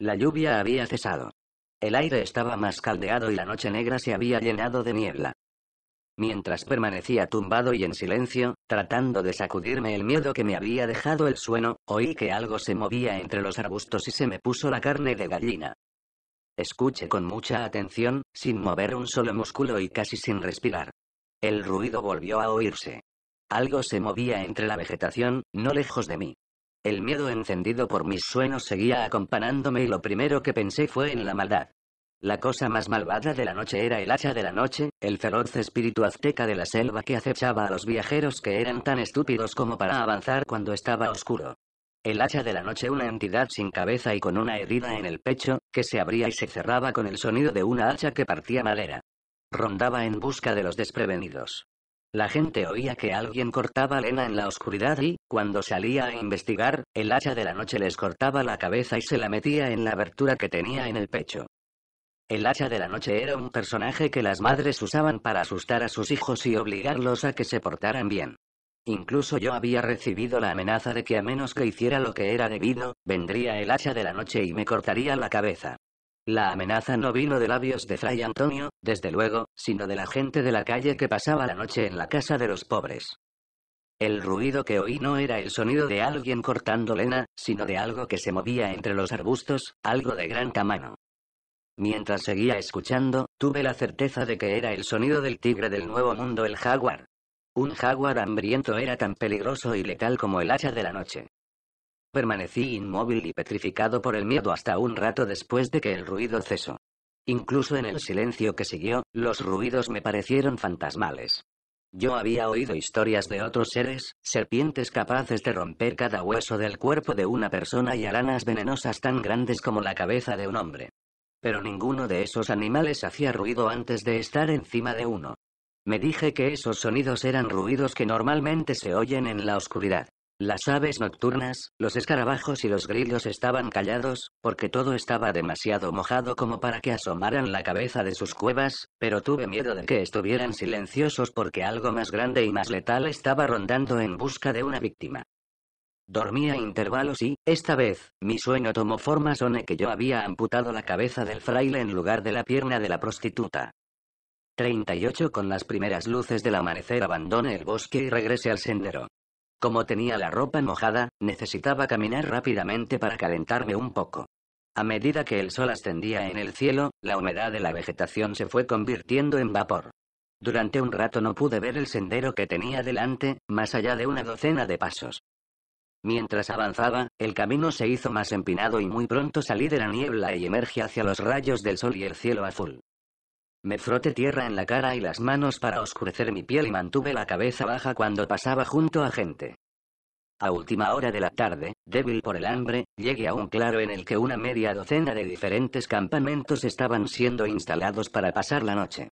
Speaker 1: La lluvia había cesado. El aire estaba más caldeado y la noche negra se había llenado de niebla. Mientras permanecía tumbado y en silencio, tratando de sacudirme el miedo que me había dejado el sueno, oí que algo se movía entre los arbustos y se me puso la carne de gallina. Escuché con mucha atención, sin mover un solo músculo y casi sin respirar. El ruido volvió a oírse. Algo se movía entre la vegetación, no lejos de mí. El miedo encendido por mis sueños seguía acompañándome y lo primero que pensé fue en la maldad. La cosa más malvada de la noche era el hacha de la noche, el feroz espíritu azteca de la selva que acechaba a los viajeros que eran tan estúpidos como para avanzar cuando estaba oscuro. El hacha de la noche, una entidad sin cabeza y con una herida en el pecho, que se abría y se cerraba con el sonido de una hacha que partía madera. Rondaba en busca de los desprevenidos. La gente oía que alguien cortaba lena en la oscuridad y, cuando salía a investigar, el hacha de la noche les cortaba la cabeza y se la metía en la abertura que tenía en el pecho. El hacha de la noche era un personaje que las madres usaban para asustar a sus hijos y obligarlos a que se portaran bien. Incluso yo había recibido la amenaza de que a menos que hiciera lo que era debido, vendría el hacha de la noche y me cortaría la cabeza. La amenaza no vino de labios de Fray Antonio, desde luego, sino de la gente de la calle que pasaba la noche en la casa de los pobres. El ruido que oí no era el sonido de alguien cortando lena, sino de algo que se movía entre los arbustos, algo de gran tamaño. Mientras seguía escuchando, tuve la certeza de que era el sonido del tigre del Nuevo Mundo, el jaguar. Un jaguar hambriento era tan peligroso y letal como el hacha de la noche. Permanecí inmóvil y petrificado por el miedo hasta un rato después de que el ruido cesó. Incluso en el silencio que siguió, los ruidos me parecieron fantasmales. Yo había oído historias de otros seres, serpientes capaces de romper cada hueso del cuerpo de una persona y aranas venenosas tan grandes como la cabeza de un hombre. Pero ninguno de esos animales hacía ruido antes de estar encima de uno. Me dije que esos sonidos eran ruidos que normalmente se oyen en la oscuridad. Las aves nocturnas, los escarabajos y los grillos estaban callados, porque todo estaba demasiado mojado como para que asomaran la cabeza de sus cuevas, pero tuve miedo de que estuvieran silenciosos porque algo más grande y más letal estaba rondando en busca de una víctima. Dormí a intervalos y, esta vez, mi sueño tomó forma Soné que yo había amputado la cabeza del fraile en lugar de la pierna de la prostituta. 38 Con las primeras luces del amanecer abandone el bosque y regrese al sendero. Como tenía la ropa mojada, necesitaba caminar rápidamente para calentarme un poco. A medida que el sol ascendía en el cielo, la humedad de la vegetación se fue convirtiendo en vapor. Durante un rato no pude ver el sendero que tenía delante, más allá de una docena de pasos. Mientras avanzaba, el camino se hizo más empinado y muy pronto salí de la niebla y emergí hacia los rayos del sol y el cielo azul. Me froté tierra en la cara y las manos para oscurecer mi piel y mantuve la cabeza baja cuando pasaba junto a gente. A última hora de la tarde, débil por el hambre, llegué a un claro en el que una media docena de diferentes campamentos estaban siendo instalados para pasar la noche.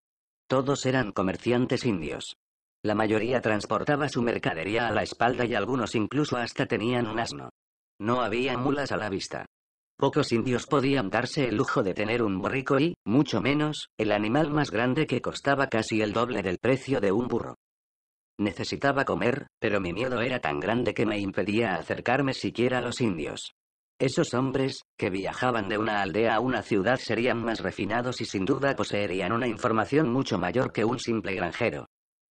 Speaker 1: Todos eran comerciantes indios. La mayoría transportaba su mercadería a la espalda y algunos incluso hasta tenían un asno. No había mulas a la vista. Pocos indios podían darse el lujo de tener un burrico y, mucho menos, el animal más grande que costaba casi el doble del precio de un burro. Necesitaba comer, pero mi miedo era tan grande que me impedía acercarme siquiera a los indios. Esos hombres, que viajaban de una aldea a una ciudad, serían más refinados y sin duda poseerían una información mucho mayor que un simple granjero.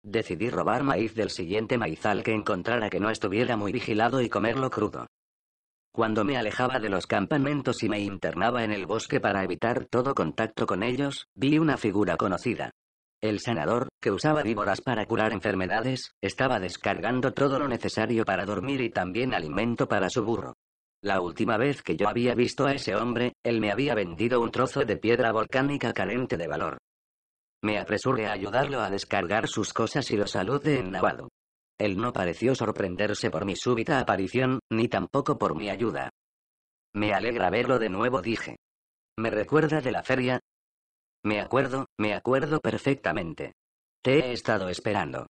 Speaker 1: Decidí robar maíz del siguiente maizal que encontrara que no estuviera muy vigilado y comerlo crudo. Cuando me alejaba de los campamentos y me internaba en el bosque para evitar todo contacto con ellos, vi una figura conocida. El sanador, que usaba víboras para curar enfermedades, estaba descargando todo lo necesario para dormir y también alimento para su burro. La última vez que yo había visto a ese hombre, él me había vendido un trozo de piedra volcánica carente de valor. Me apresuré a ayudarlo a descargar sus cosas y lo saludé en Navado. Él no pareció sorprenderse por mi súbita aparición, ni tampoco por mi ayuda. Me alegra verlo de nuevo, dije. ¿Me recuerda de la feria? Me acuerdo, me acuerdo perfectamente. Te he estado esperando.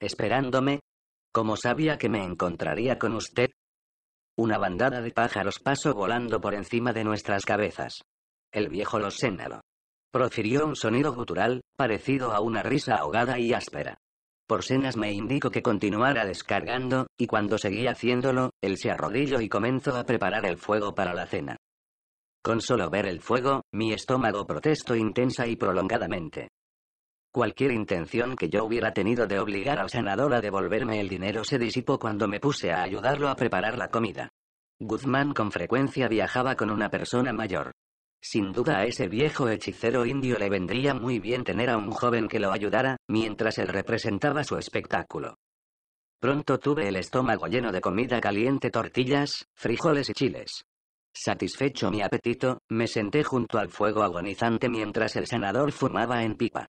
Speaker 1: ¿Esperándome? ¿Cómo sabía que me encontraría con usted? Una bandada de pájaros pasó volando por encima de nuestras cabezas. El viejo los señaló. Profirió un sonido gutural, parecido a una risa ahogada y áspera. Por cenas me indicó que continuara descargando, y cuando seguía haciéndolo, él se arrodilló y comenzó a preparar el fuego para la cena. Con solo ver el fuego, mi estómago protestó intensa y prolongadamente. Cualquier intención que yo hubiera tenido de obligar al sanador a devolverme el dinero se disipó cuando me puse a ayudarlo a preparar la comida. Guzmán con frecuencia viajaba con una persona mayor. Sin duda a ese viejo hechicero indio le vendría muy bien tener a un joven que lo ayudara, mientras él representaba su espectáculo. Pronto tuve el estómago lleno de comida caliente, tortillas, frijoles y chiles. Satisfecho mi apetito, me senté junto al fuego agonizante mientras el sanador fumaba en pipa.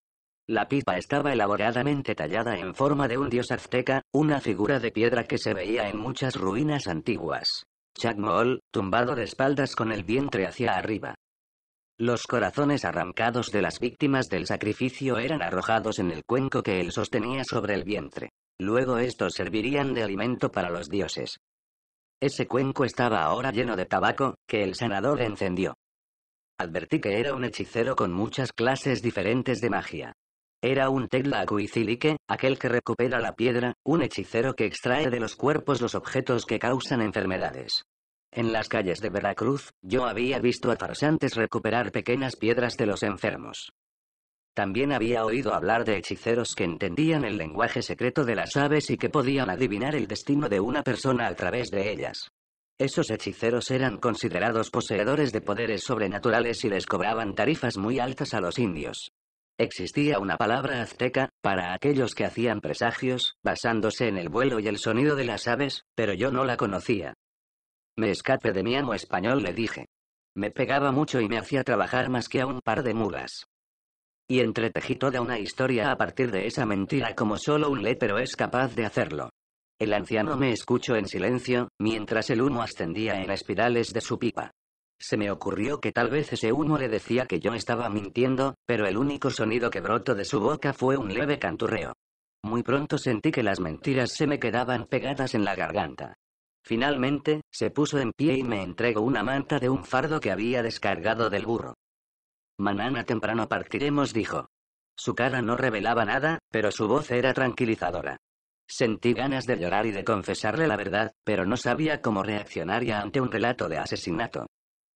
Speaker 1: La pipa estaba elaboradamente tallada en forma de un dios azteca, una figura de piedra que se veía en muchas ruinas antiguas. Chagmol, tumbado de espaldas con el vientre hacia arriba. Los corazones arrancados de las víctimas del sacrificio eran arrojados en el cuenco que él sostenía sobre el vientre. Luego estos servirían de alimento para los dioses. Ese cuenco estaba ahora lleno de tabaco, que el sanador encendió. Advertí que era un hechicero con muchas clases diferentes de magia. Era un Tegla Acuicilique, aquel que recupera la piedra, un hechicero que extrae de los cuerpos los objetos que causan enfermedades. En las calles de Veracruz, yo había visto a farsantes recuperar pequeñas piedras de los enfermos. También había oído hablar de hechiceros que entendían el lenguaje secreto de las aves y que podían adivinar el destino de una persona a través de ellas. Esos hechiceros eran considerados poseedores de poderes sobrenaturales y les cobraban tarifas muy altas a los indios. Existía una palabra azteca, para aquellos que hacían presagios, basándose en el vuelo y el sonido de las aves, pero yo no la conocía. Me escape de mi amo español, le dije. Me pegaba mucho y me hacía trabajar más que a un par de mulas. Y entretejí toda una historia a partir de esa mentira como solo un pero es capaz de hacerlo. El anciano me escuchó en silencio, mientras el humo ascendía en espirales de su pipa. Se me ocurrió que tal vez ese humo le decía que yo estaba mintiendo, pero el único sonido que brotó de su boca fue un leve canturreo. Muy pronto sentí que las mentiras se me quedaban pegadas en la garganta. Finalmente, se puso en pie y me entregó una manta de un fardo que había descargado del burro. Manana temprano partiremos, dijo. Su cara no revelaba nada, pero su voz era tranquilizadora. Sentí ganas de llorar y de confesarle la verdad, pero no sabía cómo ya ante un relato de asesinato.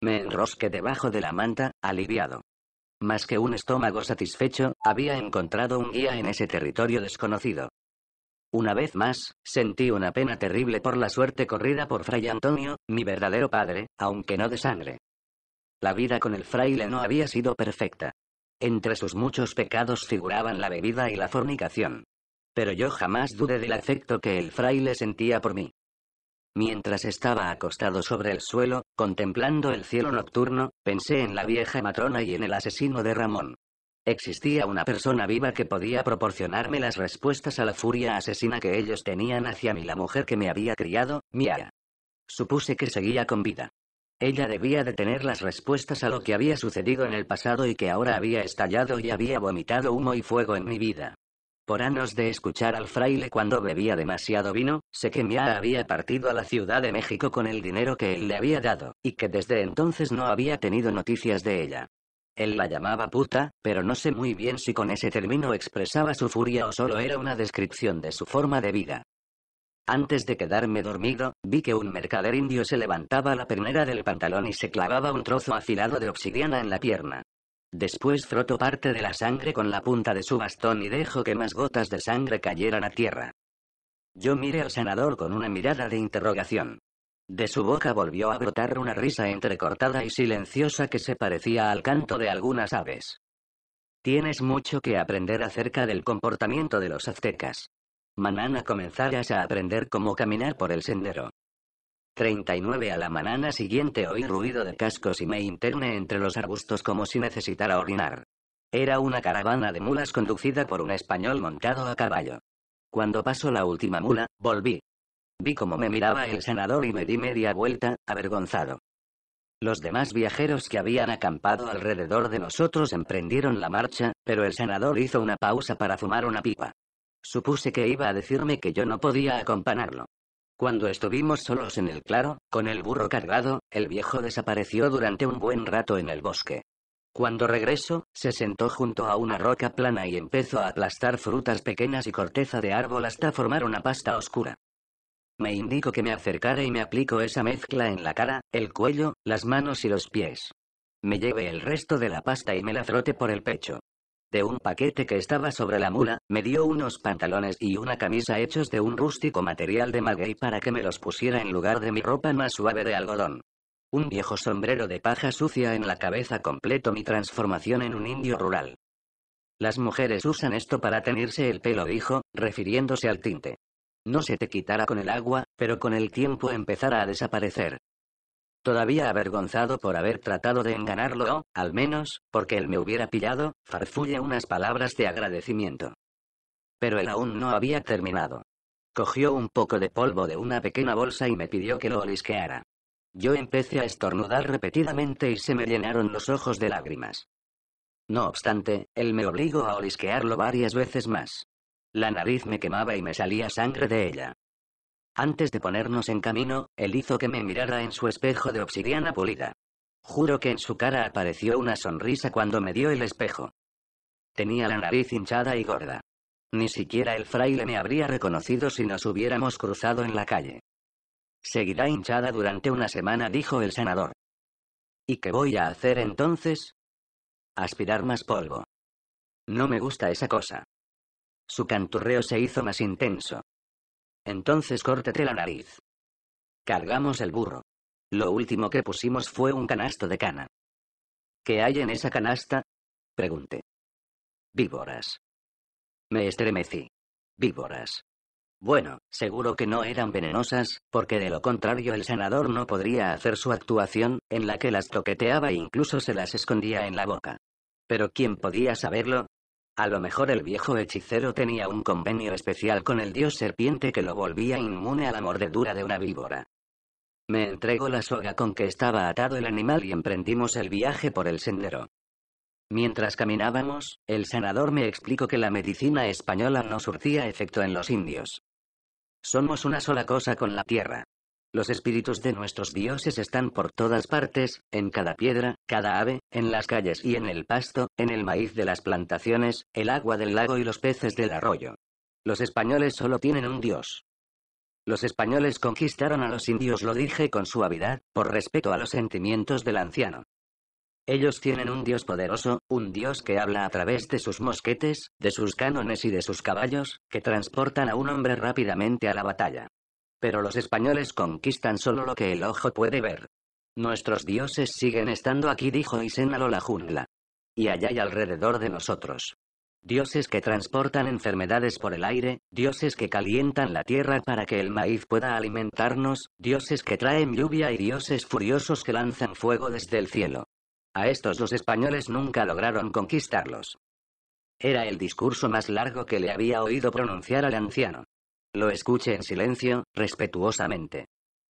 Speaker 1: Me enrosqué debajo de la manta, aliviado. Más que un estómago satisfecho, había encontrado un guía en ese territorio desconocido. Una vez más, sentí una pena terrible por la suerte corrida por Fray Antonio, mi verdadero padre, aunque no de sangre. La vida con el fraile no había sido perfecta. Entre sus muchos pecados figuraban la bebida y la fornicación. Pero yo jamás dudé del afecto que el fraile sentía por mí. Mientras estaba acostado sobre el suelo, contemplando el cielo nocturno, pensé en la vieja matrona y en el asesino de Ramón. Existía una persona viva que podía proporcionarme las respuestas a la furia asesina que ellos tenían hacia mí, la mujer que me había criado, Mia. Supuse que seguía con vida. Ella debía de tener las respuestas a lo que había sucedido en el pasado y que ahora había estallado y había vomitado humo y fuego en mi vida. Por años de escuchar al fraile cuando bebía demasiado vino, sé que Mia había partido a la Ciudad de México con el dinero que él le había dado, y que desde entonces no había tenido noticias de ella. Él la llamaba puta, pero no sé muy bien si con ese término expresaba su furia o solo era una descripción de su forma de vida. Antes de quedarme dormido, vi que un mercader indio se levantaba la pernera del pantalón y se clavaba un trozo afilado de obsidiana en la pierna. Después frotó parte de la sangre con la punta de su bastón y dejó que más gotas de sangre cayeran a tierra. Yo miré al sanador con una mirada de interrogación. De su boca volvió a brotar una risa entrecortada y silenciosa que se parecía al canto de algunas aves. Tienes mucho que aprender acerca del comportamiento de los aztecas. Manana comenzarás a aprender cómo caminar por el sendero. 39 A la manana siguiente oí ruido de cascos y me interné entre los arbustos como si necesitara orinar. Era una caravana de mulas conducida por un español montado a caballo. Cuando pasó la última mula, volví. Vi cómo me miraba el senador y me di media vuelta, avergonzado. Los demás viajeros que habían acampado alrededor de nosotros emprendieron la marcha, pero el senador hizo una pausa para fumar una pipa. Supuse que iba a decirme que yo no podía acompañarlo. Cuando estuvimos solos en el claro, con el burro cargado, el viejo desapareció durante un buen rato en el bosque. Cuando regresó, se sentó junto a una roca plana y empezó a aplastar frutas pequeñas y corteza de árbol hasta formar una pasta oscura. Me indico que me acercara y me aplico esa mezcla en la cara, el cuello, las manos y los pies. Me lleve el resto de la pasta y me la frote por el pecho. De un paquete que estaba sobre la mula, me dio unos pantalones y una camisa hechos de un rústico material de maguey para que me los pusiera en lugar de mi ropa más suave de algodón. Un viejo sombrero de paja sucia en la cabeza completo mi transformación en un indio rural. Las mujeres usan esto para tenirse el pelo, dijo, refiriéndose al tinte no se te quitara con el agua, pero con el tiempo empezara a desaparecer. Todavía avergonzado por haber tratado de enganarlo, o, al menos, porque él me hubiera pillado, farfulle unas palabras de agradecimiento. Pero él aún no había terminado. Cogió un poco de polvo de una pequeña bolsa y me pidió que lo olisqueara. Yo empecé a estornudar repetidamente y se me llenaron los ojos de lágrimas. No obstante, él me obligó a olisquearlo varias veces más. La nariz me quemaba y me salía sangre de ella. Antes de ponernos en camino, él hizo que me mirara en su espejo de obsidiana pulida. Juro que en su cara apareció una sonrisa cuando me dio el espejo. Tenía la nariz hinchada y gorda. Ni siquiera el fraile me habría reconocido si nos hubiéramos cruzado en la calle. Seguirá hinchada durante una semana, dijo el sanador. ¿Y qué voy a hacer entonces? Aspirar más polvo. No me gusta esa cosa. Su canturreo se hizo más intenso. Entonces córtete la nariz. Cargamos el burro. Lo último que pusimos fue un canasto de cana. ¿Qué hay en esa canasta? Pregunté. Víboras. Me estremecí. Víboras. Bueno, seguro que no eran venenosas, porque de lo contrario el sanador no podría hacer su actuación, en la que las toqueteaba e incluso se las escondía en la boca. Pero ¿quién podía saberlo? A lo mejor el viejo hechicero tenía un convenio especial con el dios serpiente que lo volvía inmune a la mordedura de una víbora. Me entregó la soga con que estaba atado el animal y emprendimos el viaje por el sendero. Mientras caminábamos, el sanador me explicó que la medicina española no surcía efecto en los indios. Somos una sola cosa con la tierra. Los espíritus de nuestros dioses están por todas partes, en cada piedra, cada ave, en las calles y en el pasto, en el maíz de las plantaciones, el agua del lago y los peces del arroyo. Los españoles solo tienen un dios. Los españoles conquistaron a los indios, lo dije con suavidad, por respeto a los sentimientos del anciano. Ellos tienen un dios poderoso, un dios que habla a través de sus mosquetes, de sus cánones y de sus caballos, que transportan a un hombre rápidamente a la batalla. Pero los españoles conquistan solo lo que el ojo puede ver. Nuestros dioses siguen estando aquí, dijo Isénalo la jungla. Y allá y alrededor de nosotros. Dioses que transportan enfermedades por el aire, dioses que calientan la tierra para que el maíz pueda alimentarnos, dioses que traen lluvia y dioses furiosos que lanzan fuego desde el cielo. A estos los españoles nunca lograron conquistarlos. Era el discurso más largo que le había oído pronunciar al anciano. Lo escuché en silencio, respetuosamente.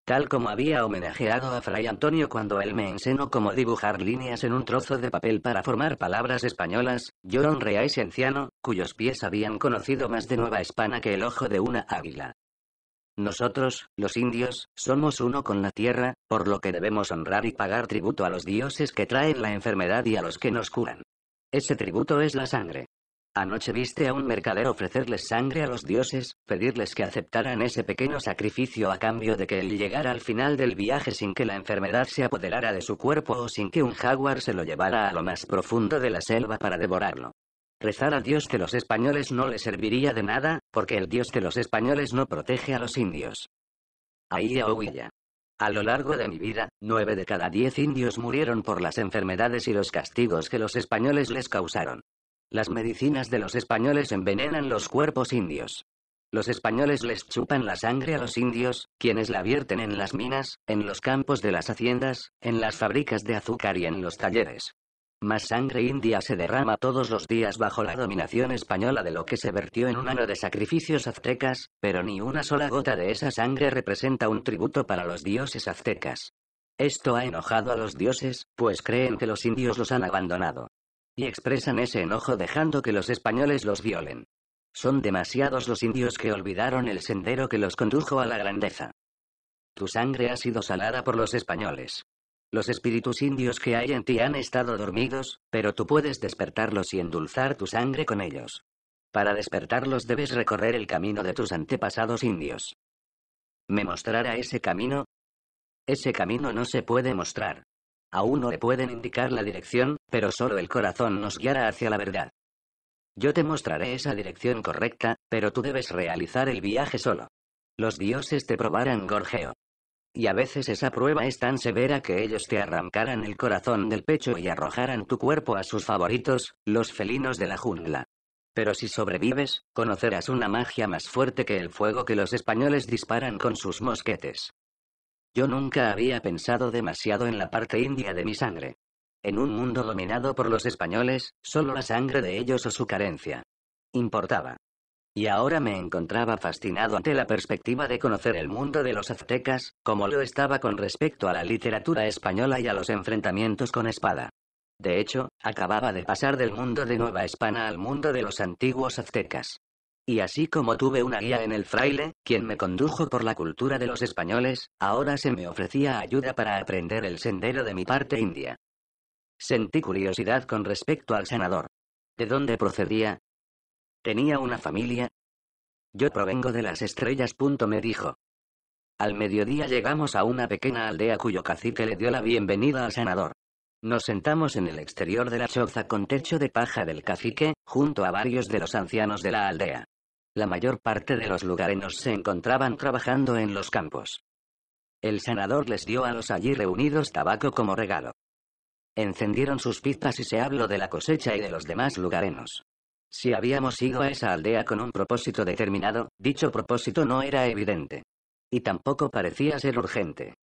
Speaker 1: Tal como había homenajeado a Fray Antonio cuando él me enseñó cómo dibujar líneas en un trozo de papel para formar palabras españolas, yo honré a ese anciano, cuyos pies habían conocido más de Nueva Hispana que el ojo de una águila. Nosotros, los indios, somos uno con la tierra, por lo que debemos honrar y pagar tributo a los dioses que traen la enfermedad y a los que nos curan. Ese tributo es la sangre. Anoche viste a un mercader ofrecerles sangre a los dioses, pedirles que aceptaran ese pequeño sacrificio a cambio de que él llegara al final del viaje sin que la enfermedad se apoderara de su cuerpo o sin que un jaguar se lo llevara a lo más profundo de la selva para devorarlo. Rezar al dios de los españoles no le serviría de nada, porque el dios de los españoles no protege a los indios. ella o ella. A lo largo de mi vida, nueve de cada diez indios murieron por las enfermedades y los castigos que los españoles les causaron. Las medicinas de los españoles envenenan los cuerpos indios. Los españoles les chupan la sangre a los indios, quienes la vierten en las minas, en los campos de las haciendas, en las fábricas de azúcar y en los talleres. Más sangre india se derrama todos los días bajo la dominación española de lo que se vertió en un año de sacrificios aztecas, pero ni una sola gota de esa sangre representa un tributo para los dioses aztecas. Esto ha enojado a los dioses, pues creen que los indios los han abandonado. Y expresan ese enojo dejando que los españoles los violen. Son demasiados los indios que olvidaron el sendero que los condujo a la grandeza. Tu sangre ha sido salada por los españoles. Los espíritus indios que hay en ti han estado dormidos, pero tú puedes despertarlos y endulzar tu sangre con ellos. Para despertarlos debes recorrer el camino de tus antepasados indios. ¿Me mostrará ese camino? Ese camino no se puede mostrar. Aún no le pueden indicar la dirección, pero solo el corazón nos guiará hacia la verdad. Yo te mostraré esa dirección correcta, pero tú debes realizar el viaje solo. Los dioses te probarán gorjeo. Y a veces esa prueba es tan severa que ellos te arrancarán el corazón del pecho y arrojarán tu cuerpo a sus favoritos, los felinos de la jungla. Pero si sobrevives, conocerás una magia más fuerte que el fuego que los españoles disparan con sus mosquetes. Yo nunca había pensado demasiado en la parte india de mi sangre. En un mundo dominado por los españoles, solo la sangre de ellos o su carencia. Importaba. Y ahora me encontraba fascinado ante la perspectiva de conocer el mundo de los aztecas, como lo estaba con respecto a la literatura española y a los enfrentamientos con espada. De hecho, acababa de pasar del mundo de Nueva Hispana al mundo de los antiguos aztecas. Y así como tuve una guía en el fraile, quien me condujo por la cultura de los españoles, ahora se me ofrecía ayuda para aprender el sendero de mi parte india. Sentí curiosidad con respecto al sanador. ¿De dónde procedía? ¿Tenía una familia? Yo provengo de las estrellas. Punto me dijo. Al mediodía llegamos a una pequeña aldea cuyo cacique le dio la bienvenida al sanador. Nos sentamos en el exterior de la choza con techo de paja del cacique, junto a varios de los ancianos de la aldea. La mayor parte de los lugareños se encontraban trabajando en los campos. El senador les dio a los allí reunidos tabaco como regalo. Encendieron sus pipas y se habló de la cosecha y de los demás lugareños. Si habíamos ido a esa aldea con un propósito determinado, dicho propósito no era evidente. Y tampoco parecía ser urgente.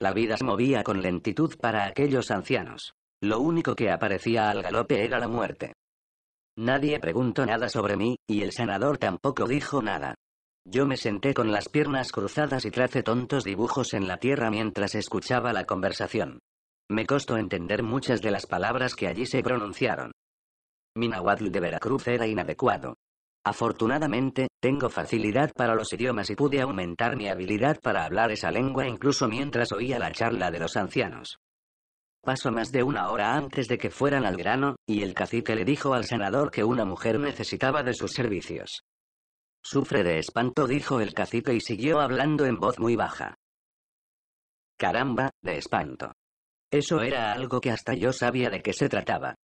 Speaker 1: La vida se movía con lentitud para aquellos ancianos. Lo único que aparecía al galope era la muerte. Nadie preguntó nada sobre mí, y el sanador tampoco dijo nada. Yo me senté con las piernas cruzadas y tracé tontos dibujos en la tierra mientras escuchaba la conversación. Me costó entender muchas de las palabras que allí se pronunciaron. Mi náhuatl de Veracruz era inadecuado. Afortunadamente, tengo facilidad para los idiomas y pude aumentar mi habilidad para hablar esa lengua incluso mientras oía la charla de los ancianos. Pasó más de una hora antes de que fueran al grano, y el cacique le dijo al senador que una mujer necesitaba de sus servicios. Sufre de espanto, dijo el cacique y siguió hablando en voz muy baja. Caramba, de espanto. Eso era algo que hasta yo sabía de qué se trataba.